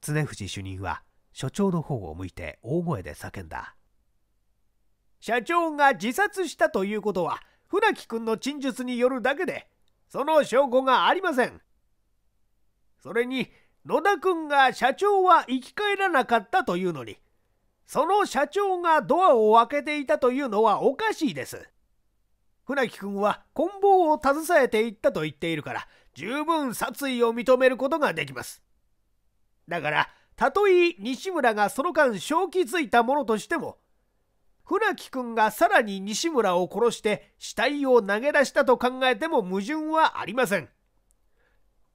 常藤主任は所長の方を向いて大声で叫んだ社長が自殺したということは船木君の陳述によるだけでその証拠がありませんそれに野田君が社長は生き返らなかったというのにその社長がドアを開けていたというのはおかしいです船木君は棍棒を携えていったと言っているから十分殺意を認めることができますだからたとえ西村がその間正気づいたものとしても船木君がさらに西村を殺して死体を投げ出したと考えても矛盾はありません。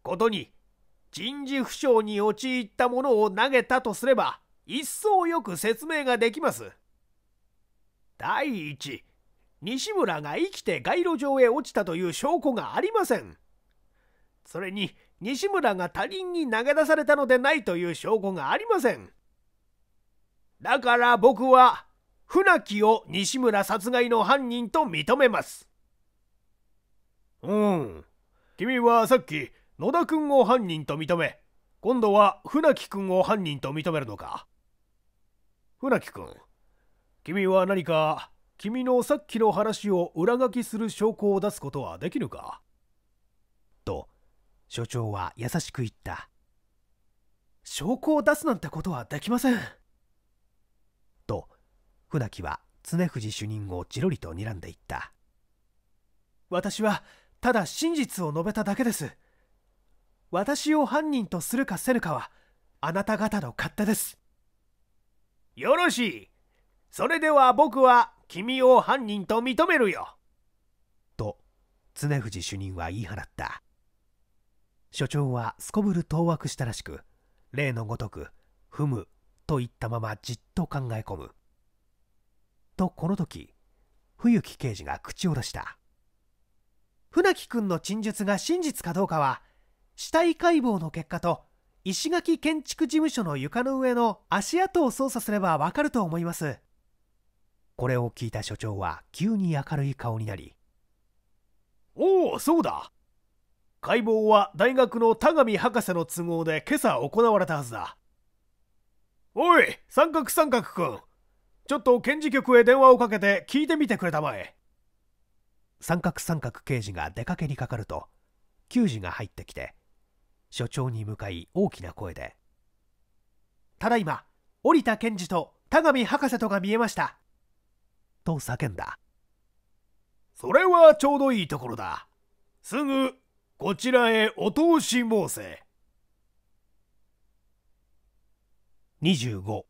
ことに人事不詳に陥ったものを投げたとすれば一層よく説明ができます。第一西村が生きて街路上へ落ちたという証拠がありません。それに西村が他人に投げ出されたのでないという証拠がありません。だから僕は船木を西村殺害の犯人と認めます。うん。君はさっき野田君を犯人と認め、今度は船木君を犯人と認めるのか。船木君、君は何か君のさっきの話を裏書きする証拠を出すことはできるかと、所長は優しく言った。証拠を出すなんてことはできません。船木は常藤主任をじろりと睨んでいった私はただ真実を述べただけです私を犯人とするかせぬかはあなた方の勝手ですよろしいそれでは僕は君を犯人と認めるよと常藤主任は言い放った所長はすこぶる当惑したらしく例のごとく「ふむ」といったままじっと考え込むとこの時冬木刑事が口を出した船木君の陳述が真実かどうかは死体解剖の結果と石垣建築事務所の床の上の足跡を捜査すればわかると思いますこれを聞いた所長は急に明るい顔になりおおそうだ解剖は大学の田上博士の都合で今朝行われたはずだおい三角三角くんちょっと検事局へ電話をかけて聞いてみてくれたまえ三角三角刑事が出かけにかかると球児が入ってきて所長に向かい大きな声で「ただいまり田検事と田上博士とが見えました」と叫んだそれはちょうどいいところだすぐこちらへお通し申せ25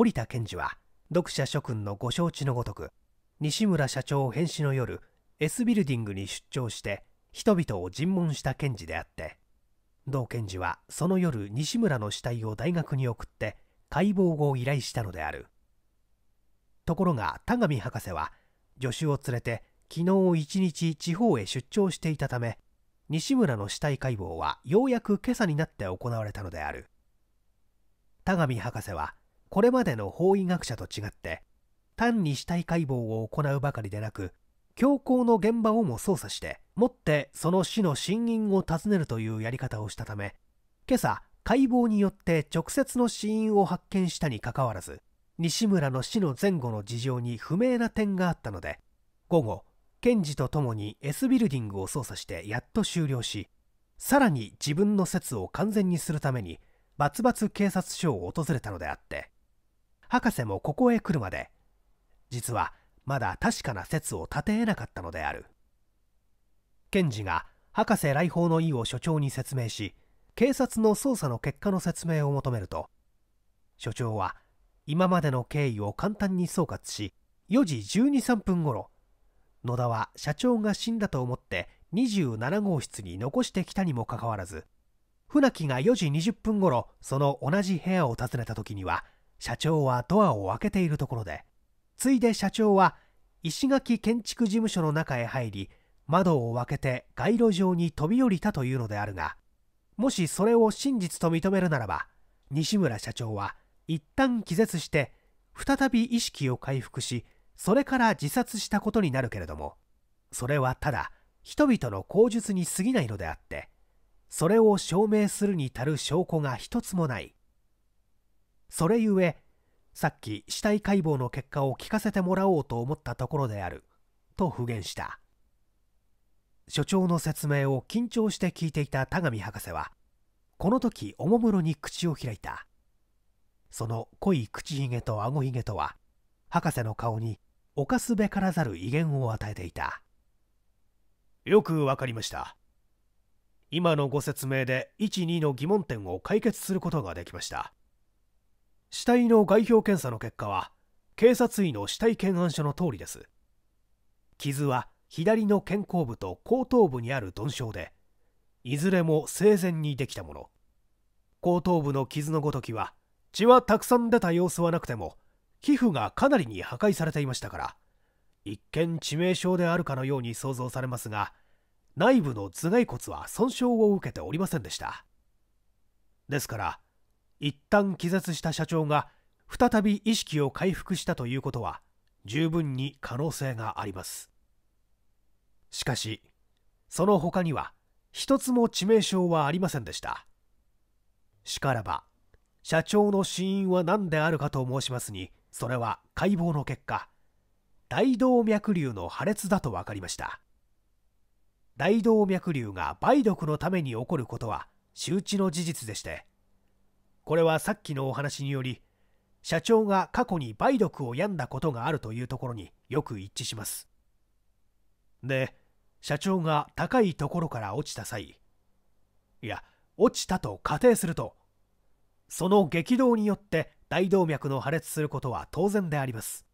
織田賢治は読者諸君のご承知のごとく西村社長返死の夜 S ビルディングに出張して人々を尋問した検事であって同検事はその夜西村の死体を大学に送って解剖を依頼したのであるところが田上博士は助手を連れて昨日一日地方へ出張していたため西村の死体解剖はようやく今朝になって行われたのである田上博士はこれまでの法医学者と違って単に死体解剖を行うばかりでなく強行の現場をも捜査してもってその死の真因を尋ねるというやり方をしたため今朝解剖によって直接の死因を発見したにかかわらず西村の死の前後の事情に不明な点があったので午後検事とともに S ビルディングを捜査してやっと終了しさらに自分の説を完全にするためにバツバツ警察署を訪れたのであって博士もここへ来るまで実はまだ確かな説を立てえなかったのである検事が博士来訪の意を所長に説明し警察の捜査の結果の説明を求めると所長は今までの経緯を簡単に総括し4時123分ごろ野田は社長が死んだと思って27号室に残してきたにもかかわらず船木が4時20分ごろその同じ部屋を訪ねた時には社長はドアを開けているところでついで社長は石垣建築事務所の中へ入り窓を開けて街路上に飛び降りたというのであるがもしそれを真実と認めるならば西村社長は一旦気絶して再び意識を回復しそれから自殺したことになるけれどもそれはただ人々の口述に過ぎないのであってそれを証明するに足る証拠が一つもないそれゆえさっき死体解剖の結果を聞かせてもらおうと思ったところであると復元した所長の説明を緊張して聞いていた田上博士はこの時おもむろに口を開いたその濃い口ひげとあごひげとは博士の顔に犯すべからざる威厳を与えていたよくわかりました今のご説明で12の疑問点を解決することができました死体の外表検査の結果は警察医の死体検案書の通りです傷は左の肩甲部と後頭部にある鈍傷でいずれも生前にできたもの後頭部の傷のごときは血はたくさん出た様子はなくても皮膚がかなりに破壊されていましたから一見致命傷であるかのように想像されますが内部の頭蓋骨は損傷を受けておりませんでしたですから一旦気絶した社長が再び意識を回復したということは十分に可能性がありますしかしその他には一つも致命傷はありませんでしたしからば社長の死因は何であるかと申しますにそれは解剖の結果大動脈瘤の破裂だと分かりました大動脈瘤が梅毒のために起こることは周知の事実でしてこれはさっきのお話により社長が過去に梅毒を病んだことがあるというところによく一致しますで社長が高いところから落ちた際いや落ちたと仮定するとその激動によって大動脈の破裂することは当然であります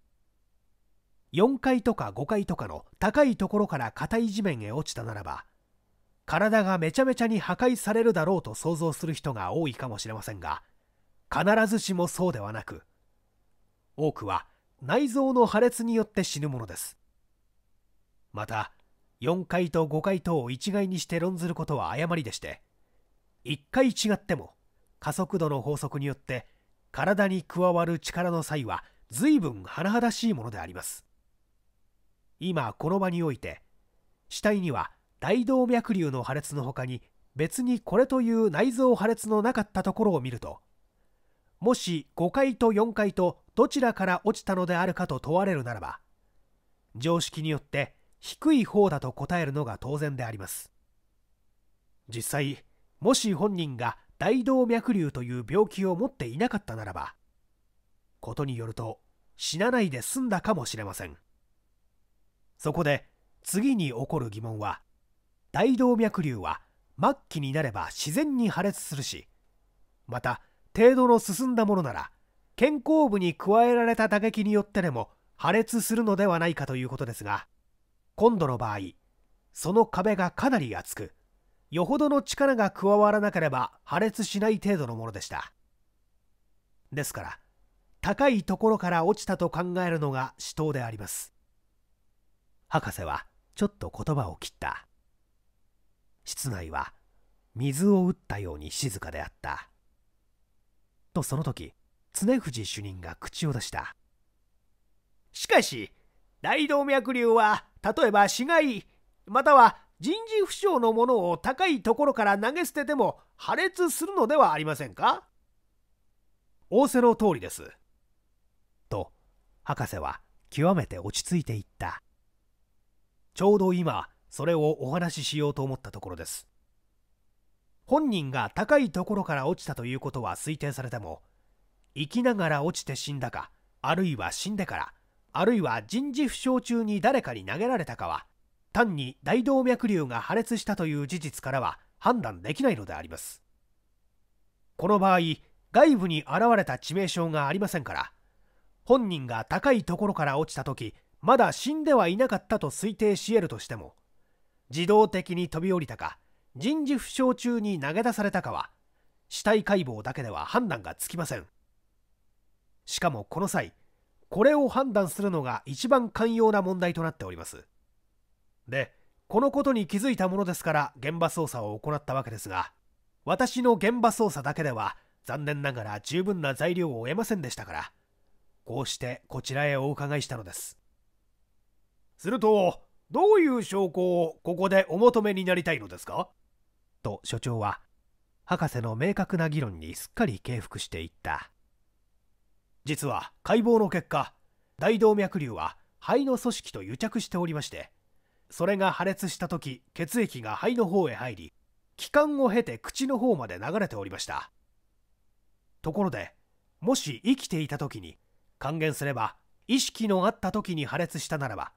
4階とか5階とかの高いところから硬い地面へ落ちたならば体がめちゃめちゃに破壊されるだろうと想像する人が多いかもしれませんが必ずしもそうではなく多くは内臓の破裂によって死ぬものですまた4回と5回とを一概にして論ずることは誤りでして1回違っても加速度の法則によって体に加わる力の際は随分甚だしいものであります今この場において死体には大動脈瘤の破裂のほかに別にこれという内臓破裂のなかったところを見るともし5階と4階とどちらから落ちたのであるかと問われるならば常識によって低い方だと答えるのが当然であります実際もし本人が大動脈瘤という病気を持っていなかったならばことによると死なないで済んだかもしれませんそこで次に起こる疑問は大動脈瘤は末期になれば自然に破裂するしまた程度の進んだものなら肩甲部に加えられた打撃によってでも破裂するのではないかということですが今度の場合その壁がかなり厚くよほどの力が加わらなければ破裂しない程度のものでしたですから高いところから落ちたと考えるのが死闘であります博士はちょっと言葉を切った室内は水を打ったように静かであったとその時常藤主任が口を出したしかし大動脈瘤は例えば死骸または人事不詳のものを高いところから投げ捨てても破裂するのではありませんか仰せの通りですと博士は極めて落ち着いていったちょうど今それをお話ししようと思ったところです本人が高いところから落ちたということは推定されても生きながら落ちて死んだかあるいは死んでからあるいは人事不詳中に誰かに投げられたかは単に大動脈瘤が破裂したという事実からは判断できないのでありますこの場合外部に現れた致命傷がありませんから本人が高いところから落ちた時まだ死んではいなかったと推定し得るとしても自動的に飛び降りたか人事不詳中に投げ出されたかは死体解剖だけでは判断がつきませんしかもこの際これを判断するのが一番寛容な問題となっておりますでこのことに気づいたものですから現場捜査を行ったわけですが私の現場捜査だけでは残念ながら十分な材料を得ませんでしたからこうしてこちらへお伺いしたのですするとどういう証拠をここでお求めになりたいのですかと所長は博士の明確な議論にすっかり敬服していった実は解剖の結果大動脈瘤は肺の組織と癒着しておりましてそれが破裂した時血液が肺の方へ入り気管を経て口の方まで流れておりましたところでもし生きていた時に還元すれば意識のあった時に破裂したならば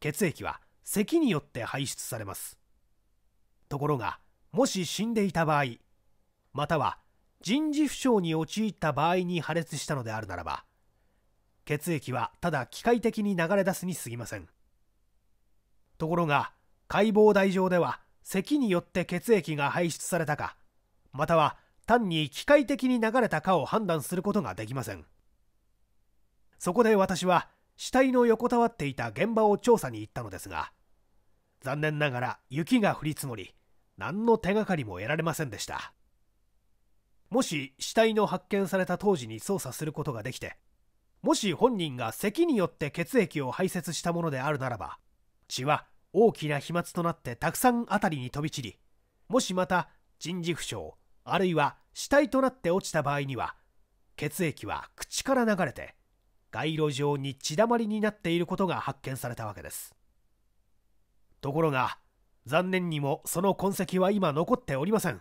血液は咳によって排出されますところがもし死んでいた場合または人事不詳に陥った場合に破裂したのであるならば血液はただ機械的に流れ出すにすぎませんところが解剖台上では咳によって血液が排出されたかまたは単に機械的に流れたかを判断することができませんそこで私は死体の横たわっていた現場を調査に行ったのですが残念ながら雪が降り積もり何の手がかりも得られませんでしたもし死体の発見された当時に捜査することができてもし本人が咳によって血液を排泄したものであるならば血は大きな飛沫となってたくさん辺りに飛び散りもしまた人事不詳あるいは死体となって落ちた場合には血液は口から流れて街路上に血だまりになっていることが発見されたわけですところが残念にもその痕跡は今残っておりません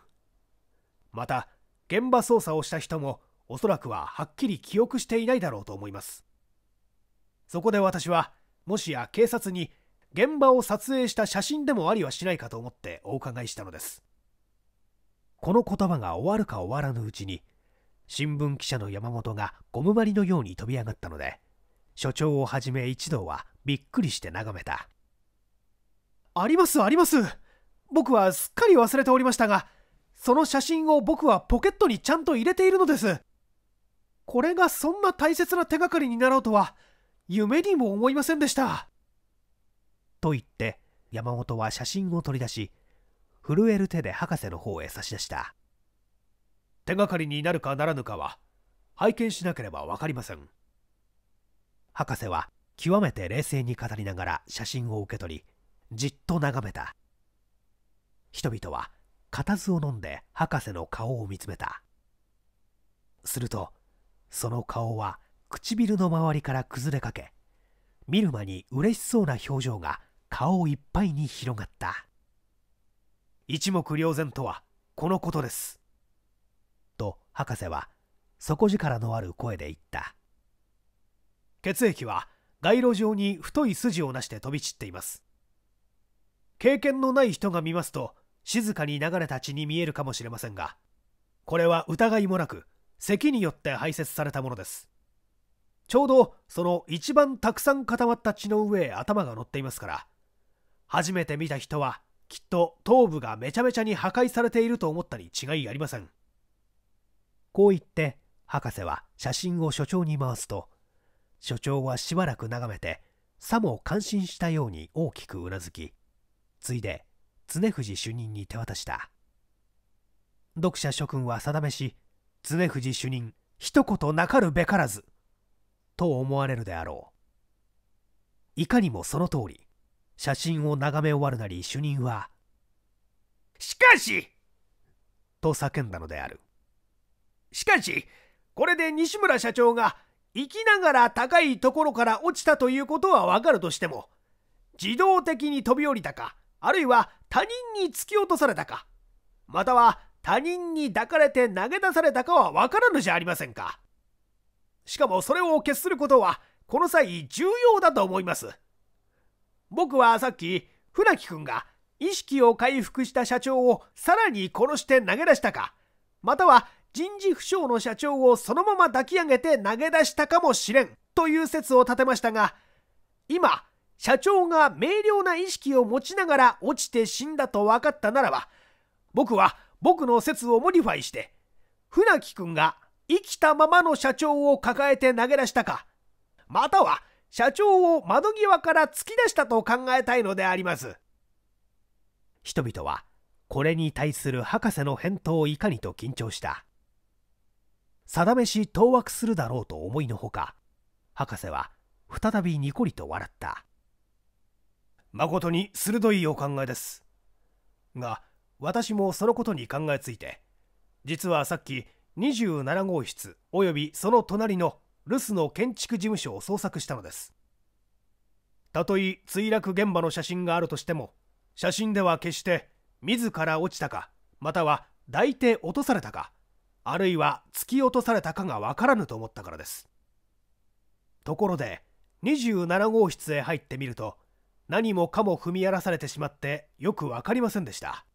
また現場捜査をした人もおそらくははっきり記憶していないだろうと思いますそこで私はもしや警察に現場を撮影した写真でもありはしないかと思ってお伺いしたのですこの言葉が終わるか終わらぬうちに新聞記者の山本がゴム張りのように飛び上がったので所長をはじめ一同はびっくりして眺めたありますあります僕はすっかり忘れておりましたがその写真を僕はポケットにちゃんと入れているのですこれがそんな大切な手がかりになろうとは夢にも思いませんでしたと言って山本は写真を取り出し震える手で博士の方へ差し出した手がかりになるかならぬかは拝見しなければ分かりません博士は極めて冷静に語りながら写真を受け取りじっと眺めた人々は固唾を飲んで博士の顔を見つめたするとその顔は唇の周りから崩れかけ見る間に嬉しそうな表情が顔いっぱいに広がった一目瞭然とはこのことです博士は底力のある声で言った血液は街路上に太い筋をなして飛び散っています経験のない人が見ますと静かに流れた血に見えるかもしれませんがこれは疑いもなく咳によって排泄されたものですちょうどその一番たくさん固まった血の上へ頭が乗っていますから初めて見た人はきっと頭部がめちゃめちゃに破壊されていると思ったに違いありませんこう言って博士は写真を所長に回すと所長はしばらく眺めてさも感心したように大きくうなずきついで常藤主任に手渡した読者諸君は定めし常藤主任一言なかるべからずと思われるであろういかにもその通り写真を眺め終わるなり主任は「しかし!」と叫んだのであるしかしこれで西村社長が生きながら高いところから落ちたということはわかるとしても自動的に飛び降りたかあるいは他人に突き落とされたかまたは他人に抱かれて投げ出されたかはわからぬじゃありませんかしかもそれを決することはこの際重要だと思います僕はさっき船木君が意識を回復した社長をさらに殺して投げ出したかまたは人事不詳の社長をそのまま抱き上げて投げ出したかもしれんという説を立てましたが今社長が明瞭な意識を持ちながら落ちて死んだと分かったならば僕は僕の説をモディファイして船木君が生きたままの社長を抱えて投げ出したかまたは社長を窓際から突き出したと考えたいのであります人々はこれに対する博士の返答をいかにと緊張した定めし当惑するだろうと思いのほか博士は再びニコリと笑った誠に鋭いお考えですが私もそのことに考えついて実はさっき27号室およびその隣の留守の建築事務所を捜索したのですたとえ墜落現場の写真があるとしても写真では決して自ら落ちたかまたは抱いて落とされたかあるいは突き落とされたかがわからぬと思ったからですところで27号室へ入ってみると何もかも踏み荒らされてしまってよく分かりませんでした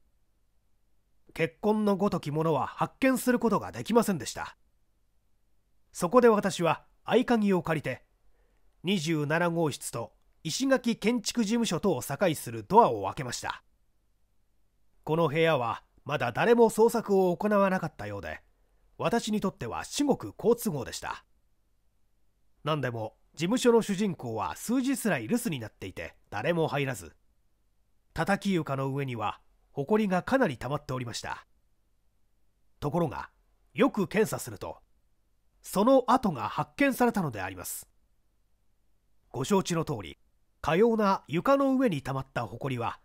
結婚のごときものは発見することができませんでしたそこで私は合鍵を借りて27号室と石垣建築事務所とを境するドアを開けましたこの部屋はまだ誰も捜索を行わなかったようで私にとっては至極好都合でした何でも事務所の主人公は数日すら留守になっていて誰も入らず叩き床の上には埃がかなり溜まっておりましたところがよく検査するとその跡が発見されたのでありますご承知の通りかような床の上に溜まった埃は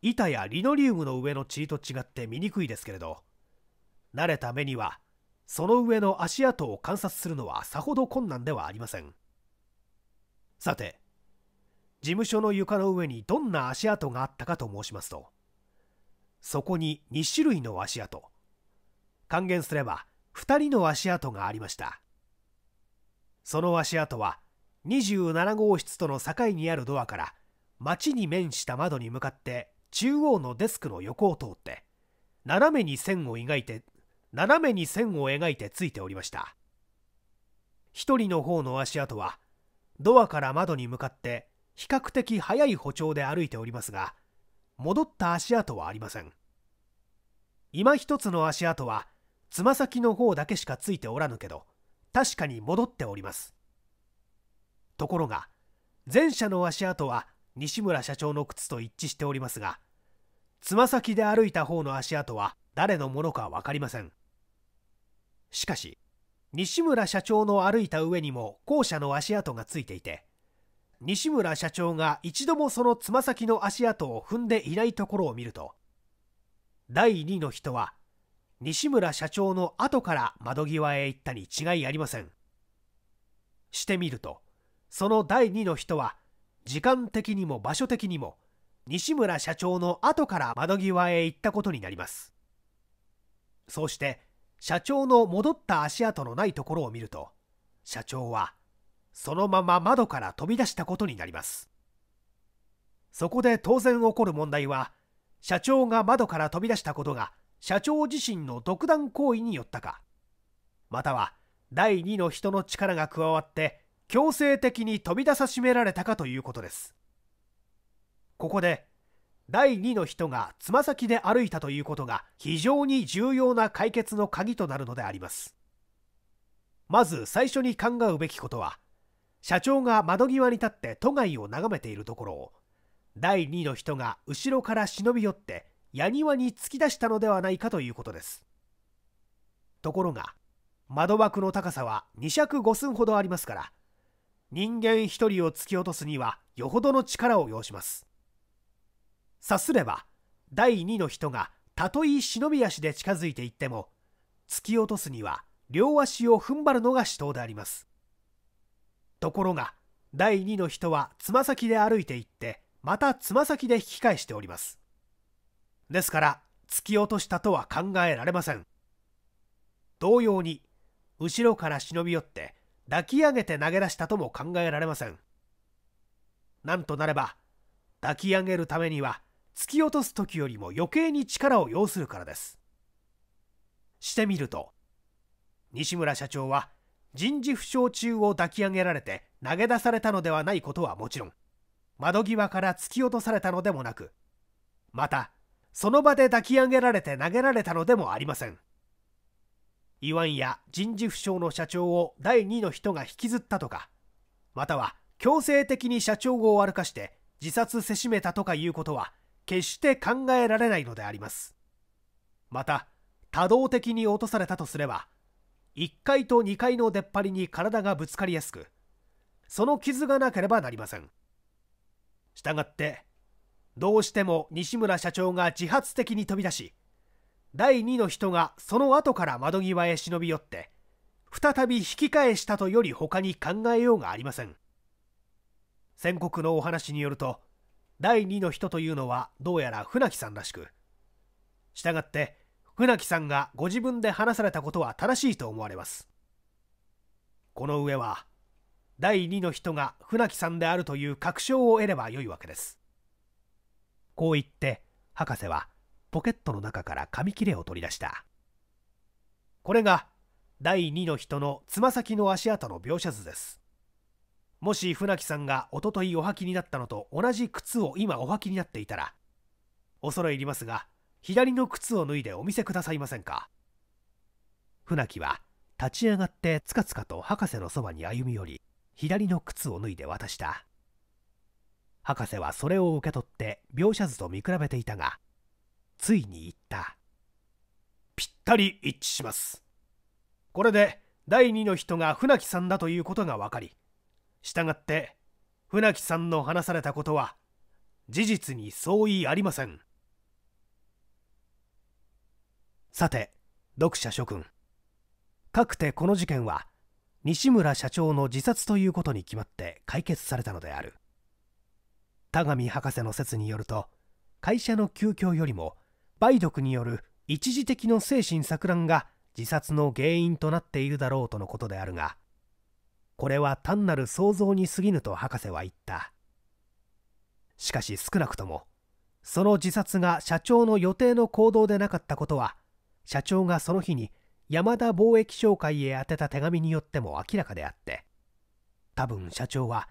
板やリノリウムの上の塵と違って見にくいですけれど慣れた目にはその上の足跡を観察するのはさほど困難ではありませんさて事務所の床の上にどんな足跡があったかと申しますとそこに2種類の足跡還元すれば2人の足跡がありましたその足跡は27号室との境にあるドアから街に面した窓に向かって中央のデスクの横を通って斜めに線を描いて斜めに線を描いてついておりました一人の方の足跡はドアから窓に向かって比較的速い歩調で歩いておりますが戻った足跡はありません今一つの足跡はつま先の方だけしかついておらぬけど確かに戻っておりますところが前者の足跡は西村社長の靴と一致しておりますがつま先で歩いた方の足跡は誰のものか分かりませんしかし西村社長の歩いた上にも校舎の足跡がついていて西村社長が一度もそのつま先の足跡を踏んでいないところを見ると第2の人は西村社長の後から窓際へ行ったに違いありませんしてみるとその第2の人は時間的にも場所的にも西村社長の後から窓際へ行ったことになりますそうして社長の戻った足跡のないところを見ると社長はそのまま窓から飛び出したことになりますそこで当然起こる問題は社長が窓から飛び出したことが社長自身の独断行為によったかまたは第2の人の力が加わって強制的に飛び出さしめられたかということですここで第2の人がつま先で歩いたということが非常に重要な解決の鍵となるのでありますまず最初に考うべきことは社長が窓際に立って都外を眺めているところを第2の人が後ろから忍び寄って矢庭に突き出したのではないかということですところが窓枠の高さは2尺5寸ほどありますから人間1人を突き落とすにはよほどの力を要しますさすれば第二の人がたとえ忍び足で近づいていっても突き落とすには両足を踏ん張るのが死闘でありますところが第二の人はつま先で歩いていってまたつま先で引き返しておりますですから突き落としたとは考えられません同様に後ろから忍び寄って抱き上げて投げ出したとも考えられませんなんとなれば抱き上げるためには突き落とす時よりも余計に力を要するからですしてみると西村社長は人事不詳中を抱き上げられて投げ出されたのではないことはもちろん窓際から突き落とされたのでもなくまたその場で抱き上げられて投げられたのでもありません言わんや人事不詳の社長を第2の人が引きずったとかまたは強制的に社長を悪化して自殺せしめたとかいうことは決して考えられないのでありますまた多動的に落とされたとすれば1階と2階の出っ張りに体がぶつかりやすくその傷がなければなりませんしたがってどうしても西村社長が自発的に飛び出し第2の人がその後から窓際へ忍び寄って再び引き返したとより他に考えようがありません宣告のお話によると第2の人というのはどうやら船木さんらしく従たがって船木さんがご自分で話されたことは正しいと思われますこの上は第2の人が船木さんであるという確証を得ればよいわけですこう言って博士はポケットの中から紙切れを取り出したこれが第2の人のつま先の足跡の描写図ですもし船木さんがおとといお履きになったのと同じ靴を今お履きになっていたら恐れ入りますが左の靴を脱いでお見せくださいませんか船木は立ち上がってつかつかと博士のそばに歩み寄り左の靴を脱いで渡した博士はそれを受け取って描写図と見比べていたがついに言ったぴったり一致しますこれで第2の人が船木さんだということが分かりしたがって船木さんの話されたことは事実に相違ありませんさて読者諸君かくてこの事件は西村社長の自殺ということに決まって解決されたのである田上博士の説によると会社の休業よりも梅毒による一時的の精神錯乱が自殺の原因となっているだろうとのことであるがこれは単なる想像に過ぎぬと博士は言ったしかし少なくともその自殺が社長の予定の行動でなかったことは社長がその日に山田貿易商会へ宛てた手紙によっても明らかであって多分社長は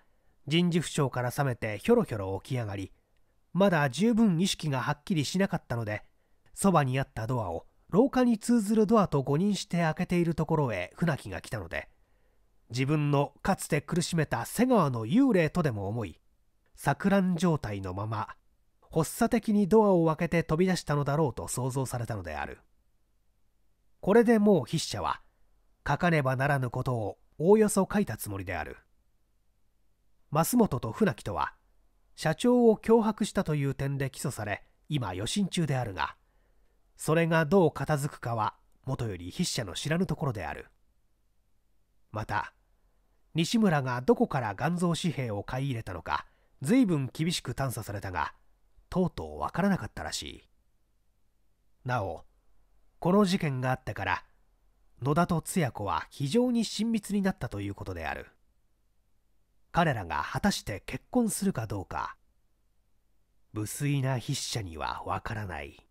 人事不詳から覚めてひょろひょろ起き上がりまだ十分意識がはっきりしなかったのでそばにあったドアを廊下に通ずるドアと誤認して開けているところへ船木が来たので自分のかつて苦しめた瀬川の幽霊とでも思い錯乱状態のまま発作的にドアを開けて飛び出したのだろうと想像されたのであるこれでもう筆者は書かねばならぬことをおおよそ書いたつもりである増本と船木とは社長を脅迫したという点で起訴され今予診中であるがそれがどう片付くかはもとより筆者の知らぬところであるまた西村がどこから元蔵紙幣を買い入れたのか随分厳しく探査されたがとうとう分からなかったらしいなおこの事件があったから野田と津屋子は非常に親密になったということである彼らが果たして結婚するかどうか無粋な筆者には分からない